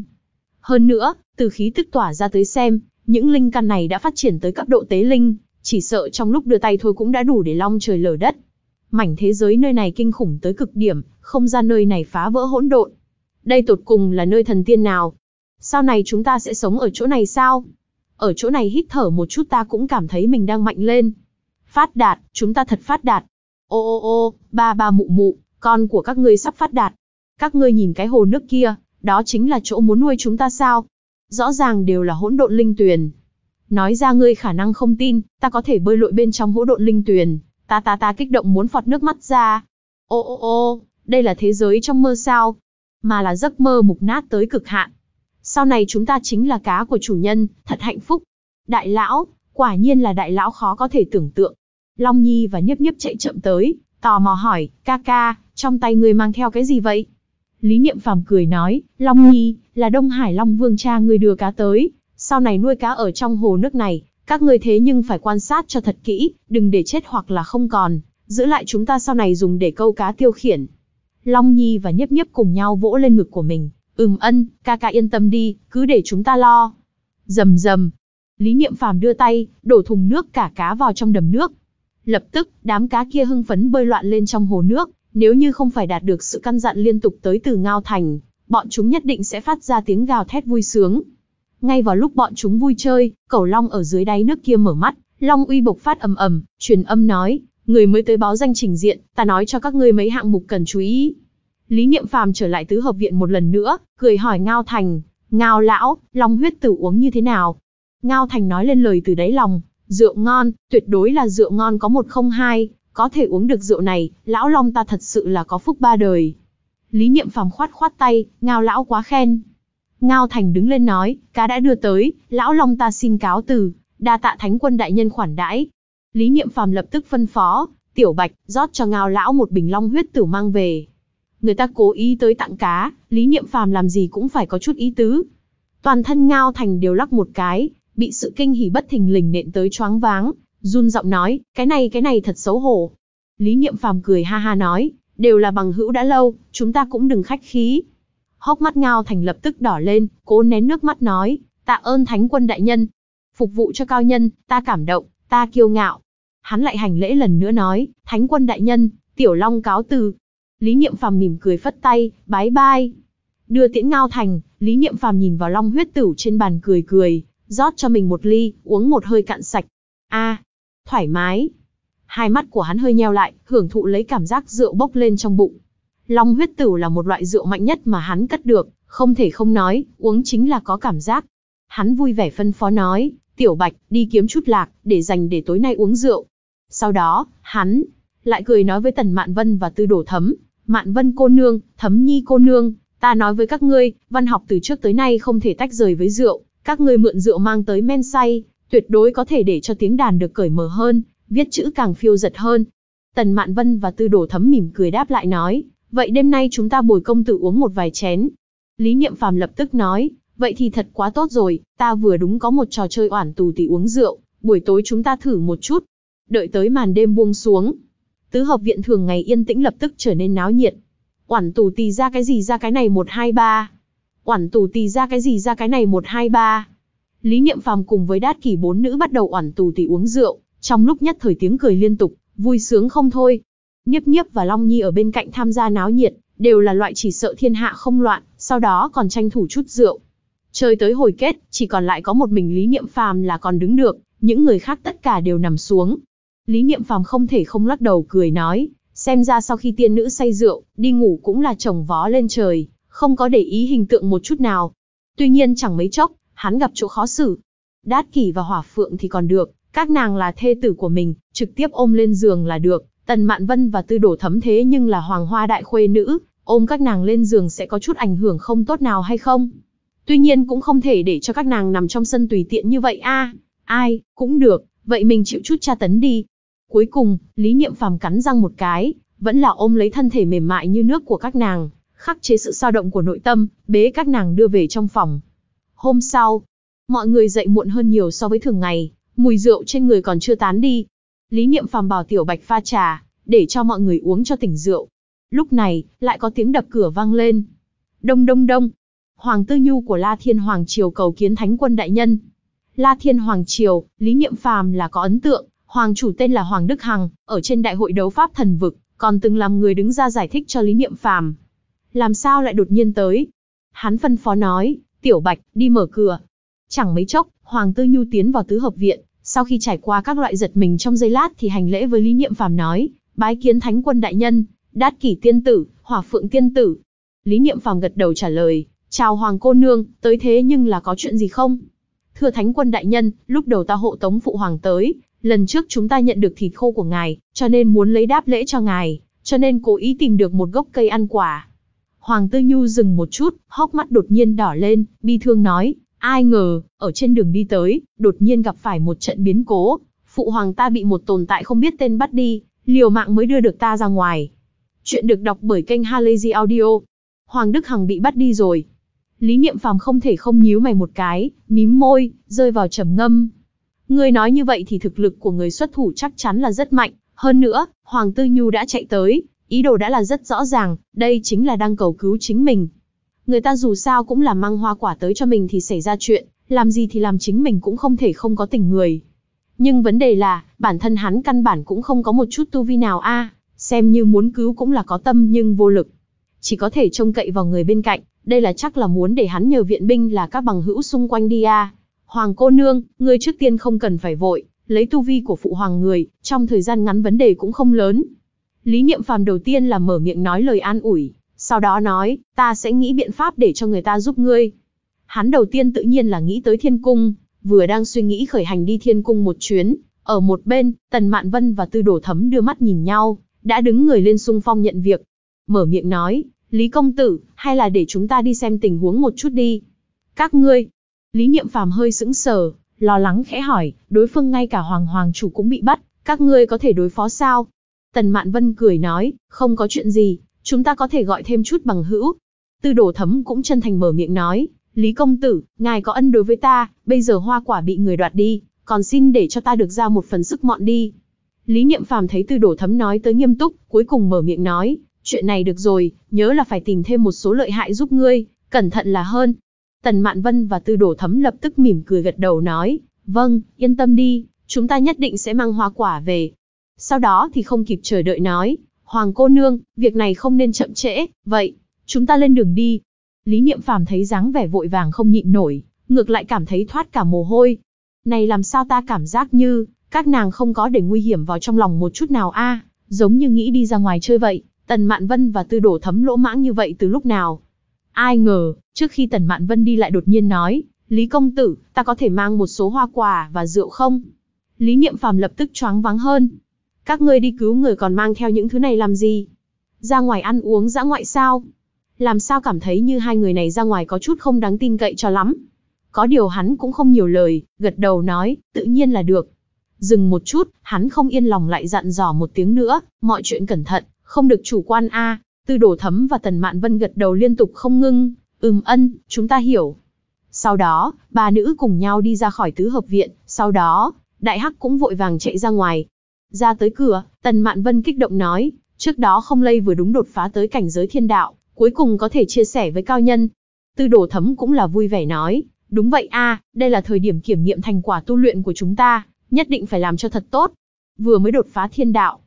Hơn nữa, từ khí tức tỏa ra tới xem, những linh căn này đã phát triển tới cấp độ tế linh, chỉ sợ trong lúc đưa tay thôi cũng đã đủ để long trời lở đất. Mảnh thế giới nơi này kinh khủng tới cực điểm, không gian nơi này phá vỡ hỗn độn, đây tột cùng là nơi thần tiên nào? Sau này chúng ta sẽ sống ở chỗ này sao? Ở chỗ này hít thở một chút ta cũng cảm thấy mình đang mạnh lên. Phát đạt, chúng ta thật phát đạt. Ô ô ô, ba ba mụ mụ, con của các ngươi sắp phát đạt. Các ngươi nhìn cái hồ nước kia, đó chính là chỗ muốn nuôi chúng ta sao? Rõ ràng đều là hỗn độn linh tuyền. Nói ra ngươi khả năng không tin, ta có thể bơi lội bên trong hỗn độn linh tuyền. Ta ta ta kích động muốn phọt nước mắt ra. Ô ô ô, đây là thế giới trong mơ sao? mà là giấc mơ mục nát tới cực hạn. Sau này chúng ta chính là cá của chủ nhân, thật hạnh phúc. Đại lão, quả nhiên là đại lão khó có thể tưởng tượng. Long Nhi và Nhấp Nhấp chạy chậm tới, tò mò hỏi, ca ca, trong tay người mang theo cái gì vậy? Lý Niệm Phàm cười nói, Long Nhi, là Đông Hải Long Vương cha người đưa cá tới, sau này nuôi cá ở trong hồ nước này, các ngươi thế nhưng phải quan sát cho thật kỹ, đừng để chết hoặc là không còn, giữ lại chúng ta sau này dùng để câu cá tiêu khiển. Long Nhi và Nhiếp Nhiếp cùng nhau vỗ lên ngực của mình, "Ừm ân, ca ca yên tâm đi, cứ để chúng ta lo." Dầm dầm. Lý Niệm Phàm đưa tay, đổ thùng nước cả cá vào trong đầm nước. Lập tức, đám cá kia hưng phấn bơi loạn lên trong hồ nước, nếu như không phải đạt được sự căn dặn liên tục tới từ Ngao Thành, bọn chúng nhất định sẽ phát ra tiếng gào thét vui sướng. Ngay vào lúc bọn chúng vui chơi, Cẩu Long ở dưới đáy nước kia mở mắt, Long uy bộc phát ầm ầm, truyền âm nói, người mới tới báo danh trình diện, ta nói cho các ngươi mấy hạng mục cần chú ý. Lý Niệm Phàm trở lại tứ hợp viện một lần nữa, cười hỏi Ngao Thành, Ngao lão, long huyết tử uống như thế nào? Ngao Thành nói lên lời từ đáy lòng, rượu ngon, tuyệt đối là rượu ngon có một không hai, có thể uống được rượu này, lão long ta thật sự là có phúc ba đời. Lý Niệm Phàm khoát khoát tay, Ngao lão quá khen. Ngao Thành đứng lên nói, cá đã đưa tới, lão long ta xin cáo từ, đa tạ thánh quân đại nhân khoản đãi, Lý Niệm Phàm lập tức phân phó, Tiểu Bạch rót cho Ngao lão một bình long huyết tử mang về. Người ta cố ý tới tặng cá, Lý Niệm Phàm làm gì cũng phải có chút ý tứ. Toàn thân Ngao Thành đều lắc một cái, bị sự kinh hỉ bất thình lình nện tới choáng váng, run giọng nói, cái này cái này thật xấu hổ. Lý Niệm Phàm cười ha ha nói, đều là bằng hữu đã lâu, chúng ta cũng đừng khách khí. Hốc mắt Ngao Thành lập tức đỏ lên, cố nén nước mắt nói, tạ ơn Thánh quân đại nhân. Phục vụ cho cao nhân, ta cảm động, ta kiêu ngạo. Hắn lại hành lễ lần nữa nói, thánh quân đại nhân, tiểu long cáo từ. Lý Niệm Phàm mỉm cười phất tay, bái bai. Đưa tiễn ngao thành, Lý Niệm Phàm nhìn vào long huyết Tử trên bàn cười cười, rót cho mình một ly, uống một hơi cạn sạch. A, thoải mái. Hai mắt của hắn hơi nheo lại, hưởng thụ lấy cảm giác rượu bốc lên trong bụng. Long huyết Tử là một loại rượu mạnh nhất mà hắn cất được, không thể không nói, uống chính là có cảm giác. Hắn vui vẻ phân phó nói, Tiểu Bạch, đi kiếm chút lạc, để dành để tối nay uống rượu. Sau đó, hắn lại cười nói với Tần Mạn Vân và Tư Đổ Thấm, Mạn Vân cô nương, Thấm Nhi cô nương, ta nói với các ngươi, văn học từ trước tới nay không thể tách rời với rượu, các ngươi mượn rượu mang tới men say, tuyệt đối có thể để cho tiếng đàn được cởi mở hơn, viết chữ càng phiêu giật hơn. Tần Mạn Vân và Tư Đồ Thấm mỉm cười đáp lại nói, vậy đêm nay chúng ta bồi công tử uống một vài chén. Lý Niệm Phàm lập tức nói, Vậy thì thật quá tốt rồi, ta vừa đúng có một trò chơi oản tù tỷ uống rượu, buổi tối chúng ta thử một chút. Đợi tới màn đêm buông xuống. Tứ hợp viện thường ngày yên tĩnh lập tức trở nên náo nhiệt. Oản tù tì ra cái gì ra cái này 123. Oản tù tì ra cái gì ra cái này 123. Lý Niệm Phàm cùng với Đát Kỷ bốn nữ bắt đầu oản tù tì uống rượu, trong lúc nhất thời tiếng cười liên tục, vui sướng không thôi. Nhiếp Nhiếp và Long Nhi ở bên cạnh tham gia náo nhiệt, đều là loại chỉ sợ thiên hạ không loạn, sau đó còn tranh thủ chút rượu, Chơi tới hồi kết, chỉ còn lại có một mình Lý Niệm Phàm là còn đứng được, những người khác tất cả đều nằm xuống. Lý Niệm Phàm không thể không lắc đầu cười nói, xem ra sau khi tiên nữ say rượu, đi ngủ cũng là trồng vó lên trời, không có để ý hình tượng một chút nào. Tuy nhiên chẳng mấy chốc, hắn gặp chỗ khó xử. Đát Kỷ và Hỏa Phượng thì còn được, các nàng là thê tử của mình, trực tiếp ôm lên giường là được. Tần Mạn Vân và Tư Đổ Thấm thế nhưng là hoàng hoa đại khuê nữ, ôm các nàng lên giường sẽ có chút ảnh hưởng không tốt nào hay không? Tuy nhiên cũng không thể để cho các nàng nằm trong sân tùy tiện như vậy a. ai, cũng được, vậy mình chịu chút tra tấn đi. Cuối cùng, Lý Niệm Phàm cắn răng một cái, vẫn là ôm lấy thân thể mềm mại như nước của các nàng, khắc chế sự sao động của nội tâm, bế các nàng đưa về trong phòng. Hôm sau, mọi người dậy muộn hơn nhiều so với thường ngày, mùi rượu trên người còn chưa tán đi. Lý Niệm Phàm bảo Tiểu Bạch pha trà, để cho mọi người uống cho tỉnh rượu. Lúc này, lại có tiếng đập cửa vang lên. Đông đông đông, Hoàng Tư Nhu của La Thiên Hoàng Triều cầu kiến Thánh quân đại nhân. La Thiên Hoàng Triều, Lý Niệm Phàm là có ấn tượng, hoàng chủ tên là Hoàng Đức Hằng, ở trên đại hội đấu pháp thần vực, còn từng làm người đứng ra giải thích cho Lý Niệm Phàm. Làm sao lại đột nhiên tới? Hắn phân phó nói, "Tiểu Bạch, đi mở cửa." Chẳng mấy chốc, Hoàng Tư Nhu tiến vào tứ hợp viện, sau khi trải qua các loại giật mình trong giây lát thì hành lễ với Lý Niệm Phàm nói, "Bái kiến Thánh quân đại nhân, Đát Kỷ tiên tử, Hỏa Phượng tiên tử." Lý Niệm Phàm gật đầu trả lời, Chào hoàng cô nương, tới thế nhưng là có chuyện gì không? Thưa thánh quân đại nhân, lúc đầu ta hộ tống phụ hoàng tới, lần trước chúng ta nhận được thịt khô của ngài, cho nên muốn lấy đáp lễ cho ngài, cho nên cố ý tìm được một gốc cây ăn quả. Hoàng Tư Nhu dừng một chút, hốc mắt đột nhiên đỏ lên, bi thương nói, ai ngờ, ở trên đường đi tới, đột nhiên gặp phải một trận biến cố, phụ hoàng ta bị một tồn tại không biết tên bắt đi, liều mạng mới đưa được ta ra ngoài. Chuyện được đọc bởi kênh Halazy Audio. Hoàng Đức Hằng bị bắt đi rồi. Lý Niệm Phàm không thể không nhíu mày một cái, mím môi, rơi vào trầm ngâm. người nói như vậy thì thực lực của người xuất thủ chắc chắn là rất mạnh, hơn nữa, Hoàng Tư Nhu đã chạy tới, ý đồ đã là rất rõ ràng, đây chính là đang cầu cứu chính mình. Người ta dù sao cũng là mang hoa quả tới cho mình thì xảy ra chuyện, làm gì thì làm chính mình cũng không thể không có tình người. Nhưng vấn đề là, bản thân hắn căn bản cũng không có một chút tu vi nào a, xem như muốn cứu cũng là có tâm nhưng vô lực chỉ có thể trông cậy vào người bên cạnh, đây là chắc là muốn để hắn nhờ viện binh là các bằng hữu xung quanh đi à. Hoàng cô nương, ngươi trước tiên không cần phải vội, lấy tu vi của phụ hoàng người, trong thời gian ngắn vấn đề cũng không lớn. Lý Niệm Phàm đầu tiên là mở miệng nói lời an ủi, sau đó nói, ta sẽ nghĩ biện pháp để cho người ta giúp ngươi. Hắn đầu tiên tự nhiên là nghĩ tới thiên cung, vừa đang suy nghĩ khởi hành đi thiên cung một chuyến, ở một bên, Tần Mạn Vân và Tư Đồ Thấm đưa mắt nhìn nhau, đã đứng người lên sung phong nhận việc. Mở miệng nói, Lý công tử, hay là để chúng ta đi xem tình huống một chút đi. Các ngươi, Lý Niệm Phàm hơi sững sờ, lo lắng khẽ hỏi, đối phương ngay cả Hoàng Hoàng chủ cũng bị bắt, các ngươi có thể đối phó sao? Tần Mạn Vân cười nói, không có chuyện gì, chúng ta có thể gọi thêm chút bằng hữu. Tư Đổ Thấm cũng chân thành mở miệng nói, Lý công tử, ngài có ân đối với ta, bây giờ hoa quả bị người đoạt đi, còn xin để cho ta được ra một phần sức mọn đi. Lý Niệm Phàm thấy Tư Đổ Thấm nói tới nghiêm túc, cuối cùng mở miệng nói, Chuyện này được rồi, nhớ là phải tìm thêm một số lợi hại giúp ngươi, cẩn thận là hơn. Tần Mạn Vân và Tư Đồ Thấm lập tức mỉm cười gật đầu nói, vâng, yên tâm đi, chúng ta nhất định sẽ mang hoa quả về. Sau đó thì không kịp chờ đợi nói, Hoàng cô nương, việc này không nên chậm trễ, vậy, chúng ta lên đường đi. Lý Niệm Phàm thấy dáng vẻ vội vàng không nhịn nổi, ngược lại cảm thấy thoát cả mồ hôi. Này làm sao ta cảm giác như, các nàng không có để nguy hiểm vào trong lòng một chút nào a, giống như nghĩ đi ra ngoài chơi vậy. Tần Mạn Vân và Tư Đồ thấm lỗ mãng như vậy từ lúc nào? Ai ngờ, trước khi Tần Mạn Vân đi lại đột nhiên nói, Lý công tử, ta có thể mang một số hoa quả và rượu không? Lý Niệm Phàm lập tức choáng váng hơn. Các ngươi đi cứu người còn mang theo những thứ này làm gì? Ra ngoài ăn uống dã ngoại sao? Làm sao cảm thấy như hai người này ra ngoài có chút không đáng tin cậy cho lắm? Có điều hắn cũng không nhiều lời, gật đầu nói, tự nhiên là được. Dừng một chút, hắn không yên lòng lại dặn dò một tiếng nữa, mọi chuyện cẩn thận, không được chủ quan a. À. Tư Đồ Thấm và Tần Mạn Vân gật đầu liên tục không ngưng, "Ừm ân, chúng ta hiểu." Sau đó, ba nữ cùng nhau đi ra khỏi tứ hợp viện, sau đó, Đại Hắc cũng vội vàng chạy ra ngoài. Ra tới cửa, Tần Mạn Vân kích động nói, trước đó không lây vừa đúng đột phá tới cảnh giới thiên đạo, cuối cùng có thể chia sẻ với cao nhân. Tư Đồ Thấm cũng là vui vẻ nói, đúng vậy a, à, đây là thời điểm kiểm nghiệm thành quả tu luyện của chúng ta, nhất định phải làm cho thật tốt. Vừa mới đột phá thiên đạo,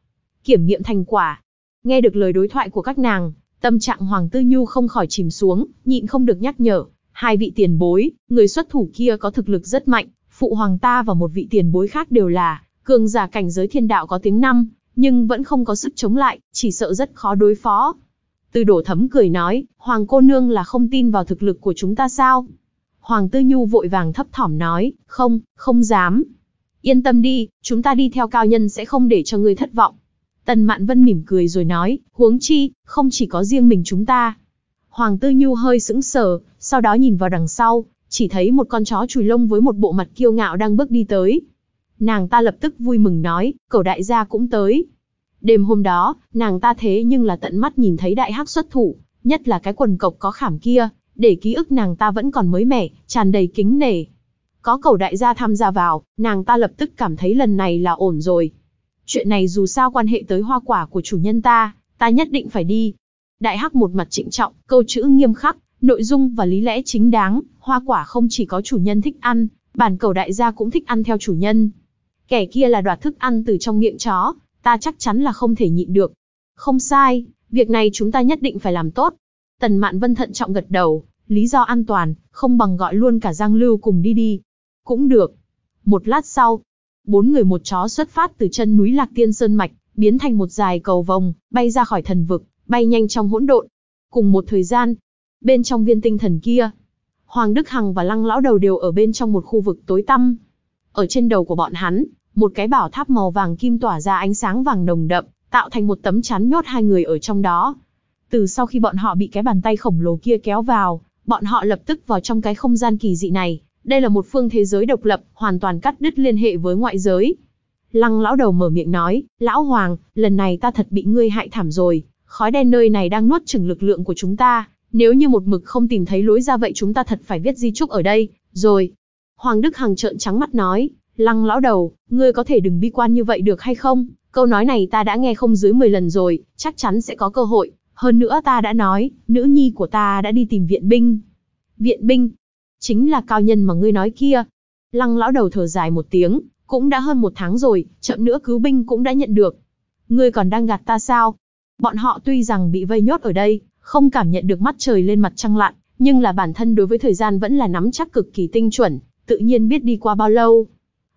kiểm nghiệm thành quả, Nghe được lời đối thoại của các nàng, tâm trạng Hoàng Tư Nhu không khỏi chìm xuống, nhịn không được nhắc nhở. Hai vị tiền bối, người xuất thủ kia có thực lực rất mạnh, phụ hoàng ta và một vị tiền bối khác đều là, cường giả cảnh giới thiên đạo có tiếng năm, nhưng vẫn không có sức chống lại, chỉ sợ rất khó đối phó. Từ đổ thấm cười nói, Hoàng cô nương là không tin vào thực lực của chúng ta sao? Hoàng Tư Nhu vội vàng thấp thỏm nói, không, không dám. Yên tâm đi, chúng ta đi theo cao nhân sẽ không để cho ngươi thất vọng. Tần Mạn Vân mỉm cười rồi nói, huống chi, không chỉ có riêng mình chúng ta. Hoàng Tư Nhu hơi sững sờ, sau đó nhìn vào đằng sau, chỉ thấy một con chó chùi lông với một bộ mặt kiêu ngạo đang bước đi tới. Nàng ta lập tức vui mừng nói, cầu đại gia cũng tới. Đêm hôm đó, nàng ta thế nhưng là tận mắt nhìn thấy đại hắc xuất thủ, nhất là cái quần cộc có khảm kia, để ký ức nàng ta vẫn còn mới mẻ, tràn đầy kính nể. Có cầu đại gia tham gia vào, nàng ta lập tức cảm thấy lần này là ổn rồi, chuyện này dù sao quan hệ tới hoa quả của chủ nhân ta, ta nhất định phải đi. Đại Hắc một mặt trịnh trọng, câu chữ nghiêm khắc, nội dung và lý lẽ chính đáng, hoa quả không chỉ có chủ nhân thích ăn, bản cầu đại gia cũng thích ăn theo chủ nhân. Kẻ kia là đoạt thức ăn từ trong miệng chó, ta chắc chắn là không thể nhịn được. Không sai, việc này chúng ta nhất định phải làm tốt. Tần Mạn Vân thận trọng gật đầu, lý do an toàn, không bằng gọi luôn cả Giang Lưu cùng đi đi. Cũng được. Một lát sau, bốn người một chó xuất phát từ chân núi Lạc Tiên Sơn Mạch, biến thành một dài cầu vòng, bay ra khỏi thần vực, bay nhanh trong hỗn độn. Cùng một thời gian, bên trong viên tinh thần kia, Hoàng Đức Hằng và Lăng Lão Đầu đều ở bên trong một khu vực tối tăm. Ở trên đầu của bọn hắn, một cái bảo tháp màu vàng kim tỏa ra ánh sáng vàng nồng đậm, tạo thành một tấm chắn nhốt hai người ở trong đó. Từ sau khi bọn họ bị cái bàn tay khổng lồ kia kéo vào, bọn họ lập tức vào trong cái không gian kỳ dị này, đây là một phương thế giới độc lập, hoàn toàn cắt đứt liên hệ với ngoại giới. Lăng lão đầu mở miệng nói, lão hoàng, lần này ta thật bị ngươi hại thảm rồi. Khói đen nơi này đang nuốt chửng lực lượng của chúng ta. Nếu như một mực không tìm thấy lối ra vậy chúng ta thật phải viết di trúc ở đây, rồi. Hoàng Đức Hằng trợn trắng mắt nói, lăng lão đầu, ngươi có thể đừng bi quan như vậy được hay không? Câu nói này ta đã nghe không dưới 10 lần rồi, chắc chắn sẽ có cơ hội. Hơn nữa ta đã nói, nữ nhi của ta đã đi tìm viện binh. Viện binh, chính là cao nhân mà ngươi nói kia. Lăng lão đầu thở dài một tiếng, cũng đã hơn một tháng rồi, chậm nữa cứu binh cũng đã nhận được. Ngươi còn đang gạt ta sao? Bọn họ tuy rằng bị vây nhốt ở đây, không cảm nhận được mắt trời lên mặt trăng lặn, nhưng là bản thân đối với thời gian vẫn là nắm chắc cực kỳ tinh chuẩn, tự nhiên biết đi qua bao lâu.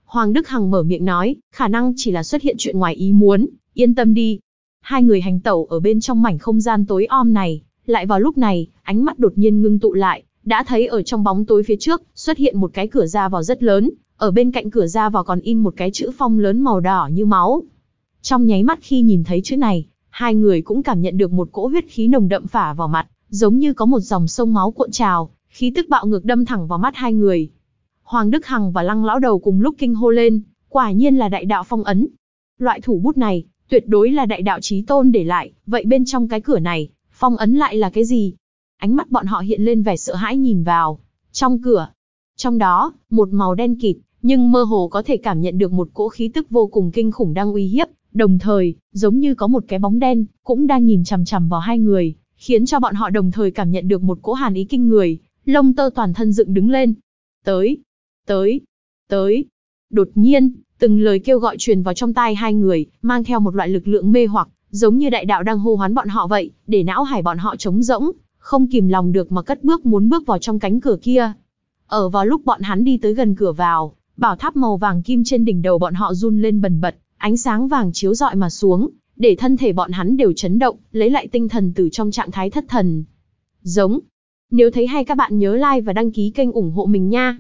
Hoàng Đức Hằng mở miệng nói, khả năng chỉ là xuất hiện chuyện ngoài ý muốn, yên tâm đi. Hai người hành tẩu ở bên trong mảnh không gian tối om này, lại vào lúc này, ánh mắt đột nhiên ngưng tụ lại, đã thấy ở trong bóng tối phía trước xuất hiện một cái cửa ra vào rất lớn, ở bên cạnh cửa ra vào còn in một cái chữ phong lớn màu đỏ như máu. Trong nháy mắt khi nhìn thấy chữ này, hai người cũng cảm nhận được một cỗ huyết khí nồng đậm phả vào mặt, giống như có một dòng sông máu cuộn trào, khí tức bạo ngược đâm thẳng vào mắt hai người. Hoàng Đức Hằng và Lăng Lão Đầu cùng lúc kinh hô lên, quả nhiên là đại đạo phong ấn. Loại thủ bút này, tuyệt đối là đại đạo chí tôn để lại, vậy bên trong cái cửa này, phong ấn lại là cái gì? ánh mắt bọn họ hiện lên vẻ sợ hãi nhìn vào. Trong cửa, trong đó, một màu đen kịt, nhưng mơ hồ có thể cảm nhận được một cỗ khí tức vô cùng kinh khủng đang uy hiếp, đồng thời, giống như có một cái bóng đen, cũng đang nhìn chằm chằm vào hai người, khiến cho bọn họ đồng thời cảm nhận được một cỗ hàn ý kinh người, lông tơ toàn thân dựng đứng lên. Tới, tới, tới. Đột nhiên, từng lời kêu gọi truyền vào trong tai hai người, mang theo một loại lực lượng mê hoặc, giống như đại đạo đang hô hoán bọn họ vậy, để não hải bọn họ trống rỗng, không kìm lòng được mà cất bước muốn bước vào trong cánh cửa kia. Ở vào lúc bọn hắn đi tới gần cửa vào, bảo tháp màu vàng kim trên đỉnh đầu bọn họ run lên bần bật, ánh sáng vàng chiếu rọi mà xuống, để thân thể bọn hắn đều chấn động, lấy lại tinh thần từ trong trạng thái thất thần. Giống. Nếu thấy hay các bạn nhớ like và đăng ký kênh ủng hộ mình nha.